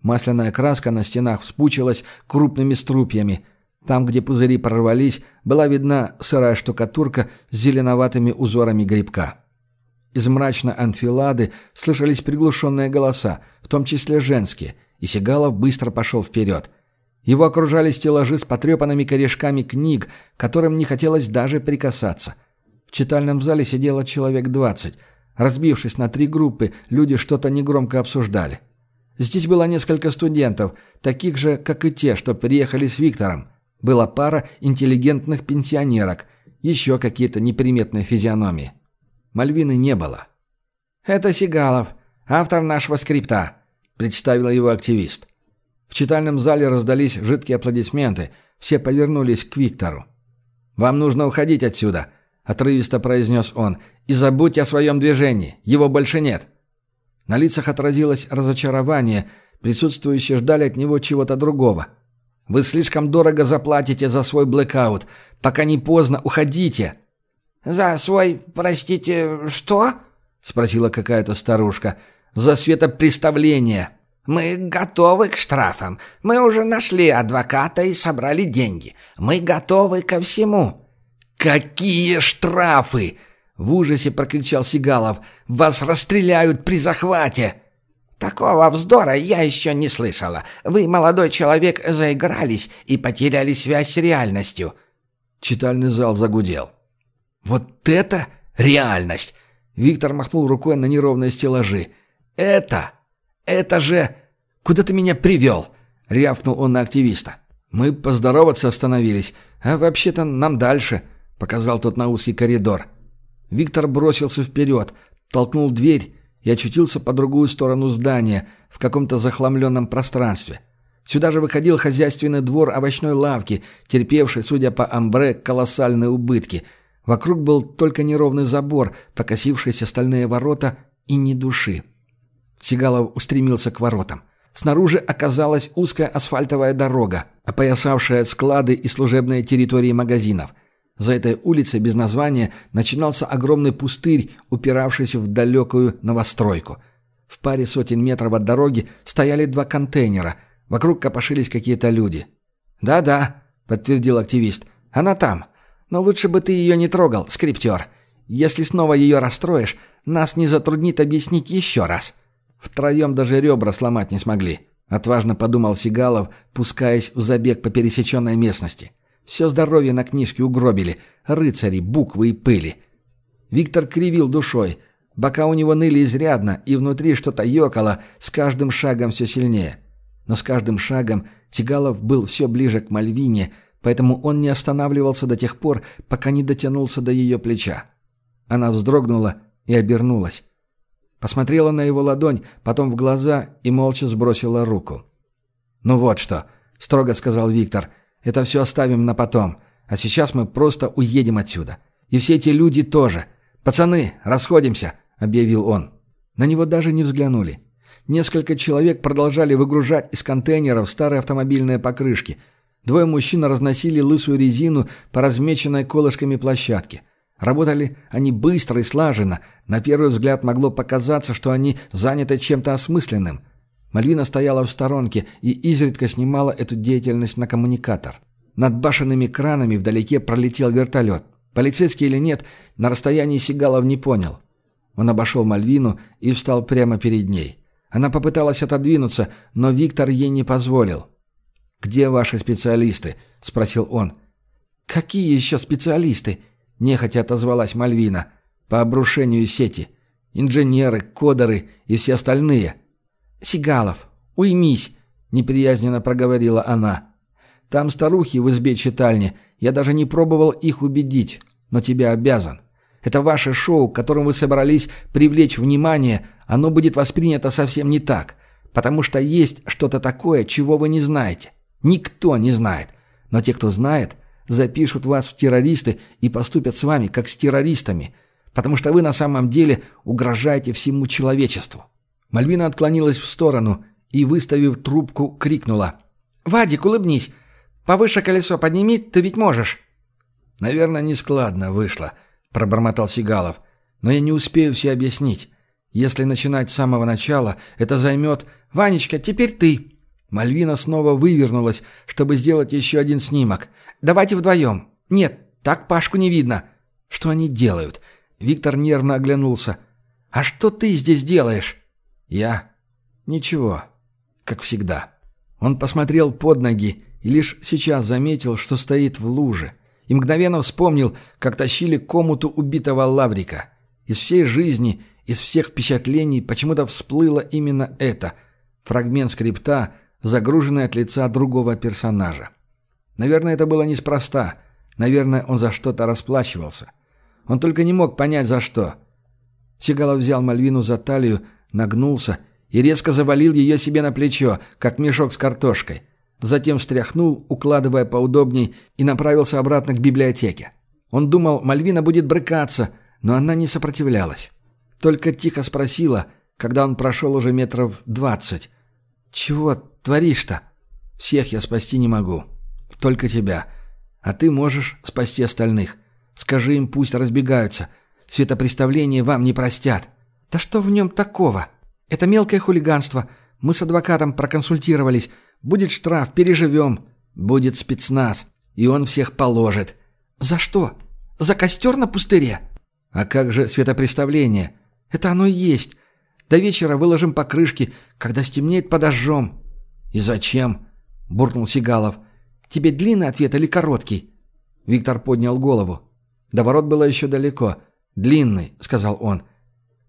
Масляная краска на стенах вспучилась крупными струпьями. Там, где пузыри прорвались, была видна сырая штукатурка с зеленоватыми узорами грибка. Из мрачной анфилады слышались приглушенные голоса, в том числе женские, и Сигалов быстро пошел вперед. Его окружали стеллажи с потрепанными корешками книг, которым не хотелось даже прикасаться. В читальном зале сидело человек двадцать. Разбившись на три группы, люди что-то негромко обсуждали. Здесь было несколько студентов, таких же, как и те, что приехали с Виктором. Была пара интеллигентных пенсионерок, еще какие-то неприметные физиономии. Мальвины не было. «Это Сигалов, автор нашего скрипта», – представил его активист. В читальном зале раздались жидкие аплодисменты. Все повернулись к Виктору. «Вам нужно уходить отсюда», — отрывисто произнес он. «И забудьте о своем движении. Его больше нет». На лицах отразилось разочарование. Присутствующие ждали от него чего-то другого. «Вы слишком дорого заплатите за свой блэкаут. Пока не поздно, уходите!» «За свой, простите, что?» — спросила какая-то старушка. «За светопреставление!» «Мы готовы к штрафам. Мы уже нашли адвоката и собрали деньги. Мы готовы ко всему». «Какие штрафы!» — в ужасе прокричал Сигалов. «Вас расстреляют при захвате!» «Такого вздора я еще не слышала. Вы, молодой человек, заигрались и потеряли связь с реальностью». Читальный зал загудел. «Вот это реальность!» Виктор махнул рукой на неровные стеллажи. «Это «Это же... Куда ты меня привел?» — рявкнул он на активиста. «Мы поздороваться остановились, а вообще-то нам дальше», — показал тот на узкий коридор. Виктор бросился вперед, толкнул дверь и очутился по другую сторону здания, в каком-то захламленном пространстве. Сюда же выходил хозяйственный двор овощной лавки, терпевший, судя по амбре, колоссальные убытки. Вокруг был только неровный забор, покосившиеся стальные ворота и ни души. Сигалов устремился к воротам. Снаружи оказалась узкая асфальтовая дорога, опоясавшая склады и служебные территории магазинов. За этой улицей без названия начинался огромный пустырь, упиравшийся в далекую новостройку. В паре сотен метров от дороги стояли два контейнера. Вокруг копошились какие-то люди. «Да-да», — подтвердил активист, — «она там. Но лучше бы ты ее не трогал, скриптер. Если снова ее расстроишь, нас не затруднит объяснить еще раз». Втроем даже ребра сломать не смогли. Отважно подумал Сигалов, пускаясь в забег по пересеченной местности. Все здоровье на книжке угробили. Рыцари, буквы и пыли. Виктор кривил душой. Бока у него ныли изрядно, и внутри что-то ёкало, с каждым шагом все сильнее. Но с каждым шагом Сигалов был все ближе к Мальвине, поэтому он не останавливался до тех пор, пока не дотянулся до ее плеча. Она вздрогнула и обернулась. Посмотрела на его ладонь, потом в глаза и молча сбросила руку. «Ну вот что», — строго сказал Виктор, — «это все оставим на потом. А сейчас мы просто уедем отсюда. И все эти люди тоже. Пацаны, расходимся», — объявил он. На него даже не взглянули. Несколько человек продолжали выгружать из контейнеров старые автомобильные покрышки. Двое мужчин разносили лысую резину по размеченной колышками площадке. Работали они быстро и слаженно. На первый взгляд могло показаться, что они заняты чем-то осмысленным. Мальвина стояла в сторонке и изредка снимала эту деятельность на коммуникатор. Над башенными кранами вдалеке пролетел вертолет. Полицейский или нет, на расстоянии Сигалов не понял. Он обошел Мальвину и встал прямо перед ней. Она попыталась отодвинуться, но Виктор ей не позволил. «Где ваши специалисты?» – спросил он. «Какие еще специалисты?» нехотя отозвалась Мальвина. «По обрушению сети. Инженеры, кодеры и все остальные». «Сигалов, уймись!» — неприязненно проговорила она. «Там старухи в избе читальни. Я даже не пробовал их убедить, но тебя обязан. Это ваше шоу, которым вы собрались привлечь внимание, оно будет воспринято совсем не так, потому что есть что-то такое, чего вы не знаете. Никто не знает. Но те, кто знает, запишут вас в террористы и поступят с вами, как с террористами, потому что вы на самом деле угрожаете всему человечеству». Мальвина отклонилась в сторону и, выставив трубку, крикнула. «Вадик, улыбнись! Повыше колесо подними, ты ведь можешь!» «Наверное, нескладно вышло», — пробормотал Сигалов. «Но я не успею все объяснить. Если начинать с самого начала, это займет... Ванечка, теперь ты!» Мальвина снова вывернулась, чтобы сделать еще один снимок — Давайте вдвоем. Нет, так Пашку не видно. Что они делают? Виктор нервно оглянулся. А что ты здесь делаешь? Я? Ничего. Как всегда. Он посмотрел под ноги и лишь сейчас заметил, что стоит в луже. И мгновенно вспомнил, как тащили комнату убитого Лаврика. Из всей жизни, из всех впечатлений почему-то всплыло именно это. Фрагмент скрипта, загруженный от лица другого персонажа. Наверное, это было неспроста. Наверное, он за что-то расплачивался. Он только не мог понять, за что. Сигалов взял Мальвину за талию, нагнулся и резко завалил ее себе на плечо, как мешок с картошкой. Затем встряхнул, укладывая поудобней, и направился обратно к библиотеке. Он думал, Мальвина будет брыкаться, но она не сопротивлялась. Только тихо спросила, когда он прошел уже метров двадцать. «Чего творишь-то?» «Всех я спасти не могу», только тебя. А ты можешь спасти остальных. Скажи им, пусть разбегаются. Светопреставление вам не простят». «Да что в нем такого? Это мелкое хулиганство. Мы с адвокатом проконсультировались. Будет штраф, переживем. Будет спецназ. И он всех положит». «За что? За костер на пустыре?» «А как же светопреставление?» «Это оно и есть. До вечера выложим покрышки. Когда стемнеет, подожжем». «И зачем?» – буркнул Сигалов. – Тебе длинный ответ или короткий?» Виктор поднял голову. До ворот было еще далеко. «Длинный», — сказал он.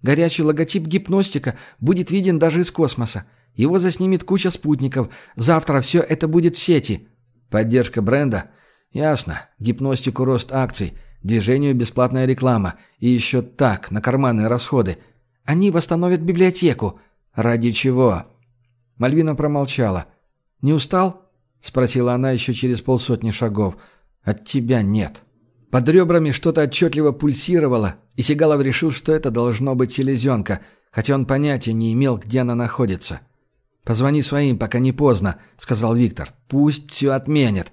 «Горячий логотип гипностика будет виден даже из космоса. Его заснимет куча спутников. Завтра все это будет в сети». «Поддержка бренда?» «Ясно. Гипностику рост акций, движению бесплатная реклама. И еще так, на карманные расходы. Они восстановят библиотеку». «Ради чего?» Мальвина промолчала. «Не устал?» спросила она еще через полсотни шагов. От тебя нет. Под ребрами что-то отчетливо пульсировало, и Сигалов решил, что это должно быть селезенка, хотя он понятия не имел, где она находится. «Позвони своим, пока не поздно», — сказал Виктор. «Пусть все отменят».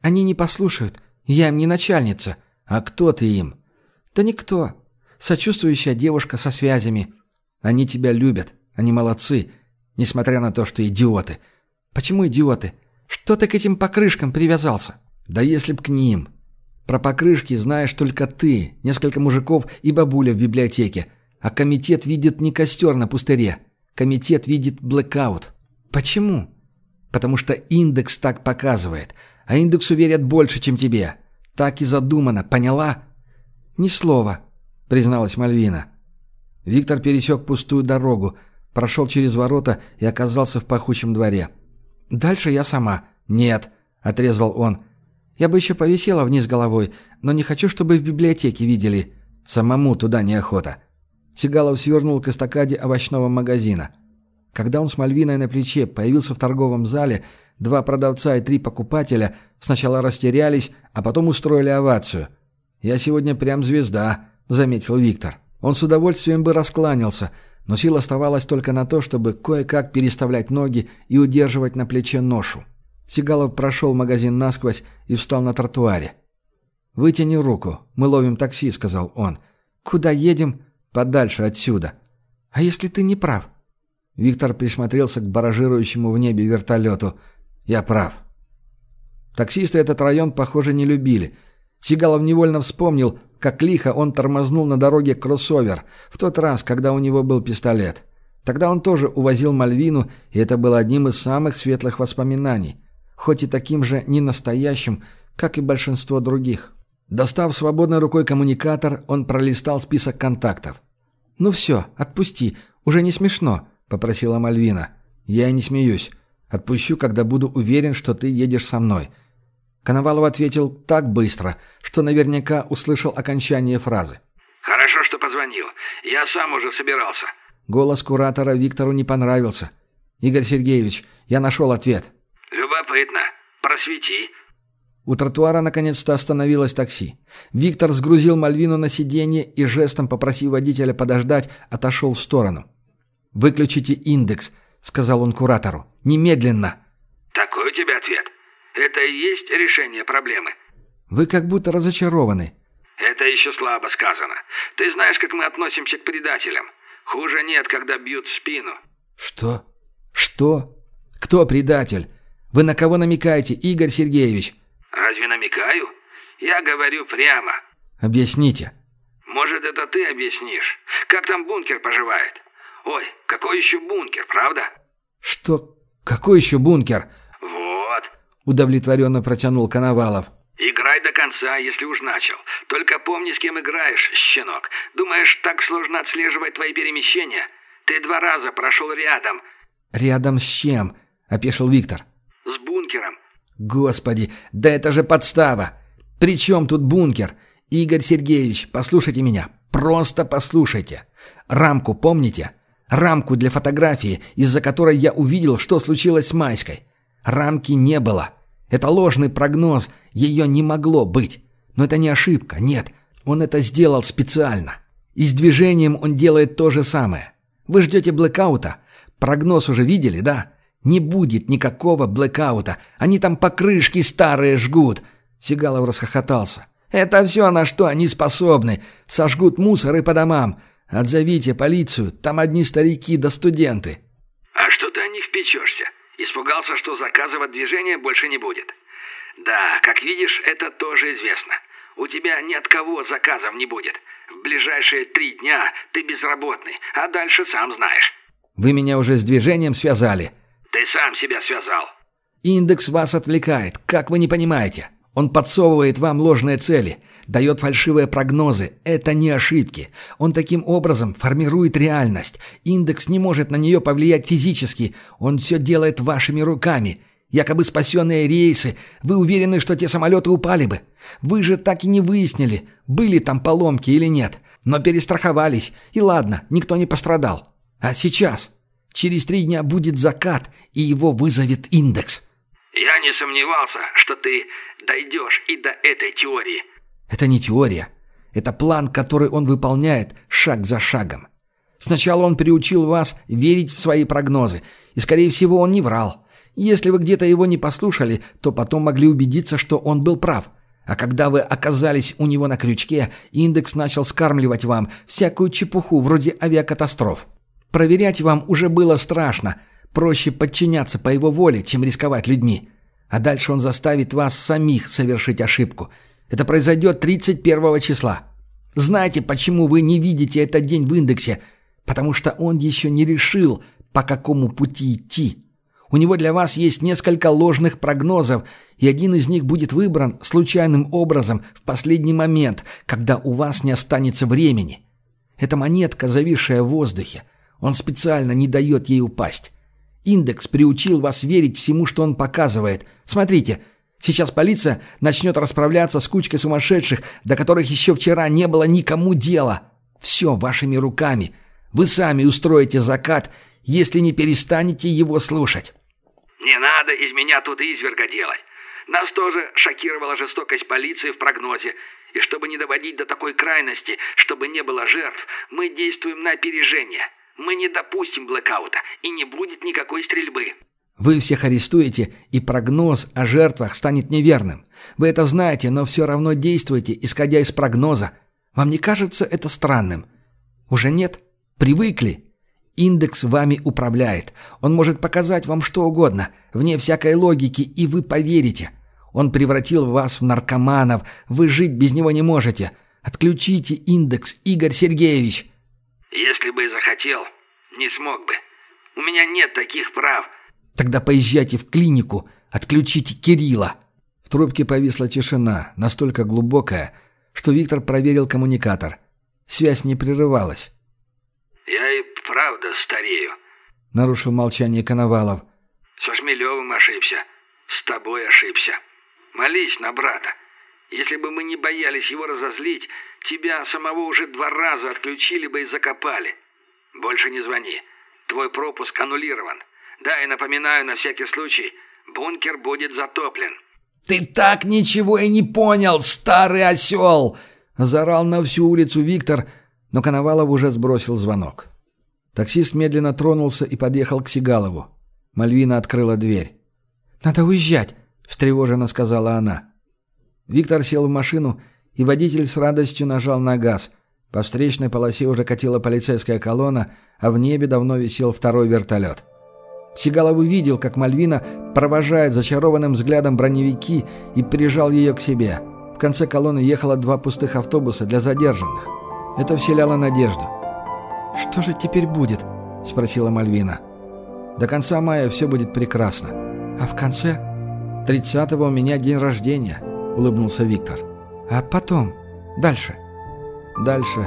«Они не послушают. Я им не начальница». «А кто ты им?» «Да никто. Сочувствующая девушка со связями». «Они тебя любят. Они молодцы. Несмотря на то, что идиоты». «Почему идиоты? Что ты к этим покрышкам привязался? Да если б к ним. Про покрышки знаешь только ты, несколько мужиков и бабуля в библиотеке. А комитет видит не костер на пустыре. Комитет видит блэкаут. Почему? Потому что индекс так показывает. А индексу верят больше, чем тебе. Так и задумано, поняла? Ни слова, призналась Мальвина. Виктор пересек пустую дорогу, прошел через ворота и оказался в пахучем дворе. Дальше я сама. Нет, отрезал он. Я бы еще повисела вниз головой, но не хочу, чтобы в библиотеке видели. Самому туда неохота. Сигалов свернул к эстакаде овощного магазина. Когда он с Мальвиной на плече появился в торговом зале, два продавца и три покупателя сначала растерялись, а потом устроили овацию. «Я сегодня прям звезда», — заметил Виктор. Он с удовольствием бы раскланялся — но сил оставалось только на то, чтобы кое-как переставлять ноги и удерживать на плече ношу. Сигалов прошел магазин насквозь и встал на тротуаре. «Вытяни руку, мы ловим такси», — сказал он. «Куда едем?» «Подальше отсюда». «А если ты не прав?» Виктор присмотрелся к баражирующему в небе вертолету. «Я прав». Таксисты этот район, похоже, не любили. Сигалов невольно вспомнил, как лихо он тормознул на дороге кроссовер, в тот раз, когда у него был пистолет. Тогда он тоже увозил Мальвину, и это было одним из самых светлых воспоминаний, хоть и таким же ненастоящим, как и большинство других. Достав свободной рукой коммуникатор, он пролистал список контактов. «Ну все, отпусти, уже не смешно», — попросила Мальвина. «Я и не смеюсь. Отпущу, когда буду уверен, что ты едешь со мной. Коновалов ответил так быстро, что наверняка услышал окончание фразы. «Хорошо, что позвонил. Я сам уже собирался». Голос куратора Виктору не понравился. «Игорь Сергеевич, я нашел ответ». «Любопытно. Просвети». У тротуара наконец-то остановилось такси. Виктор сгрузил Мальвину на сиденье и, жестом попросив водителя подождать, отошел в сторону. «Выключите индекс», — сказал он куратору. «Немедленно!» «Такой у тебя ответ?» Это и есть решение проблемы?» «Вы как будто разочарованы». «Это еще слабо сказано. Ты знаешь, как мы относимся к предателям. Хуже нет, когда бьют в спину». «Что? Что? Кто предатель? Вы на кого намекаете, Игорь Сергеевич?» «Разве намекаю? Я говорю прямо». «Объясните». «Может, это ты объяснишь? Как там бункер поживает? Ой, какой еще бункер, правда?» «Что? Какой еще бункер?» удовлетворенно протянул Коновалов. «Играй до конца, если уж начал. Только помни, с кем играешь, щенок. Думаешь, так сложно отслеживать твои перемещения? Ты два раза прошел рядом». «Рядом с чем?» – опешил Виктор. «С бункером». «Господи, да это же подстава! При чем тут бункер? Игорь Сергеевич, послушайте меня. Просто послушайте. Рамку помните? Рамку для фотографии, из-за которой я увидел, что случилось с Майской. Рамки не было. Это ложный прогноз, ее не могло быть. Но это не ошибка, нет, он это сделал специально. И с движением он делает то же самое. Вы ждете блэкаута? Прогноз уже видели, да? Не будет никакого блэкаута. Они там покрышки старые жгут. Сигалов расхохотался. Это все, на что они способны. Сожгут мусор и по домам. Отзовите полицию, там одни старики да студенты. А что ты о них печешься? Испугался, что заказов от движения больше не будет. Да, как видишь, это тоже известно. У тебя ни от кого заказов не будет. В ближайшие три дня ты безработный, а дальше сам знаешь. Вы меня уже с движением связали. Ты сам себя связал. Индекс вас отвлекает, как вы не понимаете. Он подсовывает вам ложные цели – дает фальшивые прогнозы. Это не ошибки. Он таким образом формирует реальность. Индекс не может на нее повлиять физически. Он все делает вашими руками. Якобы спасенные рейсы. Вы уверены, что те самолеты упали бы? Вы же так и не выяснили, были там поломки или нет. Но перестраховались. И ладно, никто не пострадал. А сейчас? Через три дня будет закат, и его вызовет индекс. Я не сомневался, что ты дойдешь и до этой теории. Это не теория. Это план, который он выполняет шаг за шагом. Сначала он приучил вас верить в свои прогнозы, и, скорее всего, он не врал. Если вы где-то его не послушали, то потом могли убедиться, что он был прав. А когда вы оказались у него на крючке, индекс начал скармливать вам всякую чепуху вроде авиакатастроф. Проверять вам уже было страшно. Проще подчиняться по его воле, чем рисковать людьми. А дальше он заставит вас самих совершить ошибку – это произойдет 31 числа. Знаете, почему вы не видите этот день в индексе? Потому что он еще не решил, по какому пути идти. У него для вас есть несколько ложных прогнозов, и один из них будет выбран случайным образом в последний момент, когда у вас не останется времени. Это монетка, зависшая в воздухе. Он специально не дает ей упасть. Индекс приучил вас верить всему, что он показывает. Смотрите – Сейчас полиция начнет расправляться с кучкой сумасшедших, до которых еще вчера не было никому дела. Все вашими руками. Вы сами устроите закат, если не перестанете его слушать. Не надо из меня тут изверга делать. Нас тоже шокировала жестокость полиции в прогнозе. И чтобы не доводить до такой крайности, чтобы не было жертв, мы действуем на опережение. Мы не допустим блэкаута, и не будет никакой стрельбы. Вы всех арестуете, и прогноз о жертвах станет неверным. Вы это знаете, но все равно действуете, исходя из прогноза. Вам не кажется это странным? Уже нет? Привыкли? Индекс вами управляет. Он может показать вам что угодно, вне всякой логики, и вы поверите. Он превратил вас в наркоманов. Вы жить без него не можете. Отключите индекс, Игорь Сергеевич. Если бы захотел, не смог бы. У меня нет таких прав Тогда поезжайте в клинику, отключите Кирилла». В трубке повисла тишина, настолько глубокая, что Виктор проверил коммуникатор. Связь не прерывалась. «Я и правда старею», — нарушил молчание Коновалов. «Со Шмелевым ошибся. С тобой ошибся. Молись на брата. Если бы мы не боялись его разозлить, тебя самого уже два раза отключили бы и закопали. Больше не звони. Твой пропуск аннулирован. Да, и напоминаю на всякий случай, бункер будет затоплен». «Ты так ничего и не понял, старый осел!» – заорал на всю улицу Виктор, но Коновалов уже сбросил звонок. Таксист медленно тронулся и подъехал к Сигалову. Мальвина открыла дверь. «Надо уезжать», – встревоженно сказала она. Виктор сел в машину, и водитель с радостью нажал на газ. По встречной полосе уже катила полицейская колонна, а в небе давно висел второй вертолет. Сигалов увидел, как Мальвина провожает зачарованным взглядом броневики и прижал ее к себе. В конце колонны ехало два пустых автобуса для задержанных. Это вселяло надежду. «Что же теперь будет?» – спросила Мальвина. «До конца мая все будет прекрасно. А в конце тридцатого у меня день рождения», – улыбнулся Виктор. «А потом? Дальше?» «Дальше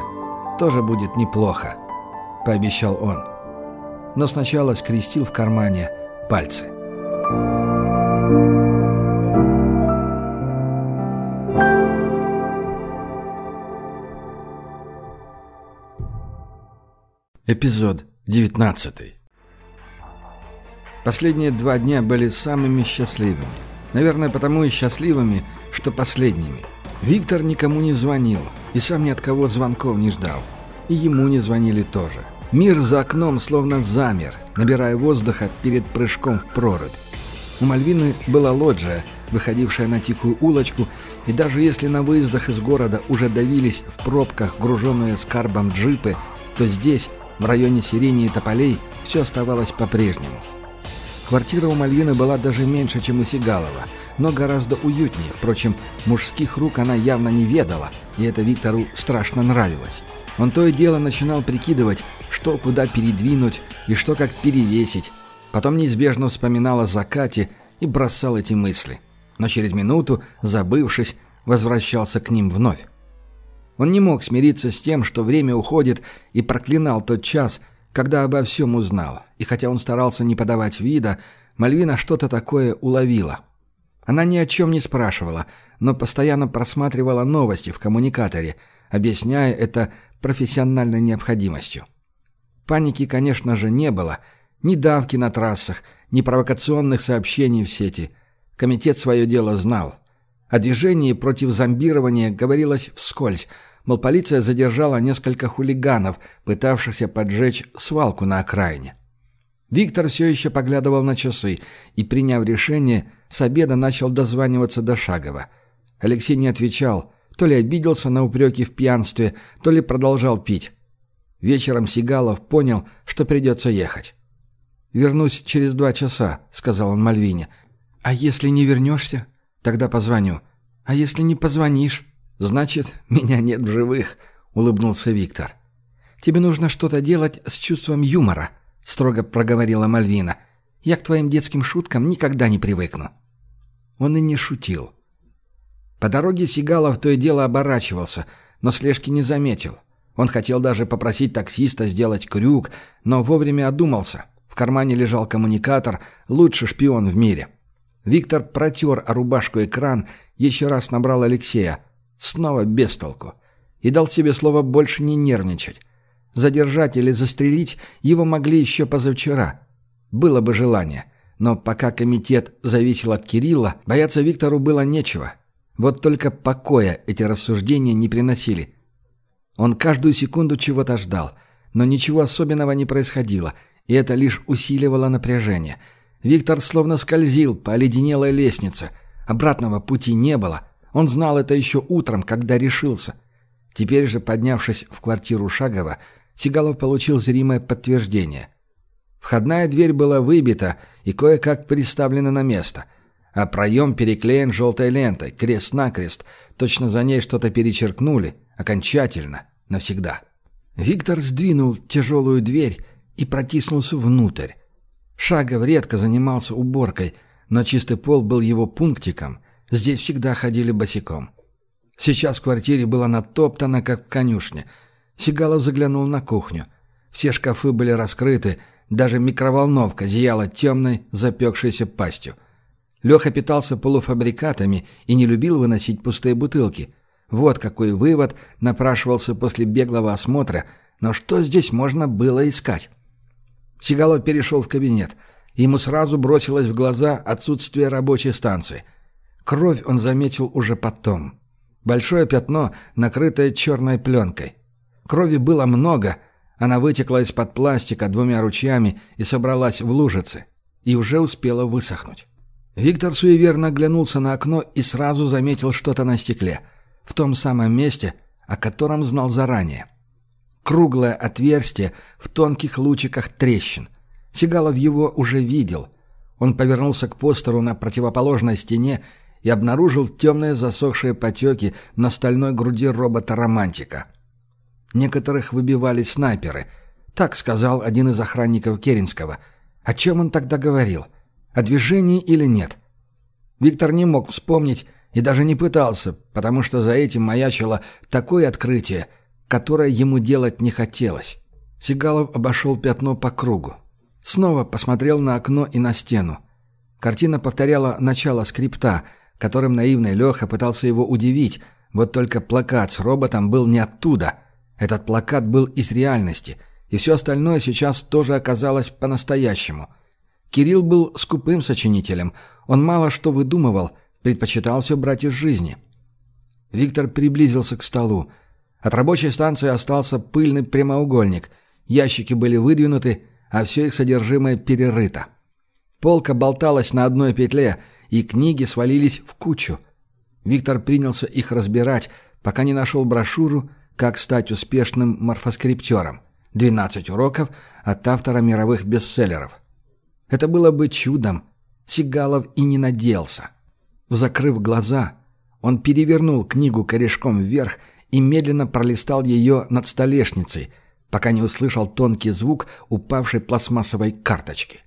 тоже будет неплохо», – пообещал он но сначала скрестил в кармане пальцы. Эпизод 19 Последние два дня были самыми счастливыми. Наверное, потому и счастливыми, что последними. Виктор никому не звонил и сам ни от кого звонков не ждал. И ему не звонили тоже. Мир за окном словно замер, набирая воздуха перед прыжком в прорубь. У Мальвины была лоджия, выходившая на тихую улочку, и даже если на выездах из города уже давились в пробках груженные скарбом джипы, то здесь, в районе сирени и тополей, все оставалось по-прежнему. Квартира у Мальвины была даже меньше, чем у Сигалова, но гораздо уютнее. Впрочем, мужских рук она явно не ведала, и это Виктору страшно нравилось. Он то и дело начинал прикидывать, что куда передвинуть и что как перевесить. Потом неизбежно вспоминал о закате и бросал эти мысли. Но через минуту, забывшись, возвращался к ним вновь. Он не мог смириться с тем, что время уходит, и проклинал тот час, когда обо всем узнал. И хотя он старался не подавать вида, Мальвина что-то такое уловила. Она ни о чем не спрашивала, но постоянно просматривала новости в коммуникаторе – объясняя это профессиональной необходимостью. Паники, конечно же, не было. Ни давки на трассах, ни провокационных сообщений в сети. Комитет свое дело знал. О движении против зомбирования говорилось вскользь, мол, полиция задержала несколько хулиганов, пытавшихся поджечь свалку на окраине. Виктор все еще поглядывал на часы и, приняв решение, с обеда начал дозваниваться до Шагова. Алексей не отвечал, то ли обиделся на упреки в пьянстве, то ли продолжал пить. Вечером Сигалов понял, что придется ехать. «Вернусь через два часа», — сказал он Мальвине. «А если не вернешься? Тогда позвоню. А если не позвонишь?» «Значит, меня нет в живых», — улыбнулся Виктор. «Тебе нужно что-то делать с чувством юмора», — строго проговорила Мальвина. «Я к твоим детским шуткам никогда не привыкну». Он и не шутил. По дороге Сигалов то и дело оборачивался, но слежки не заметил. Он хотел даже попросить таксиста сделать крюк, но вовремя одумался. В кармане лежал коммуникатор, лучший шпион в мире. Виктор протер о рубашку экран, еще раз набрал Алексея. Снова без толку. И дал себе слово больше не нервничать. Задержать или застрелить его могли еще позавчера. Было бы желание. Но пока комитет зависел от Кирилла, бояться Виктору было нечего. Вот только покоя эти рассуждения не приносили. Он каждую секунду чего-то ждал, но ничего особенного не происходило, и это лишь усиливало напряжение. Виктор словно скользил по оледенелой лестнице. Обратного пути не было. Он знал это еще утром, когда решился. Теперь же, поднявшись в квартиру Шагова, Сигалов получил зримое подтверждение. Входная дверь была выбита и кое-как приставлена на место – а проем переклеен желтой лентой, крест-накрест. Точно за ней что-то перечеркнули, окончательно, навсегда. Виктор сдвинул тяжелую дверь и протиснулся внутрь. Шагов редко занимался уборкой, но чистый пол был его пунктиком. Здесь всегда ходили босиком. Сейчас в квартире было натоптано, как в конюшне. Сигалов заглянул на кухню. Все шкафы были раскрыты, даже микроволновка зияла темной, запекшейся пастью. Леха питался полуфабрикатами и не любил выносить пустые бутылки. Вот какой вывод напрашивался после беглого осмотра, но что здесь можно было искать? Сигалов перешел в кабинет. Ему сразу бросилось в глаза отсутствие рабочей станции. Кровь он заметил уже потом. Большое пятно, накрытое черной пленкой. Крови было много, она вытекла из-под пластика двумя ручьями и собралась в лужице. И уже успела высохнуть. Виктор суеверно оглянулся на окно и сразу заметил что-то на стекле. В том самом месте, о котором знал заранее. Круглое отверстие в тонких лучиках трещин. Сигалов его уже видел. Он повернулся к постеру на противоположной стене и обнаружил темные засохшие потеки на стальной груди робота-романтика. Некоторых выбивали снайперы. Так сказал один из охранников Керенского. О чем он тогда говорил? — о движении или нет. Виктор не мог вспомнить и даже не пытался, потому что за этим маячило такое открытие, которое ему делать не хотелось. Сигалов обошел пятно по кругу. Снова посмотрел на окно и на стену. Картина повторяла начало скрипта, которым наивный Леха пытался его удивить, вот только плакат с роботом был не оттуда. Этот плакат был из реальности, и все остальное сейчас тоже оказалось по-настоящему – Кирилл был скупым сочинителем. Он мало что выдумывал, предпочитал все брать из жизни. Виктор приблизился к столу. От рабочей станции остался пыльный прямоугольник. Ящики были выдвинуты, а все их содержимое перерыто. Полка болталась на одной петле, и книги свалились в кучу. Виктор принялся их разбирать, пока не нашел брошюру «Как стать успешным морфоскриптером». 12 уроков от автора мировых бестселлеров. Это было бы чудом. Сигалов и не надеялся. Закрыв глаза, он перевернул книгу корешком вверх и медленно пролистал ее над столешницей, пока не услышал тонкий звук упавшей пластмассовой карточки.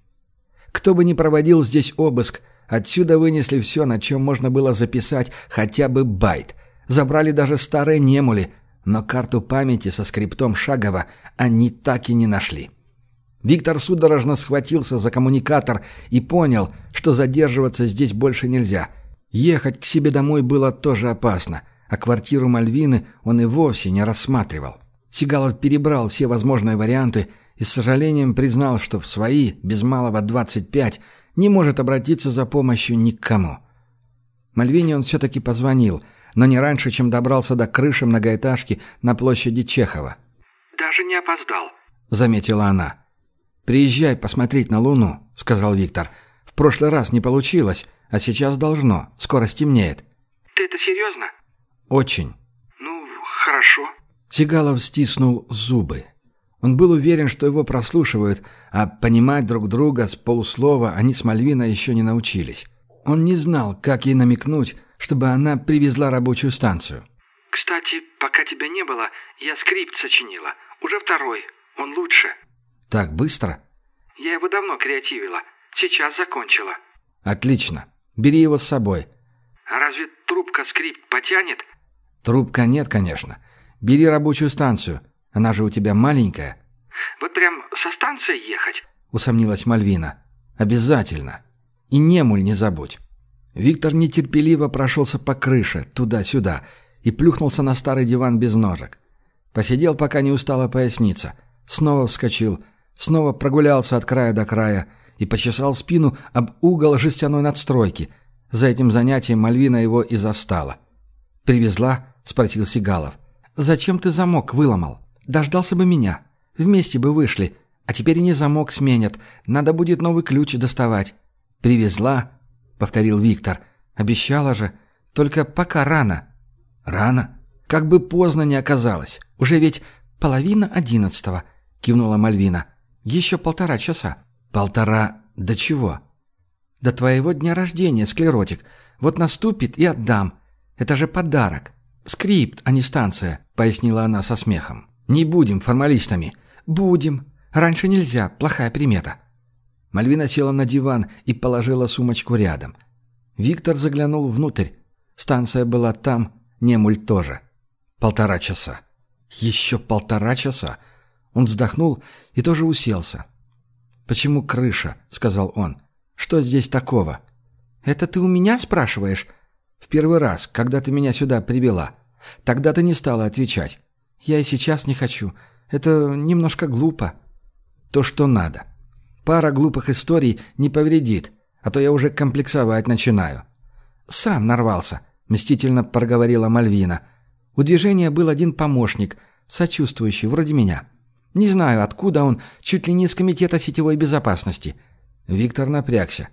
Кто бы ни проводил здесь обыск, отсюда вынесли все, на чем можно было записать хотя бы байт. Забрали даже старые немули, но карту памяти со скриптом Шагова они так и не нашли. Виктор судорожно схватился за коммуникатор и понял, что задерживаться здесь больше нельзя. Ехать к себе домой было тоже опасно, а квартиру Мальвины он и вовсе не рассматривал. Сигалов перебрал все возможные варианты и с сожалением признал, что в свои, без малого 25, не может обратиться за помощью никому. Мальвине он все-таки позвонил, но не раньше, чем добрался до крыши многоэтажки на площади Чехова. «Даже не опоздал», — заметила она. «Приезжай посмотреть на Луну», — сказал Виктор. «В прошлый раз не получилось, а сейчас должно. Скоро стемнеет». «Ты это серьезно?» «Очень». «Ну, хорошо». Сигалов стиснул зубы. Он был уверен, что его прослушивают, а понимать друг друга с полуслова они с Мальвиной еще не научились. Он не знал, как ей намекнуть, чтобы она привезла рабочую станцию. «Кстати, пока тебя не было, я скрипт сочинила. Уже второй. Он лучше». Так быстро? Я его давно креативила. Сейчас закончила. Отлично. Бери его с собой. А разве трубка скрипт потянет? Трубка нет, конечно. Бери рабочую станцию. Она же у тебя маленькая. Вот прям со станции ехать? Усомнилась Мальвина. Обязательно. И немуль не забудь. Виктор нетерпеливо прошелся по крыше, туда-сюда, и плюхнулся на старый диван без ножек. Посидел, пока не устала поясница. Снова вскочил – Снова прогулялся от края до края и почесал спину об угол жестяной надстройки. За этим занятием Мальвина его и застала. «Привезла?» — спросил Сигалов. «Зачем ты замок выломал? Дождался бы меня. Вместе бы вышли. А теперь и не замок сменят. Надо будет новый ключ доставать». «Привезла?» — повторил Виктор. «Обещала же. Только пока рано». «Рано? Как бы поздно не оказалось. Уже ведь половина одиннадцатого», — кивнула Мальвина. Еще полтора часа». «Полтора... до чего?» «До твоего дня рождения, склеротик. Вот наступит и отдам. Это же подарок. Скрипт, а не станция», — пояснила она со смехом. «Не будем формалистами». «Будем. Раньше нельзя. Плохая примета». Мальвина села на диван и положила сумочку рядом. Виктор заглянул внутрь. Станция была там, Немуль тоже. Полтора часа. Еще полтора часа. Он вздохнул и тоже уселся. «Почему крыша?» — сказал он. «Что здесь такого?» «Это ты у меня спрашиваешь?» «В первый раз, когда ты меня сюда привела. Тогда ты не стала отвечать. Я и сейчас не хочу. Это немножко глупо». «То, что надо. Пара глупых историй не повредит, а то я уже комплексовать начинаю». «Сам нарвался», — мстительно проговорила Мальвина. У движения был один помощник, сочувствующий, вроде меня. Не знаю, откуда он, чуть ли не из комитета сетевой безопасности. Виктор напрягся.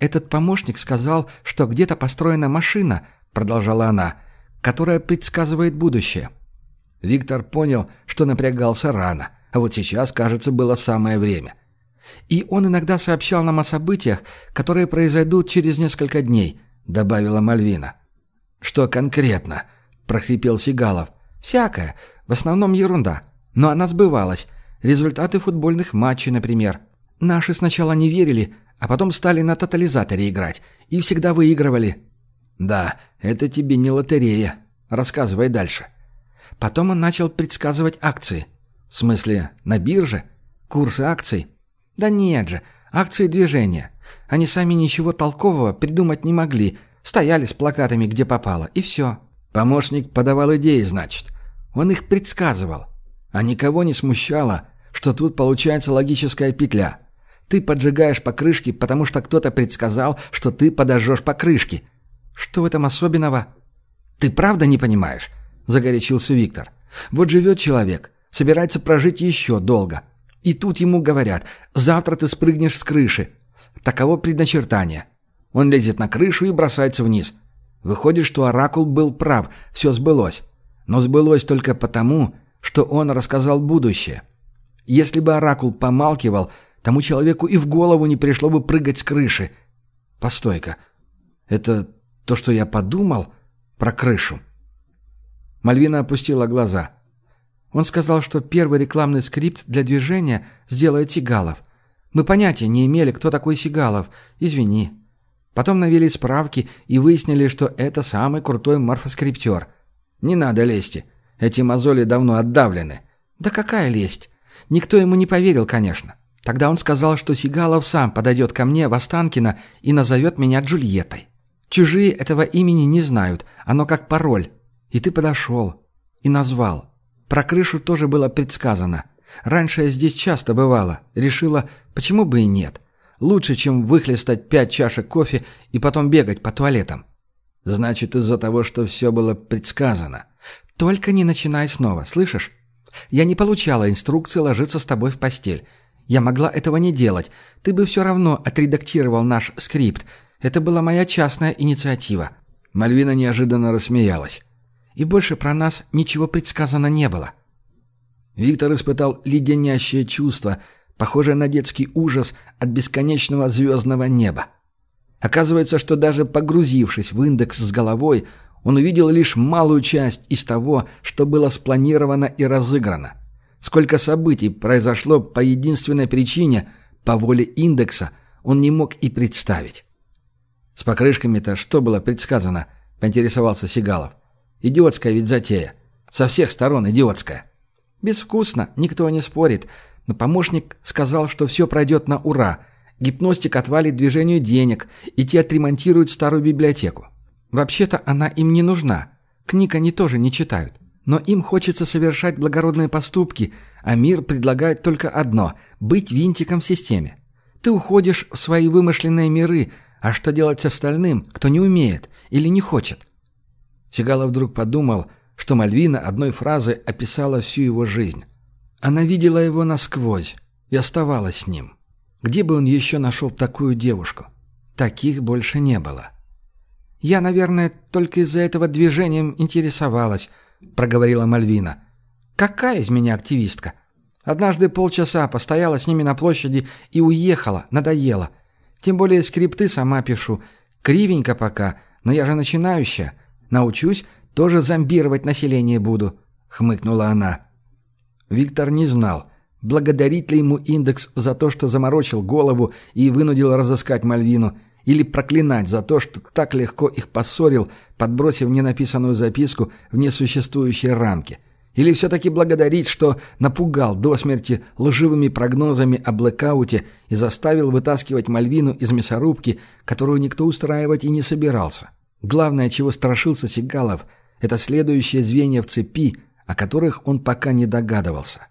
Этот помощник сказал, что где-то построена машина, продолжала она, которая предсказывает будущее. Виктор понял, что напрягался рано, а вот сейчас, кажется, было самое время. И он иногда сообщал нам о событиях, которые произойдут через несколько дней, добавила Мальвина. Что конкретно? прохрипел Сигалов. Всякое, в основном ерунда. Но она сбывалась. Результаты футбольных матчей, например. Наши сначала не верили, а потом стали на тотализаторе играть. И всегда выигрывали. «Да, это тебе не лотерея. Рассказывай дальше». Потом он начал предсказывать акции. В смысле, на бирже? Курсы акций? Да нет же, акции движения. Они сами ничего толкового придумать не могли. Стояли с плакатами где попало, и все. Помощник подавал идеи, значит. Он их предсказывал. А никого не смущало, что тут получается логическая петля. Ты поджигаешь покрышки, потому что кто-то предсказал, что ты подожжешь покрышки. Что в этом особенного? Ты правда не понимаешь? Загорячился Виктор. Вот живет человек, собирается прожить еще долго. И тут ему говорят, завтра ты спрыгнешь с крыши. Таково предначертание. Он лезет на крышу и бросается вниз. Выходит, что Оракул был прав, все сбылось. Но сбылось только потому, что он рассказал будущее. Если бы Оракул помалкивал, тому человеку и в голову не пришло бы прыгать с крыши. Постой-ка, это то, что я подумал про крышу? Мальвина опустила глаза. Он сказал, что первый рекламный скрипт для движения сделает Сигалов. Мы понятия не имели, кто такой Сигалов. Извини. Потом навели справки и выяснили, что это самый крутой морфоскриптер. Не надо лезти. Эти мозоли давно отдавлены. Да какая лесть? Никто ему не поверил, конечно. Тогда он сказал, что Сигалов сам подойдет ко мне в Останкино и назовет меня Джульеттой. Чужие этого имени не знают, оно как пароль. И ты подошел. И назвал. Про крышу тоже было предсказано. Раньше я здесь часто бывала. Решила, почему бы и нет. Лучше, чем выхлестать пять чашек кофе и потом бегать по туалетам. Значит, из-за того, что все было предсказано. «Только не начинай снова, слышишь? Я не получала инструкции ложиться с тобой в постель. Я могла этого не делать. Ты бы все равно отредактировал наш скрипт. Это была моя частная инициатива». Мальвина неожиданно рассмеялась. «И больше про нас ничего предсказано не было». Виктор испытал леденящее чувство, похожее на детский ужас от бесконечного звездного неба. Оказывается, что даже погрузившись в индекс с головой, он увидел лишь малую часть из того, что было спланировано и разыграно. Сколько событий произошло по единственной причине, по воле индекса, он не мог и представить. «С покрышками-то что было предсказано?» – поинтересовался Сигалов. «Идиотская ведь затея. Со всех сторон идиотская». «Безвкусно, никто не спорит. Но помощник сказал, что все пройдет на ура. Гипностик отвалит движению денег, и те отремонтируют старую библиотеку. Вообще-то она им не нужна. Книг они тоже не читают. Но им хочется совершать благородные поступки, а мир предлагает только одно – быть винтиком в системе. Ты уходишь в свои вымышленные миры, а что делать с остальным, кто не умеет или не хочет? Сигала вдруг подумал, что Мальвина одной фразой описала всю его жизнь. Она видела его насквозь и оставалась с ним. Где бы он еще нашел такую девушку? Таких больше не было. «Я, наверное, только из-за этого движением интересовалась», — проговорила Мальвина. «Какая из меня активистка? Однажды полчаса постояла с ними на площади и уехала, надоела. Тем более скрипты сама пишу. Кривенько пока, но я же начинающая. Научусь, тоже зомбировать население буду», — хмыкнула она. Виктор не знал, благодарит ли ему индекс за то, что заморочил голову и вынудил разыскать Мальвину — или проклинать за то, что так легко их поссорил, подбросив ненаписанную записку в несуществующей рамке. Или все-таки благодарить, что напугал до смерти лживыми прогнозами о блэкауте и заставил вытаскивать Мальвину из мясорубки, которую никто устраивать и не собирался. Главное, чего страшился Сигалов, это следующее звенья в цепи, о которых он пока не догадывался.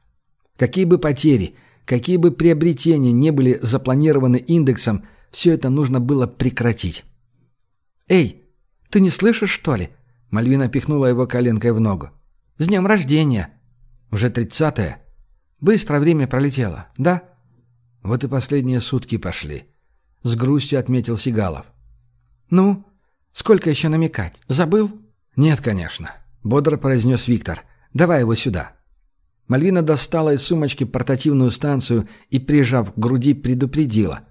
Какие бы потери, какие бы приобретения не были запланированы индексом – все это нужно было прекратить. «Эй, ты не слышишь, что ли?» Мальвина пихнула его коленкой в ногу. «С днем рождения!» «Уже тридцатое?» «Быстро время пролетело, да?» Вот и последние сутки пошли. С грустью отметил Сигалов. «Ну, сколько еще намекать? Забыл?» «Нет, конечно», — бодро произнес Виктор. «Давай его сюда». Мальвина достала из сумочки портативную станцию и, прижав к груди, предупредила.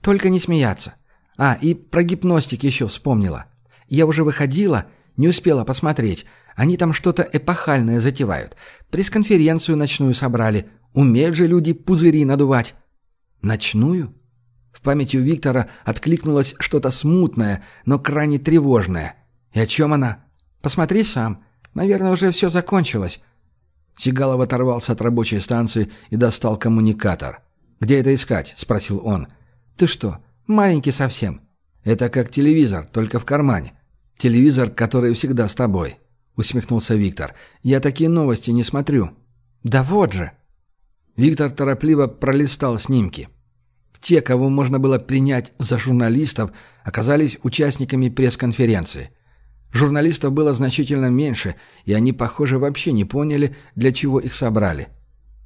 Только не смеяться. А, и про гипностик еще вспомнила. Я уже выходила, не успела посмотреть. Они там что-то эпохальное затевают. Пресс-конференцию ночную собрали. Умеют же люди пузыри надувать. Ночную? В памяти у Виктора откликнулось что-то смутное, но крайне тревожное. И о чем она? Посмотри сам. Наверное, уже все закончилось. Тигалов оторвался от рабочей станции и достал коммуникатор. «Где это искать?» – спросил он. «Ты что, маленький совсем?» «Это как телевизор, только в кармане. Телевизор, который всегда с тобой», — усмехнулся Виктор. «Я такие новости не смотрю». «Да вот же!» Виктор торопливо пролистал снимки. Те, кого можно было принять за журналистов, оказались участниками пресс-конференции. Журналистов было значительно меньше, и они, похоже, вообще не поняли, для чего их собрали —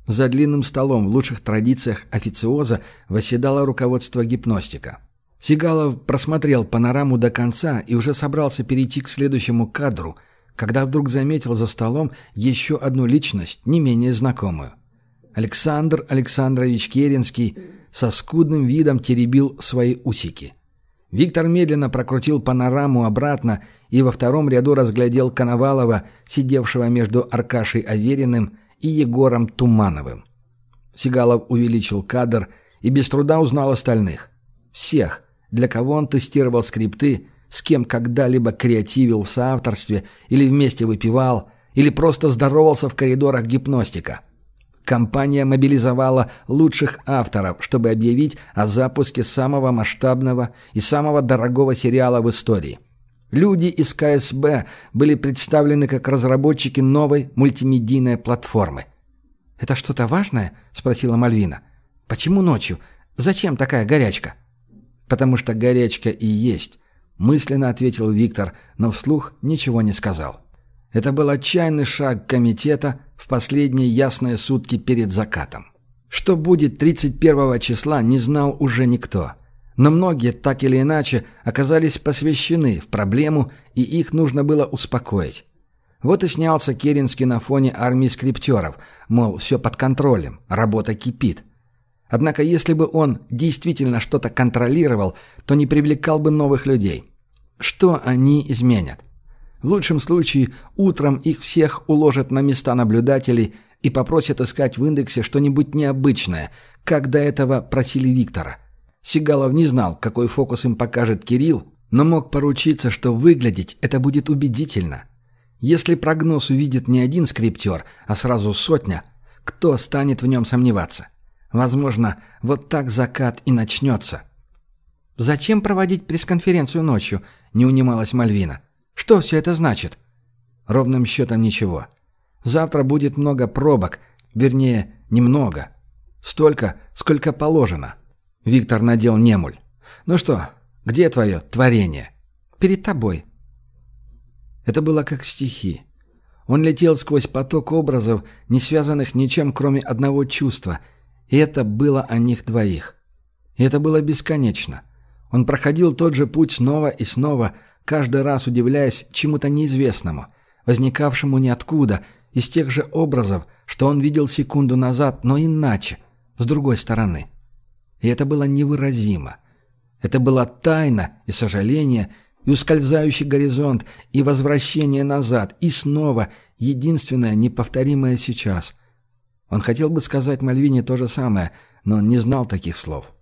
за длинным столом в лучших традициях официоза восседало руководство гипностика. Сигалов просмотрел панораму до конца и уже собрался перейти к следующему кадру, когда вдруг заметил за столом еще одну личность, не менее знакомую. Александр Александрович Керенский со скудным видом теребил свои усики. Виктор медленно прокрутил панораму обратно и во втором ряду разглядел Коновалова, сидевшего между Аркашей Авериным и Егором Тумановым. Сигалов увеличил кадр и без труда узнал остальных. Всех, для кого он тестировал скрипты, с кем когда-либо креативил в соавторстве или вместе выпивал, или просто здоровался в коридорах гипностика. Компания мобилизовала лучших авторов, чтобы объявить о запуске самого масштабного и самого дорогого сериала в истории – Люди из КСБ были представлены как разработчики новой мультимедийной платформы. «Это что-то важное?» – спросила Мальвина. «Почему ночью? Зачем такая горячка?» «Потому что горячка и есть», – мысленно ответил Виктор, но вслух ничего не сказал. Это был отчаянный шаг комитета в последние ясные сутки перед закатом. Что будет 31 числа, не знал уже никто – но многие, так или иначе, оказались посвящены в проблему, и их нужно было успокоить. Вот и снялся Керенский на фоне армии скриптеров, мол, все под контролем, работа кипит. Однако если бы он действительно что-то контролировал, то не привлекал бы новых людей. Что они изменят? В лучшем случае, утром их всех уложат на места наблюдателей и попросят искать в индексе что-нибудь необычное, как до этого просили Виктора. Сигалов не знал, какой фокус им покажет Кирилл, но мог поручиться, что выглядеть это будет убедительно. Если прогноз увидит не один скриптер, а сразу сотня, кто станет в нем сомневаться? Возможно, вот так закат и начнется. «Зачем проводить пресс-конференцию ночью?» – не унималась Мальвина. «Что все это значит?» Ровным счетом ничего. Завтра будет много пробок, вернее, немного. Столько, сколько положено. Виктор надел немуль. «Ну что, где твое творение?» «Перед тобой». Это было как стихи. Он летел сквозь поток образов, не связанных ничем, кроме одного чувства. И это было о них двоих. И это было бесконечно. Он проходил тот же путь снова и снова, каждый раз удивляясь чему-то неизвестному, возникавшему ниоткуда, из тех же образов, что он видел секунду назад, но иначе, с другой стороны. И это было невыразимо. Это была тайна и сожаление, и ускользающий горизонт, и возвращение назад, и снова единственное неповторимое сейчас. Он хотел бы сказать Мальвине то же самое, но он не знал таких слов.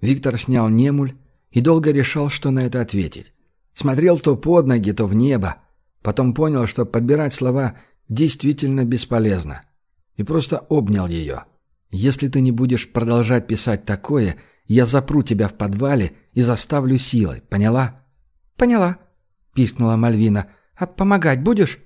Виктор снял немуль и долго решал, что на это ответить. Смотрел то под ноги, то в небо. Потом понял, что подбирать слова действительно бесполезно. И просто обнял ее. — если ты не будешь продолжать писать такое, я запру тебя в подвале и заставлю силой, поняла?» «Поняла», — пискнула Мальвина. «А помогать будешь?»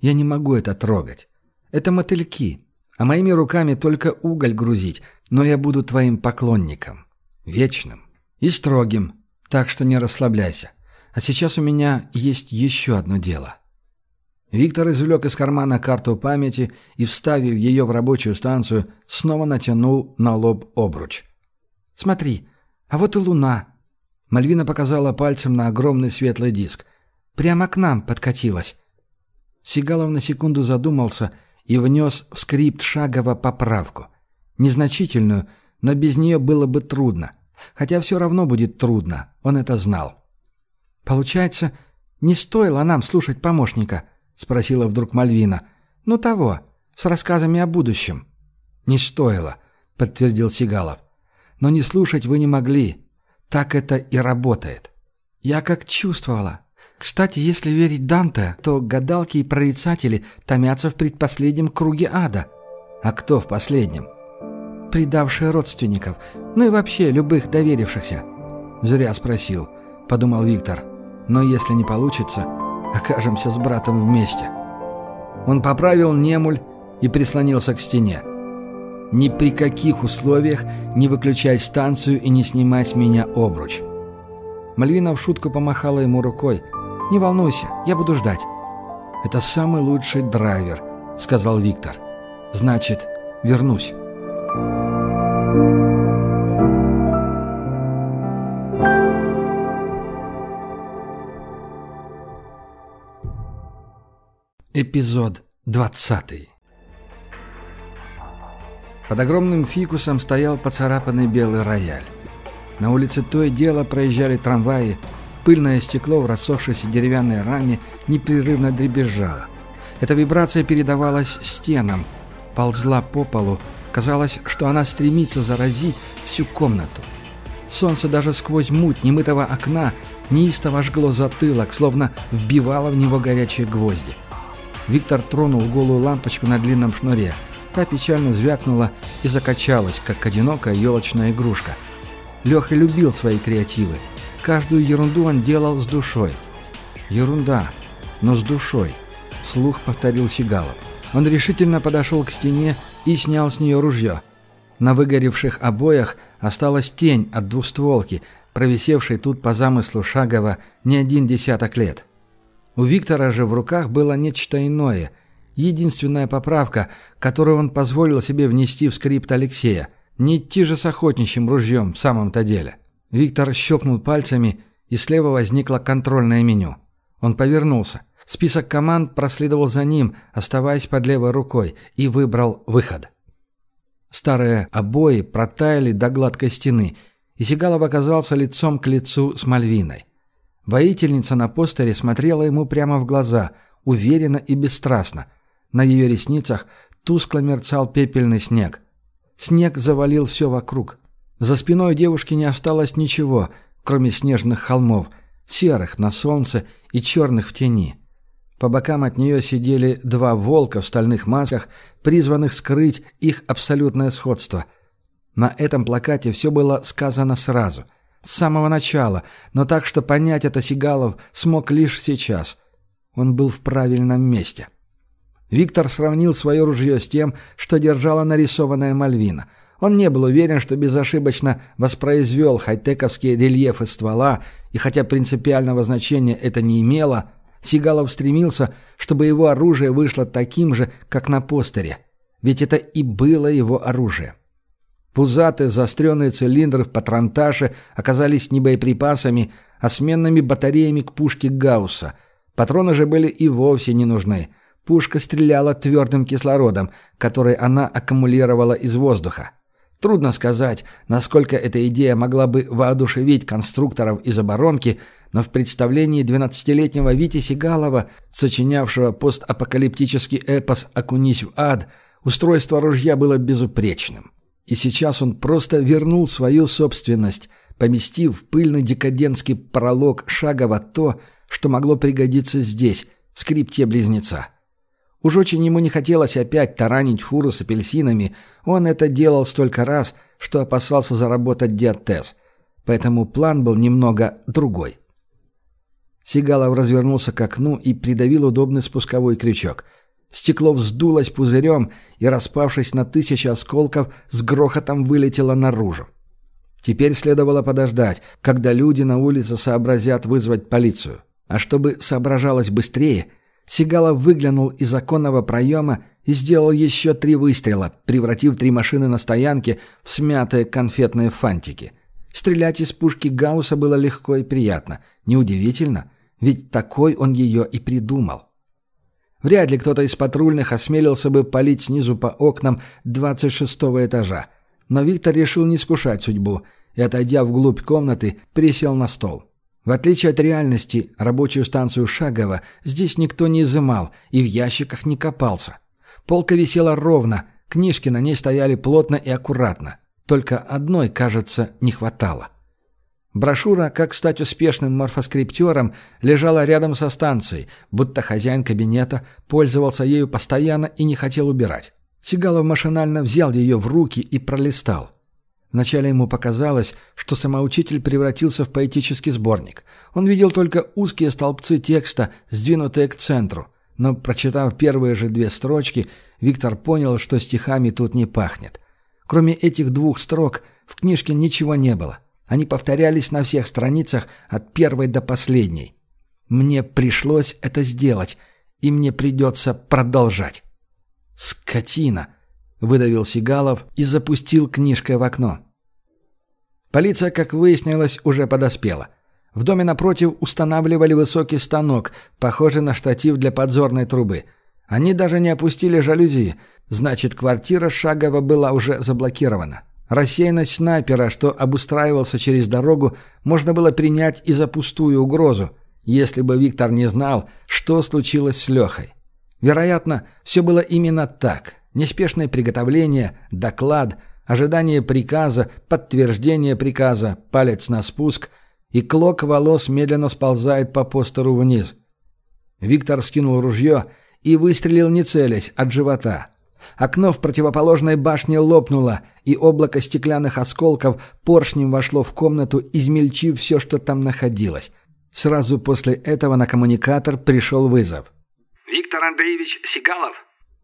«Я не могу это трогать. Это мотыльки, а моими руками только уголь грузить, но я буду твоим поклонником, вечным и строгим, так что не расслабляйся. А сейчас у меня есть еще одно дело». Виктор извлек из кармана карту памяти и, вставив ее в рабочую станцию, снова натянул на лоб обруч. «Смотри, а вот и луна!» Мальвина показала пальцем на огромный светлый диск. «Прямо к нам подкатилась!» Сигалов на секунду задумался и внес в скрипт шагово поправку. Незначительную, но без нее было бы трудно. Хотя все равно будет трудно, он это знал. «Получается, не стоило нам слушать помощника», спросила вдруг Мальвина. «Ну того, с рассказами о будущем». «Не стоило», — подтвердил Сигалов. «Но не слушать вы не могли. Так это и работает». «Я как чувствовала. Кстати, если верить Данте, то гадалки и прорицатели томятся в предпоследнем круге ада». «А кто в последнем?» «Предавшие родственников, ну и вообще любых доверившихся». «Зря спросил», — подумал Виктор. «Но если не получится, окажемся с братом вместе. Он поправил немуль и прислонился к стене. Ни при каких условиях не выключай станцию и не снимай с меня обруч. Мальвина в шутку помахала ему рукой. «Не волнуйся, я буду ждать». «Это самый лучший драйвер», — сказал Виктор. «Значит, вернусь». Эпизод 20 Под огромным фикусом стоял поцарапанный белый рояль. На улице то и дело проезжали трамваи, пыльное стекло в рассохшейся деревянной раме непрерывно дребезжало. Эта вибрация передавалась стенам, ползла по полу, казалось, что она стремится заразить всю комнату. Солнце даже сквозь муть немытого окна неистово жгло затылок, словно вбивало в него горячие гвозди. Виктор тронул голую лампочку на длинном шнуре. Та печально звякнула и закачалась, как одинокая елочная игрушка. Леха любил свои креативы. Каждую ерунду он делал с душой. Ерунда, но с душой. Слух повторил Сигалов. Он решительно подошел к стене и снял с нее ружье. На выгоревших обоях осталась тень от двустволки, провисевшей тут по замыслу Шагова не один десяток лет. У Виктора же в руках было нечто иное. Единственная поправка, которую он позволил себе внести в скрипт Алексея. Не идти же с охотничьим ружьем в самом-то деле. Виктор щелкнул пальцами, и слева возникло контрольное меню. Он повернулся. Список команд проследовал за ним, оставаясь под левой рукой, и выбрал выход. Старые обои протаяли до гладкой стены, и Сигалов оказался лицом к лицу с Мальвиной. Воительница на постере смотрела ему прямо в глаза, уверенно и бесстрастно. На ее ресницах тускло мерцал пепельный снег. Снег завалил все вокруг. За спиной девушки не осталось ничего, кроме снежных холмов, серых на солнце и черных в тени. По бокам от нее сидели два волка в стальных масках, призванных скрыть их абсолютное сходство. На этом плакате все было сказано сразу – с самого начала, но так, что понять это Сигалов смог лишь сейчас. Он был в правильном месте. Виктор сравнил свое ружье с тем, что держала нарисованная Мальвина. Он не был уверен, что безошибочно воспроизвел хайтековские рельефы ствола, и хотя принципиального значения это не имело, Сигалов стремился, чтобы его оружие вышло таким же, как на постере. Ведь это и было его оружие. Пузатые, заостренные цилиндры в патронташе оказались не боеприпасами, а сменными батареями к пушке Гаусса. Патроны же были и вовсе не нужны. Пушка стреляла твердым кислородом, который она аккумулировала из воздуха. Трудно сказать, насколько эта идея могла бы воодушевить конструкторов из оборонки, но в представлении 12-летнего Вити Сигалова, сочинявшего постапокалиптический эпос «Окунись в ад», устройство ружья было безупречным. И сейчас он просто вернул свою собственность, поместив в пыльный декадентский пролог Шагова то, что могло пригодиться здесь, в скрипте близнеца. Уж очень ему не хотелось опять таранить фуру с апельсинами, он это делал столько раз, что опасался заработать диатез. Поэтому план был немного другой. Сигалов развернулся к окну и придавил удобный спусковой крючок – Стекло вздулось пузырем и, распавшись на тысячи осколков, с грохотом вылетело наружу. Теперь следовало подождать, когда люди на улице сообразят вызвать полицию. А чтобы соображалось быстрее, Сигала выглянул из оконного проема и сделал еще три выстрела, превратив три машины на стоянке в смятые конфетные фантики. Стрелять из пушки Гаусса было легко и приятно. Неудивительно, ведь такой он ее и придумал. Вряд ли кто-то из патрульных осмелился бы палить снизу по окнам 26-го этажа. Но Виктор решил не искушать судьбу и, отойдя вглубь комнаты, присел на стол. В отличие от реальности, рабочую станцию Шагова здесь никто не изымал и в ящиках не копался. Полка висела ровно, книжки на ней стояли плотно и аккуратно. Только одной, кажется, не хватало. Брошюра «Как стать успешным морфоскриптером» лежала рядом со станцией, будто хозяин кабинета пользовался ею постоянно и не хотел убирать. Сигалов машинально взял ее в руки и пролистал. Вначале ему показалось, что самоучитель превратился в поэтический сборник. Он видел только узкие столбцы текста, сдвинутые к центру. Но, прочитав первые же две строчки, Виктор понял, что стихами тут не пахнет. Кроме этих двух строк в книжке ничего не было. Они повторялись на всех страницах от первой до последней. Мне пришлось это сделать, и мне придется продолжать. «Скотина!» — выдавил Сигалов и запустил книжкой в окно. Полиция, как выяснилось, уже подоспела. В доме напротив устанавливали высокий станок, похожий на штатив для подзорной трубы. Они даже не опустили жалюзи, значит, квартира Шагова была уже заблокирована. Рассеянность снайпера, что обустраивался через дорогу, можно было принять и за пустую угрозу, если бы Виктор не знал, что случилось с Лехой. Вероятно, все было именно так. Неспешное приготовление, доклад, ожидание приказа, подтверждение приказа, палец на спуск, и клок волос медленно сползает по постеру вниз. Виктор скинул ружье и выстрелил не целясь, от живота – Окно в противоположной башне лопнуло, и облако стеклянных осколков поршнем вошло в комнату, измельчив все, что там находилось. Сразу после этого на коммуникатор пришел вызов. «Виктор Андреевич Сигалов?»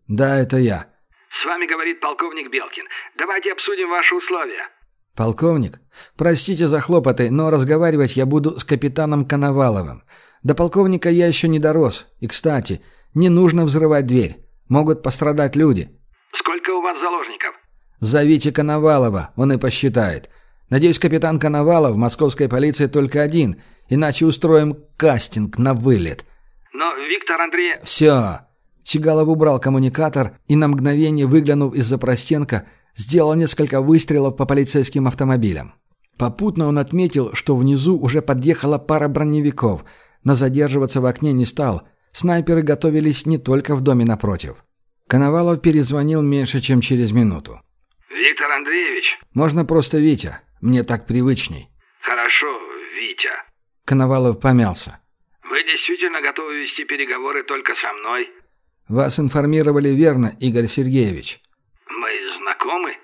«Да, это я». «С вами говорит полковник Белкин. Давайте обсудим ваши условия». «Полковник? Простите за хлопоты, но разговаривать я буду с капитаном Коноваловым. До полковника я еще не дорос. И, кстати, не нужно взрывать дверь. Могут пострадать люди. Сколько у вас заложников? Зовите Коновалова, он и посчитает. Надеюсь, капитан Коновалов в московской полиции только один, иначе устроим кастинг на вылет. Но Виктор Андреев... Все. Сигалов убрал коммуникатор и на мгновение, выглянув из-за простенка, сделал несколько выстрелов по полицейским автомобилям. Попутно он отметил, что внизу уже подъехала пара броневиков, но задерживаться в окне не стал – Снайперы готовились не только в доме напротив. Коновалов перезвонил меньше, чем через минуту. «Виктор Андреевич?» «Можно просто Витя. Мне так привычней». «Хорошо, Витя». Коновалов помялся. «Вы действительно готовы вести переговоры только со мной?» «Вас информировали верно, Игорь Сергеевич». «Мы знакомы?»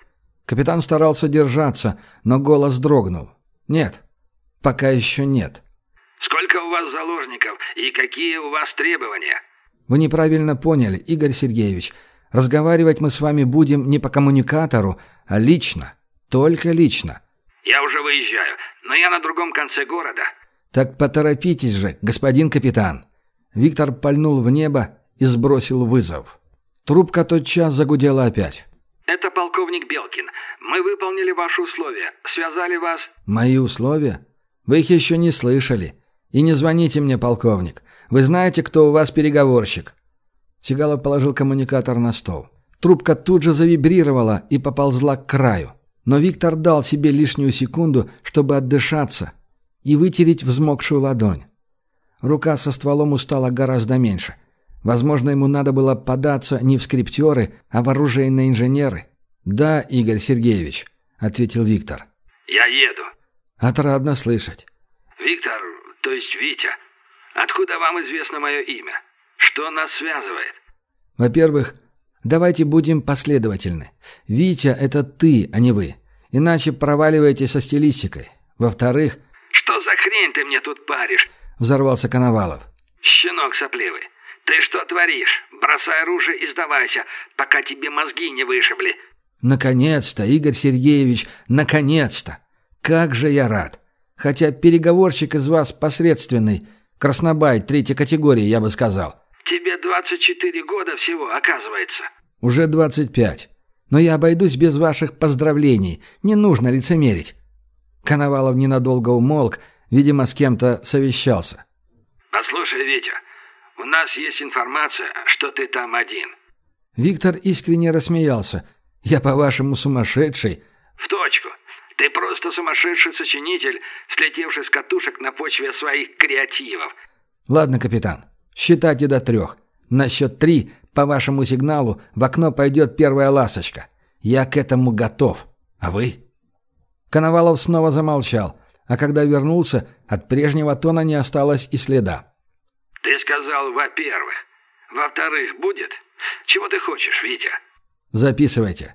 Капитан старался держаться, но голос дрогнул. «Нет, пока еще нет». Сколько у вас заложников и какие у вас требования?» «Вы неправильно поняли, Игорь Сергеевич. Разговаривать мы с вами будем не по коммуникатору, а лично. Только лично». «Я уже выезжаю, но я на другом конце города». «Так поторопитесь же, господин капитан». Виктор пальнул в небо и сбросил вызов. Трубка тотчас загудела опять. «Это полковник Белкин. Мы выполнили ваши условия. Связали вас...» «Мои условия? Вы их еще не слышали. «И не звоните мне, полковник. Вы знаете, кто у вас переговорщик?» Сигалов положил коммуникатор на стол. Трубка тут же завибрировала и поползла к краю. Но Виктор дал себе лишнюю секунду, чтобы отдышаться и вытереть взмокшую ладонь. Рука со стволом устала гораздо меньше. Возможно, ему надо было податься не в скриптеры, а в оружейные инженеры. «Да, Игорь Сергеевич», — ответил Виктор. «Я еду». «Отрадно слышать то есть Витя, откуда вам известно мое имя? Что нас связывает?» «Во-первых, давайте будем последовательны. Витя — это ты, а не вы. Иначе проваливаете со стилистикой. Во-вторых...» «Что за хрень ты мне тут паришь?» — взорвался Коновалов. «Щенок сопливый, ты что творишь? Бросай оружие и сдавайся, пока тебе мозги не вышибли». «Наконец-то, Игорь Сергеевич, наконец-то! Как же я рад! Хотя переговорщик из вас посредственный. Краснобай, третьей категории, я бы сказал. Тебе 24 года всего, оказывается. Уже 25. Но я обойдусь без ваших поздравлений. Не нужно лицемерить. Коновалов ненадолго умолк, видимо, с кем-то совещался. «Послушай, Витя, у нас есть информация, что ты там один». Виктор искренне рассмеялся. «Я, по-вашему, сумасшедший?» «В точку. Ты просто сумасшедший сочинитель, слетевший с катушек на почве своих креативов». «Ладно, капитан, считайте до трех. На счет три, по вашему сигналу, в окно пойдет первая ласочка. Я к этому готов. А вы?» Коновалов снова замолчал, а когда вернулся, от прежнего тона не осталось и следа. «Ты сказал «во-первых». Во-вторых, будет? Чего ты хочешь, Витя?» «Записывайте.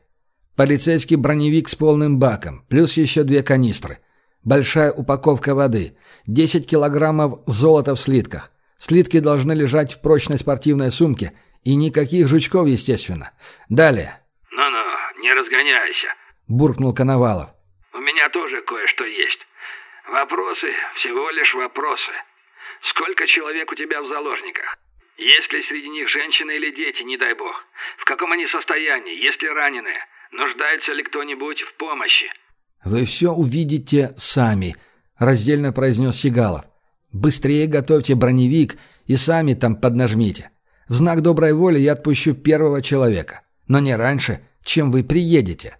Полицейский броневик с полным баком, плюс еще две канистры. Большая упаковка воды, 10 килограммов золота в слитках. Слитки должны лежать в прочной спортивной сумке, и никаких жучков, естественно. Далее. «Ну-ну, не разгоняйся», – буркнул Коновалов. «У меня тоже кое-что есть. Вопросы, всего лишь вопросы. Сколько человек у тебя в заложниках? Есть ли среди них женщины или дети, не дай бог? В каком они состоянии, есть ли раненые?» Нуждается ли кто-нибудь в помощи?» «Вы все увидите сами», — раздельно произнес Сигалов. «Быстрее готовьте броневик и сами там поднажмите. В знак доброй воли я отпущу первого человека, но не раньше, чем вы приедете».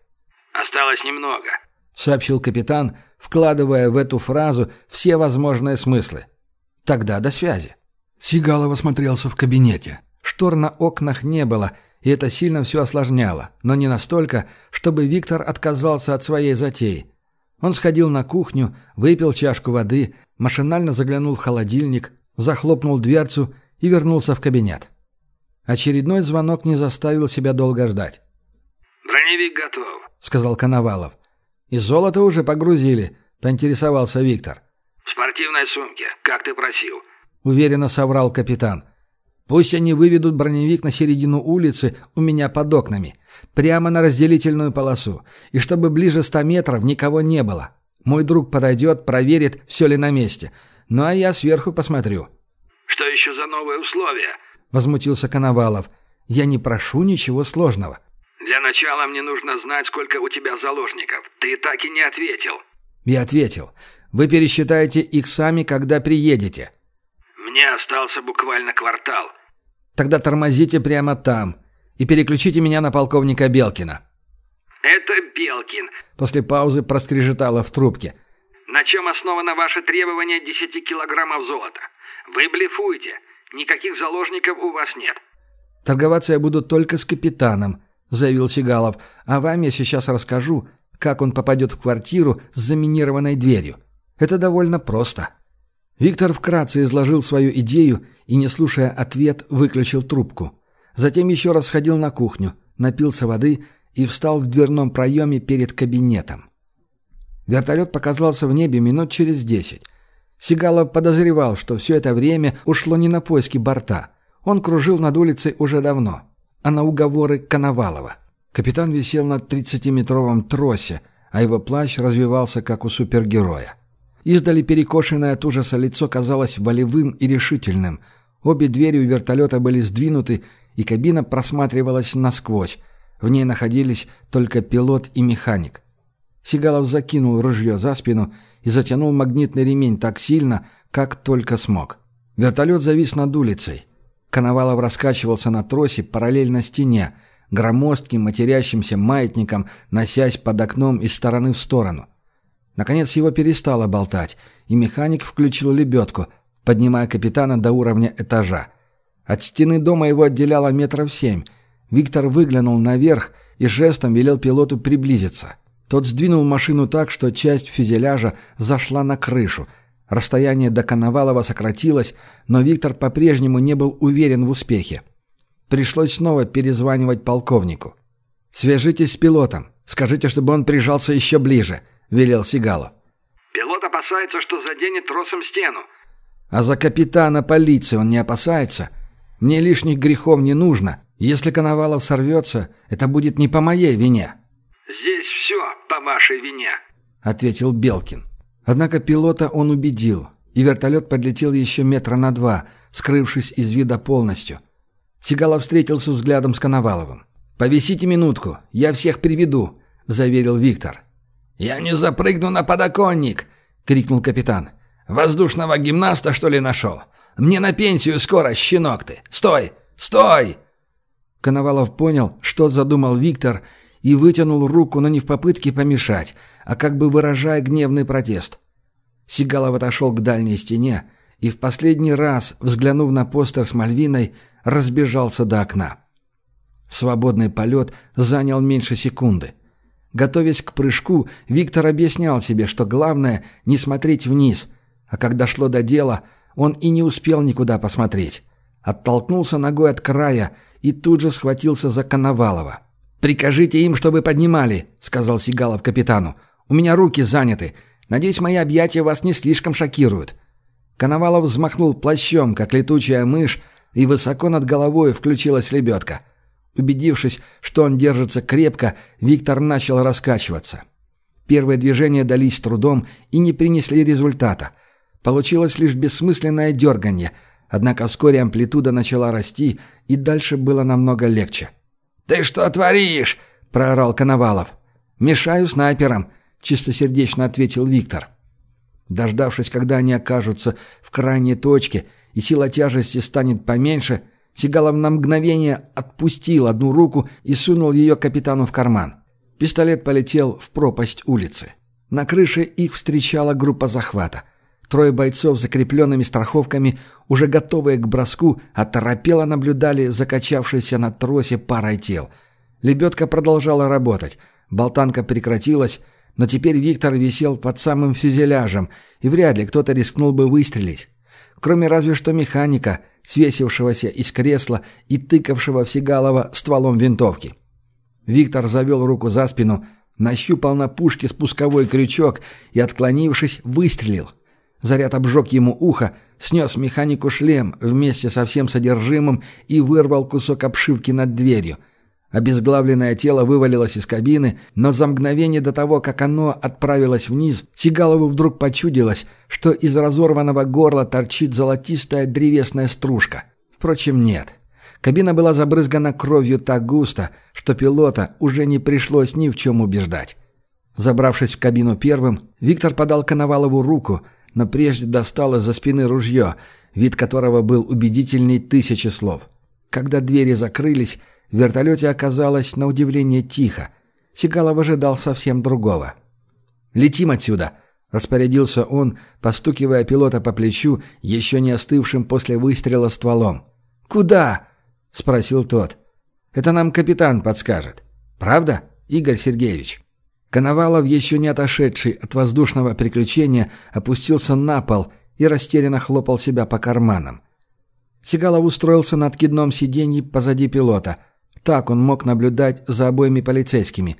«Осталось немного», — сообщил капитан, вкладывая в эту фразу все возможные смыслы. «Тогда до связи». Сигалов осмотрелся в кабинете. Штор на окнах не было — и это сильно все осложняло, но не настолько, чтобы Виктор отказался от своей затеи. Он сходил на кухню, выпил чашку воды, машинально заглянул в холодильник, захлопнул дверцу и вернулся в кабинет. Очередной звонок не заставил себя долго ждать. «Броневик готов», — сказал Коновалов. «И золото уже погрузили», — поинтересовался Виктор. «В спортивной сумке, как ты просил», — уверенно соврал капитан. Пусть они выведут броневик на середину улицы у меня под окнами, прямо на разделительную полосу, и чтобы ближе ста метров никого не было. Мой друг подойдет, проверит, все ли на месте. Ну а я сверху посмотрю». «Что еще за новые условия?» – возмутился Коновалов. «Я не прошу ничего сложного». «Для начала мне нужно знать, сколько у тебя заложников. Ты так и не ответил». «Я ответил. Вы пересчитаете их сами, когда приедете». «Мне остался буквально квартал. Тогда тормозите прямо там и переключите меня на полковника Белкина». «Это Белкин», — после паузы проскрежетало в трубке. «На чем основано ваше требование 10 килограммов золота? Вы блефуете. Никаких заложников у вас нет». «Торговаться я буду только с капитаном», — заявил Сигалов. «А вам я сейчас расскажу, как он попадет в квартиру с заминированной дверью. Это довольно просто». Виктор вкратце изложил свою идею и, не слушая ответ, выключил трубку. Затем еще раз сходил на кухню, напился воды и встал в дверном проеме перед кабинетом. Вертолет показался в небе минут через десять. Сигалов подозревал, что все это время ушло не на поиски борта. Он кружил над улицей уже давно, а на уговоры Коновалова. Капитан висел на 30-метровом тросе, а его плащ развивался, как у супергероя. Издали перекошенное от ужаса лицо казалось волевым и решительным. Обе двери у вертолета были сдвинуты, и кабина просматривалась насквозь. В ней находились только пилот и механик. Сигалов закинул ружье за спину и затянул магнитный ремень так сильно, как только смог. Вертолет завис над улицей. Коновалов раскачивался на тросе параллельно стене, громоздким матерящимся маятником, носясь под окном из стороны в сторону. Наконец его перестало болтать, и механик включил лебедку, поднимая капитана до уровня этажа. От стены дома его отделяло метров семь. Виктор выглянул наверх и жестом велел пилоту приблизиться. Тот сдвинул машину так, что часть фюзеляжа зашла на крышу. Расстояние до Коновалова сократилось, но Виктор по-прежнему не был уверен в успехе. Пришлось снова перезванивать полковнику. «Свяжитесь с пилотом. Скажите, чтобы он прижался еще ближе», — велел Сигалов. «Пилот опасается, что заденет тросом стену». «А за капитана полиции он не опасается? Мне лишних грехов не нужно. Если Коновалов сорвется, это будет не по моей вине». «Здесь все по вашей вине», — ответил Белкин. Однако пилота он убедил, и вертолет подлетел еще метра на два, скрывшись из вида полностью. Сигалов встретился взглядом с Коноваловым. «Повисите минутку, я всех приведу», — заверил Виктор. «Я не запрыгну на подоконник!» — крикнул капитан. «Воздушного гимнаста, что ли, нашел? Мне на пенсию скоро, щенок ты! Стой! Стой!» Коновалов понял, что задумал Виктор, и вытянул руку, но не в попытке помешать, а как бы выражая гневный протест. Сигалов отошел к дальней стене и в последний раз, взглянув на постер с Мальвиной, разбежался до окна. Свободный полет занял меньше секунды. Готовясь к прыжку, Виктор объяснял себе, что главное – не смотреть вниз. А когда шло до дела, он и не успел никуда посмотреть. Оттолкнулся ногой от края и тут же схватился за Коновалова. «Прикажите им, чтобы поднимали», – сказал Сигалов капитану. «У меня руки заняты. Надеюсь, мои объятия вас не слишком шокируют». Коновалов взмахнул плащом, как летучая мышь, и высоко над головой включилась лебедка – Убедившись, что он держится крепко, Виктор начал раскачиваться. Первые движения дались трудом и не принесли результата. Получилось лишь бессмысленное дергание, однако вскоре амплитуда начала расти, и дальше было намного легче. «Ты что творишь?» – проорал Коновалов. «Мешаю снайперам», – чистосердечно ответил Виктор. Дождавшись, когда они окажутся в крайней точке и сила тяжести станет поменьше, Сигалов на мгновение отпустил одну руку и сунул ее капитану в карман. Пистолет полетел в пропасть улицы. На крыше их встречала группа захвата. Трое бойцов с закрепленными страховками, уже готовые к броску, оторопело наблюдали закачавшиеся на тросе парой тел. Лебедка продолжала работать. Болтанка прекратилась, но теперь Виктор висел под самым фюзеляжем, и вряд ли кто-то рискнул бы выстрелить. Кроме разве что механика, свесившегося из кресла и тыкавшего в стволом винтовки. Виктор завел руку за спину, нащупал на пушке спусковой крючок и, отклонившись, выстрелил. Заряд обжег ему ухо, снес механику шлем вместе со всем содержимым и вырвал кусок обшивки над дверью – Обезглавленное тело вывалилось из кабины, но за мгновение до того, как оно отправилось вниз, Сигалову вдруг почудилось, что из разорванного горла торчит золотистая древесная стружка. Впрочем, нет. Кабина была забрызгана кровью так густо, что пилота уже не пришлось ни в чем убеждать. Забравшись в кабину первым, Виктор подал Коновалову руку, но прежде достал из-за спины ружье, вид которого был убедительней тысячи слов. Когда двери закрылись, в вертолете оказалось на удивление тихо. Сигалов ожидал совсем другого. «Летим отсюда!» — распорядился он, постукивая пилота по плечу, еще не остывшим после выстрела стволом. «Куда?» — спросил тот. «Это нам капитан подскажет. Правда, Игорь Сергеевич?» Коновалов, еще не отошедший от воздушного приключения, опустился на пол и растерянно хлопал себя по карманам. Сигалов устроился на откидном сиденье позади пилота — так он мог наблюдать за обоими полицейскими.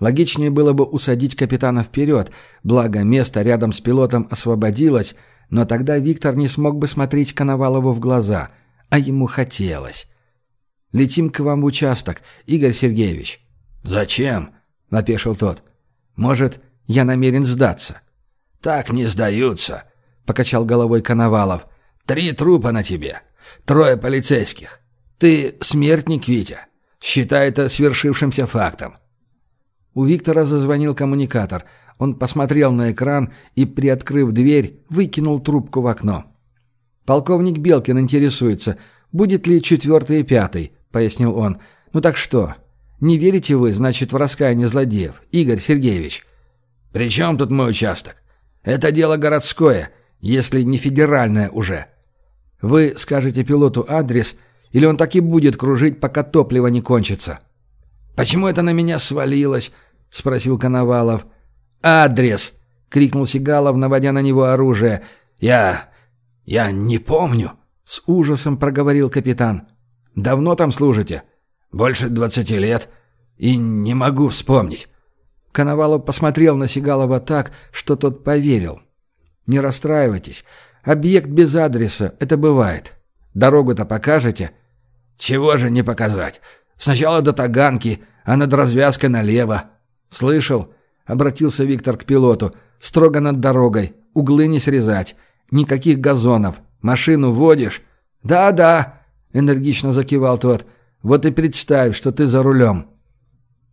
Логичнее было бы усадить капитана вперед, благо место рядом с пилотом освободилось, но тогда Виктор не смог бы смотреть Коновалову в глаза, а ему хотелось. «Летим к вам в участок, Игорь Сергеевич». «Зачем?» — напешил тот. «Может, я намерен сдаться?» «Так не сдаются», — покачал головой Коновалов. «Три трупа на тебе. Трое полицейских. Ты смертник, Витя. Считай это свершившимся фактом». У Виктора зазвонил коммуникатор. Он посмотрел на экран и, приоткрыв дверь, выкинул трубку в окно. «Полковник Белкин интересуется, будет ли четвертый и пятый?» – пояснил он. «Ну так что? Не верите вы, значит, в раскаяние злодеев, Игорь Сергеевич?» «При чем тут мой участок? Это дело городское, если не федеральное уже». «Вы скажете пилоту адрес – или он так и будет кружить, пока топливо не кончится?» «Почему это на меня свалилось?» — спросил Коновалов. «Адрес!» — крикнул Сигалов, наводя на него оружие. «Я... я не помню!» — с ужасом проговорил капитан. «Давно там служите?» «Больше двадцати лет. И не могу вспомнить». Коновалов посмотрел на Сигалова так, что тот поверил. «Не расстраивайтесь. Объект без адреса. Это бывает. Дорогу-то покажете?» «Чего же не показать? Сначала до Таганки, а над развязкой налево». «Слышал?» — обратился Виктор к пилоту. «Строго над дорогой. Углы не срезать. Никаких газонов. Машину водишь?» «Да-да», — энергично закивал тот. «Вот и представь, что ты за рулем».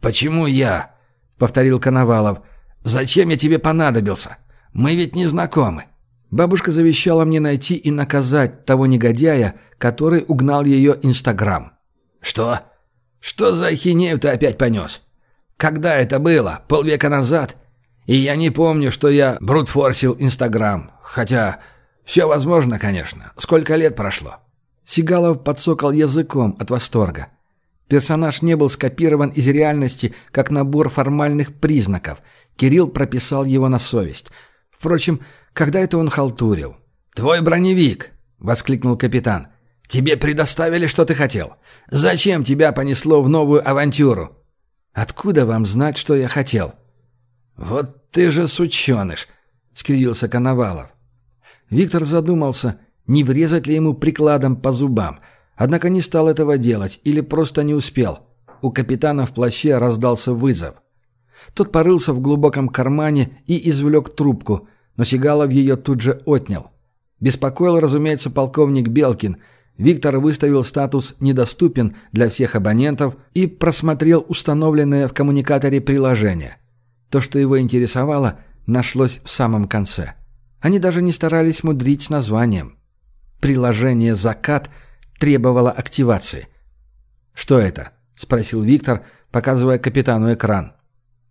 «Почему я?» — повторил Коновалов. «Зачем я тебе понадобился? Мы ведь не знакомы». Бабушка завещала мне найти и наказать того негодяя, который угнал ее Инстаграм. Что? Что за ахинею ты опять понес? Когда это было? Полвека назад? И я не помню, что я брутфорсил Инстаграм. Хотя, все возможно, конечно. Сколько лет прошло? Сигалов подсокал языком от восторга. Персонаж не был скопирован из реальности, как набор формальных признаков. Кирилл прописал его на совесть – Впрочем, когда это он халтурил? «Твой броневик!» — воскликнул капитан. «Тебе предоставили, что ты хотел. Зачем тебя понесло в новую авантюру?» «Откуда вам знать, что я хотел?» «Вот ты же сученыш!» — скривился Коновалов. Виктор задумался, не врезать ли ему прикладом по зубам, однако не стал этого делать или просто не успел. У капитана в плаще раздался вызов — тот порылся в глубоком кармане и извлек трубку, но Сигалов ее тут же отнял. Беспокоил, разумеется, полковник Белкин. Виктор выставил статус «Недоступен» для всех абонентов и просмотрел установленное в коммуникаторе приложение. То, что его интересовало, нашлось в самом конце. Они даже не старались мудрить с названием. Приложение «Закат» требовало активации. «Что это?» – спросил Виктор, показывая капитану экран.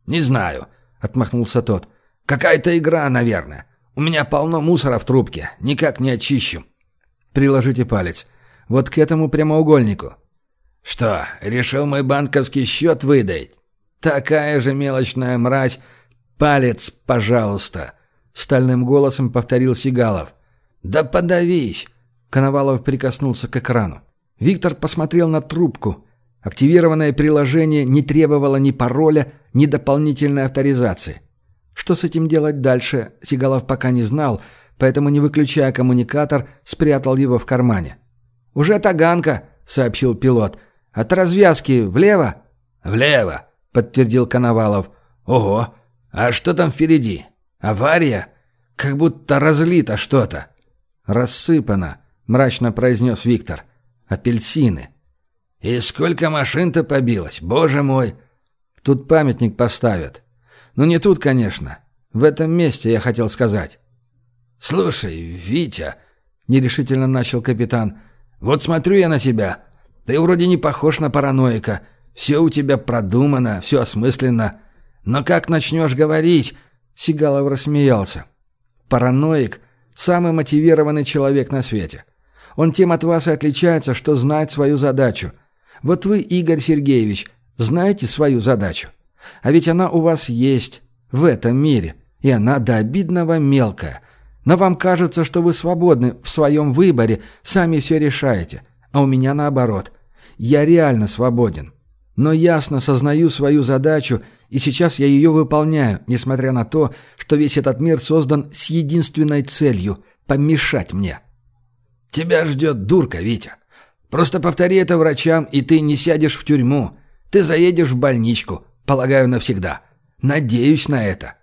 «Не знаю», — отмахнулся тот. «Какая-то игра, наверное. У меня полно мусора в трубке. Никак не очищу». «Приложите палец. Вот к этому прямоугольнику». «Что, решил мой банковский счет выдать?» «Такая же мелочная мразь. Палец, пожалуйста», — стальным голосом повторил Сигалов. «Да подавись!» — Коновалов прикоснулся к экрану. Виктор посмотрел на трубку, Активированное приложение не требовало ни пароля, ни дополнительной авторизации. Что с этим делать дальше, Сигалов пока не знал, поэтому, не выключая коммуникатор, спрятал его в кармане. «Уже таганка», — сообщил пилот. «От развязки влево?» «Влево», — подтвердил Коновалов. «Ого! А что там впереди? Авария? Как будто разлито что-то». «Рассыпано», — мрачно произнес Виктор. «Апельсины». «И сколько машин-то побилось, боже мой!» «Тут памятник поставят». «Ну не тут, конечно. В этом месте, я хотел сказать». «Слушай, Витя», — нерешительно начал капитан, — «вот смотрю я на тебя. Ты вроде не похож на параноика. Все у тебя продумано, все осмысленно. Но как начнешь говорить...» Сигалов рассмеялся. «Параноик — самый мотивированный человек на свете. Он тем от вас и отличается, что знает свою задачу — вот вы, Игорь Сергеевич, знаете свою задачу. А ведь она у вас есть в этом мире, и она до обидного мелкая. Но вам кажется, что вы свободны в своем выборе, сами все решаете. А у меня наоборот. Я реально свободен. Но ясно сознаю свою задачу, и сейчас я ее выполняю, несмотря на то, что весь этот мир создан с единственной целью – помешать мне. «Тебя ждет дурка, Витя. Просто повтори это врачам, и ты не сядешь в тюрьму. Ты заедешь в больничку, полагаю, навсегда. Надеюсь на это.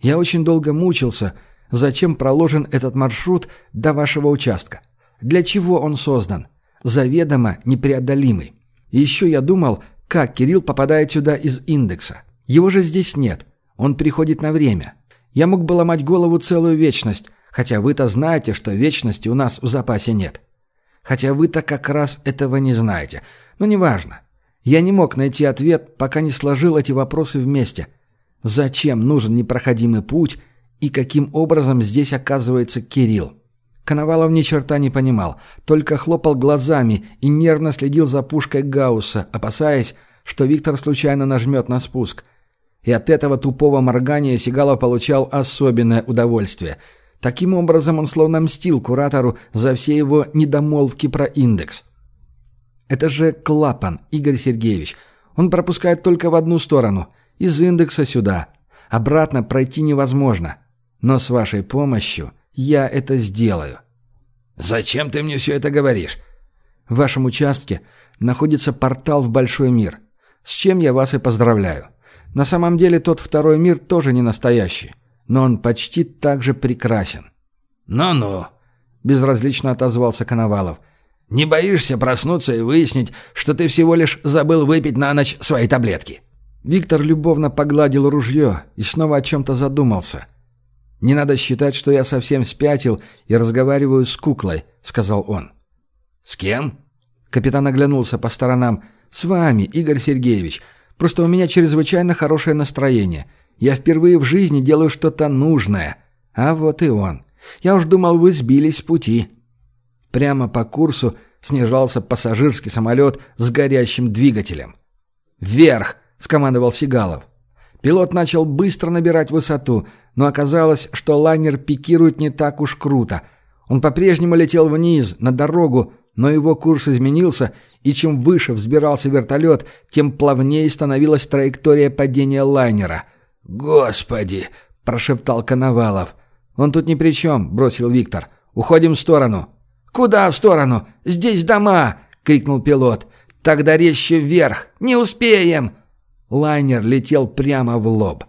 Я очень долго мучился, зачем проложен этот маршрут до вашего участка. Для чего он создан? Заведомо непреодолимый. Еще я думал, как Кирилл попадает сюда из индекса. Его же здесь нет. Он приходит на время. Я мог бы ломать голову целую вечность, хотя вы-то знаете, что вечности у нас в запасе нет. Хотя вы-то как раз этого не знаете. Но неважно. Я не мог найти ответ, пока не сложил эти вопросы вместе. Зачем нужен непроходимый путь и каким образом здесь оказывается Кирилл? Коновалов ни черта не понимал, только хлопал глазами и нервно следил за пушкой Гаусса, опасаясь, что Виктор случайно нажмет на спуск. И от этого тупого моргания Сигалов получал особенное удовольствие – Таким образом, он словно мстил куратору за все его недомолвки про индекс. Это же клапан, Игорь Сергеевич. Он пропускает только в одну сторону. Из индекса сюда. Обратно пройти невозможно. Но с вашей помощью я это сделаю. «Зачем ты мне все это говоришь?» «В вашем участке находится портал в большой мир. С чем я вас и поздравляю. На самом деле тот второй мир тоже не настоящий но он почти так же прекрасен. «Ну-ну», — безразлично отозвался Коновалов. «Не боишься проснуться и выяснить, что ты всего лишь забыл выпить на ночь свои таблетки?» Виктор любовно погладил ружье и снова о чем-то задумался. «Не надо считать, что я совсем спятил и разговариваю с куклой», — сказал он. «С кем?» Капитан оглянулся по сторонам. «С вами, Игорь Сергеевич. Просто у меня чрезвычайно хорошее настроение. Я впервые в жизни делаю что-то нужное. А вот и он. Я уж думал, вы сбились с пути. Прямо по курсу снижался пассажирский самолет с горящим двигателем. «Вверх!» – скомандовал Сигалов. Пилот начал быстро набирать высоту, но оказалось, что лайнер пикирует не так уж круто. Он по-прежнему летел вниз, на дорогу, но его курс изменился, и чем выше взбирался вертолет, тем плавнее становилась траектория падения лайнера – «Господи!» – прошептал Коновалов. «Он тут ни при чем», – бросил Виктор. «Уходим в сторону». «Куда в сторону? Здесь дома!» – крикнул пилот. «Тогда резче вверх! Не успеем!» Лайнер летел прямо в лоб.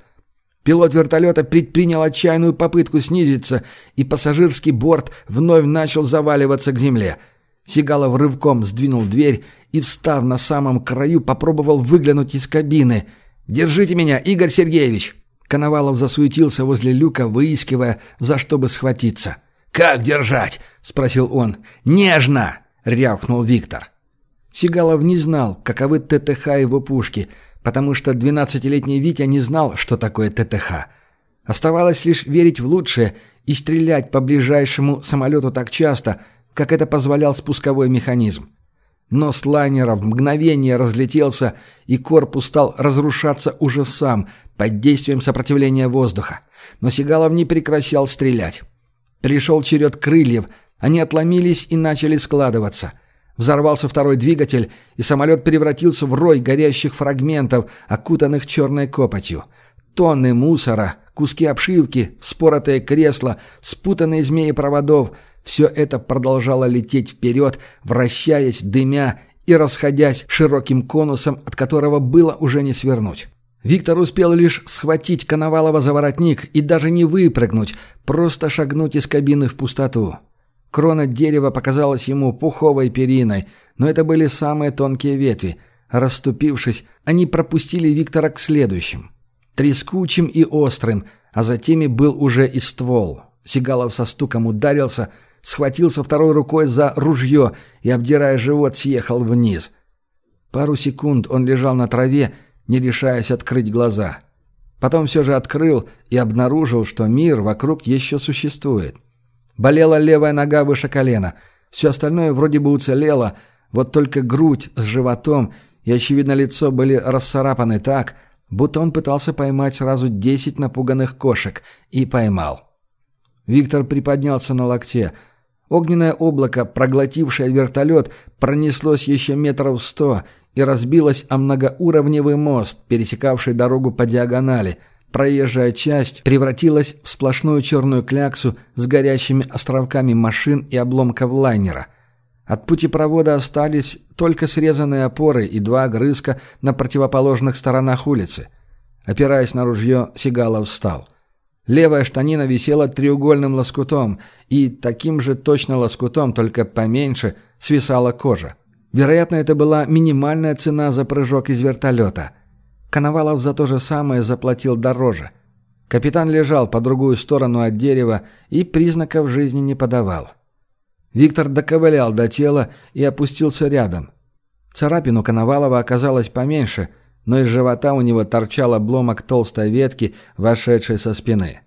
Пилот вертолета предпринял отчаянную попытку снизиться, и пассажирский борт вновь начал заваливаться к земле. Сигалов рывком сдвинул дверь и, встав на самом краю, попробовал выглянуть из кабины – «Держите меня, Игорь Сергеевич!» Коновалов засуетился возле люка, выискивая, за что бы схватиться. «Как держать?» – спросил он. «Нежно!» – рявкнул Виктор. Сигалов не знал, каковы ТТХ его пушки, потому что 12-летний Витя не знал, что такое ТТХ. Оставалось лишь верить в лучшее и стрелять по ближайшему самолету так часто, как это позволял спусковой механизм. Нос лайнера в мгновение разлетелся, и корпус стал разрушаться уже сам, под действием сопротивления воздуха. Но Сигалов не прекращал стрелять. Пришел черед крыльев, они отломились и начали складываться. Взорвался второй двигатель, и самолет превратился в рой горящих фрагментов, окутанных черной копотью. Тонны мусора, куски обшивки, вспоротое кресло, спутанные змеи проводов — все это продолжало лететь вперед, вращаясь, дымя и расходясь широким конусом, от которого было уже не свернуть. Виктор успел лишь схватить Коновалова за воротник и даже не выпрыгнуть, просто шагнуть из кабины в пустоту. Крона дерева показалась ему пуховой периной, но это были самые тонкие ветви. Расступившись, они пропустили Виктора к следующим. Трескучим и острым, а за теми был уже и ствол. Сигалов со стуком ударился – схватился второй рукой за ружье и, обдирая живот, съехал вниз. Пару секунд он лежал на траве, не решаясь открыть глаза. Потом все же открыл и обнаружил, что мир вокруг еще существует. Болела левая нога выше колена. Все остальное вроде бы уцелело, вот только грудь с животом и, очевидно, лицо были расцарапаны так, будто он пытался поймать сразу десять напуганных кошек, и поймал. Виктор приподнялся на локте – Огненное облако, проглотившее вертолет, пронеслось еще метров сто и разбилось о многоуровневый мост, пересекавший дорогу по диагонали. Проезжая часть превратилась в сплошную черную кляксу с горящими островками машин и обломков лайнера. От путепровода остались только срезанные опоры и два огрызка на противоположных сторонах улицы. Опираясь на ружье, Сигалов встал – Левая штанина висела треугольным лоскутом, и таким же точно лоскутом, только поменьше, свисала кожа. Вероятно, это была минимальная цена за прыжок из вертолета. Коновалов за то же самое заплатил дороже. Капитан лежал по другую сторону от дерева и признаков жизни не подавал. Виктор доковылял до тела и опустился рядом. Царапину Коновалова оказалось поменьше, но из живота у него торчал обломок толстой ветки, вошедшей со спины.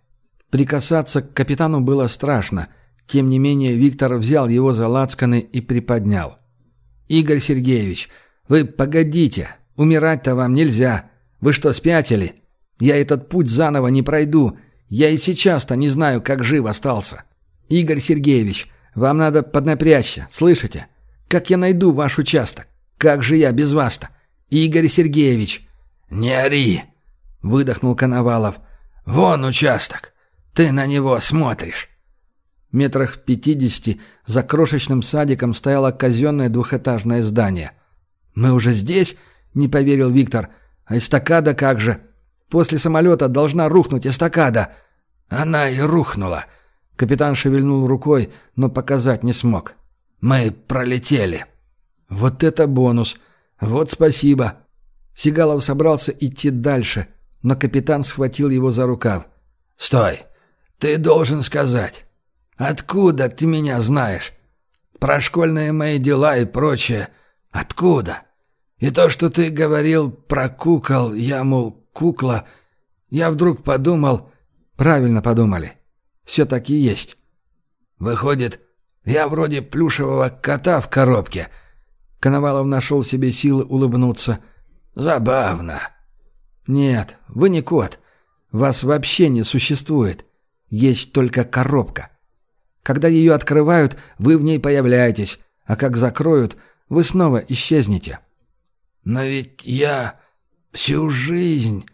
Прикасаться к капитану было страшно, тем не менее Виктор взял его за лацканы и приподнял. «Игорь Сергеевич, вы погодите, умирать-то вам нельзя. Вы что, спятили? Я этот путь заново не пройду. Я и сейчас-то не знаю, как жив остался. Игорь Сергеевич, вам надо поднапрячься, слышите? Как я найду ваш участок? Как же я без вас-то? «Игорь Сергеевич!» «Не ори!» — выдохнул Коновалов. «Вон участок! Ты на него смотришь!» метрах в пятидесяти за крошечным садиком стояло казенное двухэтажное здание. «Мы уже здесь?» — не поверил Виктор. «А эстакада как же? После самолета должна рухнуть эстакада!» «Она и рухнула!» Капитан шевельнул рукой, но показать не смог. «Мы пролетели!» «Вот это бонус!» «Вот спасибо». Сигалов собрался идти дальше, но капитан схватил его за рукав. «Стой! Ты должен сказать. Откуда ты меня знаешь? Про школьные мои дела и прочее. Откуда? И то, что ты говорил про кукол, я, мол, кукла, я вдруг подумал...» «Правильно подумали. Все так и есть». «Выходит, я вроде плюшевого кота в коробке», Коновалов нашел в себе силы улыбнуться. «Забавно». «Нет, вы не кот. Вас вообще не существует. Есть только коробка. Когда ее открывают, вы в ней появляетесь, а как закроют, вы снова исчезнете». «Но ведь я всю жизнь...»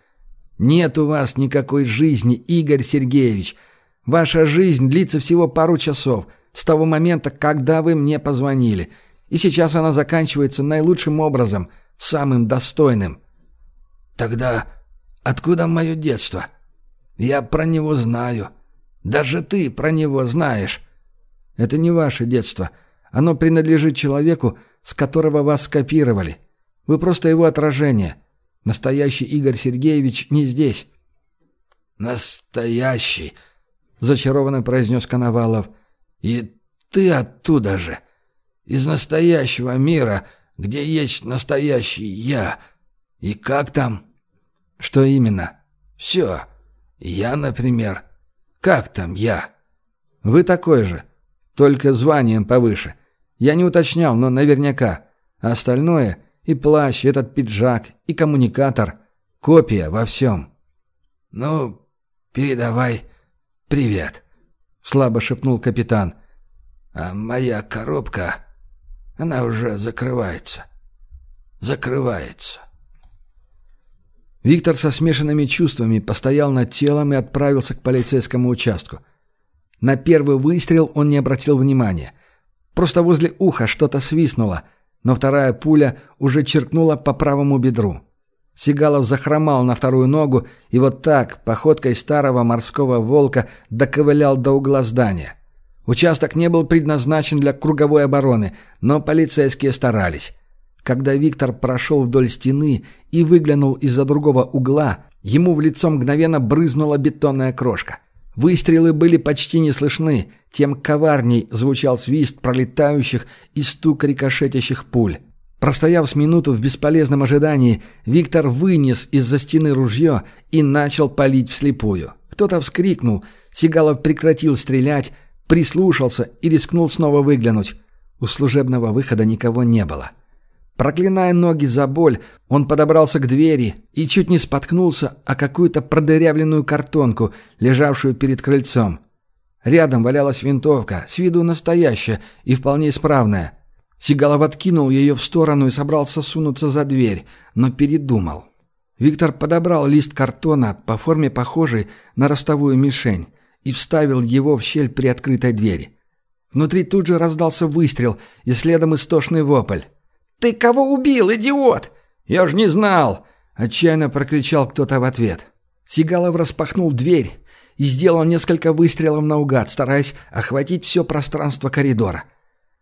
«Нет у вас никакой жизни, Игорь Сергеевич. Ваша жизнь длится всего пару часов, с того момента, когда вы мне позвонили». И сейчас она заканчивается наилучшим образом, самым достойным. Тогда откуда мое детство? Я про него знаю. Даже ты про него знаешь. Это не ваше детство. Оно принадлежит человеку, с которого вас скопировали. Вы просто его отражение. Настоящий Игорь Сергеевич не здесь. «Настоящий!» — зачарованно произнес Коновалов. «И ты оттуда же!» из настоящего мира, где есть настоящий я. И как там? Что именно? Все. Я, например. Как там я? Вы такой же, только званием повыше. Я не уточнял, но наверняка. А остальное и плащ, и этот пиджак, и коммуникатор. Копия во всем. Ну, передавай привет, слабо шепнул капитан. А моя коробка... Она уже закрывается. Закрывается. Виктор со смешанными чувствами постоял над телом и отправился к полицейскому участку. На первый выстрел он не обратил внимания. Просто возле уха что-то свистнуло, но вторая пуля уже черкнула по правому бедру. Сигалов захромал на вторую ногу и вот так, походкой старого морского волка, доковылял до угла здания. Участок не был предназначен для круговой обороны, но полицейские старались. Когда Виктор прошел вдоль стены и выглянул из-за другого угла, ему в лицо мгновенно брызнула бетонная крошка. Выстрелы были почти не слышны, тем коварней звучал свист пролетающих и стук рикошетящих пуль. Простояв с минуту в бесполезном ожидании, Виктор вынес из-за стены ружье и начал палить вслепую. Кто-то вскрикнул, Сигалов прекратил стрелять, прислушался и рискнул снова выглянуть. У служебного выхода никого не было. Проклиная ноги за боль, он подобрался к двери и чуть не споткнулся о какую-то продырявленную картонку, лежавшую перед крыльцом. Рядом валялась винтовка, с виду настоящая и вполне исправная. Сигалов откинул ее в сторону и собрался сунуться за дверь, но передумал. Виктор подобрал лист картона по форме похожий на ростовую мишень и вставил его в щель при открытой двери. Внутри тут же раздался выстрел и следом истошный вопль. «Ты кого убил, идиот?» «Я ж не знал!» – отчаянно прокричал кто-то в ответ. Сигалов распахнул дверь и сделал несколько выстрелов наугад, стараясь охватить все пространство коридора.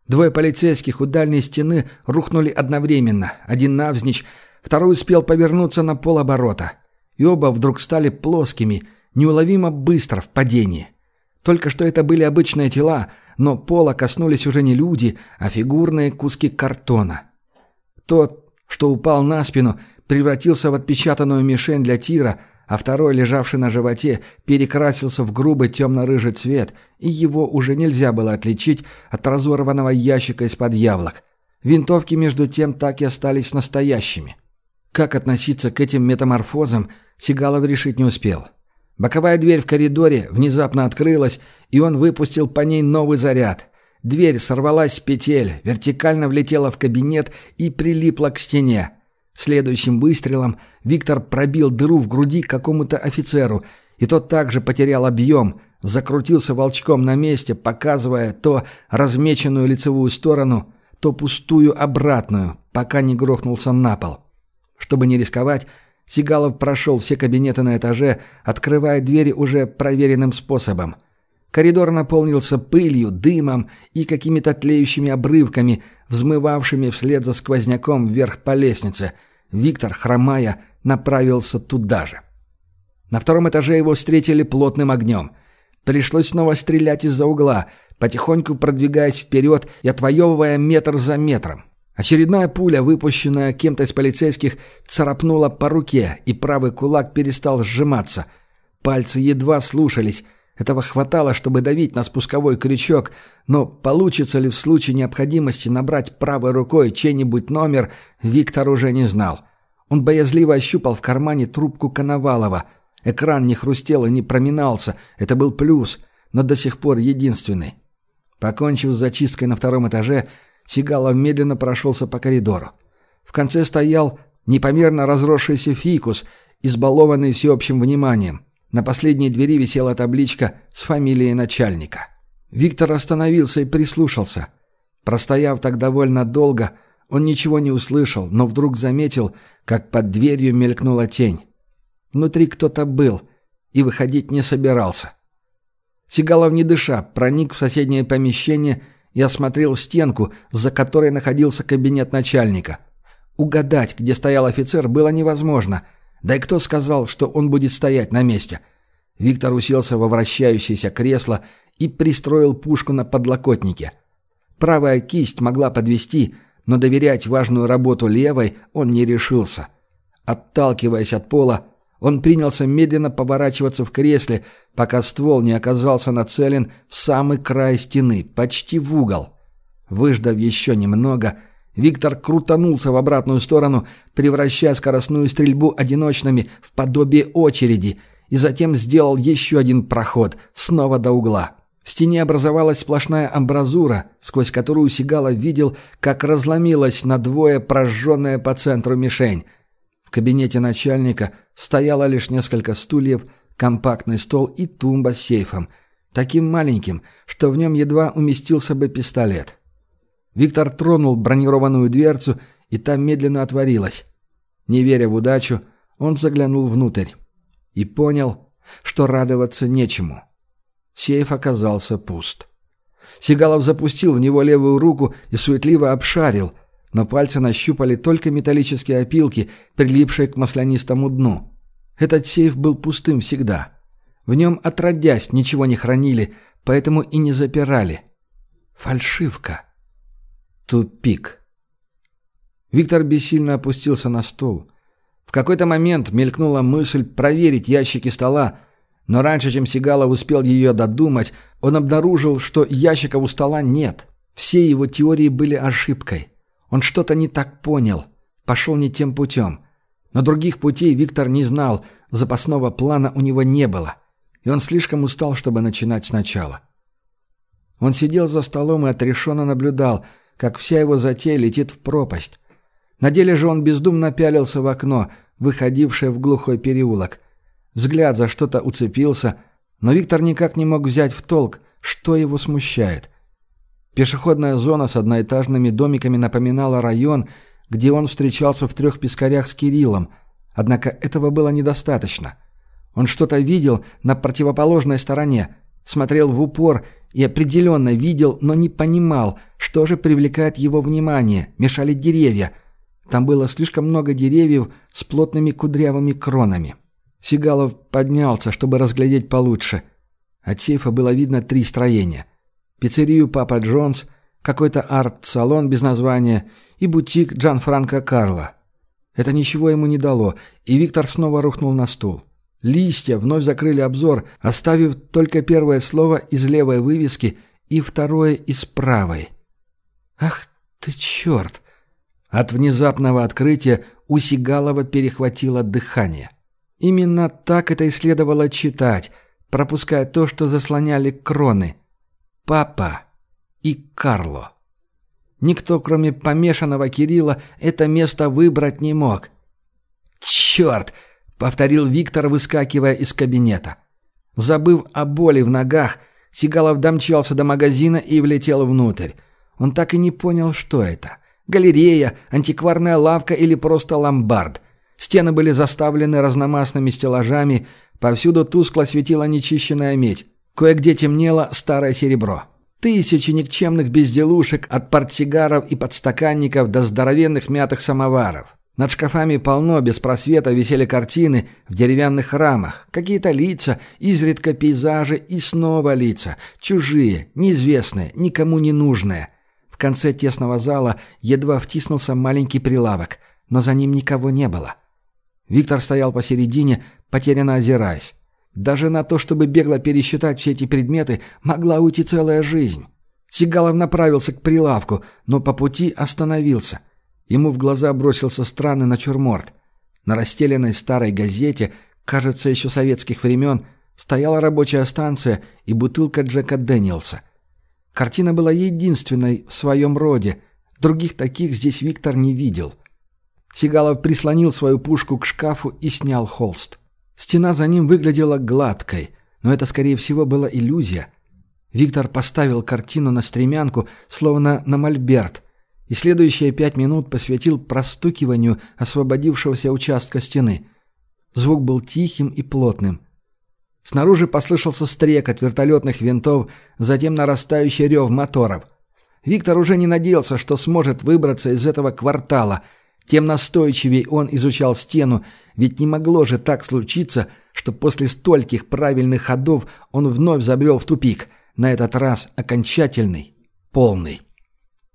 Двое полицейских у дальней стены рухнули одновременно, один навзничь, второй успел повернуться на полоборота. И оба вдруг стали плоскими – неуловимо быстро в падении. Только что это были обычные тела, но пола коснулись уже не люди, а фигурные куски картона. Тот, что упал на спину, превратился в отпечатанную мишень для тира, а второй, лежавший на животе, перекрасился в грубый темно-рыжий цвет, и его уже нельзя было отличить от разорванного ящика из-под яблок. Винтовки, между тем, так и остались настоящими. Как относиться к этим метаморфозам, Сигалов решить не успел. — Боковая дверь в коридоре внезапно открылась, и он выпустил по ней новый заряд. Дверь сорвалась с петель, вертикально влетела в кабинет и прилипла к стене. Следующим выстрелом Виктор пробил дыру в груди какому-то офицеру, и тот также потерял объем, закрутился волчком на месте, показывая то размеченную лицевую сторону, то пустую обратную, пока не грохнулся на пол. Чтобы не рисковать, Сигалов прошел все кабинеты на этаже, открывая двери уже проверенным способом. Коридор наполнился пылью, дымом и какими-то тлеющими обрывками, взмывавшими вслед за сквозняком вверх по лестнице. Виктор, хромая, направился туда же. На втором этаже его встретили плотным огнем. Пришлось снова стрелять из-за угла, потихоньку продвигаясь вперед и отвоевывая метр за метром. Очередная пуля, выпущенная кем-то из полицейских, царапнула по руке, и правый кулак перестал сжиматься. Пальцы едва слушались. Этого хватало, чтобы давить на спусковой крючок, но получится ли в случае необходимости набрать правой рукой чей-нибудь номер, Виктор уже не знал. Он боязливо ощупал в кармане трубку Коновалова. Экран не хрустел и не проминался, это был плюс, но до сих пор единственный. Покончив с зачисткой на втором этаже, Сигалов медленно прошелся по коридору. В конце стоял непомерно разросшийся фикус, избалованный всеобщим вниманием. На последней двери висела табличка с фамилией начальника. Виктор остановился и прислушался. Простояв так довольно долго, он ничего не услышал, но вдруг заметил, как под дверью мелькнула тень. Внутри кто-то был и выходить не собирался. Сигалов, не дыша, проник в соседнее помещение я смотрел стенку, за которой находился кабинет начальника. Угадать, где стоял офицер, было невозможно. Да и кто сказал, что он будет стоять на месте? Виктор уселся во вращающееся кресло и пристроил пушку на подлокотнике. Правая кисть могла подвести, но доверять важную работу левой он не решился. Отталкиваясь от пола, он принялся медленно поворачиваться в кресле, пока ствол не оказался нацелен в самый край стены, почти в угол. Выждав еще немного, Виктор крутанулся в обратную сторону, превращая скоростную стрельбу одиночными в подобие очереди, и затем сделал еще один проход, снова до угла. В стене образовалась сплошная амбразура, сквозь которую Сигала видел, как разломилась надвое прожженная по центру мишень – в кабинете начальника стояло лишь несколько стульев, компактный стол и тумба с сейфом, таким маленьким, что в нем едва уместился бы пистолет. Виктор тронул бронированную дверцу, и та медленно отворилась. Не веря в удачу, он заглянул внутрь и понял, что радоваться нечему. Сейф оказался пуст. Сигалов запустил в него левую руку и суетливо обшарил – но пальцы нащупали только металлические опилки, прилипшие к маслянистому дну. Этот сейф был пустым всегда. В нем, отродясь, ничего не хранили, поэтому и не запирали. Фальшивка. Тупик. Виктор бессильно опустился на стол. В какой-то момент мелькнула мысль проверить ящики стола, но раньше, чем Сигала успел ее додумать, он обнаружил, что ящиков у стола нет. Все его теории были ошибкой. Он что-то не так понял, пошел не тем путем. Но других путей Виктор не знал, запасного плана у него не было. И он слишком устал, чтобы начинать сначала. Он сидел за столом и отрешенно наблюдал, как вся его затея летит в пропасть. На деле же он бездумно пялился в окно, выходившее в глухой переулок. Взгляд за что-то уцепился, но Виктор никак не мог взять в толк, что его смущает – Пешеходная зона с одноэтажными домиками напоминала район, где он встречался в трех пескарях с Кириллом, однако этого было недостаточно. Он что-то видел на противоположной стороне, смотрел в упор и определенно видел, но не понимал, что же привлекает его внимание, мешали деревья. Там было слишком много деревьев с плотными кудрявыми кронами. Сигалов поднялся, чтобы разглядеть получше. От сейфа было видно три строения – пиццерию «Папа Джонс», какой-то арт-салон без названия и бутик Джанфранко Карло. Это ничего ему не дало, и Виктор снова рухнул на стул. Листья вновь закрыли обзор, оставив только первое слово из левой вывески и второе из правой. «Ах ты черт!» От внезапного открытия у Сигалова перехватило дыхание. Именно так это и следовало читать, пропуская то, что заслоняли кроны – папа и Карло. Никто, кроме помешанного Кирилла, это место выбрать не мог. «Черт!» — повторил Виктор, выскакивая из кабинета. Забыв о боли в ногах, Сигалов домчался до магазина и влетел внутрь. Он так и не понял, что это. Галерея, антикварная лавка или просто ломбард. Стены были заставлены разномастными стеллажами, повсюду тускло светила нечищенная медь. Кое-где темнело старое серебро. Тысячи никчемных безделушек от портсигаров и подстаканников до здоровенных мятых самоваров. Над шкафами полно без просвета висели картины в деревянных рамах. Какие-то лица, изредка пейзажи и снова лица. Чужие, неизвестные, никому не нужные. В конце тесного зала едва втиснулся маленький прилавок, но за ним никого не было. Виктор стоял посередине, потерянно озираясь. Даже на то, чтобы бегло пересчитать все эти предметы, могла уйти целая жизнь. Сигалов направился к прилавку, но по пути остановился. Ему в глаза бросился странный натюрморт. На расстеленной старой газете, кажется, еще советских времен, стояла рабочая станция и бутылка Джека Дэниелса. Картина была единственной в своем роде. Других таких здесь Виктор не видел. Сигалов прислонил свою пушку к шкафу и снял холст. Стена за ним выглядела гладкой, но это, скорее всего, была иллюзия. Виктор поставил картину на стремянку, словно на мольберт, и следующие пять минут посвятил простукиванию освободившегося участка стены. Звук был тихим и плотным. Снаружи послышался стрек от вертолетных винтов, затем нарастающий рев моторов. Виктор уже не надеялся, что сможет выбраться из этого квартала – тем настойчивее он изучал стену, ведь не могло же так случиться, что после стольких правильных ходов он вновь забрел в тупик, на этот раз окончательный, полный.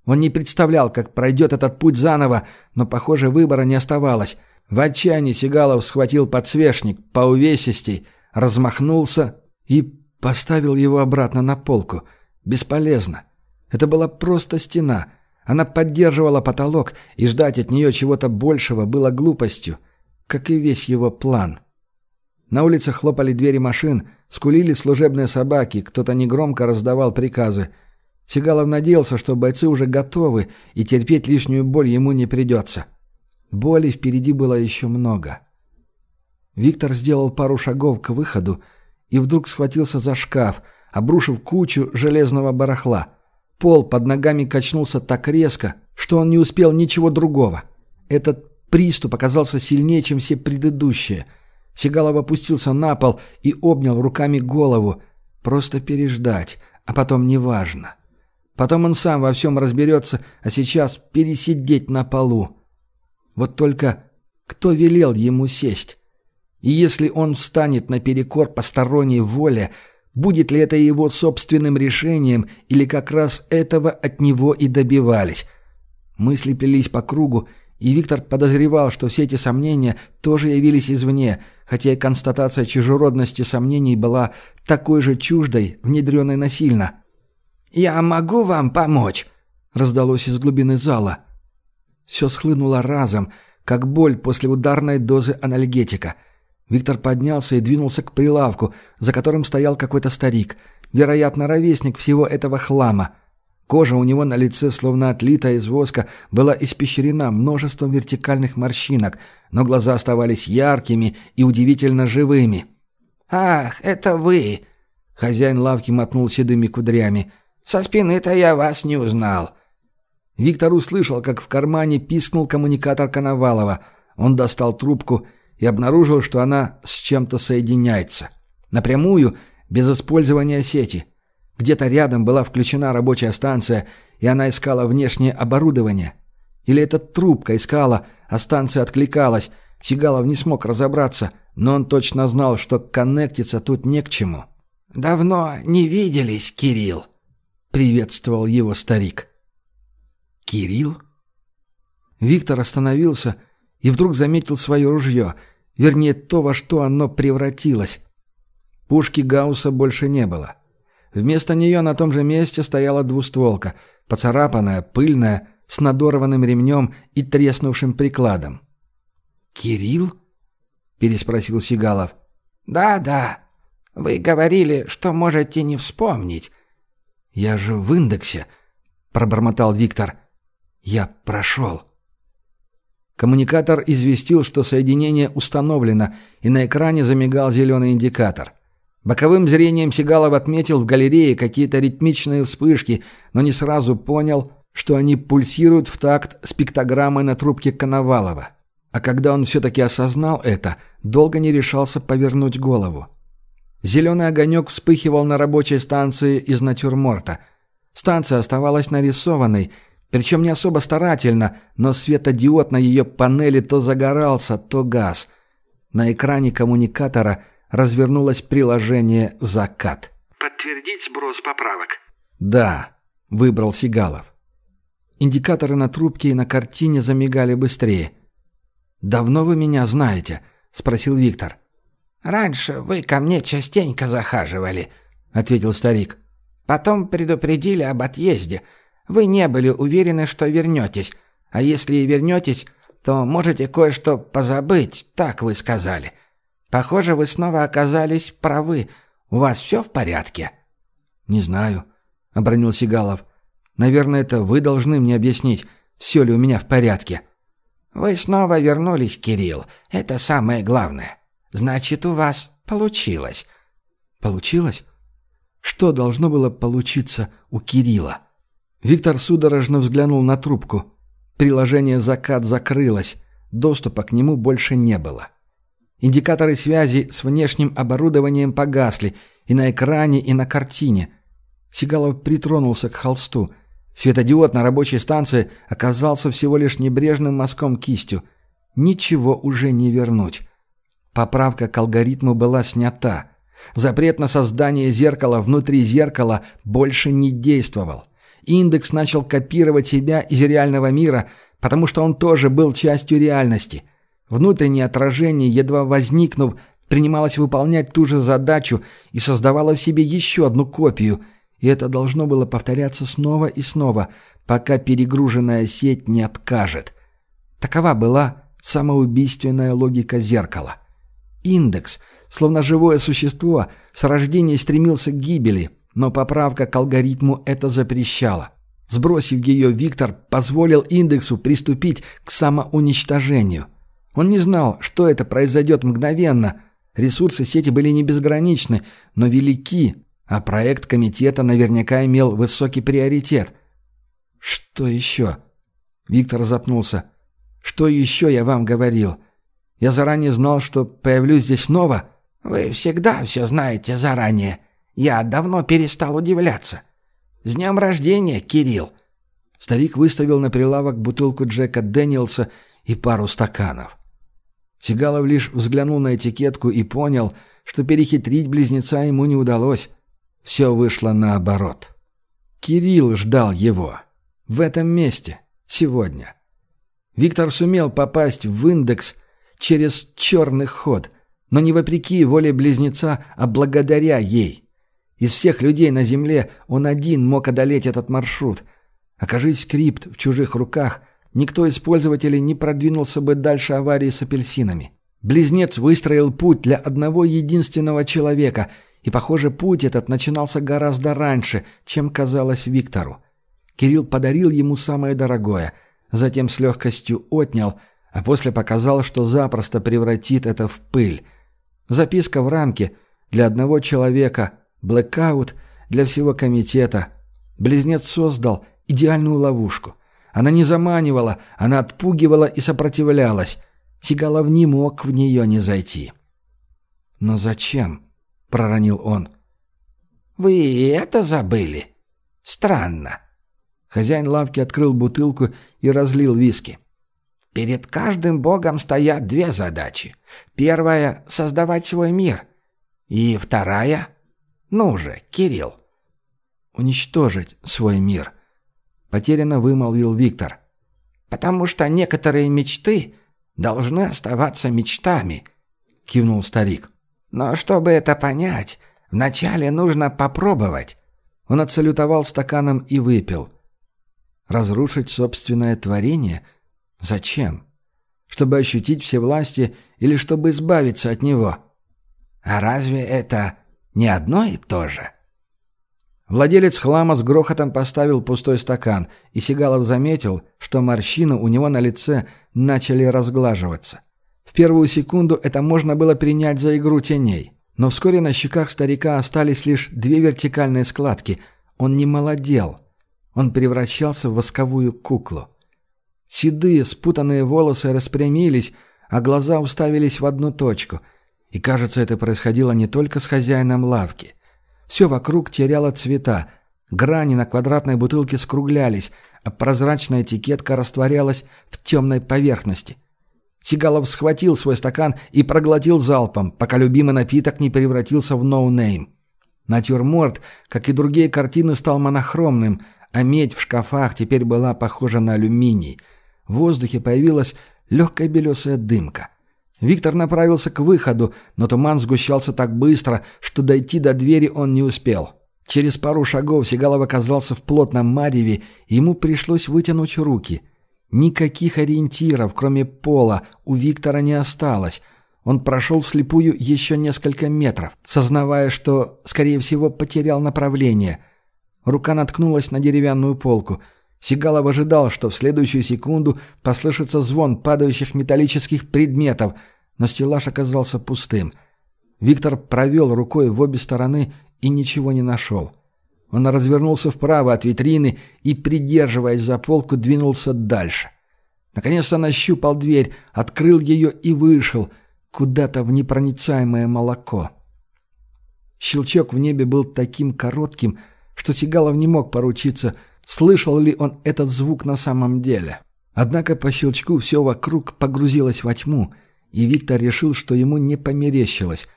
Он не представлял, как пройдет этот путь заново, но, похоже, выбора не оставалось. В отчаянии Сигалов схватил подсвечник по увесистей, размахнулся и поставил его обратно на полку. Бесполезно. Это была просто стена — она поддерживала потолок, и ждать от нее чего-то большего было глупостью, как и весь его план. На улице хлопали двери машин, скулили служебные собаки, кто-то негромко раздавал приказы. Сигалов надеялся, что бойцы уже готовы, и терпеть лишнюю боль ему не придется. Боли впереди было еще много. Виктор сделал пару шагов к выходу и вдруг схватился за шкаф, обрушив кучу железного барахла – Пол под ногами качнулся так резко, что он не успел ничего другого. Этот приступ оказался сильнее, чем все предыдущие. Сигалов опустился на пол и обнял руками голову. Просто переждать, а потом неважно. Потом он сам во всем разберется, а сейчас пересидеть на полу. Вот только кто велел ему сесть? И если он встанет наперекор посторонней воле, Будет ли это его собственным решением, или как раз этого от него и добивались? Мысли плелись по кругу, и Виктор подозревал, что все эти сомнения тоже явились извне, хотя и констатация чужеродности сомнений была такой же чуждой, внедренной насильно. «Я могу вам помочь?» — раздалось из глубины зала. Все схлынуло разом, как боль после ударной дозы анальгетика — Виктор поднялся и двинулся к прилавку, за которым стоял какой-то старик, вероятно, ровесник всего этого хлама. Кожа у него на лице, словно отлитая из воска, была испещрена множеством вертикальных морщинок, но глаза оставались яркими и удивительно живыми. «Ах, это вы!» — хозяин лавки мотнул седыми кудрями. «Со спины-то я вас не узнал». Виктор услышал, как в кармане пискнул коммуникатор Коновалова. Он достал трубку и и обнаружил, что она с чем-то соединяется. Напрямую, без использования сети. Где-то рядом была включена рабочая станция, и она искала внешнее оборудование. Или это трубка искала, а станция откликалась. Сигалов не смог разобраться, но он точно знал, что коннектиться тут не к чему. «Давно не виделись, Кирилл», — приветствовал его старик. «Кирилл?» Виктор остановился и вдруг заметил свое ружье, вернее, то, во что оно превратилось. Пушки Гаусса больше не было. Вместо нее на том же месте стояла двустволка, поцарапанная, пыльная, с надорванным ремнем и треснувшим прикладом. «Кирилл?» — переспросил Сигалов. «Да, да. Вы говорили, что можете не вспомнить». «Я же в индексе», — пробормотал Виктор. «Я прошел». Коммуникатор известил, что соединение установлено, и на экране замигал зеленый индикатор. Боковым зрением Сигалов отметил в галерее какие-то ритмичные вспышки, но не сразу понял, что они пульсируют в такт с пиктограммой на трубке Коновалова. А когда он все-таки осознал это, долго не решался повернуть голову. Зеленый огонек вспыхивал на рабочей станции из натюрморта. Станция оставалась нарисованной – причем не особо старательно, но светодиод на ее панели то загорался, то газ. На экране коммуникатора развернулось приложение «Закат». «Подтвердить сброс поправок?» «Да», — выбрал Сигалов. Индикаторы на трубке и на картине замигали быстрее. «Давно вы меня знаете?» — спросил Виктор. «Раньше вы ко мне частенько захаживали», — ответил старик. «Потом предупредили об отъезде». Вы не были уверены, что вернетесь. А если и вернетесь, то можете кое-что позабыть, так вы сказали. Похоже, вы снова оказались правы. У вас все в порядке?» «Не знаю», — обронил Сигалов. «Наверное, это вы должны мне объяснить, все ли у меня в порядке». «Вы снова вернулись, Кирилл. Это самое главное. Значит, у вас получилось». «Получилось? Что должно было получиться у Кирилла?» Виктор судорожно взглянул на трубку. Приложение «Закат» закрылось. Доступа к нему больше не было. Индикаторы связи с внешним оборудованием погасли и на экране, и на картине. Сигалов притронулся к холсту. Светодиод на рабочей станции оказался всего лишь небрежным мазком кистью. Ничего уже не вернуть. Поправка к алгоритму была снята. Запрет на создание зеркала внутри зеркала больше не действовал индекс начал копировать себя из реального мира, потому что он тоже был частью реальности. Внутреннее отражение, едва возникнув, принималось выполнять ту же задачу и создавало в себе еще одну копию, и это должно было повторяться снова и снова, пока перегруженная сеть не откажет. Такова была самоубийственная логика зеркала. Индекс, словно живое существо, с рождения стремился к гибели – но поправка к алгоритму это запрещала. Сбросив ее, Виктор позволил индексу приступить к самоуничтожению. Он не знал, что это произойдет мгновенно. Ресурсы сети были не безграничны, но велики, а проект комитета наверняка имел высокий приоритет. «Что еще?» Виктор запнулся. «Что еще я вам говорил? Я заранее знал, что появлюсь здесь снова?» «Вы всегда все знаете заранее», я давно перестал удивляться. С днем рождения, Кирилл!» Старик выставил на прилавок бутылку Джека Дэниелса и пару стаканов. Сигалов лишь взглянул на этикетку и понял, что перехитрить близнеца ему не удалось. Все вышло наоборот. Кирилл ждал его. В этом месте. Сегодня. Виктор сумел попасть в индекс через черный ход, но не вопреки воле близнеца, а благодаря ей. Из всех людей на земле он один мог одолеть этот маршрут. Окажись скрипт в чужих руках, никто из пользователей не продвинулся бы дальше аварии с апельсинами. Близнец выстроил путь для одного единственного человека, и, похоже, путь этот начинался гораздо раньше, чем казалось Виктору. Кирилл подарил ему самое дорогое, затем с легкостью отнял, а после показал, что запросто превратит это в пыль. Записка в рамке для одного человека – Блэкаут для всего комитета. Близнец создал идеальную ловушку. Она не заманивала, она отпугивала и сопротивлялась. Сигалов не мог в нее не зайти. «Но зачем?» — проронил он. «Вы это забыли? Странно». Хозяин лавки открыл бутылку и разлил виски. «Перед каждым богом стоят две задачи. Первая — создавать свой мир. И вторая — ну же, Кирилл!» «Уничтожить свой мир», — потерянно вымолвил Виктор. «Потому что некоторые мечты должны оставаться мечтами», — кивнул старик. «Но чтобы это понять, вначале нужно попробовать». Он отсалютовал стаканом и выпил. «Разрушить собственное творение? Зачем? Чтобы ощутить все власти или чтобы избавиться от него?» «А разве это не одно и то же. Владелец хлама с грохотом поставил пустой стакан, и Сигалов заметил, что морщины у него на лице начали разглаживаться. В первую секунду это можно было принять за игру теней, но вскоре на щеках старика остались лишь две вертикальные складки. Он не молодел. Он превращался в восковую куклу. Седые, спутанные волосы распрямились, а глаза уставились в одну точку — и кажется, это происходило не только с хозяином лавки. Все вокруг теряло цвета, грани на квадратной бутылке скруглялись, а прозрачная этикетка растворялась в темной поверхности. Сигалов схватил свой стакан и проглотил залпом, пока любимый напиток не превратился в ноунейм. No -name. Натюрморт, как и другие картины, стал монохромным, а медь в шкафах теперь была похожа на алюминий. В воздухе появилась легкая белесая дымка – Виктор направился к выходу, но туман сгущался так быстро, что дойти до двери он не успел. Через пару шагов Сигалов оказался в плотном мареве, и ему пришлось вытянуть руки. Никаких ориентиров, кроме пола, у Виктора не осталось. Он прошел вслепую еще несколько метров, сознавая, что, скорее всего, потерял направление. Рука наткнулась на деревянную полку – Сигалов ожидал, что в следующую секунду послышится звон падающих металлических предметов, но стеллаж оказался пустым. Виктор провел рукой в обе стороны и ничего не нашел. Он развернулся вправо от витрины и, придерживаясь за полку, двинулся дальше. Наконец-то нащупал дверь, открыл ее и вышел куда-то в непроницаемое молоко. Щелчок в небе был таким коротким, что Сигалов не мог поручиться – слышал ли он этот звук на самом деле. Однако по щелчку все вокруг погрузилось во тьму, и Виктор решил, что ему не померещилось.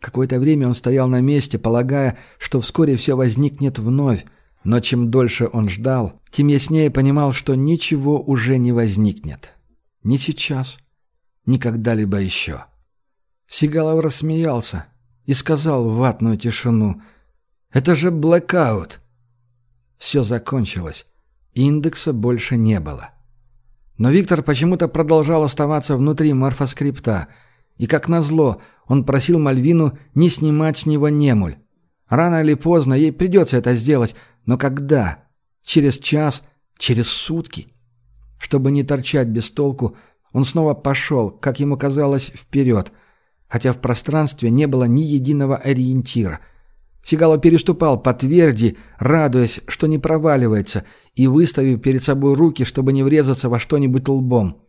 Какое-то время он стоял на месте, полагая, что вскоре все возникнет вновь, но чем дольше он ждал, тем яснее понимал, что ничего уже не возникнет. Ни сейчас, ни когда-либо еще. Сигалов рассмеялся и сказал в ватную тишину, «Это же блэкаут!» Все закончилось. Индекса больше не было. Но Виктор почему-то продолжал оставаться внутри морфоскрипта. И как назло, он просил Мальвину не снимать с него немуль. Рано или поздно ей придется это сделать, но когда? Через час? Через сутки? Чтобы не торчать без толку, он снова пошел, как ему казалось, вперед, хотя в пространстве не было ни единого ориентира — Сигало переступал по тверди, радуясь, что не проваливается, и выставив перед собой руки, чтобы не врезаться во что-нибудь лбом.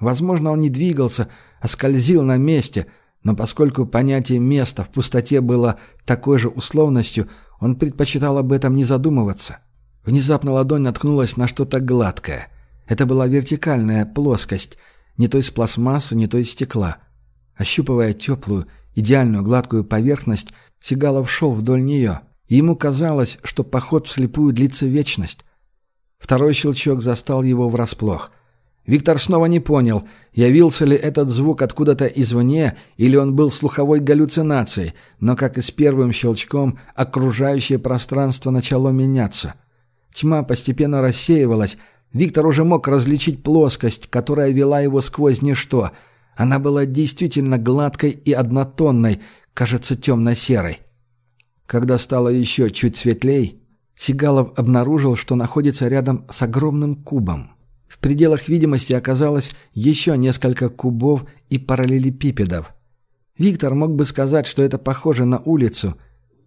Возможно, он не двигался, а скользил на месте, но поскольку понятие «места» в пустоте было такой же условностью, он предпочитал об этом не задумываться. Внезапно ладонь наткнулась на что-то гладкое. Это была вертикальная плоскость, не то из пластмассы, не то из стекла. Ощупывая теплую, идеальную гладкую поверхность, Сигалов шел вдоль нее, ему казалось, что поход вслепую длится вечность. Второй щелчок застал его врасплох. Виктор снова не понял, явился ли этот звук откуда-то извне, или он был слуховой галлюцинацией, но, как и с первым щелчком, окружающее пространство начало меняться. Тьма постепенно рассеивалась, Виктор уже мог различить плоскость, которая вела его сквозь ничто. Она была действительно гладкой и однотонной, кажется темно-серой. Когда стало еще чуть светлей, Сигалов обнаружил, что находится рядом с огромным кубом. В пределах видимости оказалось еще несколько кубов и параллелепипедов. Виктор мог бы сказать, что это похоже на улицу,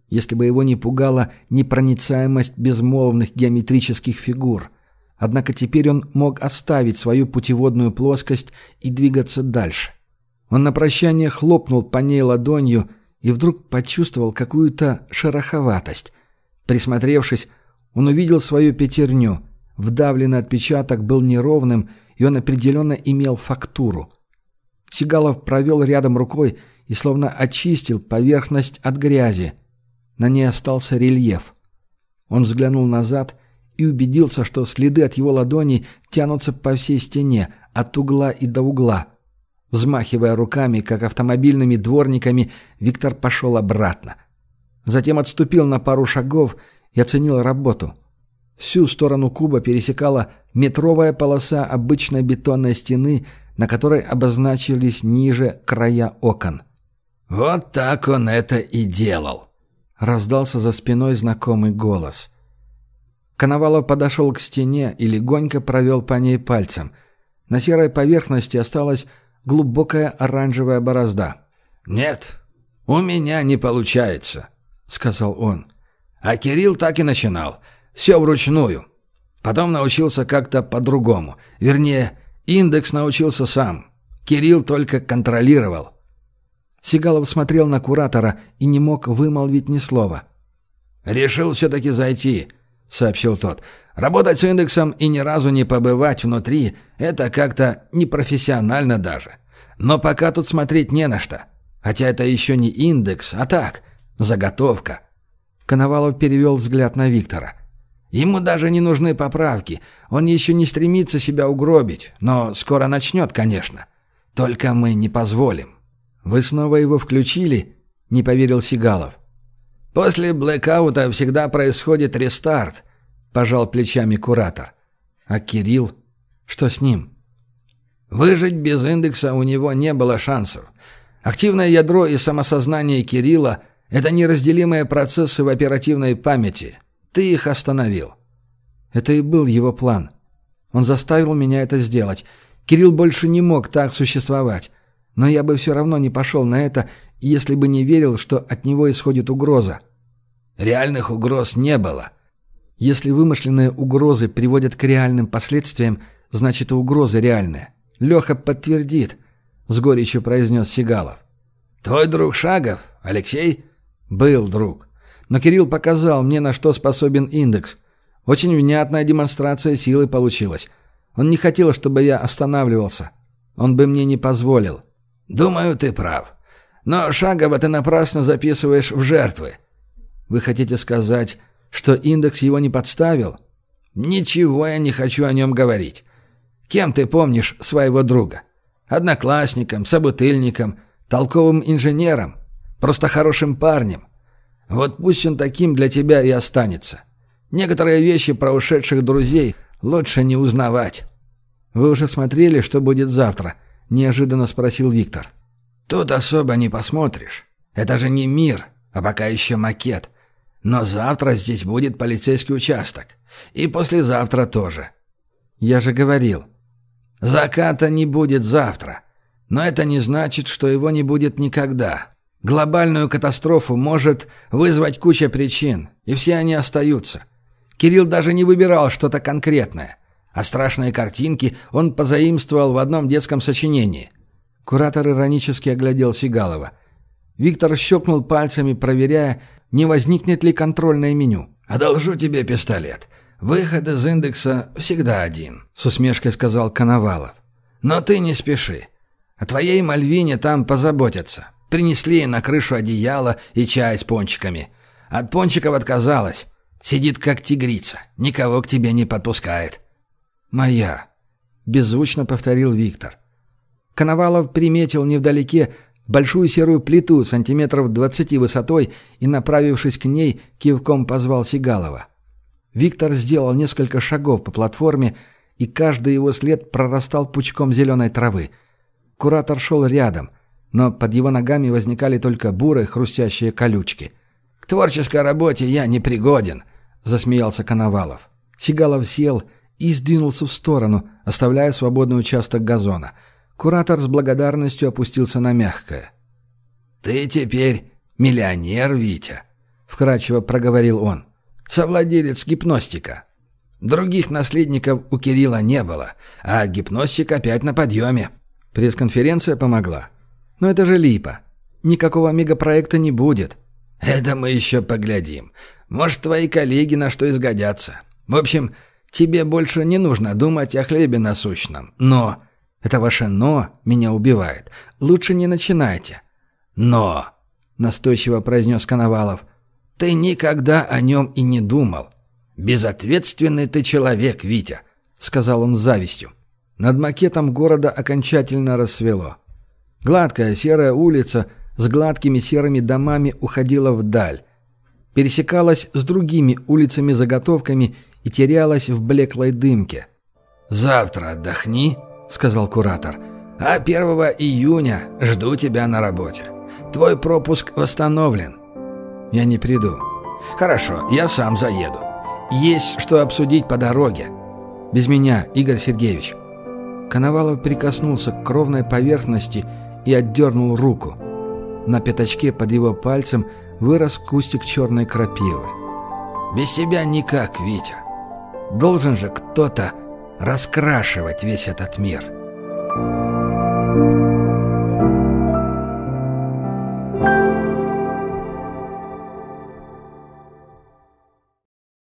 если бы его не пугала непроницаемость безмолвных геометрических фигур. Однако теперь он мог оставить свою путеводную плоскость и двигаться дальше. Он на прощание хлопнул по ней ладонью – и вдруг почувствовал какую-то шероховатость. Присмотревшись, он увидел свою пятерню. Вдавленный отпечаток был неровным, и он определенно имел фактуру. Сигалов провел рядом рукой и словно очистил поверхность от грязи. На ней остался рельеф. Он взглянул назад и убедился, что следы от его ладони тянутся по всей стене, от угла и до угла. Взмахивая руками, как автомобильными дворниками, Виктор пошел обратно. Затем отступил на пару шагов и оценил работу. Всю сторону куба пересекала метровая полоса обычной бетонной стены, на которой обозначились ниже края окон. «Вот так он это и делал!» — раздался за спиной знакомый голос. Коновалов подошел к стене и легонько провел по ней пальцем. На серой поверхности осталась глубокая оранжевая борозда. «Нет, у меня не получается», — сказал он. А Кирилл так и начинал. Все вручную. Потом научился как-то по-другому. Вернее, индекс научился сам. Кирилл только контролировал. Сигалов смотрел на куратора и не мог вымолвить ни слова. «Решил все-таки зайти», — сообщил тот. Работать с индексом и ни разу не побывать внутри – это как-то непрофессионально даже. Но пока тут смотреть не на что. Хотя это еще не индекс, а так, заготовка. Коновалов перевел взгляд на Виктора. Ему даже не нужны поправки. Он еще не стремится себя угробить, но скоро начнет, конечно. Только мы не позволим. «Вы снова его включили?» – не поверил Сигалов. «После блэкаута всегда происходит рестарт», – пожал плечами куратор. «А Кирилл? Что с ним?» «Выжить без индекса у него не было шансов. Активное ядро и самосознание Кирилла – это неразделимые процессы в оперативной памяти. Ты их остановил». Это и был его план. Он заставил меня это сделать. Кирилл больше не мог так существовать. Но я бы все равно не пошел на это, если бы не верил, что от него исходит угроза. Реальных угроз не было. Если вымышленные угрозы приводят к реальным последствиям, значит и угрозы реальные. Леха подтвердит, с горечью произнес Сигалов. Твой друг Шагов, Алексей? Был друг. Но Кирилл показал мне, на что способен индекс. Очень внятная демонстрация силы получилась. Он не хотел, чтобы я останавливался. Он бы мне не позволил. Думаю, ты прав. Но Шагова ты напрасно записываешь в жертвы. Вы хотите сказать, что индекс его не подставил? Ничего я не хочу о нем говорить. Кем ты помнишь своего друга? Одноклассником, собутыльником, толковым инженером, просто хорошим парнем. Вот пусть он таким для тебя и останется. Некоторые вещи про ушедших друзей лучше не узнавать. Вы уже смотрели, что будет завтра? Неожиданно спросил Виктор. Тут особо не посмотришь. Это же не мир, а пока еще макет. Но завтра здесь будет полицейский участок. И послезавтра тоже. Я же говорил. Заката не будет завтра. Но это не значит, что его не будет никогда. Глобальную катастрофу может вызвать куча причин, и все они остаются. Кирилл даже не выбирал что-то конкретное. А страшные картинки он позаимствовал в одном детском сочинении. Куратор иронически оглядел Сигалова – Виктор щелкнул пальцами, проверяя, не возникнет ли контрольное меню. «Одолжу тебе пистолет. Выход из индекса всегда один», — с усмешкой сказал Коновалов. «Но ты не спеши. О твоей Мальвине там позаботятся. Принесли на крышу одеяло и чай с пончиками. От пончиков отказалась. Сидит как тигрица. Никого к тебе не подпускает». «Моя», — беззвучно повторил Виктор. Коновалов приметил невдалеке большую серую плиту сантиметров двадцати высотой и, направившись к ней, кивком позвал Сигалова. Виктор сделал несколько шагов по платформе, и каждый его след прорастал пучком зеленой травы. Куратор шел рядом, но под его ногами возникали только бурые хрустящие колючки. «К творческой работе я не пригоден», — засмеялся Коновалов. Сигалов сел и сдвинулся в сторону, оставляя свободный участок газона — Куратор с благодарностью опустился на мягкое. «Ты теперь миллионер, Витя», — вкратчиво проговорил он. «Совладелец гипностика. Других наследников у Кирилла не было, а гипностик опять на подъеме». Пресс-конференция помогла. «Но это же липа. Никакого мегапроекта не будет». «Это мы еще поглядим. Может, твои коллеги на что изгодятся. В общем, тебе больше не нужно думать о хлебе насущном. Но это ваше «но» меня убивает. Лучше не начинайте». «Но», — настойчиво произнес Коновалов, — «ты никогда о нем и не думал. Безответственный ты человек, Витя», — сказал он с завистью. Над макетом города окончательно рассвело. Гладкая серая улица с гладкими серыми домами уходила вдаль, пересекалась с другими улицами-заготовками и терялась в блеклой дымке. «Завтра отдохни», — сказал куратор. «А 1 июня жду тебя на работе. Твой пропуск восстановлен». «Я не приду». «Хорошо, я сам заеду. Есть что обсудить по дороге». «Без меня, Игорь Сергеевич». Коновалов прикоснулся к ровной поверхности и отдернул руку. На пятачке под его пальцем вырос кустик черной крапивы. «Без тебя никак, Витя. Должен же кто-то...» раскрашивать весь этот мир.